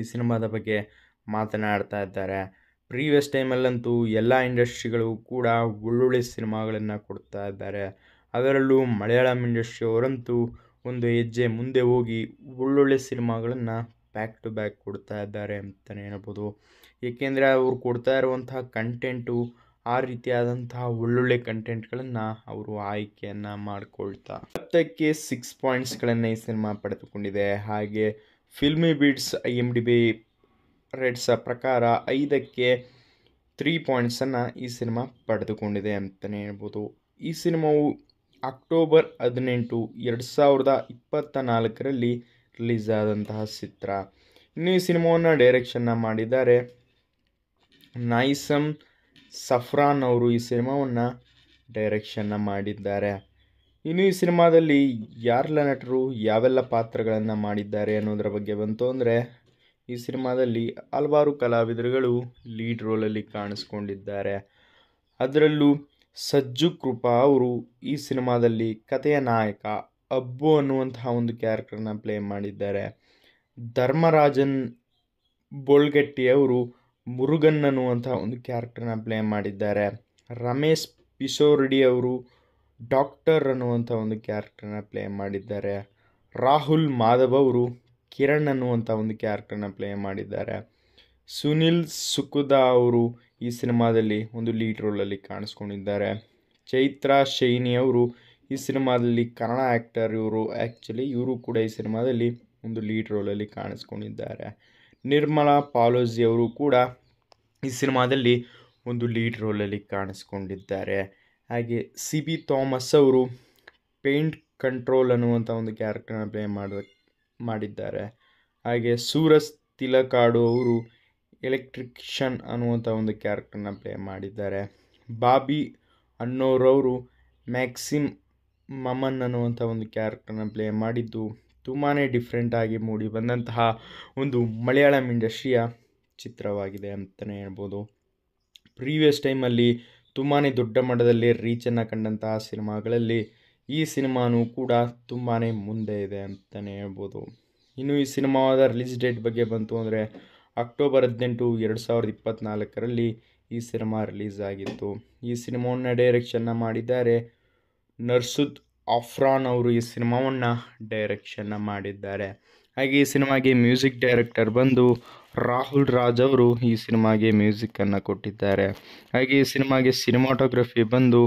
Speaker 2: ಈ ಸಿನಿಮಾದ ಬಗ್ಗೆ ಮಾತನಾಡ್ತಾ ಇದ್ದಾರೆ ಪ್ರೀವಿಯಸ್ ಟೈಮಲ್ಲಂತೂ ಎಲ್ಲ ಇಂಡಸ್ಟ್ರಿಗಳು ಕೂಡ ಒಳ್ಳೊಳ್ಳೆ ಸಿನಿಮಾಗಳನ್ನು ಕೊಡ್ತಾ ಇದ್ದಾರೆ ಅದರಲ್ಲೂ ಮಲಯಾಳಂ ಇಂಡಸ್ಟ್ರಿಯವರಂತೂ ಒಂದು ಹೆಜ್ಜೆ ಮುಂದೆ ಹೋಗಿ ಒಳ್ಳೊಳ್ಳೆ ಸಿನಿಮಾಗಳನ್ನು ಬ್ಯಾಕ್ ಟು ಬ್ಯಾಕ್ ಕೊಡ್ತಾ ಇದ್ದಾರೆ ಅಂತಲೇ ಹೇಳ್ಬೋದು ಏಕೆಂದರೆ ಅವ್ರು ಕೊಡ್ತಾ ಇರುವಂತಹ ಕಂಟೆಂಟು ಆ ರೀತಿಯಾದಂತಹ ಒಳ್ಳೊಳ್ಳೆ ಕಂಟೆಂಟ್ಗಳನ್ನು ಅವರು ಆಯ್ಕೆಯನ್ನು ಮಾಡಿಕೊಳ್ತಾ ಹತ್ತಕ್ಕೆ ಸಿಕ್ಸ್ ಪಾಯಿಂಟ್ಸ್ಗಳನ್ನು ಈ ಸಿನಿಮಾ ಪಡೆದುಕೊಂಡಿದೆ ಹಾಗೆ filmy beats I M D B rates ಪ್ರಕಾರ ಐದಕ್ಕೆ ತ್ರೀ ಪಾಯಿಂಟ್ಸನ್ನು ಈ ಸಿನಿಮಾ ಪಡೆದುಕೊಂಡಿದೆ ಅಂತಲೇ ಹೇಳ್ಬೋದು ಈ ಸಿನಿಮಾವು ಅಕ್ಟೋಬರ್ ಹದಿನೆಂಟು ಎರಡು ಸಾವಿರದ ಇಪ್ಪತ್ತ ನಾಲ್ಕರಲ್ಲಿ ರಿಲೀಸ್ ಆದಂತಹ ಚಿತ್ರ ಇನ್ನು ಈ ಸಿನಿಮಾವನ್ನು ಡೈರೆಕ್ಷನ್ನ ಮಾಡಿದ್ದಾರೆ ನೈಸಮ್ ಸಫ್ರಾನ್ ಅವರು ಈ ಸಿನಿಮಾವನ್ನು ಡೈರೆಕ್ಷನ್ನ ಮಾಡಿದ್ದಾರೆ ಇನ್ನು ಈ ಸಿನಿಮಾದಲ್ಲಿ ಯಾರೆಲ್ಲ ನಟರು ಯಾವೆಲ್ಲ ಪಾತ್ರಗಳನ್ನು ಮಾಡಿದ್ದಾರೆ ಅನ್ನೋದರ ಬಗ್ಗೆ ಬಂತು ಅಂದರೆ ಈ ಸಿನಿಮಾದಲ್ಲಿ ಹಲವಾರು ಕಲಾವಿದರುಗಳು ಲೀಡ್ ರೋಲಲ್ಲಿ ಕಾಣಿಸ್ಕೊಂಡಿದ್ದಾರೆ ಅದರಲ್ಲೂ ಸಜ್ಜು ಕೃಪಾ ಅವರು ಈ ಸಿನಿಮಾದಲ್ಲಿ ಕಥೆಯ ನಾಯಕ ಅಬ್ಬು ಅನ್ನುವಂತಹ ಒಂದು ಕ್ಯಾರೆಕ್ಟರ್ನ ಪ್ಲೇ ಮಾಡಿದ್ದಾರೆ ಧರ್ಮರಾಜನ್ ಬೋಳ್ಗೆಟ್ಟಿ ಅವರು ಮುರುಗನ್ ಅನ್ನುವಂಥ ಒಂದು ಕ್ಯಾರೆಕ್ಟರ್ನ ಪ್ಲೇ ಮಾಡಿದ್ದಾರೆ ರಮೇಶ್ ಪಿಸೋರ್ಡಿ ಅವರು ಡಾಕ್ಟರ್ ಅನ್ನುವಂಥ ಒಂದು ಕ್ಯಾರೆಕ್ಟರ್ನ ಪ್ಲೇ ಮಾಡಿದ್ದಾರೆ ರಾಹುಲ್ ಮಾಧವ್ ಅವರು ಕಿರಣ್ ಅನ್ನುವಂಥ ಒಂದು ಕ್ಯಾರೆಕ್ಟರ್ನ ಪ್ಲೇ ಮಾಡಿದ್ದಾರೆ ಸುನಿಲ್ ಸುಕುದಾ ಅವರು ಈ ಸಿನಿಮಾದಲ್ಲಿ ಒಂದು ಲೀಡ್ ರೋಲಲ್ಲಿ ಕಾಣಿಸ್ಕೊಂಡಿದ್ದಾರೆ ಚೈತ್ರಾ ಶೈನಿ ಅವರು ಈ ಸಿನಿಮಾದಲ್ಲಿ ಕನ್ನಡ ಆ್ಯಕ್ಟರ್ ಇವರು ಆ್ಯಕ್ಚುಲಿ ಇವರು ಕೂಡ ಈ ಸಿನಿಮಾದಲ್ಲಿ ಒಂದು ಲೀಡ್ ರೋಲಲ್ಲಿ ಕಾಣಿಸ್ಕೊಂಡಿದ್ದಾರೆ ನಿರ್ಮಲಾ ಅವರು ಕೂಡ ಈ ಸಿನಿಮಾದಲ್ಲಿ ಒಂದು ಲೀಡ್ ರೋಲಲ್ಲಿ ಕಾಣಿಸ್ಕೊಂಡಿದ್ದಾರೆ ಹಾಗೆ ಸಿ ಬಿ ಥಾಮಸ್ ಅವರು ಪೇಂಟ್ ಕಂಟ್ರೋಲ್ ಅನ್ನುವಂಥ ಒಂದು ಕ್ಯಾರೆಕ್ಟರ್ನ ಪ್ಲೇ ಮಾಡ ಮಾಡಿದ್ದಾರೆ ಹಾಗೆ ಸೂರಜ್ ತಿಲಕಾಡು ಅವರು ಎಲೆಕ್ಟ್ರಿಕ್ಷನ್ ಅನ್ನುವಂಥ ಒಂದು ಕ್ಯಾರೆಕ್ಟರ್ನ ಪ್ಲೇ ಮಾಡಿದ್ದಾರೆ ಬಾಬಿ ಅನ್ನೋರವರು ಮ್ಯಾಕ್ಸಿಮ್ ಮಮನ್ ಅನ್ನುವಂಥ ಒಂದು ಕ್ಯಾರೆಕ್ಟರ್ನ ಪ್ಲೇ ಮಾಡಿದ್ದು ತುಂಬಾ ಡಿಫ್ರೆಂಟಾಗಿ ಮೂಡಿ ಬಂದಂತಹ ಒಂದು ಮಲಯಾಳಂ ಇಂಡಸ್ಟ್ರಿಯ ಚಿತ್ರವಾಗಿದೆ ಅಂತಲೇ ಹೇಳ್ಬೋದು ಪ್ರೀವಿಯಸ್ ಟೈಮಲ್ಲಿ ತುಂಬಾ ದೊಡ್ಡ ಮಟ್ಟದಲ್ಲಿ ರೀಚನ್ನು ಕಂಡಂತಹ ಸಿನಿಮಾಗಳಲ್ಲಿ ಈ ಸಿನಿಮಾನೂ ಕೂಡ ತುಂಬಾ ಮುಂದೆ ಇದೆ ಅಂತಲೇ ಹೇಳ್ಬೋದು ಇನ್ನು ಈ ಸಿನಿಮಾದ ರಿಲೀಸ್ ಡೇಟ್ ಬಗ್ಗೆ ಬಂತು ಅಂದರೆ ಅಕ್ಟೋಬರ್ ಹದಿನೆಂಟು ಎರಡು ಸಾವಿರದ ಇಪ್ಪತ್ತ್ನಾಲ್ಕರಲ್ಲಿ ಈ ಸಿನಿಮಾ ರಿಲೀಸ್ ಆಗಿತ್ತು ಈ ಸಿನಿಮಾವನ್ನು ಡೈರೆಕ್ಷನ್ನ ಮಾಡಿದ್ದಾರೆ ನರ್ಸುದ್ ಆಫ್ರಾನ್ ಅವರು ಈ ಸಿನಿಮಾವನ್ನು ಡೈರೆಕ್ಷನ್ನ ಮಾಡಿದ್ದಾರೆ ಹಾಗೆ ಈ ಸಿನಿಮಾಗೆ ಮ್ಯೂಸಿಕ್ ಡೈರೆಕ್ಟರ್ ಬಂದು ರಾಹುಲ್ ರಾಜ್ ಅವರು ಈ ಸಿನಿಮಾಗೆ ಮ್ಯೂಸಿಕನ್ನು ಕೊಟ್ಟಿದ್ದಾರೆ ಹಾಗೆ ಈ ಸಿನಿಮಾಗೆ ಸಿನಿಮಾಟೋಗ್ರಫಿ ಬಂದು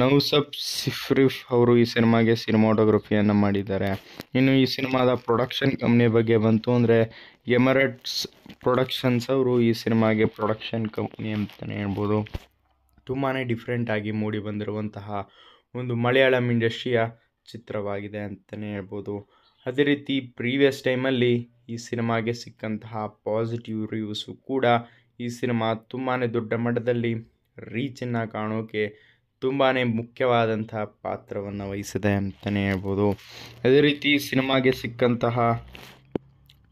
Speaker 2: ನೌಸಬ್ ಸಿಫ್ರಿಫ್ ಅವರು ಈ ಸಿನಿಮಾಗೆ ಸಿನಿಮಾಟೋಗ್ರಫಿಯನ್ನು ಮಾಡಿದ್ದಾರೆ ಇನ್ನು ಈ ಸಿನಿಮಾದ ಪ್ರೊಡಕ್ಷನ್ ಕಂಪ್ನಿ ಬಗ್ಗೆ ಬಂತು ಅಂದರೆ ಎಮರಟ್ಸ್ ಪ್ರೊಡಕ್ಷನ್ಸ್ ಅವರು ಈ ಸಿನಿಮಾಗೆ ಪ್ರೊಡಕ್ಷನ್ ಕಂಪ್ನಿ ಅಂತಲೇ ಹೇಳ್ಬೋದು ತುಂಬಾ ಡಿಫ್ರೆಂಟಾಗಿ ಮೂಡಿ ಬಂದಿರುವಂತಹ ಒಂದು ಮಲಯಾಳಂ ಇಂಡಸ್ಟ್ರಿಯ ಚಿತ್ರವಾಗಿದೆ ಅಂತಲೇ ಹೇಳ್ಬೋದು ಅದೇ ರೀತಿ ಪ್ರೀವಿಯಸ್ ಟೈಮಲ್ಲಿ ಈ ಸಿನಿಮಾಗೆ ಸಿಕ್ಕಂತಹ ಪಾಸಿಟಿವ್ ರಿವ್ಯೂಸು ಕೂಡ ಈ ಸಿನಿಮಾ ತುಂಬಾ ದೊಡ್ಡ ಮಟ್ಟದಲ್ಲಿ ರೀಚನ್ನು ಕಾಣೋಕೆ ತುಂಬಾ ಮುಖ್ಯವಾದಂತಹ ಪಾತ್ರವನ್ನು
Speaker 3: ವಹಿಸಿದೆ ಅಂತಲೇ ಹೇಳ್ಬೋದು ಅದೇ
Speaker 2: ರೀತಿ ಸಿನಿಮಾಗೆ ಸಿಕ್ಕಂತಹ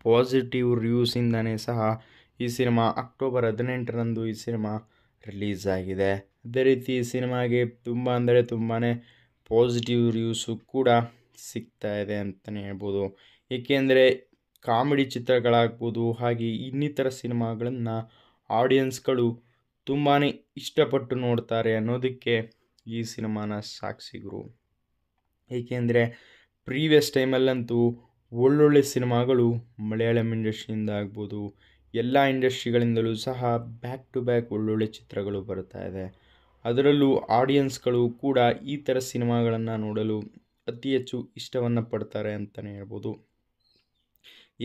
Speaker 2: ಪಾಸಿಟಿವ್ ರಿವ್ಯೂಸಿಂದನೇ ಸಹ ಈ ಸಿನಿಮಾ ಅಕ್ಟೋಬರ್ ಹದಿನೆಂಟರಂದು ಈ ಸಿನಿಮಾ ರಿಲೀಸ್ ಆಗಿದೆ ಅದೇ ರೀತಿ ಈ ಸಿನಿಮಾಗೆ ತುಂಬ ಅಂದರೆ ತುಂಬಾ ಪಾಸಿಟಿವ್ ರಿವ್ಯೂಸು ಕೂಡ ಸಿಗ್ತಾ ಇದೆ ಅಂತಲೇ ಹೇಳ್ಬೋದು ಏಕೆಂದರೆ ಕಾಮಿಡಿ ಚಿತ್ರಗಳಾಗ್ಬೋದು ಹಾಗೆ ಇನ್ನಿತರ ಸಿನಿಮಾಗಳನ್ನು ಆಡಿಯನ್ಸ್ಗಳು ತುಂಬಾ ಇಷ್ಟಪಟ್ಟು ನೋಡ್ತಾರೆ ಅನ್ನೋದಕ್ಕೆ ಈ ಸಿನಿಮಾನ ಸಾಕ್ಷಿಗರು ಏಕೆಂದರೆ ಪ್ರೀವಿಯಸ್ ಟೈಮಲ್ಲಂತೂ ಒಳ್ಳೊಳ್ಳೆ ಸಿನಿಮಾಗಳು ಮಲಯಾಳಂ ಇಂಡಸ್ಟ್ರಿಯಿಂದ ಆಗ್ಬೋದು ಎಲ್ಲ ಇಂಡಸ್ಟ್ರಿಗಳಿಂದಲೂ ಸಹ ಬ್ಯಾಕ್ ಟು ಬ್ಯಾಕ್ ಒಳ್ಳೊಳ್ಳೆ ಚಿತ್ರಗಳು ಬರ್ತಾ ಇದೆ ಅದರಲ್ಲೂ ಆಡಿಯನ್ಸ್ಗಳು ಕೂಡ ಈ ಥರ ಸಿನಿಮಾಗಳನ್ನು ನೋಡಲು ಅತಿ ಹೆಚ್ಚು ಇಷ್ಟವನ್ನು ಪಡ್ತಾರೆ ಅಂತಲೇ ಹೇಳ್ಬೋದು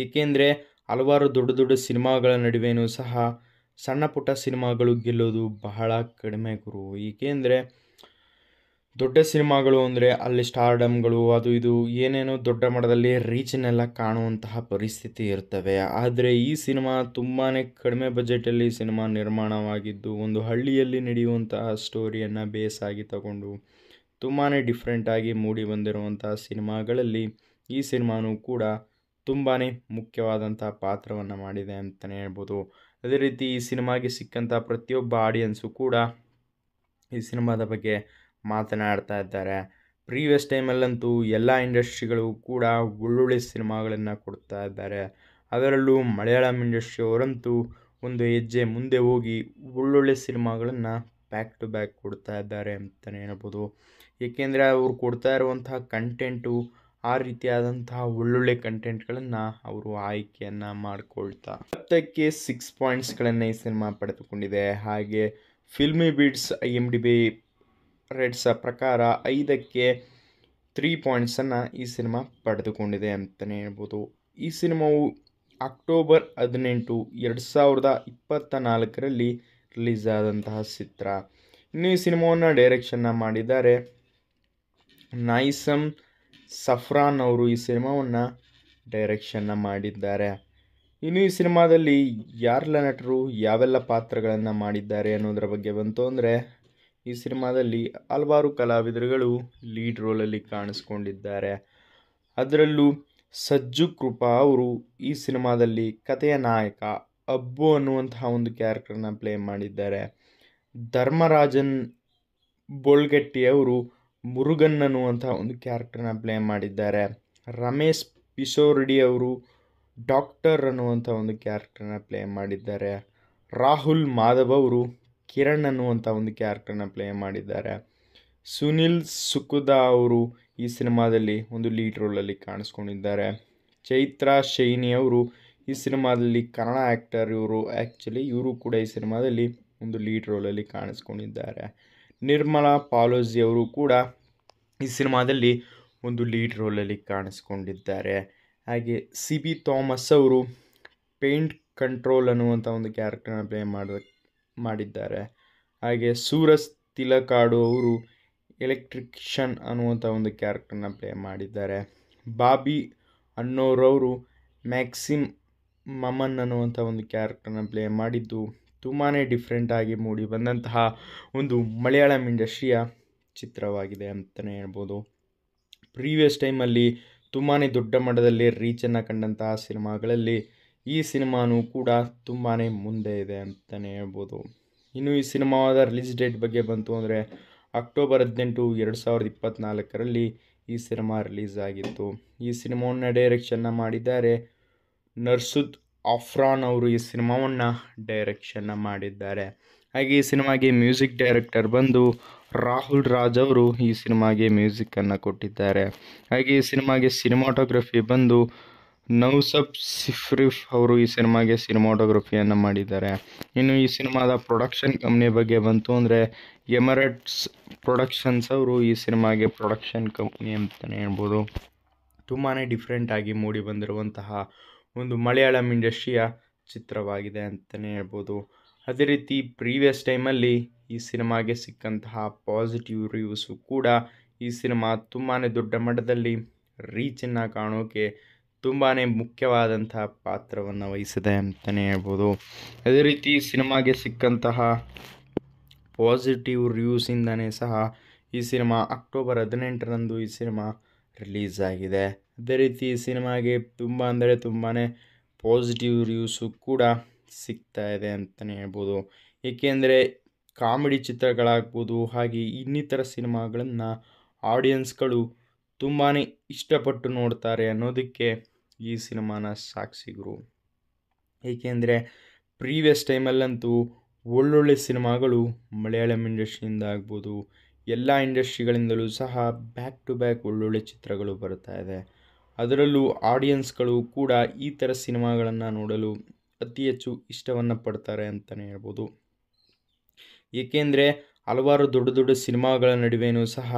Speaker 2: ಏಕೆಂದರೆ ಹಲವಾರು ದೊಡ್ಡ ದೊಡ್ಡ ಸಿನಿಮಾಗಳ ನಡುವೆಯೂ ಸಹ ಸಣ್ಣ ಪುಟ್ಟ ಸಿನಿಮಾಗಳು ಗೆಲ್ಲೋದು ಬಹಳ ಕಡಿಮೆ ಗುರು ಏಕೆಂದರೆ ದೊಡ್ಡ ಸಿನಿಮಾಗಳು ಅಂದರೆ ಅಲ್ಲಿ ಸ್ಟಾರ್ಡಮ್ಗಳು ಅದು ಇದು ಏನೇನೋ ದೊಡ್ಡ ಮಟ್ಟದಲ್ಲಿ ರೀಚನ್ನೆಲ್ಲ ಕಾಣುವಂತಹ ಪರಿಸ್ಥಿತಿ ಇರ್ತವೆ ಆದರೆ ಈ ಸಿನಿಮಾ ತುಂಬಾ ಕಡಿಮೆ ಬಜೆಟಲ್ಲಿ ಸಿನಿಮಾ ನಿರ್ಮಾಣವಾಗಿದ್ದು ಒಂದು ಹಳ್ಳಿಯಲ್ಲಿ ನಡೆಯುವಂತಹ ಸ್ಟೋರಿಯನ್ನು ಬೇಸ್ ಆಗಿ ತಗೊಂಡು ತುಂಬಾ ಡಿಫ್ರೆಂಟಾಗಿ ಮೂಡಿ ಬಂದಿರುವಂತಹ ಸಿನಿಮಾಗಳಲ್ಲಿ ಈ ಸಿನಿಮಾನೂ ಕೂಡ ತುಂಬಾ ಮುಖ್ಯವಾದಂಥ ಪಾತ್ರವನ್ನು ಮಾಡಿದೆ ಅಂತಲೇ ಹೇಳ್ಬೋದು ಅದೇ ರೀತಿ ಈ ಸಿನಿಮಾಗೆ ಸಿಕ್ಕಂಥ ಪ್ರತಿಯೊಬ್ಬ ಆಡಿಯನ್ಸು ಕೂಡ ಈ ಸಿನಿಮಾದ ಬಗ್ಗೆ ಮಾತನಾಡ್ತಾ ಇದ್ದಾರೆ ಪ್ರೀವಿಯಸ್ ಟೈಮಲ್ಲಂತೂ ಎಲ್ಲ ಇಂಡಸ್ಟ್ರಿಗಳು ಕೂಡ ಒಳ್ಳೊಳ್ಳೆ ಸಿನಿಮಾಗಳನ್ನು ಕೊಡ್ತಾ ಇದ್ದಾರೆ ಅದರಲ್ಲೂ ಮಲಯಾಳಂ ಇಂಡಸ್ಟ್ರಿಯವರಂತೂ ಒಂದು ಹೆಜ್ಜೆ ಮುಂದೆ ಹೋಗಿ ಒಳ್ಳೊಳ್ಳೆ ಸಿನಿಮಾಗಳನ್ನು ಬ್ಯಾಕ್ ಟು ಬ್ಯಾಕ್ ಕೊಡ್ತಾ ಇದ್ದಾರೆ ಅಂತಲೇ ಹೇಳ್ಬೋದು ಏಕೆಂದರೆ ಅವರು ಕೊಡ್ತಾ ಇರುವಂತಹ ಕಂಟೆಂಟು ಆ ರೀತಿಯಾದಂತಹ ಒಳ್ಳೊಳ್ಳೆ ಕಂಟೆಂಟ್ಗಳನ್ನು ಅವರು ಆಯ್ಕೆಯನ್ನು ಮಾಡಿಕೊಳ್ತಾ ಹತ್ತಕ್ಕೆ ಸಿಕ್ಸ್ ಪಾಯಿಂಟ್ಸ್ಗಳನ್ನು ಈ ಸಿನಿಮಾ ಪಡೆದುಕೊಂಡಿದೆ ಹಾಗೆ filmy beats I M D B rates ಪ್ರಕಾರ ಐದಕ್ಕೆ ತ್ರೀ ಪಾಯಿಂಟ್ಸನ್ನು ಈ ಸಿನಿಮಾ ಪಡೆದುಕೊಂಡಿದೆ ಅಂತಲೇ ಹೇಳ್ಬೋದು ಈ ಸಿನಿಮಾವು ಅಕ್ಟೋಬರ್ ಹದಿನೆಂಟು ಎರಡು ಸಾವಿರದ ಇಪ್ಪತ್ತ ನಾಲ್ಕರಲ್ಲಿ ರಿಲೀಸ್ ಆದಂತಹ ಚಿತ್ರ ಇನ್ನು ಈ ಸಿನಿಮಾವನ್ನು ಡೈರೆಕ್ಷನ್ನ ಮಾಡಿದ್ದಾರೆ ನೈಸಮ್ ಸಫ್ರಾನ್ ಅವರು ಈ ಸಿನಿಮಾವನ್ನು ಡೈರೆಕ್ಷನ್ನ ಮಾಡಿದ್ದಾರೆ ಇನ್ನು ಈ ಸಿನಿಮಾದಲ್ಲಿ ಯಾರೆಲ್ಲ ನಟರು ಯಾವೆಲ್ಲ ಪಾತ್ರಗಳನ್ನು ಮಾಡಿದ್ದಾರೆ ಅನ್ನೋದ್ರ ಬಗ್ಗೆ ಬಂತು ಅಂದರೆ ಈ ಸಿನಿಮಾದಲ್ಲಿ ಹಲವಾರು ಕಲಾವಿದರುಗಳು ಲೀಡ್ ರೋಲಲ್ಲಿ ಕಾಣಿಸ್ಕೊಂಡಿದ್ದಾರೆ ಅದರಲ್ಲೂ ಸಜ್ಜು ಕೃಪಾ ಅವರು ಈ ಸಿನಿಮಾದಲ್ಲಿ ಕಥೆಯ ನಾಯಕ ಅಬ್ಬು ಅನ್ನುವಂತಹ ಒಂದು ಕ್ಯಾರೆಕ್ಟರ್ನ ಪ್ಲೇ ಮಾಡಿದ್ದಾರೆ ಧರ್ಮರಾಜನ್ ಬೋಳ್ಗಟ್ಟಿಯವರು ಅವರು ಮುರುಗನ್ ಅನ್ನುವಂಥ ಒಂದು ಕ್ಯಾರೆಕ್ಟರ್ನ ಪ್ಲೇ ಮಾಡಿದ್ದಾರೆ ರಮೇಶ್ ಪಿಶೋರ್ಡಿ ಅವರು ಡಾಕ್ಟರ್ ಅನ್ನುವಂಥ ಒಂದು ಕ್ಯಾರೆಕ್ಟರ್ನ ಪ್ಲೇ ಮಾಡಿದ್ದಾರೆ ರಾಹುಲ್ ಮಾಧವ್ ಅವರು ಕಿರಣ್ ಅನ್ನುವಂಥ ಒಂದು ಕ್ಯಾರೆಕ್ಟರ್ನ ಪ್ಲೇ ಮಾಡಿದ್ದಾರೆ ಸುನಿಲ್ ಸುಕುದಾ ಅವರು ಈ ಸಿನಿಮಾದಲ್ಲಿ ಒಂದು ಲೀಡ್ ರೋಲಲ್ಲಿ ಕಾಣಿಸ್ಕೊಂಡಿದ್ದಾರೆ ಚೈತ್ರ ಶೈನಿ ಅವರು ಈ ಸಿನಿಮಾದಲ್ಲಿ ಕನ್ನಡ ಆ್ಯಕ್ಟರ್ ಇವರು ಆ್ಯಕ್ಚುಲಿ ಇವರು ಕೂಡ ಈ ಸಿನಿಮಾದಲ್ಲಿ ಒಂದು ಲೀಡ್ ರೋಲಲ್ಲಿ ಕಾಣಿಸ್ಕೊಂಡಿದ್ದಾರೆ ನಿರ್ಮಲಾ ಪಾಲೋಜಿ ಅವರು ಕೂಡ ಈ ಸಿನಿಮಾದಲ್ಲಿ ಒಂದು ಲೀಡ್ ರೋಲಲ್ಲಿ ಕಾಣಿಸ್ಕೊಂಡಿದ್ದಾರೆ ಹಾಗೆ ಸಿ ಬಿ ಥಾಮಸ್ ಅವರು ಪೇಂಟ್ ಕಂಟ್ರೋಲ್ ಅನ್ನುವಂಥ ಒಂದು ಕ್ಯಾರೆಕ್ಟರ್ನ ಪ್ಲೇ ಮಾಡಿದ ಮಾಡಿದ್ದಾರೆ ಹಾಗೆ ಸೂರಜ್ ತಿಲಕಾಡು ಅವರು ಎಲೆಕ್ಟ್ರಿಕ್ಷನ್ ಅನ್ನುವಂಥ ಒಂದು ಕ್ಯಾರೆಕ್ಟರ್ನ ಪ್ಲೇ ಮಾಡಿದ್ದಾರೆ ಬಾಬಿ ಅನ್ನೋರವರು ಮ್ಯಾಕ್ಸಿಮ್ ಮಮನ್ ಅನ್ನುವಂಥ ಒಂದು ಕ್ಯಾರೆಕ್ಟರ್ನ ಪ್ಲೇ ಮಾಡಿದ್ದು ತುಂಬಾ ಡಿಫ್ರೆಂಟಾಗಿ ಮೂಡಿ ಬಂದಂತಹ ಒಂದು ಮಲಯಾಳಂ ಇಂಡಸ್ಟ್ರಿಯ ಚಿತ್ರವಾಗಿದೆ ಅಂತಲೇ ಹೇಳ್ಬೋದು ಪ್ರೀವಿಯಸ್ ಟೈಮಲ್ಲಿ ತುಂಬಾ ದೊಡ್ಡ ಮಟ್ಟದಲ್ಲಿ ರೀಚನ್ನು ಕಂಡಂತಹ ಸಿನಿಮಾಗಳಲ್ಲಿ ಈ ಸಿನಿಮಾನೂ ಕೂಡ ತುಂಬಾ ಮುಂದೆ ಇದೆ ಅಂತಲೇ ಹೇಳ್ಬೋದು ಇನ್ನು ಈ ಸಿನಿಮಾದ ರಿಲೀಸ್ ಡೇಟ್ ಬಗ್ಗೆ ಬಂತು ಅಂದರೆ ಅಕ್ಟೋಬರ್ ಹದಿನೆಂಟು ಎರಡು ಸಾವಿರದ ಇಪ್ಪತ್ತ್ನಾಲ್ಕರಲ್ಲಿ ಈ ಸಿನಿಮಾ ರಿಲೀಸ್ ಆಗಿತ್ತು ಈ ಸಿನಿಮಾವನ್ನು ಡೈರೆಕ್ಷನ್ನ ಮಾಡಿದ್ದಾರೆ ನರ್ಸುದ್ ಆಫ್ರಾನ್ ಅವರು ಈ ಸಿನಿಮಾವನ್ನು ಡೈರೆಕ್ಷನ್ನ ಮಾಡಿದ್ದಾರೆ ಹಾಗೆ ಈ ಸಿನಿಮಾಗೆ ಮ್ಯೂಸಿಕ್ ಡೈರೆಕ್ಟರ್ ಬಂದು ರಾಹುಲ್ ರಾಜ್ ಅವರು ಈ ಸಿನಿಮಾಗೆ ಮ್ಯೂಸಿಕ್ಕನ್ನು ಕೊಟ್ಟಿದ್ದಾರೆ ಹಾಗೆ ಈ ಸಿನಿಮಾಗೆ ಸಿನಿಮಾಟೋಗ್ರಫಿ ಬಂದು ನೌಸಬ್ ಸಿಫ್ರಿಫ್ ಅವರು ಈ ಸಿನಿಮಾಗೆ ಸಿನಿಮಾಟೋಗ್ರಫಿಯನ್ನು ಮಾಡಿದ್ದಾರೆ ಇನ್ನು ಈ ಸಿನಿಮಾದ ಪ್ರೊಡಕ್ಷನ್ ಕಂಪ್ನಿ ಬಗ್ಗೆ ಬಂತು ಅಂದರೆ ಎಮರೇಟ್ಸ್ ಪ್ರೊಡಕ್ಷನ್ಸ್ ಅವರು ಈ ಸಿನಿಮಾಗೆ ಪ್ರೊಡಕ್ಷನ್ ಕಂಪ್ನಿ ಅಂತಲೇ ಹೇಳ್ಬೋದು ತುಂಬಾ ಡಿಫ್ರೆಂಟಾಗಿ ಮೂಡಿ ಬಂದಿರುವಂತಹ ಒಂದು ಮಲಯಾಳಂ ಇಂಡಸ್ಟ್ರಿಯ ಚಿತ್ರವಾಗಿದೆ ಅಂತಲೇ ಹೇಳ್ಬೋದು ಅದೇ ರೀತಿ ಪ್ರೀವಿಯಸ್ ಟೈಮಲ್ಲಿ ಈ ಸಿನಿಮಾಗೆ ಸಿಕ್ಕಂತಹ ಪಾಸಿಟಿವ್ ರಿವ್ಯೂಸು ಕೂಡ ಈ ಸಿನಿಮಾ ತುಂಬಾ ದೊಡ್ಡ ಮಟ್ಟದಲ್ಲಿ ರೀಚನ್ನು ಕಾಣೋಕೆ ತುಂಬಾ ಮುಖ್ಯವಾದಂತಹ ಪಾತ್ರವನ್ನು
Speaker 3: ವಹಿಸಿದೆ ಅಂತಲೇ ಹೇಳ್ಬೋದು ಅದೇ
Speaker 2: ರೀತಿ ಸಿನಿಮಾಗೆ ಸಿಕ್ಕಂತಹ ಪಾಸಿಟಿವ್ ರಿವ್ಯೂಸಿಂದನೇ ಸಹ ಈ ಸಿನಿಮಾ ಅಕ್ಟೋಬರ್ ಹದಿನೆಂಟರಂದು ಈ ಸಿನಿಮಾ ರಿಲೀಸ್ ಆಗಿದೆ ಅದೇ ರೀತಿ ಈ ಸಿನಿಮಾಗೆ ತುಂಬ ಅಂದರೆ ತುಂಬಾ ಪಾಸಿಟಿವ್ ರಿವ್ಯೂಸು ಕೂಡ ಸಿಗ್ತಾ ಇದೆ ಅಂತಲೇ ಹೇಳ್ಬೋದು ಏಕೆಂದರೆ ಕಾಮಿಡಿ ಚಿತ್ರಗಳಾಗ್ಬೋದು ಹಾಗೆ ಇನ್ನಿತರ ಸಿನಿಮಾಗಳನ್ನು ಆಡಿಯನ್ಸ್ಗಳು ತುಂಬಾ ಇಷ್ಟಪಟ್ಟು ನೋಡ್ತಾರೆ ಅನ್ನೋದಕ್ಕೆ ಈ ಸಿನಿಮಾನ ಸಾಕ್ಸಿಗರು ಏಕೆಂದರೆ ಪ್ರೀವಿಯಸ್ ಟೈಮಲ್ಲಂತೂ ಒಳ್ಳೊಳ್ಳೆ ಸಿನಿಮಾಗಳು ಮಲಯಾಳಂ ಇಂಡಸ್ಟ್ರಿಯಿಂದ ಆಗ್ಬೋದು ಎಲ್ಲ ಇಂಡಸ್ಟ್ರಿಗಳಿಂದಲೂ ಸಹ ಬ್ಯಾಕ್ ಟು ಬ್ಯಾಕ್ ಒಳ್ಳೊಳ್ಳೆ ಚಿತ್ರಗಳು ಬರ್ತಾ ಇದೆ ಅದರಲ್ಲೂ ಆಡಿಯನ್ಸ್ಗಳು ಕೂಡ ಈ ಥರ ಸಿನಿಮಾಗಳನ್ನು ನೋಡಲು ಅತಿ ಹೆಚ್ಚು ಇಷ್ಟವನ್ನು ಪಡ್ತಾರೆ ಅಂತಲೇ ಹೇಳ್ಬೋದು ಏಕೆಂದರೆ ಹಲವಾರು ದೊಡ್ಡ ದೊಡ್ಡ ಸಿನಿಮಾಗಳ ನಡುವೆಯೂ ಸಹ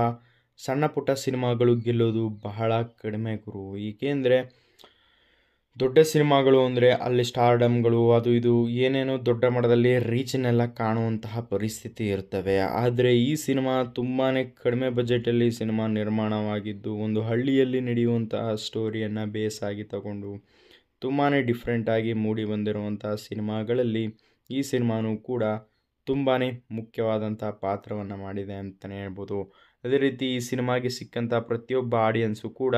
Speaker 2: ಸಣ್ಣ ಪುಟ್ಟ ಸಿನಿಮಾಗಳು ಗೆಲ್ಲೋದು ಬಹಳ ಕಡಿಮೆ ಗುರು ಏಕೆಂದರೆ ದೊಡ್ಡ ಸಿನಿಮಾಗಳು ಅಂದರೆ ಅಲ್ಲಿ ಸ್ಟಾರ್ಡಮ್ಗಳು ಅದು ಇದು ಏನೇನೋ ದೊಡ್ಡ ಮಟ್ಟದಲ್ಲಿ ರೀಚ್ನೆಲ್ಲ ಕಾಣುವಂತಹ ಪರಿಸ್ಥಿತಿ ಇರ್ತವೆ ಆದರೆ ಈ ಸಿನಿಮಾ ತುಂಬಾ ಕಡಿಮೆ ಬಜೆಟಲ್ಲಿ ಸಿನಿಮಾ ನಿರ್ಮಾಣವಾಗಿದ್ದು ಒಂದು ಹಳ್ಳಿಯಲ್ಲಿ ನಡೆಯುವಂತಹ ಸ್ಟೋರಿಯನ್ನು ಬೇಸ್ ಆಗಿ ತಗೊಂಡು ತುಂಬಾ ಡಿಫ್ರೆಂಟಾಗಿ ಮೂಡಿ ಬಂದಿರುವಂತಹ ಸಿನಿಮಾಗಳಲ್ಲಿ ಈ ಸಿನಿಮಾನೂ ಕೂಡ ತುಂಬಾ ಮುಖ್ಯವಾದಂತಹ ಪಾತ್ರವನ್ನು ಮಾಡಿದೆ ಅಂತಲೇ ಹೇಳ್ಬೋದು ಅದೇ ರೀತಿ ಈ ಸಿನಿಮಾಗೆ ಸಿಕ್ಕಂಥ ಪ್ರತಿಯೊಬ್ಬ ಆಡಿಯನ್ಸು ಕೂಡ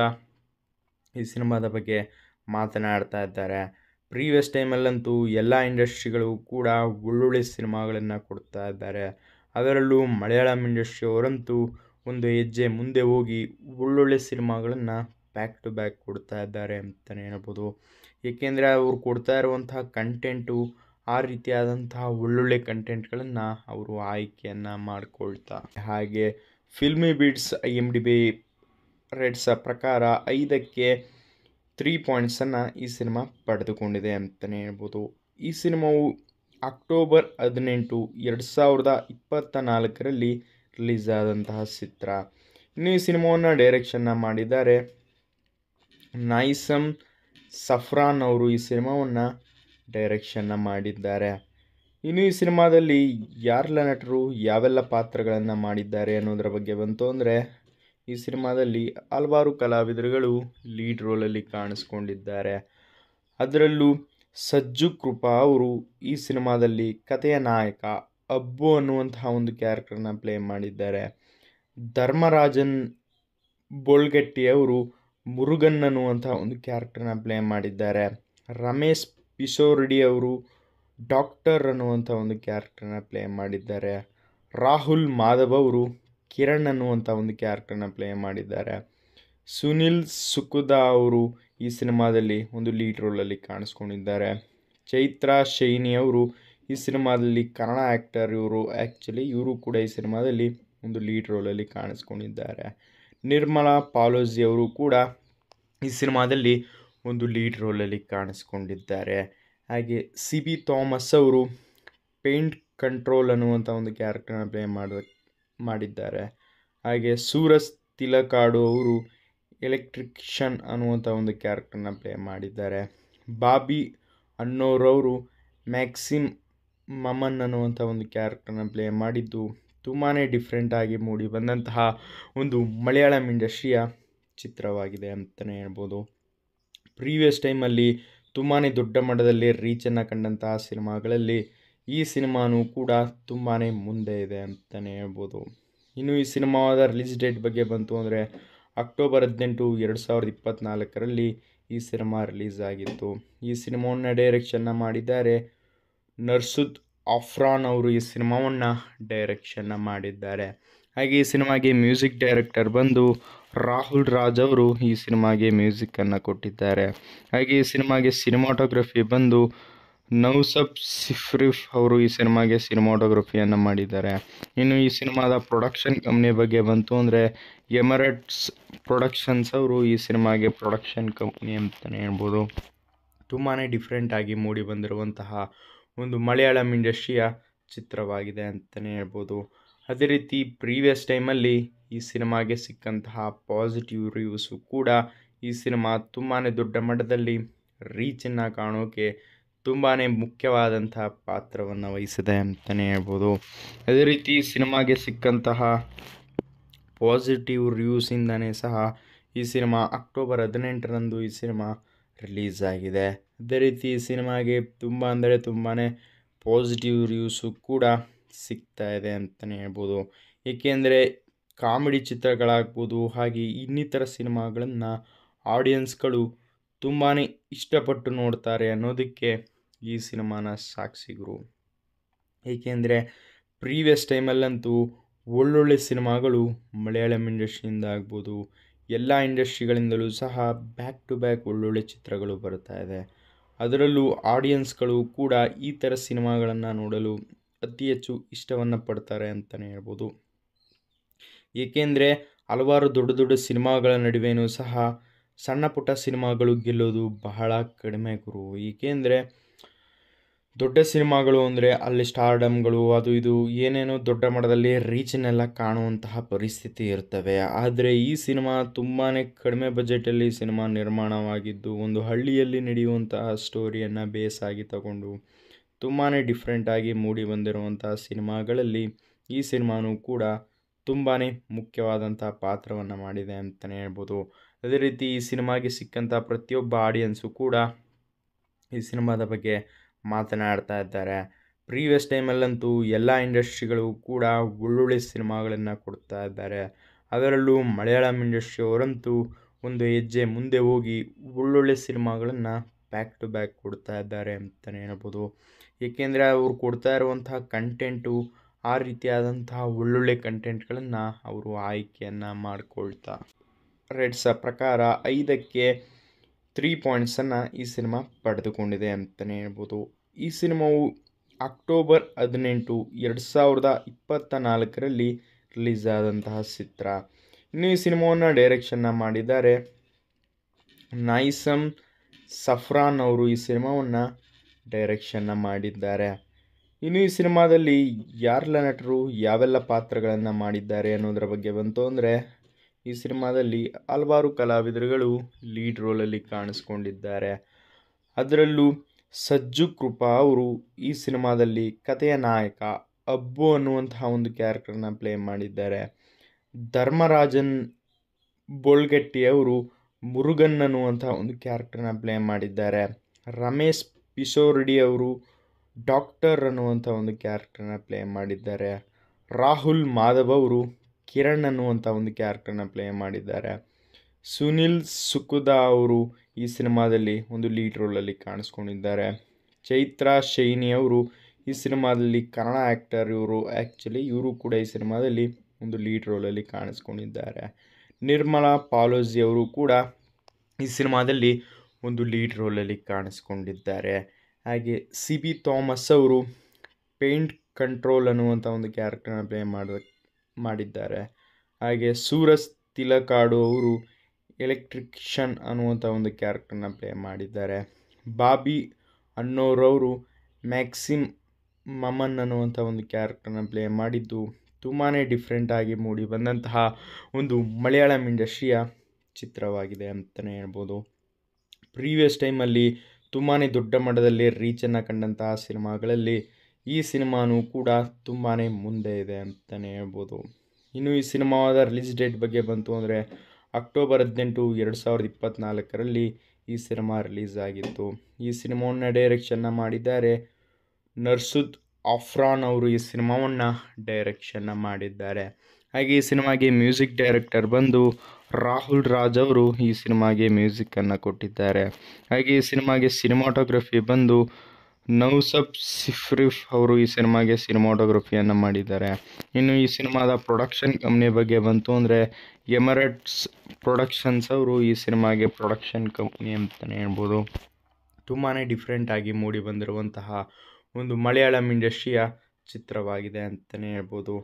Speaker 2: ಈ ಸಿನಿಮಾದ ಬಗ್ಗೆ ಮಾತನಾಡ್ತಾ ಇದ್ದಾರೆ ಪ್ರೀವಿಯಸ್ ಟೈಮಲ್ಲಂತೂ ಎಲ್ಲ ಇಂಡಸ್ಟ್ರಿಗಳು ಕೂಡ ಒಳ್ಳೊಳ್ಳೆ ಸಿನಿಮಾಗಳನ್ನು ಕೊಡ್ತಾ ಇದ್ದಾರೆ ಅದರಲ್ಲೂ ಮಲಯಾಳಂ ಇಂಡಸ್ಟ್ರಿಯವರಂತೂ ಒಂದು ಹೆಜ್ಜೆ ಮುಂದೆ ಹೋಗಿ ಒಳ್ಳೊಳ್ಳೆ ಸಿನಿಮಾಗಳನ್ನು ಬ್ಯಾಕ್ ಟು ಬ್ಯಾಕ್ ಕೊಡ್ತಾ ಇದ್ದಾರೆ ಅಂತಲೇ ಹೇಳ್ಬೋದು ಏಕೆಂದರೆ ಅವರು ಕೊಡ್ತಾ ಇರುವಂತಹ ಕಂಟೆಂಟು ಆ ರೀತಿಯಾದಂತಹ ಒಳ್ಳೊಳ್ಳೆ ಕಂಟೆಂಟ್ಗಳನ್ನು ಅವರು ಆಯ್ಕೆಯನ್ನು ಮಾಡಿಕೊಳ್ತಾ ಹಾಗೆ filmy beats I M D B rates ಪ್ರಕಾರ ಐದಕ್ಕೆ ತ್ರೀ ಪಾಯಿಂಟ್ಸನ್ನು ಈ ಸಿನಿಮಾ ಪಡೆದುಕೊಂಡಿದೆ ಅಂತಲೇ ಹೇಳ್ಬೋದು ಈ ಸಿನಿಮಾವು ಅಕ್ಟೋಬರ್ ಹದಿನೆಂಟು ಎರಡು ಸಾವಿರದ ಇಪ್ಪತ್ತ ನಾಲ್ಕರಲ್ಲಿ ರಿಲೀಸ್ ಆದಂತಹ ಚಿತ್ರ ಇನ್ನು ಈ ಸಿನಿಮಾವನ್ನು ಡೈರೆಕ್ಷನ್ನ ಮಾಡಿದ್ದಾರೆ ನೈಸಮ್ ಸಫ್ರಾನ್ ಅವರು ಈ ಸಿನಿಮಾವನ್ನು ಡೈರೆಕ್ಷನ್ನ ಮಾಡಿದ್ದಾರೆ ಇನ್ನು ಈ ಸಿನಿಮಾದಲ್ಲಿ ಯಾರೆಲ್ಲ ನಟರು ಯಾವೆಲ್ಲ ಪಾತ್ರಗಳನ್ನು ಮಾಡಿದ್ದಾರೆ ಅನ್ನೋದರ ಬಗ್ಗೆ ಬಂತು ಅಂದರೆ ಈ ಸಿನಿಮಾದಲ್ಲಿ ಹಲವಾರು ಕಲಾವಿದರುಗಳು ಲೀಡ್ ರೋಲಲ್ಲಿ ಕಾಣಿಸ್ಕೊಂಡಿದ್ದಾರೆ ಅದರಲ್ಲೂ ಸಜ್ಜು ಕೃಪಾ ಅವರು ಈ ಸಿನಿಮಾದಲ್ಲಿ ಕಥೆಯ ನಾಯಕ ಅಬ್ಬು ಅನ್ನುವಂತಹ ಒಂದು ಕ್ಯಾರೆಕ್ಟರ್ನ ಪ್ಲೇ ಮಾಡಿದ್ದಾರೆ ಧರ್ಮರಾಜನ್ ಬೋಳ್ಗೆಟ್ಟಿ ಅವರು ಮುರುಗನ್ ಅನ್ನುವಂಥ ಒಂದು ಕ್ಯಾರೆಕ್ಟರ್ನ ಪ್ಲೇ ಮಾಡಿದ್ದಾರೆ ರಮೇಶ್ ಪಿಶೋರ್ಡಿ ಅವರು ಡಾಕ್ಟರ್ ಅನ್ನುವಂಥ ಒಂದು ಕ್ಯಾರೆಕ್ಟರ್ನ ಪ್ಲೇ ಮಾಡಿದ್ದಾರೆ ರಾಹುಲ್ ಮಾಧವ್ ಅವರು ಕಿರಣ್ ಅನ್ನುವಂಥ ಒಂದು ಕ್ಯಾರೆಕ್ಟರ್ನ ಪ್ಲೇ ಮಾಡಿದ್ದಾರೆ ಸುನಿಲ್ ಸುಕುದಾ ಅವರು ಈ ಸಿನಿಮಾದಲ್ಲಿ ಒಂದು ಲೀಡ್ ರೋಲಲ್ಲಿ ಕಾಣಿಸ್ಕೊಂಡಿದ್ದಾರೆ ಚೈತ್ರ ಶೈನಿ ಅವರು ಈ ಸಿನಿಮಾದಲ್ಲಿ ಕನ್ನಡ ಆ್ಯಕ್ಟರ್ ಇವರು ಆ್ಯಕ್ಚುಲಿ ಇವರು ಕೂಡ ಈ ಸಿನಿಮಾದಲ್ಲಿ ಒಂದು ಲೀಡ್ ರೋಲಲ್ಲಿ ಕಾಣಿಸ್ಕೊಂಡಿದ್ದಾರೆ ನಿರ್ಮಲಾ ಪಾಲೋಜಿ ಅವರು ಕೂಡ ಈ ಸಿನಿಮಾದಲ್ಲಿ ಒಂದು ಲೀಡ್ ರೋಲಲ್ಲಿ ಕಾಣಿಸ್ಕೊಂಡಿದ್ದಾರೆ ಹಾಗೆ ಸಿ ಬಿ ಥಾಮಸ್ ಅವರು ಪೇಂಟ್ ಕಂಟ್ರೋಲ್ ಅನ್ನುವಂಥ ಒಂದು ಕ್ಯಾರೆಕ್ಟರ್ನ ಪ್ಲೇ ಮಾಡೋದಕ್ಕೆ ಮಾಡಿದ್ದಾರೆ ಹಾಗೆ ಸೂರಸ್ ತಿಲಕಾಡು ಅವರು ಎಲೆಕ್ಟ್ರಿಕ್ಷನ್ ಅನ್ನುವಂಥ ಒಂದು ಕ್ಯಾರೆಕ್ಟರ್ನ ಪ್ಲೇ ಮಾಡಿದ್ದಾರೆ ಬಾಬಿ ಅನ್ನೋರವರು ಮ್ಯಾಕ್ಸಿಮ್ ಮಮನ್ ಅನ್ನುವಂಥ ಒಂದು ಕ್ಯಾರೆಕ್ಟರ್ನ ಪ್ಲೇ ಮಾಡಿದ್ದು ತುಂಬಾ ಡಿಫ್ರೆಂಟಾಗಿ ಮೂಡಿ ಬಂದಂತಹ ಒಂದು ಮಲಯಾಳಂ ಇಂಡಸ್ಟ್ರಿಯ ಚಿತ್ರವಾಗಿದೆ ಅಂತಲೇ ಹೇಳ್ಬೋದು ಪ್ರೀವಿಯಸ್ ಟೈಮಲ್ಲಿ ತುಂಬಾ ದೊಡ್ಡ ಮಟ್ಟದಲ್ಲಿ ರೀಚನ್ನು ಕಂಡಂತಹ ಸಿನಿಮಾಗಳಲ್ಲಿ ಈ ಸಿನಿಮಾನೂ ಕೂಡ ತುಂಬಾ ಮುಂದೆ ಇದೆ ಅಂತಲೇ ಹೇಳ್ಬೋದು ಇನ್ನು ಈ ಸಿನಿಮಾದ ರಿಲೀಸ್ ಡೇಟ್ ಬಗ್ಗೆ ಬಂತು ಅಂದರೆ ಅಕ್ಟೋಬರ್ ಹದಿನೆಂಟು ಎರಡು ಸಾವಿರದ ಇಪ್ಪತ್ತ್ನಾಲ್ಕರಲ್ಲಿ ಈ ಸಿನಿಮಾ ರಿಲೀಸ್ ಆಗಿತ್ತು ಈ ಸಿನಿಮಾವನ್ನ ಡೈರೆಕ್ಷನ್ನ ಮಾಡಿದ್ದಾರೆ ನರ್ಸುದ್ ಆಫ್ರಾನ್ ಅವರು ಈ ಸಿನಿಮಾವನ್ನು ಡೈರೆಕ್ಷನ್ನ ಮಾಡಿದ್ದಾರೆ ಹಾಗೆ ಈ ಸಿನಿಮಾಗೆ ಮ್ಯೂಸಿಕ್ ಡೈರೆಕ್ಟರ್ ಬಂದು ರಾಹುಲ್ ರಾಜ್ ಅವರು ಈ ಸಿನಿಮಾಗೆ ಮ್ಯೂಸಿಕ್ಕನ್ನು ಕೊಟ್ಟಿದ್ದಾರೆ ಹಾಗೆ ಈ ಸಿನಿಮಾಗೆ ಸಿನಿಮಾಟೋಗ್ರಫಿ ಬಂದು ನೌಸಬ್ ಸಿಫ್ರಿಫ್ ಅವರು ಈ ಸಿನಿಮಾಗೆ ಸಿನಿಮಾಟೋಗ್ರಫಿಯನ್ನು ಮಾಡಿದ್ದಾರೆ ಇನ್ನು ಈ ಸಿನಿಮಾದ ಪ್ರೊಡಕ್ಷನ್ ಕಂಪ್ನಿ ಬಗ್ಗೆ ಬಂತು ಅಂದರೆ ಎಮರೇಟ್ಸ್ ಪ್ರೊಡಕ್ಷನ್ಸ್ ಅವರು ಈ ಸಿನಿಮಾಗೆ ಪ್ರೊಡಕ್ಷನ್ ಕಂಪ್ನಿ ಅಂತಲೇ ಹೇಳ್ಬೋದು ತುಂಬಾ ಡಿಫ್ರೆಂಟಾಗಿ ಮೂಡಿ ಬಂದಿರುವಂತಹ ಒಂದು ಮಲಯಾಳಂ ಇಂಡಸ್ಟ್ರಿಯ ಚಿತ್ರವಾಗಿದೆ ಅಂತಲೇ ಹೇಳ್ಬೋದು ಅದೇ ರೀತಿ ಪ್ರೀವಿಯಸ್ ಟೈಮಲ್ಲಿ ಈ ಸಿನಿಮಾಗೆ ಸಿಕ್ಕಂತಹ ಪಾಸಿಟಿವ್ ರಿವ್ಯೂಸು ಕೂಡ ಈ ಸಿನಿಮಾ ತುಂಬಾ ದೊಡ್ಡ ಮಟ್ಟದಲ್ಲಿ ರೀಚನ್ನು ಕಾಣೋಕೆ ತುಂಬಾ ಮುಖ್ಯವಾದಂತಹ ಪಾತ್ರವನ್ನು ವಹಿಸಿದೆ
Speaker 3: ಅಂತಲೇ ಹೇಳ್ಬೋದು
Speaker 2: ಅದೇ ರೀತಿ ಸಿನಿಮಾಗೆ ಸಿಕ್ಕಂತಹ ಪಾಸಿಟಿವ್ ರಿವ್ಯೂಸಿಂದನೇ ಸಹ ಈ ಸಿನಿಮಾ ಅಕ್ಟೋಬರ್ ಹದಿನೆಂಟರಂದು ಈ ಸಿನಿಮಾ
Speaker 1: ರಿಲೀಸ್ ಆಗಿದೆ
Speaker 2: ಅದೇ ರೀತಿ ಈ ಸಿನಿಮಾಗೆ ತುಂಬ ಅಂದರೆ ತುಂಬಾ ಪಾಸಿಟಿವ್ ರಿವ್ಯೂಸು ಕೂಡ ಸಿಗ್ತಾ ಇದೆ ಅಂತಲೇ ಹೇಳ್ಬೋದು ಏಕೆಂದರೆ ಕಾಮಿಡಿ ಚಿತ್ರಗಳಾಗ್ಬೋದು ಹಾಗೆ ಇನ್ನಿತರ ಸಿನಿಮಾಗಳನ್ನು ಆಡಿಯನ್ಸ್ಗಳು ತುಂಬಾ ಇಷ್ಟಪಟ್ಟು ನೋಡ್ತಾರೆ ಅನ್ನೋದಕ್ಕೆ ಈ ಸಿನಿಮಾನ ಸಾಕ್ಷಿಗರು ಏಕೆಂದರೆ ಪ್ರೀವಿಯಸ್ ಟೈಮಲ್ಲಂತೂ ಒಳ್ಳೊಳ್ಳೆ ಸಿನಿಮಾಗಳು ಮಲಯಾಳಂ ಇಂಡಸ್ಟ್ರಿಯಿಂದ ಆಗ್ಬೋದು ಎಲ್ಲ ಇಂಡಸ್ಟ್ರಿಗಳಿಂದಲೂ ಸಹ ಬ್ಯಾಕ್ ಟು ಬ್ಯಾಕ್ ಒಳ್ಳೊಳ್ಳೆ ಚಿತ್ರಗಳು ಬರ್ತಾ ಇದೆ ಅದರಲ್ಲೂ ಆಡಿಯನ್ಸ್ಗಳು ಕೂಡ ಈ ಥರ ಸಿನಿಮಾಗಳನ್ನು ನೋಡಲು ಅತಿ ಹೆಚ್ಚು ಇಷ್ಟವನ್ನು ಪಡ್ತಾರೆ ಅಂತಲೇ ಹೇಳ್ಬೋದು ಏಕೆಂದರೆ ಹಲವಾರು ದೊಡ್ಡ ದೊಡ್ಡ ಸಿನಿಮಾಗಳ ನಡುವೆಯೂ ಸಹ ಸಣ್ಣ ಪುಟ್ಟ ಸಿನಿಮಾಗಳು ಗೆಲ್ಲೋದು ಬಹಳ ಕಡಿಮೆ ಗುರು ಏಕೆಂದರೆ ದೊಡ್ಡ ಸಿನಿಮಾಗಳು ಅಂದರೆ ಅಲ್ಲಿ ಸ್ಟಾರ್ಡಮ್ಗಳು ಅದು ಇದು ಏನೇನೋ ದೊಡ್ಡ ಮಟ್ಟದಲ್ಲಿ ರೀಚನ್ನೆಲ್ಲ ಕಾಣುವಂತಹ ಪರಿಸ್ಥಿತಿ ಇರ್ತವೆ ಆದರೆ ಈ ಸಿನಿಮಾ ತುಂಬಾ ಕಡಿಮೆ ಬಜೆಟಲ್ಲಿ ಸಿನಿಮಾ ನಿರ್ಮಾಣವಾಗಿದ್ದು ಒಂದು ಹಳ್ಳಿಯಲ್ಲಿ ನಡೆಯುವಂತಹ ಸ್ಟೋರಿಯನ್ನು ಆಗಿ ತಗೊಂಡು ತುಂಬಾ ಡಿಫ್ರೆಂಟಾಗಿ ಮೂಡಿ ಬಂದಿರುವಂತಹ ಸಿನಿಮಾಗಳಲ್ಲಿ ಈ ಸಿನಿಮಾನೂ ಕೂಡ ತುಂಬಾ ಮುಖ್ಯವಾದಂಥ ಪಾತ್ರವನ್ನು ಮಾಡಿದೆ ಅಂತಲೇ ಹೇಳ್ಬೋದು ಅದೇ ರೀತಿ ಈ ಸಿನಿಮಾಗೆ ಸಿಕ್ಕಂಥ ಪ್ರತಿಯೊಬ್ಬ ಆಡಿಯನ್ಸು ಕೂಡ ಈ ಸಿನಿಮಾದ ಬಗ್ಗೆ ಮಾತನಾಡ್ತಾ ಇದ್ದಾರೆ ಪ್ರೀವಿಯಸ್ ಟೈಮಲ್ಲಂತೂ ಎಲ್ಲ ಇಂಡಸ್ಟ್ರಿಗಳು ಕೂಡ ಒಳ್ಳೊಳ್ಳೆ ಸಿನಿಮಾಗಳನ್ನು ಕೊಡ್ತಾ ಇದ್ದಾರೆ ಅದರಲ್ಲೂ ಮಲಯಾಳಂ ಇಂಡಸ್ಟ್ರಿಯವರಂತೂ ಒಂದು ಹೆಜ್ಜೆ ಮುಂದೆ ಹೋಗಿ ಒಳ್ಳೊಳ್ಳೆ ಸಿನಿಮಾಗಳನ್ನು ಬ್ಯಾಕ್ ಟು ಬ್ಯಾಕ್ ಕೊಡ್ತಾ ಇದ್ದಾರೆ ಅಂತಲೇ ಹೇಳ್ಬೋದು ಏಕೆಂದರೆ ಅವರು ಕೊಡ್ತಾ ಇರುವಂತಹ ಕಂಟೆಂಟು ಆ ರೀತಿಯಾದಂತಹ ಒಳ್ಳೊಳ್ಳೆ ಕಂಟೆಂಟ್ಗಳನ್ನು ಅವರು ಆಯ್ಕೆಯನ್ನು ಮಾಡಿಕೊಳ್ತಾ ರೇಟ್ಸ್ ಪ್ರಕಾರ ಐದಕ್ಕೆ ತ್ರೀ ಪಾಯಿಂಟ್ಸನ್ನು ಈ ಸಿನಿಮಾ ಪಡೆದುಕೊಂಡಿದೆ ಅಂತಲೇ ಹೇಳ್ಬೋದು ಈ ಸಿನಿಮಾವು ಅಕ್ಟೋಬರ್ ಹದಿನೆಂಟು ಎರಡು ಸಾವಿರದ ಇಪ್ಪತ್ತ ನಾಲ್ಕರಲ್ಲಿ ರಿಲೀಸ್ ಆದಂತಹ ಚಿತ್ರ ಇನ್ನು ಈ ಸಿನಿಮಾವನ್ನು ಡೈರೆಕ್ಷನ್ನ ಮಾಡಿದ್ದಾರೆ ನೈಸಮ್ ಸಫ್ರಾನ್ ಅವರು ಈ ಸಿನಿಮಾವನ್ನು ಡೈರೆಕ್ಷನ್ನ ಮಾಡಿದ್ದಾರೆ ಇನ್ನು ಈ ಸಿನಿಮಾದಲ್ಲಿ ಯಾರೆಲ್ಲ ನಟರು ಯಾವೆಲ್ಲ ಪಾತ್ರಗಳನ್ನು ಮಾಡಿದ್ದಾರೆ ಅನ್ನೋದರ ಬಗ್ಗೆ ಬಂತು ಅಂದರೆ ಈ ಸಿನಿಮಾದಲ್ಲಿ ಹಲವಾರು ಕಲಾವಿದರುಗಳು ಲೀಡ್ ರೋಲಲ್ಲಿ ಕಾಣಿಸ್ಕೊಂಡಿದ್ದಾರೆ ಅದರಲ್ಲೂ ಸಜ್ಜು ಕೃಪಾ ಅವರು ಈ ಸಿನಿಮಾದಲ್ಲಿ ಕಥೆಯ ನಾಯಕ ಅಬ್ಬು ಅನ್ನುವಂತಹ ಒಂದು ಕ್ಯಾರೆಕ್ಟರ್ನ ಪ್ಲೇ ಮಾಡಿದ್ದಾರೆ ಧರ್ಮರಾಜನ್ ಬೋಳ್ಗಟ್ಟಿ ಅವರು ಮುರುಗನ್ ಅನ್ನುವಂಥ ಒಂದು ಕ್ಯಾರೆಕ್ಟರ್ನ ಪ್ಲೇ ಮಾಡಿದ್ದಾರೆ ರಮೇಶ್ ಪಿಶೋರ್ಡಿ ಅವರು ಡಾಕ್ಟರ್ ಅನ್ನುವಂಥ ಒಂದು ಕ್ಯಾರೆಕ್ಟರ್ನ ಪ್ಲೇ ಮಾಡಿದ್ದಾರೆ ರಾಹುಲ್ ಮಾಧವ್ ಅವರು ಕಿರಣ್ ಅನ್ನುವಂಥ ಒಂದು ಕ್ಯಾರೆಕ್ಟರ್ನ ಪ್ಲೇ ಮಾಡಿದ್ದಾರೆ ಸುನಿಲ್ ಸುಕುದಾ ಅವರು ಈ ಸಿನಿಮಾದಲ್ಲಿ ಒಂದು ಲೀಡ್ ರೋಲಲ್ಲಿ ಕಾಣಿಸ್ಕೊಂಡಿದ್ದಾರೆ ಚೈತ್ರಾ ಶೈನಿ ಅವರು ಈ ಸಿನಿಮಾದಲ್ಲಿ ಕನ್ನಡ ಆ್ಯಕ್ಟರ್ ಇವರು ಆ್ಯಕ್ಚುಲಿ ಇವರು ಕೂಡ ಈ ಸಿನಿಮಾದಲ್ಲಿ ಒಂದು ಲೀಡ್ ರೋಲಲ್ಲಿ ಕಾಣಿಸ್ಕೊಂಡಿದ್ದಾರೆ ನಿರ್ಮಲಾ ಪಾಲೋಜಿ ಅವರು ಕೂಡ ಈ ಸಿನಿಮಾದಲ್ಲಿ ಒಂದು ಲೀಡ್ ರೋಲಲ್ಲಿ ಕಾಣಿಸ್ಕೊಂಡಿದ್ದಾರೆ ಹಾಗೆ ಸಿ ಬಿ ಥಾಮಸ್ ಅವರು ಪೇಂಟ್ ಕಂಟ್ರೋಲ್ ಅನ್ನುವಂಥ ಒಂದು ಕ್ಯಾರೆಕ್ಟರ್ನ ಪ್ಲೇ ಮಾಡೋದಕ್ಕೆ ಮಾಡಿದ್ದಾರೆ ಹಾಗೆ ಸೂರಸ್ ತಿಲಕಾಡು ಅವರು ಎಲೆಕ್ಟ್ರಿಕ್ಷನ್ ಅನ್ನುವಂಥ ಒಂದು ಕ್ಯಾರೆಕ್ಟರ್ನ ಪ್ಲೇ ಮಾಡಿದ್ದಾರೆ ಬಾಬಿ ಅನ್ನೋರವರು ಮ್ಯಾಕ್ಸಿಮ್ ಮಮನ್ ಅನ್ನುವಂಥ ಒಂದು ಕ್ಯಾರೆಕ್ಟರ್ನ ಪ್ಲೇ ಮಾಡಿದ್ದು ತುಂಬಾ ಡಿಫ್ರೆಂಟಾಗಿ ಮೂಡಿ ಬಂದಂತಹ ಒಂದು ಮಲಯಾಳಂ ಇಂಡಸ್ಟ್ರಿಯ ಚಿತ್ರವಾಗಿದೆ ಅಂತಲೇ ಹೇಳ್ಬೋದು ಪ್ರೀವಿಯಸ್ ಟೈಮಲ್ಲಿ ತುಂಬಾ ದೊಡ್ಡ ಮಟ್ಟದಲ್ಲಿ ರೀಚನ್ನು ಕಂಡಂತಹ ಸಿನಿಮಾಗಳಲ್ಲಿ ಈ ಸಿನಿಮಾನೂ ಕೂಡ ತುಂಬಾ ಮುಂದೆ ಇದೆ ಅಂತಲೇ ಹೇಳ್ಬೋದು ಇನ್ನು ಈ ಸಿನಿಮಾದ ರಿಲೀಸ್ ಡೇಟ್ ಬಗ್ಗೆ ಬಂತು ಅಂದರೆ ಅಕ್ಟೋಬರ್ ಹದಿನೆಂಟು ಎರಡು ಸಾವಿರದ ಇಪ್ಪತ್ತ್ನಾಲ್ಕರಲ್ಲಿ ಈ ಸಿನಿಮಾ ರಿಲೀಸ್ ಆಗಿತ್ತು ಈ ಸಿನಿಮಾವನ್ನು ಡೈರೆಕ್ಷನ್ನ ಮಾಡಿದ್ದಾರೆ ನರ್ಸುದ್ ಆಫ್ರಾನ್ ಅವರು ಈ ಸಿನಿಮಾವನ್ನು ಡೈರೆಕ್ಷನ್ನ ಮಾಡಿದ್ದಾರೆ ಹಾಗೆ ಈ ಸಿನಿಮಾಗೆ ಮ್ಯೂಸಿಕ್ ಡೈರೆಕ್ಟರ್ ಬಂದು ರಾಹುಲ್ ರಾಜ್ ಅವರು ಈ ಸಿನಿಮಾಗೆ ಮ್ಯೂಸಿಕ್ಕನ್ನು ಕೊಟ್ಟಿದ್ದಾರೆ ಹಾಗೆ ಈ ಸಿನಿಮಾಗೆ ಸಿನಿಮಾಟೋಗ್ರಫಿ ಬಂದು ನೌಸಬ್ ಸಿಫ್ರಿಫ್ ಅವರು ಈ ಸಿನಿಮಾಗೆ ಸಿನಿಮಾಟೋಗ್ರಫಿಯನ್ನು ಮಾಡಿದ್ದಾರೆ ಇನ್ನು ಈ ಸಿನಿಮಾದ ಪ್ರೊಡಕ್ಷನ್ ಕಂಪ್ನಿ ಬಗ್ಗೆ ಬಂತು ಅಂದರೆ ಎಮರೆಟ್ಸ್ ಪ್ರೊಡಕ್ಷನ್ಸ್ ಅವರು ಈ ಸಿನಿಮಾಗೆ ಪ್ರೊಡಕ್ಷನ್ ಕಂಪ್ನಿ ಅಂತಲೇ ಹೇಳ್ಬೋದು ತುಂಬಾ ಡಿಫ್ರೆಂಟಾಗಿ ಮೂಡಿ ಬಂದಿರುವಂತಹ ಒಂದು ಮಲಯಾಳಂ ಇಂಡಸ್ಟ್ರಿಯ ಚಿತ್ರವಾಗಿದೆ ಅಂತಲೇ ಹೇಳ್ಬೋದು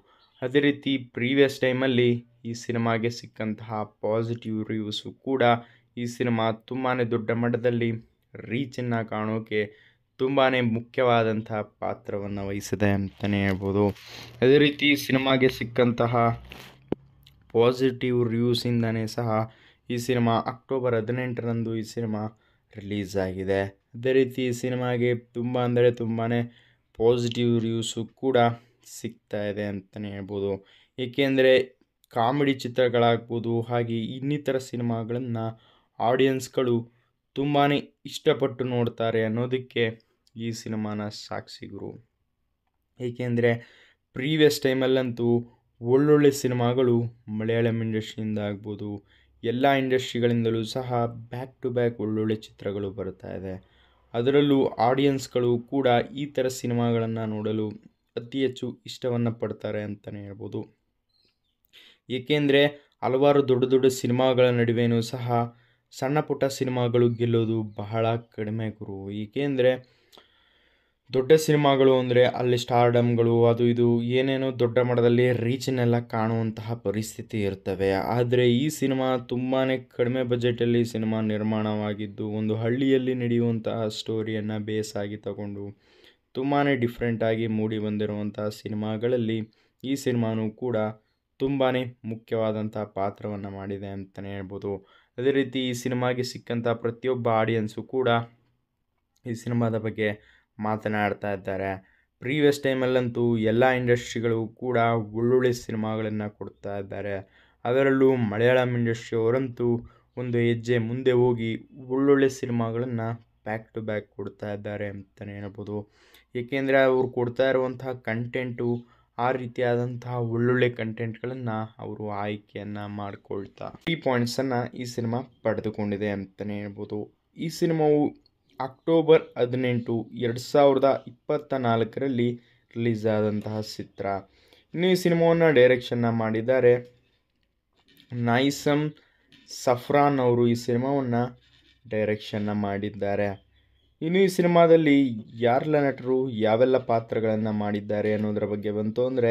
Speaker 2: ಅದೇ ರೀತಿ ಪ್ರೀವಿಯಸ್ ಟೈಮಲ್ಲಿ ಈ ಸಿನಿಮಾಗೆ ಸಿಕ್ಕಂತಹ ಪಾಸಿಟಿವ್ ರಿವ್ಯೂಸು ಕೂಡ ಈ ಸಿನಿಮಾ ತುಂಬಾ ದೊಡ್ಡ ಮಟ್ಟದಲ್ಲಿ ರೀಚನ್ನು ಕಾಣೋಕೆ ತುಂಬಾ ಮುಖ್ಯವಾದಂತಹ ಪಾತ್ರವನ್ನು ವಹಿಸಿದೆ ಅಂತಲೇ ಹೇಳ್ಬೋದು ಅದೇ ರೀತಿ ಸಿನಿಮಾಗೆ ಸಿಕ್ಕಂತಹ ಪಾಸಿಟಿವ್ ರಿವ್ಯೂಸಿಂದನೇ ಸಹ ಈ ಸಿನಿಮಾ ಅಕ್ಟೋಬರ್ ಹದಿನೆಂಟರಂದು ಈ ಸಿನಿಮಾ
Speaker 1: ರಿಲೀಸ್ ಆಗಿದೆ
Speaker 2: ಅದೇ ರೀತಿ ಈ ಸಿನಿಮಾಗೆ ತುಂಬ ಅಂದರೆ ತುಂಬಾ ಪಾಸಿಟಿವ್ ರಿವ್ಯೂಸು ಕೂಡ ಸಿಗ್ತಾ ಇದೆ ಅಂತಲೇ ಹೇಳ್ಬೋದು ಏಕೆಂದರೆ ಕಾಮಿಡಿ ಚಿತ್ರಗಳಾಗ್ಬೋದು ಹಾಗೆ ಇನ್ನಿತರ ಸಿನಿಮಾಗಳನ್ನು ಆಡಿಯನ್ಸ್ಗಳು ತುಂಬಾ ಇಷ್ಟಪಟ್ಟು ನೋಡ್ತಾರೆ ಅನ್ನೋದಕ್ಕೆ ಈ ಸಿನಿಮಾನ ಸಾಕ್ಷಿಗರು ಏಕೆಂದರೆ ಪ್ರೀವಿಯಸ್ ಟೈಮಲ್ಲಂತೂ ಒಳ್ಳೊಳ್ಳೆ ಸಿನಿಮಾಗಳು ಮಲಯಾಳಂ ಇಂಡಸ್ಟ್ರಿಯಿಂದ ಆಗ್ಬೋದು ಎಲ್ಲ ಇಂಡಸ್ಟ್ರಿಗಳಿಂದಲೂ ಸಹ ಬ್ಯಾಕ್ ಟು ಬ್ಯಾಕ್ ಒಳ್ಳೊಳ್ಳೆ ಚಿತ್ರಗಳು ಬರ್ತಾ ಇದೆ ಅದರಲ್ಲೂ ಆಡಿಯನ್ಸ್ಗಳು ಕೂಡ ಈ ಥರ ಸಿನಿಮಾಗಳನ್ನು ನೋಡಲು ಅತಿ ಹೆಚ್ಚು ಇಷ್ಟವನ್ನು ಪಡ್ತಾರೆ ಅಂತಲೇ ಹೇಳ್ಬೋದು ಏಕೆಂದರೆ ಹಲವಾರು ದೊಡ್ಡ ದೊಡ್ಡ ಸಿನಿಮಾಗಳ ನಡುವೆಯೂ ಸಹ ಸಣ್ಣ ಪುಟ್ಟ ಸಿನಿಮಾಗಳು ಗೆಲ್ಲೋದು ಬಹಳ ಕಡಿಮೆ ಗುರು ಏಕೆಂದರೆ ದೊಡ್ಡ ಸಿನಿಮಾಗಳು ಅಂದರೆ ಅಲ್ಲಿ ಸ್ಟಾರ್ಡಮ್ಗಳು ಅದು ಇದು ಏನೇನೋ ದೊಡ್ಡ ಮಟ್ಟದಲ್ಲಿ ರೀಚನ್ನೆಲ್ಲ ಕಾಣುವಂತಹ ಪರಿಸ್ಥಿತಿ ಇರ್ತವೆ ಆದರೆ ಈ ಸಿನಿಮಾ ತುಂಬಾ ಕಡಿಮೆ ಬಜೆಟಲ್ಲಿ ಸಿನಿಮಾ ನಿರ್ಮಾಣವಾಗಿದ್ದು ಒಂದು ಹಳ್ಳಿಯಲ್ಲಿ ನಡೆಯುವಂತಹ ಸ್ಟೋರಿಯನ್ನು ಬೇಸ್ ಆಗಿ ತಗೊಂಡು ತುಂಬಾ ಡಿಫ್ರೆಂಟಾಗಿ ಮೂಡಿ ಬಂದಿರುವಂತಹ ಸಿನಿಮಾಗಳಲ್ಲಿ ಈ ಸಿನಿಮಾನೂ ಕೂಡ ತುಂಬಾ ಮುಖ್ಯವಾದಂಥ ಪಾತ್ರವನ್ನು ಮಾಡಿದೆ ಅಂತಲೇ ಹೇಳ್ಬೋದು ಅದೇ ರೀತಿ ಈ ಸಿನಿಮಾಗೆ ಸಿಕ್ಕಂಥ ಪ್ರತಿಯೊಬ್ಬ ಆಡಿಯನ್ಸು ಕೂಡ ಈ ಸಿನಿಮಾದ ಬಗ್ಗೆ ಮಾತನಾಡ್ತಾ ಇದ್ದಾರೆ ಪ್ರೀವಿಯಸ್ ಟೈಮಲ್ಲಂತೂ ಎಲ್ಲ ಇಂಡಸ್ಟ್ರಿಗಳು ಕೂಡ ಒಳ್ಳೊಳ್ಳೆ ಸಿನಿಮಾಗಳನ್ನು ಕೊಡ್ತಾ ಇದ್ದಾರೆ ಅದರಲ್ಲೂ ಮಲಯಾಳಂ ಇಂಡಸ್ಟ್ರಿ ಅವರಂತೂ ಒಂದು ಹೆಜ್ಜೆ ಮುಂದೆ ಹೋಗಿ ಒಳ್ಳೊಳ್ಳೆ ಸಿನಿಮಾಗಳನ್ನು ಬ್ಯಾಕ್ ಟು ಬ್ಯಾಕ್ ಕೊಡ್ತಾ ಇದ್ದಾರೆ ಅಂತಲೇ ಹೇಳ್ಬೋದು ಏಕೆಂದರೆ ಅವರು ಕೊಡ್ತಾ ಇರುವಂತಹ ಕಂಟೆಂಟು ಆ ರೀತಿಯಾದಂತಹ ಒಳ್ಳೊಳ್ಳೆ ಕಂಟೆಂಟ್ಗಳನ್ನು ಅವರು ಆಯ್ಕೆಯನ್ನು ಮಾಡಿಕೊಳ್ತಾ ಈ ಪಾಯಿಂಟ್ಸನ್ನು ಈ ಸಿನಿಮಾ ಪಡೆದುಕೊಂಡಿದೆ ಅಂತಲೇ ಹೇಳ್ಬೋದು ಈ ಸಿನಿಮಾವು ಅಕ್ಟೋಬರ್ ಹದಿನೆಂಟು ಎರಡು ಸಾವಿರದ ಇಪ್ಪತ್ತ ನಾಲ್ಕರಲ್ಲಿ ರಿಲೀಸ್ ಆದಂತಹ ಚಿತ್ರ ಇನ್ನು ಈ ಸಿನಿಮಾವನ್ನು ಡೈರೆಕ್ಷನ್ನ ಮಾಡಿದ್ದಾರೆ ನಾಯಿಸಮ್ ಸಫ್ರಾನ್ ಅವರು ಈ ಸಿನಿಮಾವನ್ನು ಡೈರೆಕ್ಷನ್ನ ಮಾಡಿದ್ದಾರೆ ಇನ್ನು ಈ ಸಿನಿಮಾದಲ್ಲಿ ಯಾರೆಲ್ಲ ನಟರು ಯಾವೆಲ್ಲ ಪಾತ್ರಗಳನ್ನು ಮಾಡಿದ್ದಾರೆ ಅನ್ನೋದರ ಬಗ್ಗೆ ಬಂತು ಅಂದರೆ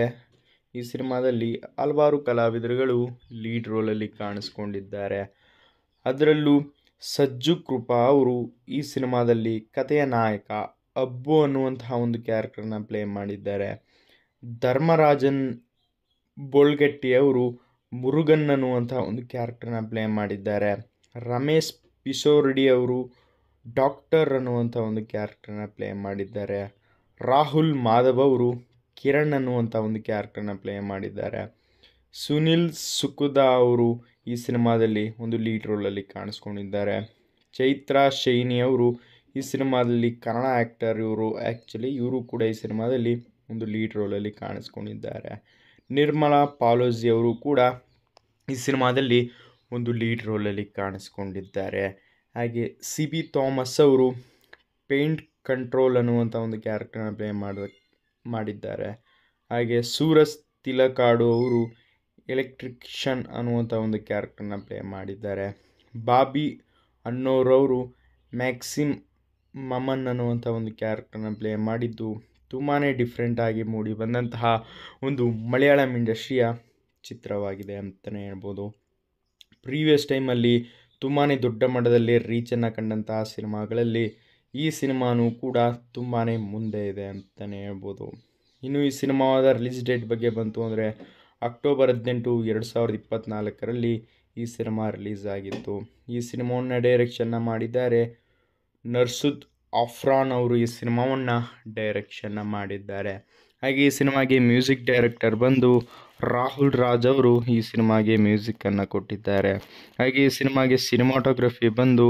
Speaker 2: ಈ ಸಿನಿಮಾದಲ್ಲಿ ಹಲವಾರು ಕಲಾವಿದರುಗಳು ಲೀಡ್ ರೋಲಲ್ಲಿ ಕಾಣಿಸ್ಕೊಂಡಿದ್ದಾರೆ ಅದರಲ್ಲೂ ಸಜ್ಜು ಕೃಪಾ ಅವರು ಈ ಸಿನಿಮಾದಲ್ಲಿ ಕಥೆಯ ನಾಯಕ ಅಬ್ಬು ಅನ್ನುವಂತಹ ಒಂದು ಕ್ಯಾರೆಕ್ಟರ್ನ ಪ್ಲೇ ಮಾಡಿದ್ದಾರೆ ಧರ್ಮರಾಜನ್ ಬೋಳ್ಗೆಟ್ಟಿ ಅವರು ಮುರುಗನ್ ಅನ್ನುವಂಥ ಒಂದು ಕ್ಯಾರೆಕ್ಟರ್ನ ಪ್ಲೇ ಮಾಡಿದ್ದಾರೆ ರಮೇಶ್ ಪಿಶೋರ್ಡಿ ಅವರು ಡಾಕ್ಟರ್ ಅನ್ನುವಂಥ ಒಂದು ಕ್ಯಾರೆಕ್ಟರನ್ನ ಪ್ಲೇ ಮಾಡಿದ್ದಾರೆ ರಾಹುಲ್ ಮಾಧವ್ ಅವರು ಕಿರಣ್ ಅನ್ನುವಂಥ ಒಂದು ಕ್ಯಾರೆಕ್ಟರ್ನ ಪ್ಲೇ ಮಾಡಿದ್ದಾರೆ ಸುನಿಲ್ ಸುಕುದಾ ಅವರು ಈ ಸಿನಿಮಾದಲ್ಲಿ ಒಂದು ಲೀಡ್ ರೋಲಲ್ಲಿ ಕಾಣಿಸ್ಕೊಂಡಿದ್ದಾರೆ ಚೈತ್ರ ಶೈನಿ ಅವರು ಈ ಸಿನಿಮಾದಲ್ಲಿ ಕನ್ನಡ ಆ್ಯಕ್ಟರ್ ಇವರು ಆ್ಯಕ್ಚುಲಿ ಇವರು ಕೂಡ ಈ ಸಿನಿಮಾದಲ್ಲಿ ಒಂದು ಲೀಡ್ ರೋಲಲ್ಲಿ ಕಾಣಿಸ್ಕೊಂಡಿದ್ದಾರೆ ನಿರ್ಮಲಾ ಪಾಲೋಜಿ ಅವರು ಕೂಡ ಈ ಸಿನಿಮಾದಲ್ಲಿ ಒಂದು ಲೀಡ್ ರೋಲಲ್ಲಿ ಕಾಣಿಸ್ಕೊಂಡಿದ್ದಾರೆ ಹಾಗೆ ಸಿ ಬಿ ಥಾಮಸ್ ಅವರು ಪೇಂಟ್ ಕಂಟ್ರೋಲ್ ಅನ್ನುವಂಥ ಒಂದು ಕ್ಯಾರೆಕ್ಟರ್ನ ಪ್ಲೇ ಮಾಡ ಮಾಡಿದ್ದಾರೆ ಹಾಗೆ ಸೂರಜ್ ತಿಲಕಾಡು ಅವರು ಎಲೆಕ್ಟ್ರಿಕ್ಷನ್ ಅನ್ನುವಂಥ ಒಂದು ಕ್ಯಾರೆಕ್ಟರ್ನ ಪ್ಲೇ ಮಾಡಿದ್ದಾರೆ ಬಾಬಿ ಅನ್ನೋರವರು ಮ್ಯಾಕ್ಸಿಮ್ ಮಮನ್ ಅನ್ನುವಂಥ ಒಂದು ಕ್ಯಾರೆಕ್ಟರ್ನ ಪ್ಲೇ ಮಾಡಿದ್ದು ತುಂಬಾ ಡಿಫ್ರೆಂಟಾಗಿ ಮೂಡಿ ಬಂದಂತಹ ಒಂದು ಮಲಯಾಳಂ ಇಂಡಸ್ಟ್ರಿಯ ಚಿತ್ರವಾಗಿದೆ ಅಂತಲೇ ಹೇಳ್ಬೋದು ಪ್ರೀವಿಯಸ್ ಟೈಮಲ್ಲಿ ತುಂಬಾ ದೊಡ್ಡ ಮಟ್ಟದಲ್ಲಿ ರೀಚನ್ನು ಕಂಡಂತಹ ಸಿನಿಮಾಗಳಲ್ಲಿ ಈ ಸಿನಿಮಾನೂ ಕೂಡ ತುಂಬಾ ಮುಂದೆ ಇದೆ ಅಂತಲೇ ಹೇಳ್ಬೋದು ಇನ್ನು ಈ ಸಿನಿಮಾದ ರಿಲೀಸ್ ಡೇಟ್ ಬಗ್ಗೆ ಬಂತು ಅಂದರೆ ಅಕ್ಟೋಬರ್ ಹದಿನೆಂಟು ಎರಡು ಸಾವಿರದ ಇಪ್ಪತ್ತ್ನಾಲ್ಕರಲ್ಲಿ ಈ ಸಿನಿಮಾ ರಿಲೀಸ್ ಆಗಿತ್ತು ಈ ಸಿನಿಮಾವನ್ನು ಡೈರೆಕ್ಷನ್ನ ಮಾಡಿದ್ದಾರೆ ನರ್ಸುದ್ ಆಫ್ರಾನ್ ಅವರು ಈ ಸಿನಿಮಾವನ್ನು ಡೈರೆಕ್ಷನ್ನ ಮಾಡಿದ್ದಾರೆ ಹಾಗೆ ಈ ಸಿನಿಮಾಗೆ ಮ್ಯೂಸಿಕ್ ಡೈರೆಕ್ಟರ್ ಬಂದು ರಾಹುಲ್ ರಾಜ್ ಅವರು ಈ ಸಿನಿಮಾಗೆ ಮ್ಯೂಸಿಕನ್ನು ಕೊಟ್ಟಿದ್ದಾರೆ ಹಾಗೆ ಈ ಸಿನಿಮಾಗೆ ಸಿನಿಮಾಟೋಗ್ರಫಿ ಬಂದು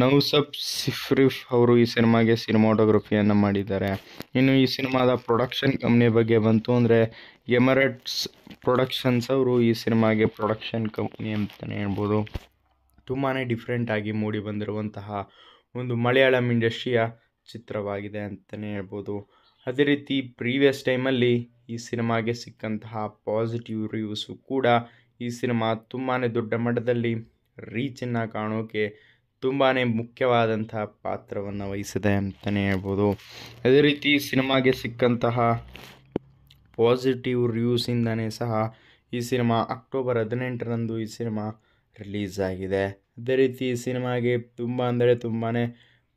Speaker 2: ನೌಸಬ್ ಸಿಫ್ರಿಫ್ ಅವರು ಈ ಸಿನಿಮಾಗೆ ಸಿನಿಮಾಟೋಗ್ರಫಿಯನ್ನು ಮಾಡಿದ್ದಾರೆ ಇನ್ನು ಈ ಸಿನಿಮಾದ ಪ್ರೊಡಕ್ಷನ್ ಕಂಪ್ನಿ ಬಗ್ಗೆ ಬಂತು ಅಂದರೆ ಎಮರೆಟ್ಸ್ ಪ್ರೊಡಕ್ಷನ್ಸ್ ಅವರು ಈ ಸಿನಿಮಾಗೆ ಪ್ರೊಡಕ್ಷನ್ ಕಂಪ್ನಿ ಅಂತಲೇ ಹೇಳ್ಬೋದು ತುಂಬಾ ಡಿಫ್ರೆಂಟಾಗಿ ಮೂಡಿ ಬಂದಿರುವಂತಹ ಒಂದು ಮಲಯಾಳಂ ಇಂಡಸ್ಟ್ರಿಯ ಚಿತ್ರವಾಗಿದೆ ಅಂತಲೇ ಹೇಳ್ಬೋದು ಅದೇ ರೀತಿ ಪ್ರೀವಿಯಸ್ ಟೈಮಲ್ಲಿ ಈ ಸಿನಿಮಾಗೆ ಸಿಕ್ಕಂತಹ ಪಾಸಿಟಿವ್ ರಿವ್ಯೂಸು ಕೂಡ ಈ ಸಿನಿಮಾ ತುಂಬಾ ದೊಡ್ಡ ಮಟ್ಟದಲ್ಲಿ ರೀಚನ್ನು ಕಾಣೋಕೆ ತುಂಬಾ ಮುಖ್ಯವಾದಂತಹ ಪಾತ್ರವನ್ನು ವಹಿಸಿದೆ
Speaker 3: ಅಂತಲೇ ಹೇಳ್ಬೋದು
Speaker 2: ಅದೇ ರೀತಿ ಸಿನಿಮಾಗೆ ಸಿಕ್ಕಂತಹ ಪಾಸಿಟಿವ್ ರಿವ್ಯೂಸಿಂದನೇ ಸಹ ಈ ಸಿನಿಮಾ ಅಕ್ಟೋಬರ್ ಹದಿನೆಂಟರಂದು ಈ ಸಿನಿಮಾ ರಿಲೀಸ್ ಆಗಿದೆ ಅದೇ ರೀತಿ ಈ ಸಿನಿಮಾಗೆ ತುಂಬ ಅಂದರೆ ತುಂಬಾ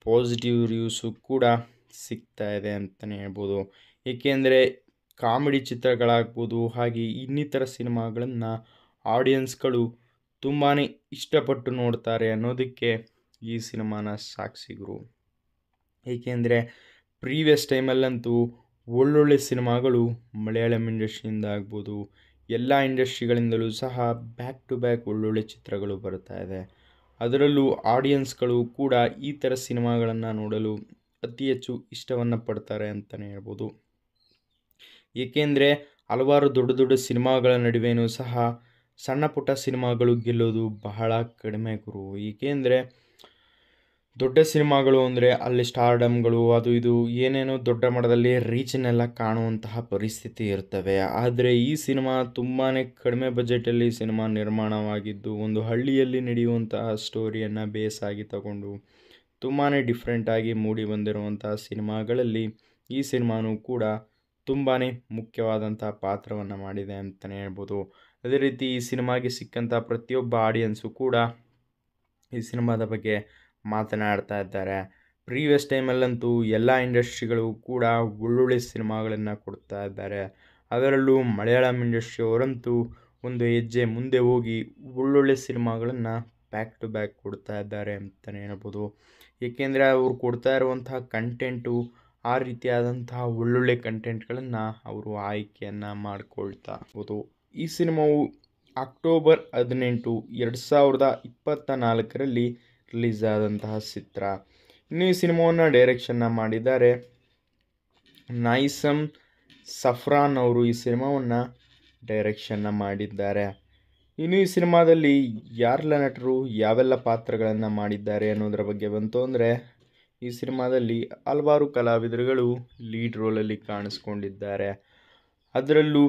Speaker 2: ಪಾಸಿಟಿವ್ ರಿವ್ಯೂಸು ಕೂಡ ಸಿಗ್ತಾ ಇದೆ ಅಂತಲೇ ಹೇಳ್ಬೋದು ಏಕೆಂದರೆ ಕಾಮಿಡಿ ಚಿತ್ರಗಳಾಗ್ಬೋದು ಹಾಗೆ ಇನ್ನಿತರ ಸಿನಿಮಾಗಳನ್ನು ಆಡಿಯನ್ಸ್ಗಳು ತುಂಬಾ ಇಷ್ಟಪಟ್ಟು ನೋಡ್ತಾರೆ ಅನ್ನೋದಕ್ಕೆ ಈ ಸಿನಿಮಾನ ಸಾಕ್ಸಿಗರು ಏಕೆಂದರೆ ಪ್ರೀವಿಯಸ್ ಟೈಮಲ್ಲಂತೂ ಒಳ್ಳೊಳ್ಳೆ ಸಿನಿಮಾಗಳು ಮಲಯಾಳಂ ಇಂಡಸ್ಟ್ರಿಯಿಂದ ಆಗ್ಬೋದು ಎಲ್ಲ ಇಂಡಸ್ಟ್ರಿಗಳಿಂದಲೂ ಸಹ ಬ್ಯಾಕ್ ಟು ಬ್ಯಾಕ್ ಒಳ್ಳೊಳ್ಳೆ ಚಿತ್ರಗಳು ಬರ್ತಾ ಇದೆ ಅದರಲ್ಲೂ ಆಡಿಯನ್ಸ್ಗಳು ಕೂಡ ಈ ಥರ ಸಿನಿಮಾಗಳನ್ನು ನೋಡಲು ಅತಿ ಹೆಚ್ಚು ಇಷ್ಟವನ್ನು ಪಡ್ತಾರೆ ಅಂತಲೇ ಹೇಳ್ಬೋದು ಏಕೆಂದರೆ ಹಲವಾರು ದೊಡ್ಡ ದೊಡ್ಡ ಸಿನಿಮಾಗಳ ನಡುವೆಯೂ ಸಹ ಸಣ್ಣ ಪುಟ್ಟ ಸಿನಿಮಾಗಳು ಗೆಲ್ಲೋದು ಬಹಳ ಕಡಿಮೆ ಗುರು ಏಕೆಂದರೆ ದೊಡ್ಡ ಸಿನಿಮಾಗಳು ಅಂದರೆ ಅಲ್ಲಿ ಸ್ಟಾರ್ಡಮ್ಗಳು ಅದು ಇದು ಏನೇನೋ ದೊಡ್ಡ ಮಟ್ಟದಲ್ಲಿ ರೀಚನ್ನೆಲ್ಲ ಕಾಣುವಂತಹ ಪರಿಸ್ಥಿತಿ ಇರ್ತವೆ ಆದರೆ ಈ ಸಿನಿಮಾ ತುಂಬಾ ಕಡಿಮೆ ಬಜೆಟಲ್ಲಿ ಸಿನಿಮಾ ನಿರ್ಮಾಣವಾಗಿದ್ದು ಒಂದು ಹಳ್ಳಿಯಲ್ಲಿ ನಡೆಯುವಂತಹ ಸ್ಟೋರಿಯನ್ನು ಆಗಿ ತಗೊಂಡು ತುಂಬಾ ಡಿಫ್ರೆಂಟಾಗಿ ಮೂಡಿ ಬಂದಿರುವಂತಹ ಸಿನಿಮಾಗಳಲ್ಲಿ ಈ ಸಿನಿಮಾನೂ ಕೂಡ ತುಂಬಾ ಮುಖ್ಯವಾದಂಥ ಪಾತ್ರವನ್ನು ಮಾಡಿದೆ ಅಂತಲೇ ಹೇಳ್ಬೋದು ಅದೇ ರೀತಿ ಈ ಸಿನಿಮಾಗೆ ಸಿಕ್ಕಂಥ ಪ್ರತಿಯೊಬ್ಬ ಆಡಿಯನ್ಸು ಕೂಡ ಈ ಸಿನಿಮಾದ ಬಗ್ಗೆ ಮಾತನಾಡ್ತಾ ಇದ್ದಾರೆ ಪ್ರೀವಿಯಸ್ ಟೈಮಲ್ಲಂತೂ ಎಲ್ಲ ಇಂಡಸ್ಟ್ರಿಗಳು ಕೂಡ ಒಳ್ಳೊಳ್ಳೆ ಸಿನಿಮಾಗಳನ್ನು ಕೊಡ್ತಾ ಇದ್ದಾರೆ ಅದರಲ್ಲೂ ಮಲಯಾಳಂ ಇಂಡಸ್ಟ್ರಿಯವರಂತೂ ಒಂದು ಹೆಜ್ಜೆ ಮುಂದೆ ಹೋಗಿ ಒಳ್ಳೊಳ್ಳೆ ಸಿನಿಮಾಗಳನ್ನು ಬ್ಯಾಕ್ ಟು ಬ್ಯಾಕ್ ಕೊಡ್ತಾ ಇದ್ದಾರೆ ಅಂತಲೇ ಹೇಳ್ಬೋದು ಏಕೆಂದರೆ ಅವ್ರು ಕೊಡ್ತಾ ಇರುವಂತಹ ಕಂಟೆಂಟು ಆ ರೀತಿಯಾದಂತಹ ಒಳ್ಳೊಳ್ಳೆ ಕಂಟೆಂಟ್ಗಳನ್ನು ಅವರು ಆಯ್ಕೆಯನ್ನು ಮಾಡಿಕೊಳ್ತಾ ಹೌದು ಈ ಸಿನಿಮಾವು ಅಕ್ಟೋಬರ್ ಹದಿನೆಂಟು ಎರಡು ಸಾವಿರದ ಇಪ್ಪತ್ತ ನಾಲ್ಕರಲ್ಲಿ ರಿಲೀಸ್ ಆದಂತಹ ಚಿತ್ರ ಇನ್ನು ಈ ಸಿನಿಮಾವನ್ನು ಡೈರೆಕ್ಷನ್ನ ಮಾಡಿದ್ದಾರೆ ನೈಸಮ್ ಸಫ್ರಾನ್ ಅವರು ಈ ಸಿನಿಮಾವನ್ನು ಡೈರೆಕ್ಷನ್ನ ಮಾಡಿದ್ದಾರೆ ಇನ್ನು ಈ ಸಿನಿಮಾದಲ್ಲಿ ಯಾರೆಲ್ಲ ನಟರು ಯಾವೆಲ್ಲ ಪಾತ್ರಗಳನ್ನು ಮಾಡಿದ್ದಾರೆ ಅನ್ನೋದ್ರ ಬಗ್ಗೆ ಬಂತು ಅಂದರೆ ಈ ಸಿನಿಮಾದಲ್ಲಿ ಹಲವಾರು ಕಲಾವಿದರುಗಳು ಲೀಡ್ ರೋಲಲ್ಲಿ ಕಾಣಿಸ್ಕೊಂಡಿದ್ದಾರೆ ಅದರಲ್ಲೂ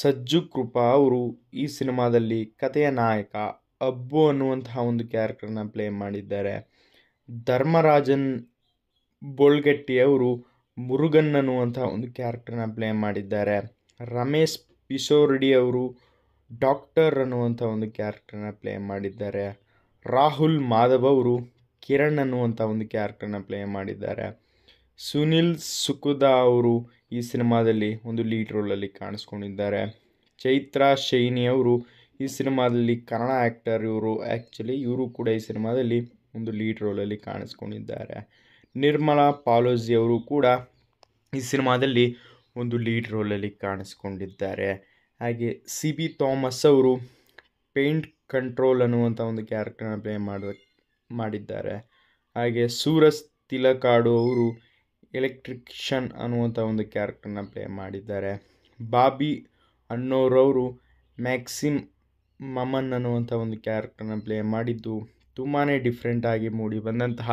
Speaker 2: ಸಜ್ಜು ಕೃಪಾ ಅವರು ಈ ಸಿನಿಮಾದಲ್ಲಿ ಕಥೆಯ ನಾಯಕ ಅಬ್ಬು ಅನ್ನುವಂತಹ ಒಂದು ಕ್ಯಾರೆಕ್ಟರ್ನ ಪ್ಲೇ ಮಾಡಿದ್ದಾರೆ ಧರ್ಮರಾಜನ್ ಬೋಳ್ಗಟ್ಟಿ ಅವರು ಮುರುಗನ್ ಅನ್ನುವಂಥ ಒಂದು ಕ್ಯಾರೆಕ್ಟರ್ನ ಪ್ಲೇ ಮಾಡಿದ್ದಾರೆ ರಮೇಶ್ ಪಿಶೋರ್ಡಿ ಅವರು ಡಾಕ್ಟರ್ ಅನ್ನುವಂಥ ಒಂದು ಕ್ಯಾರೆಕ್ಟರ್ನ ಪ್ಲೇ ಮಾಡಿದ್ದಾರೆ ರಾಹುಲ್ ಮಾಧವ್ ಅವರು ಕಿರಣ್ ಅನ್ನುವಂಥ ಒಂದು ಕ್ಯಾರೆಕ್ಟರ್ನ ಪ್ಲೇ ಮಾಡಿದ್ದಾರೆ ಸುನಿಲ್ ಸುಕುದಾ ಅವರು ಈ ಸಿನಿಮಾದಲ್ಲಿ ಒಂದು ಲೀಡ್ ರೋಲಲ್ಲಿ ಕಾಣಿಸ್ಕೊಂಡಿದ್ದಾರೆ ಚೈತ್ರ ಶೈನಿ ಅವರು ಈ ಸಿನಿಮಾದಲ್ಲಿ ಕನ್ನಡ ಆ್ಯಕ್ಟರ್ ಇವರು ಆ್ಯಕ್ಚುಲಿ ಇವರು ಕೂಡ ಈ ಸಿನಿಮಾದಲ್ಲಿ ಒಂದು ಲೀಡ್ ರೋಲಲ್ಲಿ ಕಾಣಿಸ್ಕೊಂಡಿದ್ದಾರೆ ನಿರ್ಮಲಾ ಪಾಲೋಜಿ ಅವರು ಕೂಡ ಈ ಸಿನಿಮಾದಲ್ಲಿ ಒಂದು ಲೀಡ್ ರೋಲಲ್ಲಿ ಕಾಣಿಸ್ಕೊಂಡಿದ್ದಾರೆ ಹಾಗೆ ಸಿ ಬಿ ಥಾಮಸ್ ಅವರು ಪೇಂಟ್ ಕಂಟ್ರೋಲ್ ಅನ್ನುವಂಥ ಒಂದು ಕ್ಯಾರೆಕ್ಟರ್ನ ಪ್ಲೇ ಮಾಡೋದಕ್ಕೆ ಮಾಡಿದ್ದಾರೆ ಹಾಗೆ ಸೂರಸ್ ತಿಲಕಾಡು ಅವರು ಎಲೆಕ್ಟ್ರಿಕ್ಷನ್ ಅನ್ನುವಂಥ ಒಂದು ಕ್ಯಾರೆಕ್ಟರ್ನ ಪ್ಲೇ ಮಾಡಿದ್ದಾರೆ ಬಾಬಿ ಅನ್ನೋರವರು ಮ್ಯಾಕ್ಸಿಮ್ ಮಮನ್ ಅನ್ನುವಂಥ ಒಂದು ಕ್ಯಾರೆಕ್ಟರ್ನ ಪ್ಲೇ ಮಾಡಿದ್ದು ತುಂಬಾ ಡಿಫ್ರೆಂಟಾಗಿ ಮೂಡಿ ಬಂದಂತಹ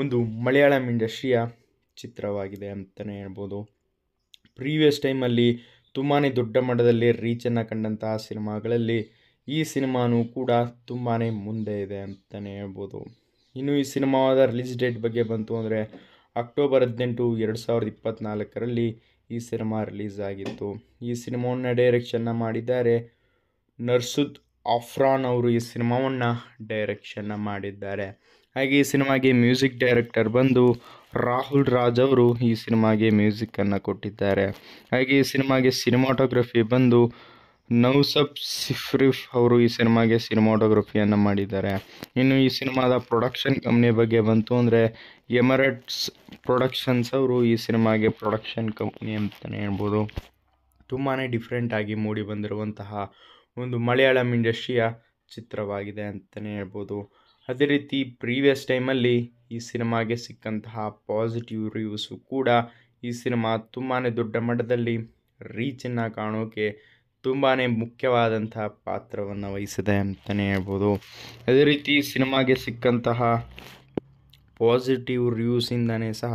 Speaker 2: ಒಂದು ಮಲಯಾಳಂ ಇಂಡಸ್ಟ್ರಿಯ ಚಿತ್ರವಾಗಿದೆ ಅಂತಲೇ ಹೇಳ್ಬೋದು ಪ್ರೀವಿಯಸ್ ಟೈಮಲ್ಲಿ ತುಂಬಾ ದೊಡ್ಡ ಮಟ್ಟದಲ್ಲಿ ರೀಚನ್ನು ಕಂಡಂತಹ ಸಿನಿಮಾಗಳಲ್ಲಿ ಈ ಸಿನಿಮಾನೂ ಕೂಡ ತುಂಬಾ ಮುಂದೆ ಇದೆ ಅಂತಲೇ ಹೇಳ್ಬೋದು ಇನ್ನು ಈ ಸಿನಿಮಾದ ರಿಲೀಸ್ ಡೇಟ್ ಬಗ್ಗೆ ಬಂತು ಅಂದರೆ ಅಕ್ಟೋಬರ್ ಹದಿನೆಂಟು ಎರಡು ಸಾವಿರದ ಇಪ್ಪತ್ತ್ನಾಲ್ಕರಲ್ಲಿ ಈ ಸಿನಿಮಾ ರಿಲೀಸ್ ಆಗಿತ್ತು ಈ ಸಿನಿಮಾವನ್ನು ಡೈರೆಕ್ಷನ್ನ ಮಾಡಿದ್ದಾರೆ ನರ್ಸುದ್ ಆಫ್ರಾನ್ ಅವರು ಈ ಸಿನಿಮಾವನ್ನು ಡೈರೆಕ್ಷನ್ನ ಮಾಡಿದ್ದಾರೆ ಹಾಗೆ ಈ ಸಿನಿಮಾಗೆ ಮ್ಯೂಸಿಕ್ ಡೈರೆಕ್ಟರ್ ಬಂದು ರಾಹುಲ್ ರಾಜ್ ಅವರು ಈ ಸಿನಿಮಾಗೆ ಮ್ಯೂಸಿಕ್ಕನ್ನು ಕೊಟ್ಟಿದ್ದಾರೆ ಹಾಗೆ ಈ ಸಿನಿಮಾಗೆ ಸಿನಿಮಾಟೋಗ್ರಫಿ ಬಂದು ನೌಸಬ್ ಸಿಫ್ರಿಫ್ ಅವರು ಈ ಸಿನಿಮಾಗೆ ಸಿನಿಮಾಟೋಗ್ರಫಿಯನ್ನು ಮಾಡಿದ್ದಾರೆ ಇನ್ನು ಈ ಸಿನಿಮಾದ ಪ್ರೊಡಕ್ಷನ್ ಕಂಪ್ನಿ ಬಗ್ಗೆ ಬಂತು ಅಂದರೆ ಎಮರೆಟ್ಸ್ ಪ್ರೊಡಕ್ಷನ್ಸ್ ಅವರು ಈ ಸಿನಿಮಾಗೆ ಪ್ರೊಡಕ್ಷನ್ ಕಂಪ್ನಿ ಅಂತಲೇ ಹೇಳ್ಬೋದು ತುಂಬಾ ಡಿಫ್ರೆಂಟಾಗಿ ಮೂಡಿ ಬಂದಿರುವಂತಹ ಒಂದು ಮಲಯಾಳಂ ಇಂಡಸ್ಟ್ರಿಯ ಚಿತ್ರವಾಗಿದೆ ಅಂತಲೇ ಹೇಳ್ಬೋದು ಅದೇ ರೀತಿ ಪ್ರೀವಿಯಸ್ ಟೈಮಲ್ಲಿ ಈ ಸಿನಿಮಾಗೆ ಸಿಕ್ಕಂತಹ ಪಾಸಿಟಿವ್ ರಿವ್ಯೂಸು ಕೂಡ ಈ ಸಿನಿಮಾ ತುಂಬಾ ದೊಡ್ಡ ಮಟ್ಟದಲ್ಲಿ ರೀಚನ್ನು ಕಾಣೋಕೆ ತುಂಬಾ ಮುಖ್ಯವಾದಂತಹ ಪಾತ್ರವನ್ನು ವಹಿಸಿದೆ ಅಂತಲೇ ಹೇಳ್ಬೋದು ಅದೇ ರೀತಿ ಸಿನಿಮಾಗೆ ಸಿಕ್ಕಂತಹ ಪಾಸಿಟಿವ್ ರಿವ್ಯೂಸಿಂದನೇ ಸಹ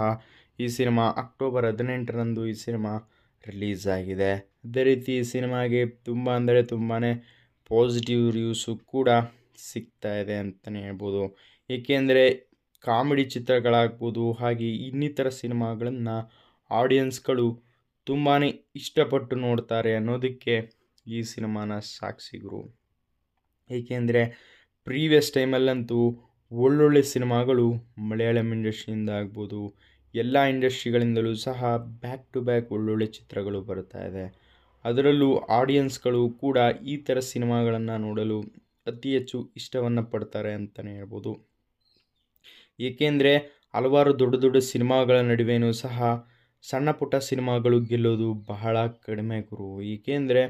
Speaker 2: ಈ ಸಿನಿಮಾ ಅಕ್ಟೋಬರ್ ಹದಿನೆಂಟರಂದು ಈ ಸಿನಿಮಾ
Speaker 1: ರಿಲೀಸ್ ಆಗಿದೆ
Speaker 2: ಅದೇ ರೀತಿ ಈ ಸಿನಿಮಾಗೆ ತುಂಬ ಅಂದರೆ ತುಂಬಾ ಪಾಸಿಟಿವ್ ರಿವ್ಯೂಸು ಕೂಡ ಸಿಗ್ತಾ ಇದೆ ಅಂತಲೇ ಹೇಳ್ಬೋದು ಏಕೆಂದರೆ ಕಾಮಿಡಿ ಚಿತ್ರಗಳಾಗ್ಬೋದು ಹಾಗೆ ಇನ್ನಿತರ ಸಿನಿಮಾಗಳನ್ನು ಆಡಿಯನ್ಸ್ಗಳು ತುಂಬಾ ಇಷ್ಟಪಟ್ಟು ನೋಡ್ತಾರೆ ಅನ್ನೋದಕ್ಕೆ ಈ ಸಿನಿಮಾನ ಸಾಕ್ಷಿಗರು ಏಕೆಂದರೆ ಪ್ರೀವಿಯಸ್ ಟೈಮಲ್ಲಂತೂ ಒಳ್ಳೊಳ್ಳೆ ಸಿನಿಮಾಗಳು ಮಲಯಾಳಂ ಇಂಡಸ್ಟ್ರಿಯಿಂದ ಆಗ್ಬೋದು ಎಲ್ಲ ಇಂಡಸ್ಟ್ರಿಗಳಿಂದಲೂ ಸಹ ಬ್ಯಾಕ್ ಟು ಬ್ಯಾಕ್ ಒಳ್ಳೊಳ್ಳೆ ಚಿತ್ರಗಳು ಬರ್ತಾ ಇದೆ ಅದರಲ್ಲೂ ಆಡಿಯನ್ಸ್ಗಳು ಕೂಡ ಈ ಥರ ಸಿನಿಮಾಗಳನ್ನು ನೋಡಲು ಅತಿ ಹೆಚ್ಚು ಇಷ್ಟವನ್ನು ಪಡ್ತಾರೆ ಅಂತಲೇ ಹೇಳ್ಬೋದು ಏಕೆಂದರೆ ಹಲವಾರು ದೊಡ್ಡ ದೊಡ್ಡ ಸಿನಿಮಾಗಳ ನಡುವೆಯೂ ಸಹ ಸಣ್ಣ ಪುಟ್ಟ ಸಿನಿಮಾಗಳು ಗೆಲ್ಲೋದು ಬಹಳ ಕಡಿಮೆ ಗುರು ಏಕೆಂದರೆ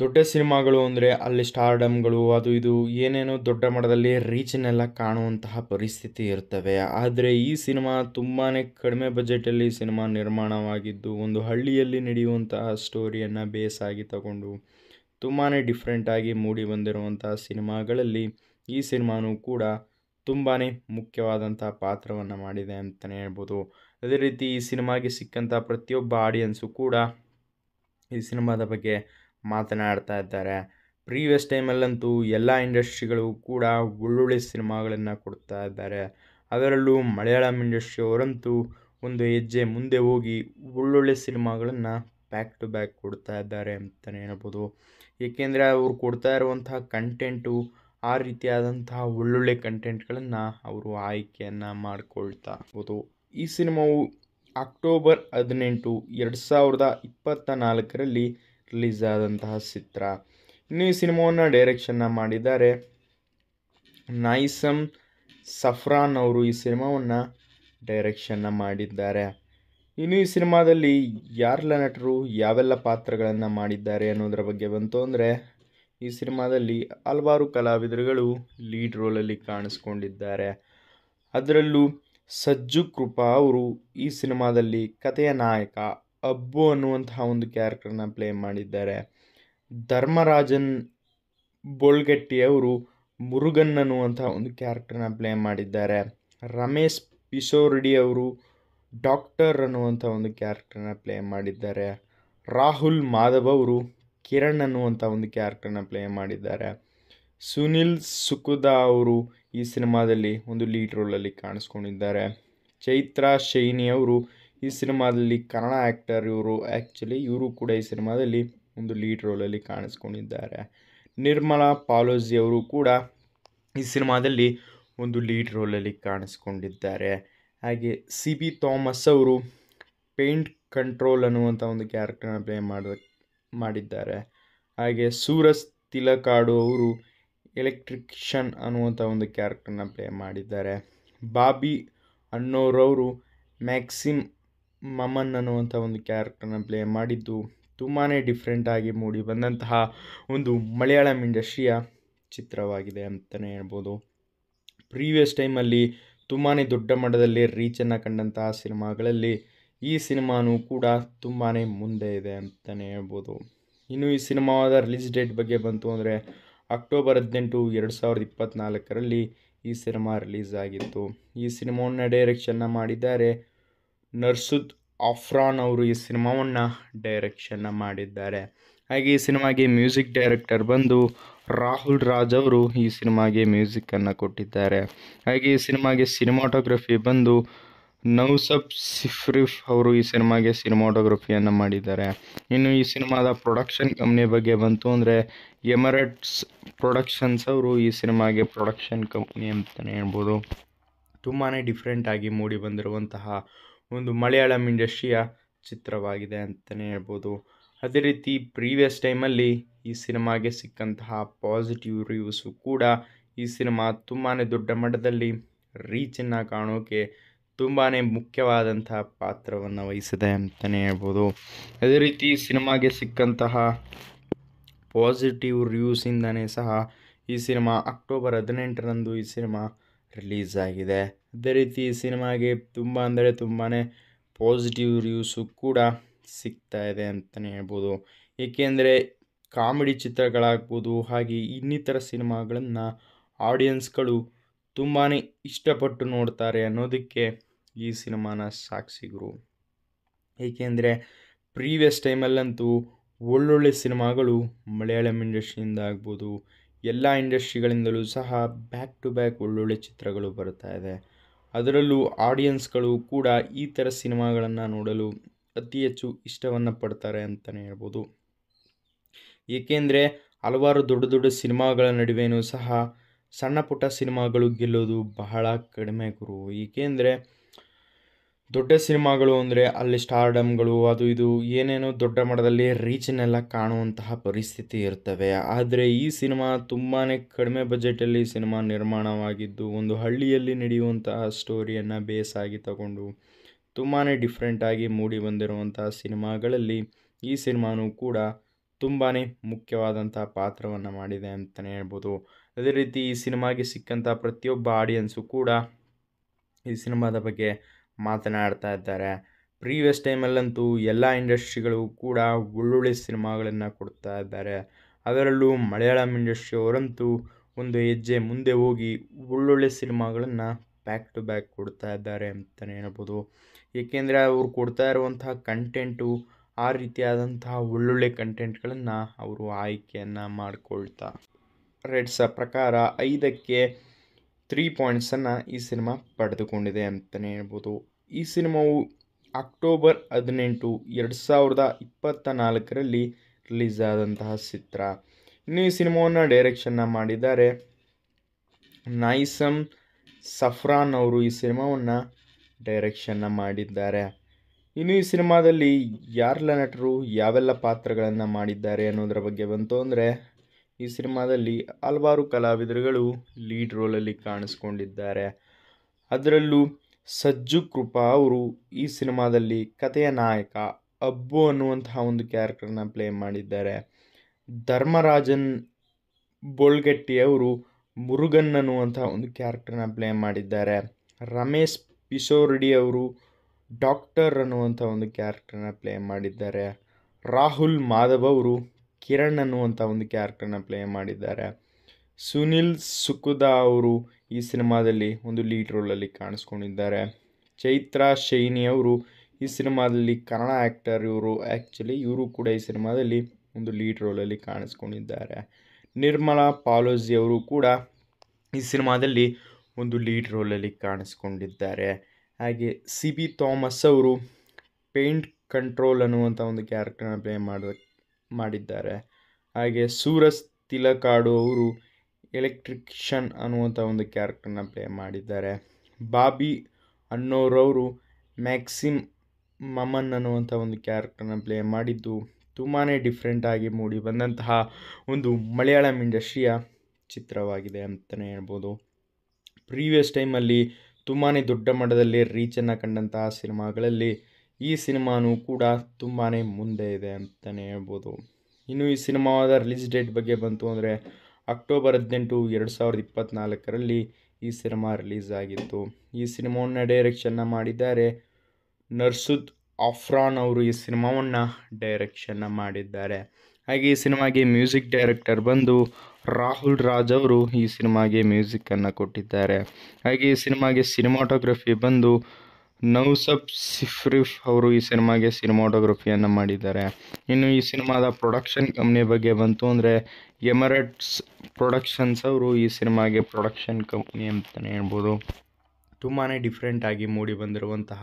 Speaker 2: ದೊಡ್ಡ ಸಿನಿಮಾಗಳು ಅಂದರೆ ಅಲ್ಲಿ ಸ್ಟಾರ್ಡಮ್ಗಳು ಅದು ಇದು ಏನೇನೋ ದೊಡ್ಡ ಮಟ್ಟದಲ್ಲಿ ರೀಚನ್ನೆಲ್ಲ ಕಾಣುವಂತಹ ಪರಿಸ್ಥಿತಿ ಇರ್ತವೆ ಆದರೆ ಈ ಸಿನಿಮಾ ತುಂಬಾ ಕಡಿಮೆ ಬಜೆಟಲ್ಲಿ ಸಿನಿಮಾ ನಿರ್ಮಾಣವಾಗಿದ್ದು ಒಂದು ಹಳ್ಳಿಯಲ್ಲಿ ನಡೆಯುವಂತಹ ಸ್ಟೋರಿಯನ್ನು ಬೇಸಾಗಿ ತಗೊಂಡು ತುಂಬಾ ಡಿಫ್ರೆಂಟಾಗಿ ಮೂಡಿ ಬಂದಿರುವಂತಹ ಸಿನಿಮಾಗಳಲ್ಲಿ ಈ ಸಿನಿಮಾನೂ ಕೂಡ ತುಂಬಾ ಮುಖ್ಯವಾದಂತಹ ಪಾತ್ರವನ್ನು ಮಾಡಿದೆ ಅಂತಲೇ ಹೇಳ್ಬೋದು ಅದೇ ರೀತಿ ಈ ಸಿನಿಮಾಗೆ ಸಿಕ್ಕಂಥ ಪ್ರತಿಯೊಬ್ಬ ಆಡಿಯನ್ಸು ಕೂಡ ಈ ಸಿನಿಮಾದ ಬಗ್ಗೆ ಮಾತನಾಡ್ತಾ ಇದ್ದಾರೆ ಪ್ರೀವಿಯಸ್ ಟೈಮಲ್ಲಂತೂ ಎಲ್ಲ ಇಂಡಸ್ಟ್ರಿಗಳು ಕೂಡ ಒಳ್ಳೊಳ್ಳೆ ಸಿನಿಮಾಗಳನ್ನು ಕೊಡ್ತಾ ಇದ್ದಾರೆ ಅದರಲ್ಲೂ ಮಲಯಾಳಂ ಇಂಡಸ್ಟ್ರಿಯವರಂತೂ ಒಂದು ಹೆಜ್ಜೆ ಮುಂದೆ ಹೋಗಿ ಒಳ್ಳೊಳ್ಳೆ ಸಿನಿಮಾಗಳನ್ನು ಬ್ಯಾಕ್ ಟು ಬ್ಯಾಕ್ ಕೊಡ್ತಾ ಇದ್ದಾರೆ ಅಂತಲೇ ಹೇಳ್ಬೋದು ಏಕೆಂದರೆ ಅವರು ಕೊಡ್ತಾ ಇರುವಂತಹ ಕಂಟೆಂಟು ಆ ರೀತಿಯಾದಂತಹ ಒಳ್ಳೊಳ್ಳೆ ಕಂಟೆಂಟ್ಗಳನ್ನು ಅವರು ಆಯ್ಕೆಯನ್ನು ಮಾಡಿಕೊಳ್ತಾ ಇರ್ಬೋದು ಈ ಸಿನಿಮಾವು ಅಕ್ಟೋಬರ್ ಹದಿನೆಂಟು ಎರಡು ಸಾವಿರದ ಇಪ್ಪತ್ತ ನಾಲ್ಕರಲ್ಲಿ ರಿಲೀಸ್ ಆದಂತಹ ಚಿತ್ರ ಇನ್ನು ಈ ಸಿನಿಮಾವನ್ನು ಡೈರೆಕ್ಷನ್ನ ಮಾಡಿದ್ದಾರೆ ನೈಸಮ್ ಸಫ್ರಾನ್ ಅವರು ಈ ಸಿನಿಮಾವನ್ನು ಡೈರೆಕ್ಷನ್ನ ಮಾಡಿದ್ದಾರೆ ಇನ್ನು ಈ ಸಿನಿಮಾದಲ್ಲಿ ಯಾರೆಲ್ಲ ನಟರು ಯಾವೆಲ್ಲ ಪಾತ್ರಗಳನ್ನು ಮಾಡಿದ್ದಾರೆ ಅನ್ನೋದರ ಬಗ್ಗೆ ಬಂತು ಅಂದರೆ ಈ ಸಿನಿಮಾದಲ್ಲಿ ಹಲವಾರು ಕಲಾವಿದರುಗಳು ಲೀಡ್ ರೋಲಲ್ಲಿ ಕಾಣಿಸ್ಕೊಂಡಿದ್ದಾರೆ ಅದರಲ್ಲೂ ಸಜ್ಜು ಕೃಪಾ ಅವರು ಈ ಸಿನಿಮಾದಲ್ಲಿ ಕಥೆಯ ನಾಯಕ ಅಬ್ಬು ಅನ್ನುವಂತಹ ಒಂದು ಕ್ಯಾರೆಕ್ಟರ್ನ ಪ್ಲೇ ಮಾಡಿದ್ದಾರೆ ಧರ್ಮರಾಜನ್ ಬೋಳ್ಗಟ್ಟಿಯವರು ಮುರುಗನ್ ಅನ್ನುವಂಥ ಒಂದು ಕ್ಯಾರೆಕ್ಟರ್ನ ಪ್ಲೇ ಮಾಡಿದ್ದಾರೆ ರಮೇಶ್ ಅವರು ಡಾಕ್ಟರ್ ಅನ್ನುವಂಥ ಒಂದು ಕ್ಯಾರೆಕ್ಟರ್ನ ಪ್ಲೇ ಮಾಡಿದ್ದಾರೆ ರಾಹುಲ್ ಮಾಧವ್ ಅವರು ಕಿರಣ್ ಅನ್ನುವಂಥ ಒಂದು ಕ್ಯಾರೆಕ್ಟರ್ನ ಪ್ಲೇ ಮಾಡಿದ್ದಾರೆ ಸುನಿಲ್ ಸುಕುದಾ ಅವರು ಈ ಸಿನಿಮಾದಲ್ಲಿ ಒಂದು ಲೀಡ್ ರೋಲಲ್ಲಿ ಕಾಣಿಸ್ಕೊಂಡಿದ್ದಾರೆ ಚೈತ್ರಾ ಶೈನಿ ಅವರು ಈ ಸಿನಿಮಾದಲ್ಲಿ ಕನ್ನಡ ಆ್ಯಕ್ಟರ್ ಇವರು ಆ್ಯಕ್ಚುಲಿ ಇವರು ಕೂಡ ಈ ಸಿನಿಮಾದಲ್ಲಿ ಒಂದು ಲೀಡ್ ರೋಲಲ್ಲಿ ಕಾಣಿಸ್ಕೊಂಡಿದ್ದಾರೆ ನಿರ್ಮಲಾ ಪಾಲೋಜಿ ಅವರು ಕೂಡ ಈ ಸಿನಿಮಾದಲ್ಲಿ ಒಂದು ಲೀಡ್ ರೋಲಲ್ಲಿ ಕಾಣಿಸ್ಕೊಂಡಿದ್ದಾರೆ ಹಾಗೆ ಸಿ ಬಿ ಥಾಮಸ್ ಅವರು ಪೇಂಟ್ ಕಂಟ್ರೋಲ್ ಅನ್ನುವಂಥ ಒಂದು ಕ್ಯಾರೆಕ್ಟರ್ನ ಪ್ಲೇ ಮಾಡ ಮಾಡಿದ್ದಾರೆ ಹಾಗೆ ಸೂರಜ್ ತಿಲಕಾಡು ಅವರು ಎಲೆಕ್ಟ್ರಿಕ್ಷನ್ ಅನ್ನುವಂಥ ಒಂದು ಕ್ಯಾರೆಕ್ಟರ್ನ ಪ್ಲೇ ಮಾಡಿದ್ದಾರೆ ಬಾಬಿ ಅನ್ನೋರವರು ಮ್ಯಾಕ್ಸಿಮ್ ಮಮ್ಮನ್ ಅನ್ನುವಂಥ ಒಂದು ಕ್ಯಾರೆಕ್ಟರ್ನ ಪ್ಲೇ ಮಾಡಿದ್ದು ತುಂಬಾ ಡಿಫ್ರೆಂಟಾಗಿ ಮೂಡಿ ಬಂದಂತಹ ಒಂದು ಮಲಯಾಳಂ ಇಂಡಸ್ಟ್ರಿಯ ಚಿತ್ರವಾಗಿದೆ ಅಂತಲೇ ಹೇಳ್ಬೋದು ಪ್ರೀವಿಯಸ್ ಟೈಮಲ್ಲಿ ತುಂಬಾ ದೊಡ್ಡ ಮಟ್ಟದಲ್ಲಿ ರೀಚನ್ನು ಕಂಡಂತಹ ಸಿನಿಮಾಗಳಲ್ಲಿ ಈ ಸಿನಿಮಾನೂ ಕೂಡ ತುಂಬಾ ಮುಂದೆ ಇದೆ ಅಂತಲೇ ಹೇಳ್ಬೋದು ಇನ್ನು ಈ ಸಿನಿಮಾದ ರಿಲೀಸ್ ಡೇಟ್ ಬಗ್ಗೆ ಬಂತು ಅಂದರೆ ಅಕ್ಟೋಬರ್ ಹದಿನೆಂಟು ಎರಡು ಸಾವಿರದ ಇಪ್ಪತ್ತ್ನಾಲ್ಕರಲ್ಲಿ ಈ ಸಿನಿಮಾ ರಿಲೀಸ್ ಆಗಿತ್ತು ಈ ಸಿನಿಮಾವನ್ನು ಡೈರೆಕ್ಷನ್ನ ಮಾಡಿದ್ದಾರೆ ನರ್ಸುದ್ ಆಫ್ರಾನ್ ಅವರು ಈ ಸಿನಿಮಾವನ್ನು ಡೈರೆಕ್ಷನ್ನ ಮಾಡಿದ್ದಾರೆ ಹಾಗೆ ಈ ಸಿನಿಮಾಗೆ ಮ್ಯೂಸಿಕ್ ಡೈರೆಕ್ಟರ್ ಬಂದು ರಾಹುಲ್ ರಾಜ್ ಅವರು ಈ ಸಿನಿಮಾಗೆ ಮ್ಯೂಸಿಕ್ಕನ್ನು ಕೊಟ್ಟಿದ್ದಾರೆ ಹಾಗೆ ಈ ಸಿನಿಮಾಗೆ ಸಿನಿಮಾಟೋಗ್ರಫಿ ಬಂದು ನೌಸಬ್ ಸಿಫ್ರಿಫ್ ಅವರು ಈ ಸಿನಿಮಾಗೆ ಸಿನಿಮಾಟೋಗ್ರಫಿಯನ್ನು ಮಾಡಿದ್ದಾರೆ ಇನ್ನು ಈ ಸಿನಿಮಾದ ಪ್ರೊಡಕ್ಷನ್ ಕಂಪ್ನಿ ಬಗ್ಗೆ ಬಂತು ಅಂದರೆ ಎಮರಟ್ಸ್ ಪ್ರೊಡಕ್ಷನ್ಸ್ ಅವರು ಈ ಸಿನಿಮಾಗೆ ಪ್ರೊಡಕ್ಷನ್ ಕಂಪ್ನಿ ಅಂತಲೇ ಹೇಳ್ಬೋದು ತುಂಬಾ ಡಿಫ್ರೆಂಟಾಗಿ ಮೂಡಿ ಬಂದಿರುವಂತಹ ಒಂದು ಮಲಯಾಳಂ ಇಂಡಸ್ಟ್ರಿಯ ಚಿತ್ರವಾಗಿದೆ ಅಂತಲೇ ಹೇಳ್ಬೋದು ಅದೇ ರೀತಿ ಪ್ರೀವಿಯಸ್ ಟೈಮಲ್ಲಿ ಈ ಸಿನಿಮಾಗೆ ಸಿಕ್ಕಂತಹ ಪಾಸಿಟಿವ್ ರಿವ್ಯೂಸು ಕೂಡ ಈ ಸಿನಿಮಾ ತುಂಬಾ ದೊಡ್ಡ ಮಟ್ಟದಲ್ಲಿ ರೀಚನ್ನು ಕಾಣೋಕೆ ತುಂಬಾ ಮುಖ್ಯವಾದಂತಹ ಪಾತ್ರವನ್ನು
Speaker 3: ವಹಿಸಿದೆ ಅಂತಲೇ ಹೇಳ್ಬೋದು
Speaker 2: ಅದೇ ರೀತಿ ಸಿನಿಮಾಗೆ ಸಿಕ್ಕಂತಹ ಪಾಸಿಟಿವ್ ರಿವ್ಯೂಸಿಂದನೇ ಸಹ ಈ ಸಿನಿಮಾ ಅಕ್ಟೋಬರ್ ಹದಿನೆಂಟರಂದು ಈ ಸಿನಿಮಾ ರಿಲೀಸ್ ಆಗಿದೆ ಅದೇ ರೀತಿ ಈ ಸಿನಿಮಾಗೆ ತುಂಬ ಅಂದರೆ ತುಂಬಾ ಪಾಸಿಟಿವ್ ರಿವ್ಯೂಸು ಕೂಡ ಸಿಗ್ತಾ ಇದೆ ಅಂತಲೇ ಹೇಳ್ಬೋದು ಏಕೆಂದರೆ ಕಾಮಿಡಿ ಚಿತ್ರಗಳಾಗ್ಬೋದು ಹಾಗೆ ಇನ್ನಿತರ ಸಿನಿಮಾಗಳನ್ನು ಆಡಿಯನ್ಸ್ಗಳು ತುಂಬಾ ಇಷ್ಟಪಟ್ಟು ನೋಡ್ತಾರೆ ಅನ್ನೋದಕ್ಕೆ ಈ ಸಿನಿಮಾನ ಸಾಕ್ಷಿಗರು ಏಕೆಂದರೆ ಪ್ರೀವಿಯಸ್ ಟೈಮಲ್ಲಂತೂ ಒಳ್ಳೊಳ್ಳೆ ಸಿನಿಮಾಗಳು ಮಲಯಾಳಂ ಇಂಡಸ್ಟ್ರಿಯಿಂದ ಆಗ್ಬೋದು ಎಲ್ಲ ಇಂಡಸ್ಟ್ರಿಗಳಿಂದಲೂ ಸಹ ಬ್ಯಾಕ್ ಟು ಬ್ಯಾಕ್ ಒಳ್ಳೊಳ್ಳೆ ಚಿತ್ರಗಳು ಬರ್ತಾ ಇದೆ ಅದರಲ್ಲೂ ಆಡಿಯನ್ಸ್ಗಳು ಕೂಡ ಈ ಥರ ಸಿನಿಮಾಗಳನ್ನು ನೋಡಲು ಅತಿ ಹೆಚ್ಚು ಇಷ್ಟವನ್ನು ಪಡ್ತಾರೆ ಅಂತಲೇ ಹೇಳ್ಬೋದು ಏಕೆಂದರೆ ಹಲವಾರು ದೊಡ್ಡ ದೊಡ್ಡ ಸಿನಿಮಾಗಳ ನಡುವೆಯೂ ಸಹ ಸಣ್ಣ ಪುಟ್ಟ ಸಿನಿಮಾಗಳು ಗೆಲ್ಲೋದು ಬಹಳ ಕಡಿಮೆ ಗುರು ಏಕೆಂದರೆ ದೊಡ್ಡ ಸಿನಿಮಾಗಳು ಅಂದರೆ ಅಲ್ಲಿ ಸ್ಟಾರ್ಡಮ್ಗಳು ಅದು ಇದು ಏನೇನೋ ದೊಡ್ಡ ಮಟ್ಟದಲ್ಲಿ ರೀಚನ್ನೆಲ್ಲ ಕಾಣುವಂತಹ ಪರಿಸ್ಥಿತಿ ಇರ್ತವೆ ಆದರೆ ಈ ಸಿನಿಮಾ ತುಂಬಾ ಕಡಿಮೆ ಬಜೆಟಲ್ಲಿ ಸಿನಿಮಾ ನಿರ್ಮಾಣವಾಗಿದ್ದು ಒಂದು ಹಳ್ಳಿಯಲ್ಲಿ ನಡೆಯುವಂತಹ ಸ್ಟೋರಿಯನ್ನು ಬೇಸಾಗಿ ತಗೊಂಡು ತುಂಬಾ ಡಿಫ್ರೆಂಟಾಗಿ ಮೂಡಿ ಬಂದಿರುವಂತಹ ಸಿನಿಮಾಗಳಲ್ಲಿ ಈ ಸಿನಿಮಾನೂ ಕೂಡ ತುಂಬಾ ಮುಖ್ಯವಾದಂತಹ ಪಾತ್ರವನ್ನು ಮಾಡಿದೆ ಅಂತಲೇ ಹೇಳ್ಬೋದು ಅದೇ ರೀತಿ ಈ ಸಿನಿಮಾಗೆ ಸಿಕ್ಕಂಥ ಪ್ರತಿಯೊಬ್ಬ ಆಡಿಯನ್ಸು ಕೂಡ ಈ ಸಿನಿಮಾದ ಬಗ್ಗೆ ಮಾತನಾಡ್ತಾ ಇದ್ದಾರೆ ಪ್ರೀವಿಯಸ್ ಟೈಮಲ್ಲಂತೂ ಎಲ್ಲ ಇಂಡಸ್ಟ್ರಿಗಳು ಕೂಡ ಒಳ್ಳೊಳ್ಳೆ ಸಿನಿಮಾಗಳನ್ನು ಕೊಡ್ತಾ ಇದ್ದಾರೆ ಅದರಲ್ಲೂ ಮಲಯಾಳಂ ಅವರಂತೂ ಒಂದು ಹೆಜ್ಜೆ ಮುಂದೆ ಹೋಗಿ ಒಳ್ಳೊಳ್ಳೆ ಸಿನಿಮಾಗಳನ್ನು ಬ್ಯಾಕ್ ಟು ಬ್ಯಾಕ್ ಕೊಡ್ತಾ ಇದ್ದಾರೆ ಅಂತಲೇ ಹೇಳ್ಬೋದು ಏಕೆಂದರೆ ಅವರು ಕೊಡ್ತಾ ಇರುವಂತಹ ಕಂಟೆಂಟು ಆ ರೀತಿಯಾದಂತಹ ಒಳ್ಳೊಳ್ಳೆ ಕಂಟೆಂಟ್ಗಳನ್ನು ಅವರು ಆಯ್ಕೆಯನ್ನು ಮಾಡಿಕೊಳ್ತಾ ರೇಟ್ಸ ಪ್ರಕಾರ ಐದಕ್ಕೆ ತ್ರೀ ಪಾಯಿಂಟ್ಸನ್ನು ಈ ಸಿನಿಮಾ ಪಡೆದುಕೊಂಡಿದೆ ಅಂತಲೇ ಹೇಳ್ಬೋದು ಈ ಸಿನಿಮಾವು ಅಕ್ಟೋಬರ್ ಹದಿನೆಂಟು ಎರಡು ಸಾವಿರದ ಇಪ್ಪತ್ತ ನಾಲ್ಕರಲ್ಲಿ ರಿಲೀಸ್ ಆದಂತಹ ಚಿತ್ರ ಇನ್ನು ಈ ಸಿನಿಮಾವನ್ನು ಡೈರೆಕ್ಷನ್ನ ಮಾಡಿದ್ದಾರೆ ನೈಸಮ್ ಸಫ್ರಾನ್ ಅವರು ಈ ಸಿನಿಮಾವನ್ನು ಡೈರೆಕ್ಷನ್ನ ಮಾಡಿದ್ದಾರೆ ಇನ್ನು ಈ ಸಿನಿಮಾದಲ್ಲಿ ಯಾರೆಲ್ಲ ನಟರು ಯಾವೆಲ್ಲ ಪಾತ್ರಗಳನ್ನು ಮಾಡಿದ್ದಾರೆ ಅನ್ನೋದರ ಬಗ್ಗೆ ಬಂತು ಅಂದರೆ ಈ ಸಿನಿಮಾದಲ್ಲಿ ಹಲವಾರು ಕಲಾವಿದರುಗಳು ಲೀಡ್ ರೋಲಲ್ಲಿ ಕಾಣಿಸ್ಕೊಂಡಿದ್ದಾರೆ ಅದರಲ್ಲೂ ಸಜ್ಜು ಕೃಪಾ ಅವರು ಈ ಸಿನಿಮಾದಲ್ಲಿ ಕಥೆಯ ನಾಯಕ ಅಬ್ಬು ಅನ್ನುವಂತಹ ಒಂದು ಕ್ಯಾರೆಕ್ಟರ್ನ ಪ್ಲೇ ಮಾಡಿದ್ದಾರೆ ಧರ್ಮರಾಜನ್ ಬೋಳ್ಗಟ್ಟಿ ಅವರು ಮುರುಗನ್ ಅನ್ನುವಂಥ ಒಂದು ಕ್ಯಾರೆಕ್ಟರ್ನ ಪ್ಲೇ ಮಾಡಿದ್ದಾರೆ ರಮೇಶ್ ಪಿಶೋರ್ಡಿ ಅವರು ಡಾಕ್ಟರ್ ಅನ್ನುವಂಥ ಒಂದು ಕ್ಯಾರೆಕ್ಟರ್ನ ಪ್ಲೇ ಮಾಡಿದ್ದಾರೆ ರಾಹುಲ್ ಮಾಧವ್ ಅವರು ಕಿರಣ್ ಅನ್ನುವಂಥ ಒಂದು ಕ್ಯಾರೆಕ್ಟರ್ನ ಪ್ಲೇ ಮಾಡಿದ್ದಾರೆ ಸುನಿಲ್ ಸುಕುದಾ ಅವರು ಈ ಸಿನಿಮಾದಲ್ಲಿ ಒಂದು ಲೀಡ್ ರೋಲಲ್ಲಿ ಕಾಣಿಸ್ಕೊಂಡಿದ್ದಾರೆ ಚೈತ್ರಾ ಶೈನಿ ಅವರು ಈ ಸಿನಿಮಾದಲ್ಲಿ ಕನ್ನಡ ಆ್ಯಕ್ಟರ್ ಇವರು ಆ್ಯಕ್ಚುಲಿ ಇವರು ಕೂಡ ಈ ಸಿನಿಮಾದಲ್ಲಿ ಒಂದು ಲೀಡ್ ರೋಲಲ್ಲಿ ಕಾಣಿಸ್ಕೊಂಡಿದ್ದಾರೆ ನಿರ್ಮಲಾ ಪಾಲೋಜಿ ಅವರು ಕೂಡ ಈ ಸಿನಿಮಾದಲ್ಲಿ ಒಂದು ಲೀಡ್ ರೋಲಲ್ಲಿ ಕಾಣಿಸ್ಕೊಂಡಿದ್ದಾರೆ ಹಾಗೆ ಸಿ ಬಿ ಥಾಮಸ್ ಅವರು ಪೇಂಟ್ ಕಂಟ್ರೋಲ್ ಅನ್ನುವಂಥ ಒಂದು ಕ್ಯಾರೆಕ್ಟರ್ನ ಪ್ಲೇ ಮಾಡೋದಕ್ಕೆ ಮಾಡಿದ್ದಾರೆ ಹಾಗೆ ಸೂರಸ್ ತಿಲಕಾಡು ಅವರು ಎಲೆಕ್ಟ್ರಿಕ್ಷನ್ ಅನ್ನುವಂಥ ಒಂದು ಕ್ಯಾರೆಕ್ಟರ್ನ ಪ್ಲೇ ಮಾಡಿದ್ದಾರೆ ಬಾಬಿ ಅನ್ನೋರವರು ಮ್ಯಾಕ್ಸಿಮ್ ಮಮನ್ ಅನ್ನುವಂಥ ಒಂದು ಕ್ಯಾರೆಕ್ಟರ್ನ ಪ್ಲೇ ಮಾಡಿದ್ದು ತುಂಬಾ ಡಿಫ್ರೆಂಟಾಗಿ ಮೂಡಿ ಬಂದಂತಹ ಒಂದು ಮಲಯಾಳಂ ಇಂಡಸ್ಟ್ರಿಯ ಚಿತ್ರವಾಗಿದೆ ಅಂತಲೇ ಹೇಳ್ಬೋದು ಪ್ರೀವಿಯಸ್ ಟೈಮಲ್ಲಿ ತುಂಬಾ ದೊಡ್ಡ ಮಟ್ಟದಲ್ಲಿ ರೀಚನ್ನು ಕಂಡಂತಹ ಸಿನಿಮಾಗಳಲ್ಲಿ ಈ ಸಿನಿಮಾನೂ ಕೂಡ ತುಂಬಾ ಮುಂದೆ ಇದೆ ಅಂತಲೇ ಹೇಳ್ಬೋದು ಇನ್ನು ಈ ಸಿನಿಮಾದ ರಿಲೀಸ್ ಡೇಟ್ ಬಗ್ಗೆ ಬಂತು ಅಂದರೆ ಅಕ್ಟೋಬರ್ ಹದಿನೆಂಟು ಎರಡು ಸಾವಿರದ ಇಪ್ಪತ್ತ್ನಾಲ್ಕರಲ್ಲಿ ಈ ಸಿನಿಮಾ ರಿಲೀಸ್ ಆಗಿತ್ತು ಈ ಸಿನಿಮಾವನ್ನು ಡೈರೆಕ್ಷನ್ನ ಮಾಡಿದ್ದಾರೆ ನರ್ಸುದ್ ಆಫ್ರಾನ್ ಅವರು ಈ ಸಿನಿಮಾವನ್ನು ಡೈರೆಕ್ಷನ್ನ ಮಾಡಿದ್ದಾರೆ ಹಾಗೆ ಈ ಸಿನಿಮಾಗೆ ಮ್ಯೂಸಿಕ್ ಡೈರೆಕ್ಟರ್ ಬಂದು ರಾಹುಲ್ ರಾಜ್ ಅವರು ಈ ಸಿನಿಮಾಗೆ ಮ್ಯೂಸಿಕ್ಕನ್ನು ಕೊಟ್ಟಿದ್ದಾರೆ ಹಾಗೆ ಈ ಸಿನಿಮಾಗೆ ಸಿನಿಮಾಟೋಗ್ರಫಿ ಬಂದು ನೌಸಬ್ ಸಿಫ್ರಿಫ್ ಅವರು ಈ ಸಿನಿಮಾಗೆ ಸಿನಿಮಾಟೋಗ್ರಫಿಯನ್ನು ಮಾಡಿದ್ದಾರೆ ಇನ್ನು ಈ ಸಿನಿಮಾದ ಪ್ರೊಡಕ್ಷನ್ ಕಂಪ್ನಿ ಬಗ್ಗೆ ಬಂತು ಅಂದರೆ ಎಮರೆಟ್ಸ್ ಪ್ರೊಡಕ್ಷನ್ಸ್ ಅವರು ಈ ಸಿನಿಮಾಗೆ ಪ್ರೊಡಕ್ಷನ್ ಕಂಪ್ನಿ ಅಂತಲೇ ಹೇಳ್ಬೋದು ತುಂಬಾ ಡಿಫ್ರೆಂಟಾಗಿ ಮೂಡಿ ಬಂದಿರುವಂತಹ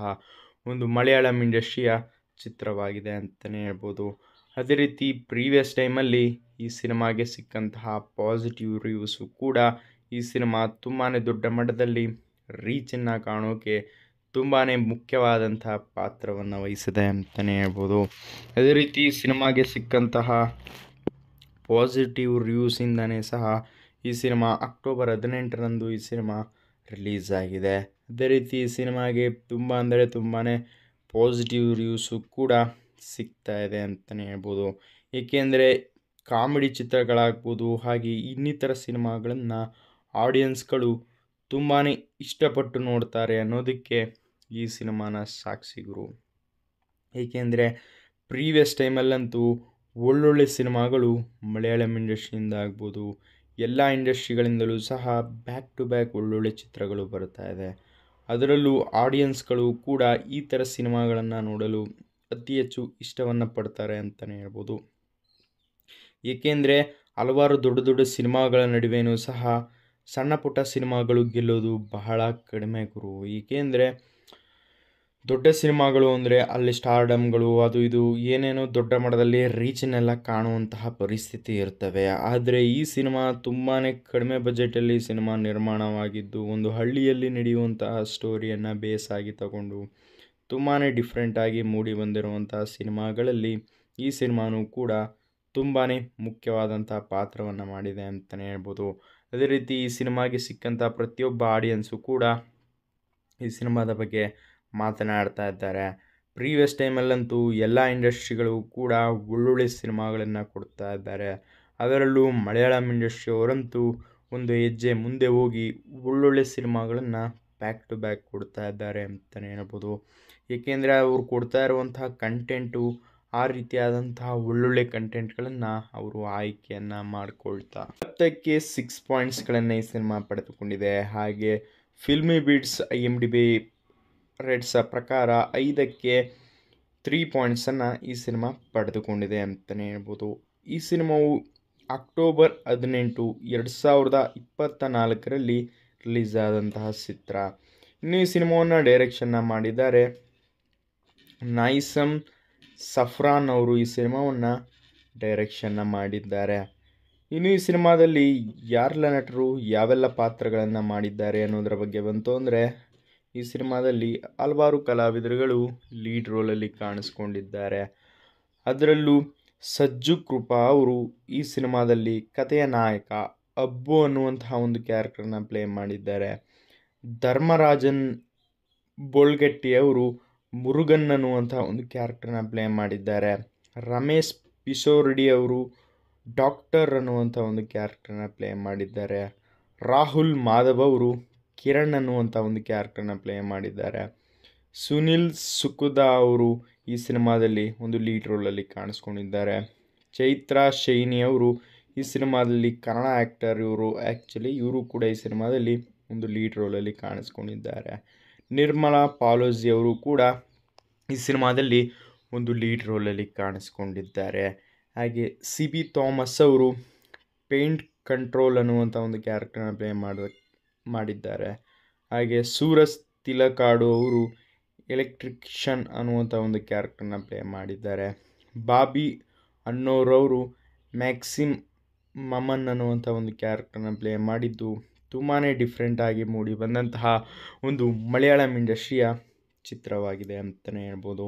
Speaker 2: ಒಂದು ಮಲಯಾಳಂ ಇಂಡಸ್ಟ್ರಿಯ ಚಿತ್ರವಾಗಿದೆ ಅಂತಲೇ ಹೇಳ್ಬೋದು ಅದೇ ರೀತಿ ಪ್ರೀವಿಯಸ್ ಟೈಮಲ್ಲಿ ಈ ಸಿನಿಮಾಗೆ ಸಿಕ್ಕಂತಹ ಪಾಸಿಟಿವ್ ರಿವ್ಯೂಸು ಕೂಡ ಈ ಸಿನಿಮಾ ತುಂಬಾ ದೊಡ್ಡ ಮಟ್ಟದಲ್ಲಿ ರೀಚನ್ನು ಕಾಣೋಕೆ ತುಂಬಾ ಮುಖ್ಯವಾದಂತಹ ಪಾತ್ರವನ್ನು
Speaker 3: ವಹಿಸಿದೆ ಅಂತಲೇ ಹೇಳ್ಬೋದು
Speaker 2: ಅದೇ ರೀತಿ ಸಿನಿಮಾಗೆ ಸಿಕ್ಕಂತಹ ಪಾಸಿಟಿವ್ ರಿವ್ಯೂಸಿಂದನೇ ಸಹ ಈ ಸಿನಿಮಾ ಅಕ್ಟೋಬರ್ ಹದಿನೆಂಟರಂದು ಈ ಸಿನಿಮಾ ರಿಲೀಸ್ ಆಗಿದೆ ಅದೇ ರೀತಿ ಈ ಸಿನಿಮಾಗೆ ತುಂಬ ಅಂದರೆ ತುಂಬಾ ಪಾಸಿಟಿವ್ ರಿವ್ಯೂಸು ಕೂಡ ಸಿಗ್ತಾ ಇದೆ ಅಂತಲೇ ಹೇಳ್ಬೋದು ಏಕೆಂದರೆ ಕಾಮಿಡಿ ಚಿತ್ರಗಳಾಗ್ಬೋದು ಹಾಗೆ ಇನ್ನಿತರ ಸಿನಿಮಾಗಳನ್ನು ಆಡಿಯನ್ಸ್ಗಳು ತುಂಬಾ ಇಷ್ಟಪಟ್ಟು ನೋಡ್ತಾರೆ ಅನ್ನೋದಕ್ಕೆ ಈ ಸಿನಿಮಾನ ಸಾಕ್ಸಿಗರು ಏಕೆಂದರೆ ಪ್ರೀವಿಯಸ್ ಟೈಮಲ್ಲಂತೂ ಒಳ್ಳೊಳ್ಳೆ ಸಿನಿಮಾಗಳು ಮಲಯಾಳಂ ಇಂಡಸ್ಟ್ರಿಯಿಂದ ಆಗ್ಬೋದು ಎಲ್ಲ ಇಂಡಸ್ಟ್ರಿಗಳಿಂದಲೂ ಸಹ ಬ್ಯಾಕ್ ಟು ಬ್ಯಾಕ್ ಒಳ್ಳೊಳ್ಳೆ ಚಿತ್ರಗಳು ಬರ್ತಾ ಇದೆ ಅದರಲ್ಲೂ ಆಡಿಯನ್ಸ್ಗಳು ಕೂಡ ಈ ಥರ ಸಿನಿಮಾಗಳನ್ನು ನೋಡಲು ಅತಿ ಹೆಚ್ಚು ಇಷ್ಟವನ್ನು ಪಡ್ತಾರೆ ಅಂತಲೇ ಹೇಳ್ಬೋದು ಏಕೆಂದರೆ ಹಲವಾರು ದೊಡ್ಡ ದೊಡ್ಡ ಸಿನಿಮಾಗಳ ನಡುವೆಯೂ ಸಹ ಸಣ್ಣ ಪುಟ್ಟ ಸಿನಿಮಾಗಳು ಗೆಲ್ಲೋದು ಬಹಳ ಕಡಿಮೆ ಗುರು ಏಕೆಂದರೆ ದೊಡ್ಡ ಸಿನಿಮಾಗಳು ಅಂದರೆ ಅಲ್ಲಿ ಸ್ಟಾರ್ಡಮ್ಗಳು ಅದು ಇದು ಏನೇನೋ ದೊಡ್ಡ ಮಟ್ಟದಲ್ಲಿ ರೀಚನ್ನೆಲ್ಲ ಕಾಣುವಂತಹ ಪರಿಸ್ಥಿತಿ ಇರ್ತವೆ ಆದರೆ ಈ ಸಿನಿಮಾ ತುಂಬಾ ಕಡಿಮೆ ಬಜೆಟಲ್ಲಿ ಸಿನಿಮಾ ನಿರ್ಮಾಣವಾಗಿದ್ದು ಒಂದು ಹಳ್ಳಿಯಲ್ಲಿ ನಡೆಯುವಂತಹ ಸ್ಟೋರಿಯನ್ನು ಆಗಿ ತಗೊಂಡು ತುಂಬಾ ಡಿಫ್ರೆಂಟಾಗಿ ಮೂಡಿ ಬಂದಿರುವಂತಹ ಸಿನಿಮಾಗಳಲ್ಲಿ ಈ ಸಿನಿಮಾನೂ ಕೂಡ ತುಂಬಾ ಮುಖ್ಯವಾದಂಥ ಪಾತ್ರವನ್ನು ಮಾಡಿದೆ ಅಂತಲೇ ಹೇಳ್ಬೋದು ಅದೇ ರೀತಿ ಈ ಸಿನಿಮಾಗೆ ಸಿಕ್ಕಂಥ ಪ್ರತಿಯೊಬ್ಬ ಆಡಿಯನ್ಸು ಕೂಡ ಈ ಸಿನಿಮಾದ ಬಗ್ಗೆ ಮಾತನಾಡ್ತಾ ಇದ್ದಾರೆ ಪ್ರೀವಿಯಸ್ ಟೈಮಲ್ಲಂತೂ ಎಲ್ಲ ಇಂಡಸ್ಟ್ರಿಗಳು ಕೂಡ ಒಳ್ಳೊಳ್ಳೆ ಸಿನಿಮಾಗಳನ್ನು ಕೊಡ್ತಾ ಇದ್ದಾರೆ ಅದರಲ್ಲೂ ಮಲಯಾಳಂ ಇಂಡಸ್ಟ್ರಿ ಅವರಂತೂ ಒಂದು ಹೆಜ್ಜೆ ಮುಂದೆ ಹೋಗಿ ಒಳ್ಳೊಳ್ಳೆ ಸಿನಿಮಾಗಳನ್ನು ಬ್ಯಾಕ್ ಟು ಬ್ಯಾಕ್ ಕೊಡ್ತಾ ಇದ್ದಾರೆ ಅಂತಲೇ ಹೇಳ್ಬೋದು ಏಕೆಂದರೆ ಅವರು ಕೊಡ್ತಾ ಇರುವಂತಹ ಕಂಟೆಂಟು ಆ ರೀತಿಯಾದಂತಹ ಒಳ್ಳೊಳ್ಳೆ ಕಂಟೆಂಟ್ಗಳನ್ನು ಅವರು ಆಯ್ಕೆಯನ್ನು ಮಾಡಿಕೊಳ್ತಾ ಹತ್ತಕ್ಕೆ ಸಿಕ್ಸ್ ಪಾಯಿಂಟ್ಸ್ಗಳನ್ನು ಈ ಸಿನಿಮಾ ಪಡೆದುಕೊಂಡಿದೆ ಹಾಗೆ filmy beats I M D B rates ಪ್ರಕಾರ ಐದಕ್ಕೆ ತ್ರೀ ಪಾಯಿಂಟ್ಸನ್ನು ಈ ಸಿನಿಮಾ ಪಡೆದುಕೊಂಡಿದೆ ಅಂತಲೇ ಹೇಳ್ಬೋದು ಈ ಸಿನಿಮಾವು ಅಕ್ಟೋಬರ್ ಹದಿನೆಂಟು ಎರಡು ಸಾವಿರದ ಇಪ್ಪತ್ತ ನಾಲ್ಕರಲ್ಲಿ ರಿಲೀಸ್ ಆದಂತಹ ಚಿತ್ರ ಇನ್ನು ಈ ಸಿನಿಮಾವನ್ನು ಡೈರೆಕ್ಷನ್ನ ಮಾಡಿದ್ದಾರೆ ನೈಸಮ್ ಸಫ್ರಾನ್ ಅವರು ಈ ಸಿನಿಮಾವನ್ನು ಡೈರೆಕ್ಷನ್ನ ಮಾಡಿದ್ದಾರೆ ಇನ್ನು ಈ ಸಿನಿಮಾದಲ್ಲಿ ಯಾರೆಲ್ಲ ನಟರು ಯಾವೆಲ್ಲ ಪಾತ್ರಗಳನ್ನು ಮಾಡಿದ್ದಾರೆ ಅನ್ನೋದರ ಬಗ್ಗೆ ಬಂತು ಅಂದರೆ ಈ ಸಿನಿಮಾದಲ್ಲಿ ಹಲವಾರು ಕಲಾವಿದರುಗಳು ಲೀಡ್ ರೋಲಲ್ಲಿ ಕಾಣಿಸ್ಕೊಂಡಿದ್ದಾರೆ ಅದರಲ್ಲೂ ಸಜ್ಜು ಕೃಪಾ ಅವರು ಈ ಸಿನಿಮಾದಲ್ಲಿ ಕಥೆಯ ನಾಯಕ ಅಬ್ಬು ಅನ್ನುವಂತಹ ಒಂದು ಕ್ಯಾರೆಕ್ಟರ್ನ ಪ್ಲೇ ಮಾಡಿದ್ದಾರೆ ಧರ್ಮರಾಜನ್ ಬೋಳ್ಗೆಟ್ಟಿ ಅವರು ಮುರುಗನ್ ಅನ್ನುವಂಥ ಒಂದು ಕ್ಯಾರೆಕ್ಟರ್ನ ಪ್ಲೇ ಮಾಡಿದ್ದಾರೆ ರಮೇಶ್ ಪಿಸೋರಡಿ ಅವರು ಡಾಕ್ಟರ್ ಅನ್ನುವಂಥ ಒಂದು ಕ್ಯಾರೆಕ್ಟರ್ನ ಪ್ಲೇ ಮಾಡಿದ್ದಾರೆ ರಾಹುಲ್ ಮಾಧವ್ ಅವರು ಕಿರಣ್ ಅನ್ನುವಂಥ ಒಂದು ಕ್ಯಾರೆಕ್ಟರ್ನ ಪ್ಲೇ ಮಾಡಿದ್ದಾರೆ ಸುನಿಲ್ ಸುಕುದಾ ಅವರು ಈ ಸಿನಿಮಾದಲ್ಲಿ ಒಂದು ಲೀಡ್ ರೋಲಲ್ಲಿ ಕಾಣಿಸ್ಕೊಂಡಿದ್ದಾರೆ ಚೈತ್ರಾ ಶೈನಿ ಅವರು ಈ ಸಿನಿಮಾದಲ್ಲಿ ಕನ್ನಡ ಆ್ಯಕ್ಟರ್ ಇವರು ಆ್ಯಕ್ಚುಲಿ ಇವರು ಕೂಡ ಈ ಸಿನಿಮಾದಲ್ಲಿ ಒಂದು ಲೀಡ್ ರೋಲಲ್ಲಿ ಕಾಣಿಸ್ಕೊಂಡಿದ್ದಾರೆ ನಿರ್ಮಲಾ ಅವರು ಕೂಡ ಈ ಸಿನಿಮಾದಲ್ಲಿ ಒಂದು ಲೀಡ್ ರೋಲಲ್ಲಿ ಕಾಣಿಸ್ಕೊಂಡಿದ್ದಾರೆ ಹಾಗೆ ಸಿ ಬಿ ಥಾಮಸ್ ಅವರು ಪೇಂಟ್ ಕಂಟ್ರೋಲ್ ಅನ್ನುವಂಥ ಒಂದು ಕ್ಯಾರೆಕ್ಟರ್ನ ಪ್ಲೇ ಮಾಡ ಮಾಡಿದ್ದಾರೆ ಹಾಗೆ ಸೂರಜ್ ತಿಲಕಾಡು ಅವರು ಎಲೆಕ್ಟ್ರಿಕ್ಷನ್ ಅನ್ನುವಂಥ ಒಂದು ಕ್ಯಾರೆಕ್ಟರ್ನ ಪ್ಲೇ ಮಾಡಿದ್ದಾರೆ ಬಾಬಿ ಅನ್ನೋರವರು ಮ್ಯಾಕ್ಸಿಮ್ ಮಮನ್ ಅನ್ನುವಂಥ ಒಂದು ಕ್ಯಾರೆಕ್ಟರ್ನ ಪ್ಲೇ ಮಾಡಿದ್ದು ತುಂಬಾ ಡಿಫ್ರೆಂಟಾಗಿ ಮೂಡಿ ಬಂದಂತಹ ಒಂದು ಮಲಯಾಳಂ ಇಂಡಸ್ಟ್ರಿಯ ಚಿತ್ರವಾಗಿದೆ ಅಂತಲೇ ಹೇಳ್ಬೋದು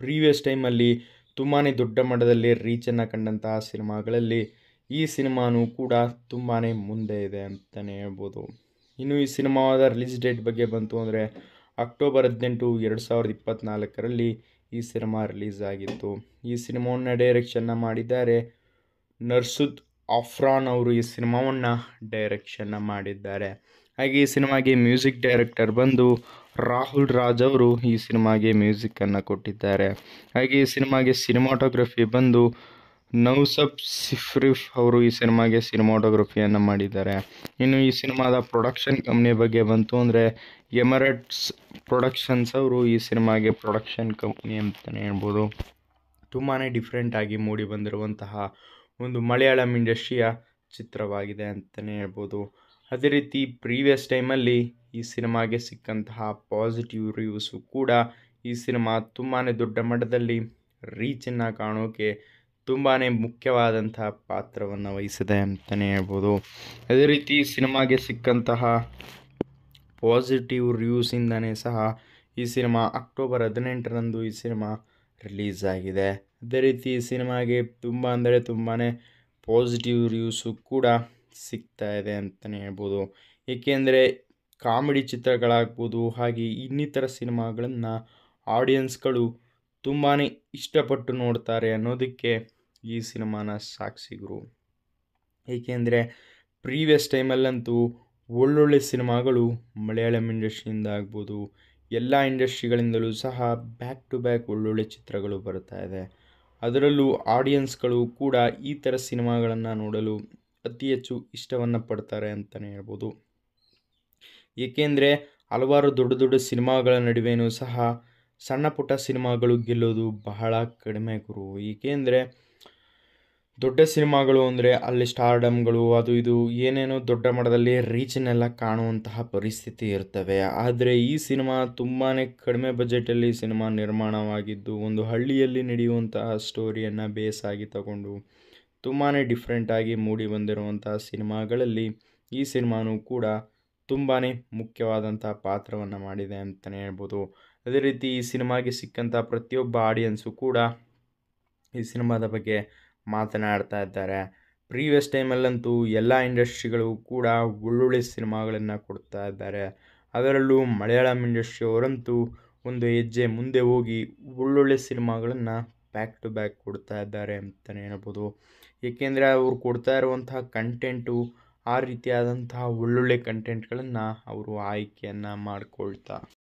Speaker 2: ಪ್ರೀವಿಯಸ್ ಟೈಮಲ್ಲಿ ತುಂಬಾ ದೊಡ್ಡ ಮಟ್ಟದಲ್ಲಿ ರೀಚನ್ನು ಕಂಡಂತಹ ಸಿನಿಮಾಗಳಲ್ಲಿ ಈ ಸಿನಿಮಾನೂ ಕೂಡ ತುಂಬಾ ಮುಂದೆ ಇದೆ ಅಂತಲೇ ಹೇಳ್ಬೋದು ಇನ್ನು ಈ ಸಿನಿಮಾದ ರಿಲೀಸ್ ಡೇಟ್ ಬಗ್ಗೆ ಬಂತು ಅಂದರೆ ಅಕ್ಟೋಬರ್ ಹದಿನೆಂಟು ಎರಡು ಸಾವಿರದ ಇಪ್ಪತ್ತ್ನಾಲ್ಕರಲ್ಲಿ ಈ ಸಿನಿಮಾ ರಿಲೀಸ್ ಆಗಿತ್ತು ಈ ಸಿನಿಮಾವನ್ನು ಡೈರೆಕ್ಷನ್ನ ಮಾಡಿದ್ದಾರೆ ನರ್ಸುದ್ ಆಫ್ರಾನ್ ಅವರು ಈ ಸಿನಿಮಾವನ್ನು ಡೈರೆಕ್ಷನ್ನ ಮಾಡಿದ್ದಾರೆ ಹಾಗೆ ಈ ಸಿನಿಮಾಗೆ ಮ್ಯೂಸಿಕ್ ಡೈರೆಕ್ಟರ್ ಬಂದು ರಾಹುಲ್ ರಾಜ್ ಅವರು ಈ ಸಿನಿಮಾಗೆ ಮ್ಯೂಸಿಕನ್ನು ಕೊಟ್ಟಿದ್ದಾರೆ ಹಾಗೆ ಈ ಸಿನಿಮಾಗೆ ಸಿನಿಮಾಟೋಗ್ರಫಿ ಬಂದು ನೌಸಬ್ ಸಿಫ್ರಿಫ್ ಅವರು ಈ ಸಿನಿಮಾಗೆ ಸಿನಿಮಾಟೋಗ್ರಫಿಯನ್ನು ಮಾಡಿದ್ದಾರೆ ಇನ್ನು ಈ ಸಿನಿಮಾದ ಪ್ರೊಡಕ್ಷನ್ ಕಂಪ್ನಿ ಬಗ್ಗೆ ಬಂತು ಅಂದರೆ ಎಮರಟ್ಸ್ ಪ್ರೊಡಕ್ಷನ್ಸ್ ಅವರು ಈ ಸಿನಿಮಾಗೆ ಪ್ರೊಡಕ್ಷನ್ ಕಂಪ್ನಿ ಅಂತಲೇ ಹೇಳ್ಬೋದು ತುಂಬಾ ಡಿಫ್ರೆಂಟಾಗಿ ಮೂಡಿ ಬಂದಿರುವಂತಹ ಒಂದು ಮಲಯಾಳಂ ಇಂಡಸ್ಟ್ರಿಯ ಚಿತ್ರವಾಗಿದೆ ಅಂತಲೇ ಹೇಳ್ಬೋದು ಅದೇ ರೀತಿ ಪ್ರೀವಿಯಸ್ ಟೈಮಲ್ಲಿ ಈ ಸಿನಿಮಾಗೆ ಸಿಕ್ಕಂತಹ ಪಾಸಿಟಿವ್ ರಿವ್ಯೂಸು ಕೂಡ ಈ ಸಿನಿಮಾ ತುಂಬಾ ದೊಡ್ಡ ಮಟ್ಟದಲ್ಲಿ ರೀಚನ್ನು ಕಾಣೋಕೆ ತುಂಬಾ ಮುಖ್ಯವಾದಂತಹ ಪಾತ್ರವನ್ನು
Speaker 3: ವಹಿಸಿದೆ ಅಂತಲೇ
Speaker 2: ಹೇಳ್ಬೋದು ಅದೇ ರೀತಿ ಸಿನಿಮಾಗೆ ಸಿಕ್ಕಂತಹ ಪಾಸಿಟಿವ್ ರಿವ್ಯೂಸಿಂದನೇ ಸಹ ಈ ಸಿನಿಮಾ ಅಕ್ಟೋಬರ್ ಹದಿನೆಂಟರಂದು ಈ ಸಿನಿಮಾ ರಿಲೀಸ್ ಆಗಿದೆ ಅದೇ ರೀತಿ ಸಿನಿಮಾಗೆ ತುಂಬ ಅಂದರೆ ತುಂಬಾ ಪಾಸಿಟಿವ್ ರಿವ್ಯೂಸು ಕೂಡ ಸಿಗ್ತಾ ಇದೆ ಅಂತಲೇ ಹೇಳ್ಬೋದು ಏಕೆಂದರೆ ಕಾಮಿಡಿ ಚಿತ್ರಗಳಾಗ್ಬೋದು ಹಾಗೆ ಇನ್ನಿತರ ಸಿನಿಮಾಗಳನ್ನು ಆಡಿಯನ್ಸ್ಗಳು ತುಂಬಾ ಇಷ್ಟಪಟ್ಟು ನೋಡ್ತಾರೆ ಅನ್ನೋದಕ್ಕೆ ಈ ಸಿನಿಮಾನ ಸಾಕ್ಷಿಗರು ಏಕೆಂದರೆ ಪ್ರೀವಿಯಸ್ ಟೈಮಲ್ಲಂತೂ ಒಳ್ಳೊಳ್ಳೆ ಸಿನಿಮಾಗಳು ಮಲಯಾಳಂ ಇಂಡಸ್ಟ್ರಿಯಿಂದ ಆಗ್ಬೋದು ಎಲ್ಲ ಇಂಡಸ್ಟ್ರಿಗಳಿಂದಲೂ ಸಹ ಬ್ಯಾಕ್ ಟು ಬ್ಯಾಕ್ ಒಳ್ಳೊಳ್ಳೆ ಚಿತ್ರಗಳು ಬರ್ತಾ ಇದೆ ಅದರಲ್ಲೂ ಆಡಿಯನ್ಸ್ಗಳು ಕೂಡ ಈ ಥರ ಸಿನಿಮಾಗಳನ್ನು ನೋಡಲು ಅತಿ ಹೆಚ್ಚು ಇಷ್ಟವನ್ನು ಪಡ್ತಾರೆ ಅಂತಲೇ ಹೇಳ್ಬೋದು ಏಕೆಂದರೆ ಹಲವಾರು ದೊಡ್ಡ ದೊಡ್ಡ ಸಿನಿಮಾಗಳ ನಡುವೆಯೂ ಸಹ ಸಣ್ಣ ಪುಟ್ಟ ಸಿನಿಮಾಗಳು ಗೆಲ್ಲೋದು ಬಹಳ ಕಡಿಮೆ ಗುರು ಏಕೆಂದರೆ ದೊಡ್ಡ ಸಿನಿಮಾಗಳು ಅಂದರೆ ಅಲ್ಲಿ ಸ್ಟಾರ್ಡಮ್ಗಳು ಅದು ಇದು ಏನೇನೋ ದೊಡ್ಡ ಮಟ್ಟದಲ್ಲಿ ರೀಚನ್ನೆಲ್ಲ ಕಾಣುವಂತಹ ಪರಿಸ್ಥಿತಿ ಇರ್ತವೆ ಆದರೆ ಈ ಸಿನಿಮಾ ತುಂಬಾ ಕಡಿಮೆ ಬಜೆಟಲ್ಲಿ ಸಿನಿಮಾ ನಿರ್ಮಾಣವಾಗಿದ್ದು ಒಂದು ಹಳ್ಳಿಯಲ್ಲಿ ನಡೆಯುವಂತಹ ಸ್ಟೋರಿಯನ್ನು ಬೇಸಾಗಿ ತಗೊಂಡು ತುಂಬಾ ಡಿಫ್ರೆಂಟಾಗಿ ಮೂಡಿ ಬಂದಿರುವಂತಹ ಸಿನಿಮಾಗಳಲ್ಲಿ ಈ ಸಿನಿಮಾನೂ ಕೂಡ ತುಂಬಾ ಮುಖ್ಯವಾದಂತಹ ಪಾತ್ರವನ್ನು ಮಾಡಿದೆ ಅಂತಲೇ ಹೇಳ್ಬೋದು ಅದೇ ರೀತಿ ಈ ಸಿನಿಮಾಗೆ ಸಿಕ್ಕಂಥ ಪ್ರತಿಯೊಬ್ಬ ಆಡಿಯನ್ಸು ಕೂಡ ಈ ಸಿನಿಮಾದ ಬಗ್ಗೆ ಮಾತನಾಡ್ತಾ ಇದ್ದಾರೆ ಪ್ರೀವಿಯಸ್ ಟೈಮಲ್ಲಂತೂ ಎಲ್ಲ ಇಂಡಸ್ಟ್ರಿಗಳು ಕೂಡ ಒಳ್ಳೊಳ್ಳೆ ಸಿನಿಮಾಗಳನ್ನು ಕೊಡ್ತಾ ಇದ್ದಾರೆ ಅದರಲ್ಲೂ ಮಲಯಾಳಂ ಇಂಡಸ್ಟ್ರಿಯವರಂತೂ ಒಂದು ಹೆಜ್ಜೆ ಮುಂದೆ ಹೋಗಿ ಒಳ್ಳೊಳ್ಳೆ ಸಿನಿಮಾಗಳನ್ನು ಬ್ಯಾಕ್ ಟು ಬ್ಯಾಕ್ ಕೊಡ್ತಾ ಇದ್ದಾರೆ ಅಂತಲೇ ಹೇಳ್ಬೋದು ಏಕೆಂದರೆ ಅವರು ಕೊಡ್ತಾ ಇರುವಂತಹ ಕಂಟೆಂಟು ಆ ರೀತಿಯಾದಂತಹ ಒಳ್ಳೊಳ್ಳೆ ಕಂಟೆಂಟ್ಗಳನ್ನು ಅವರು ಆಯ್ಕೆಯನ್ನು ಮಾಡಿಕೊಳ್ತಾ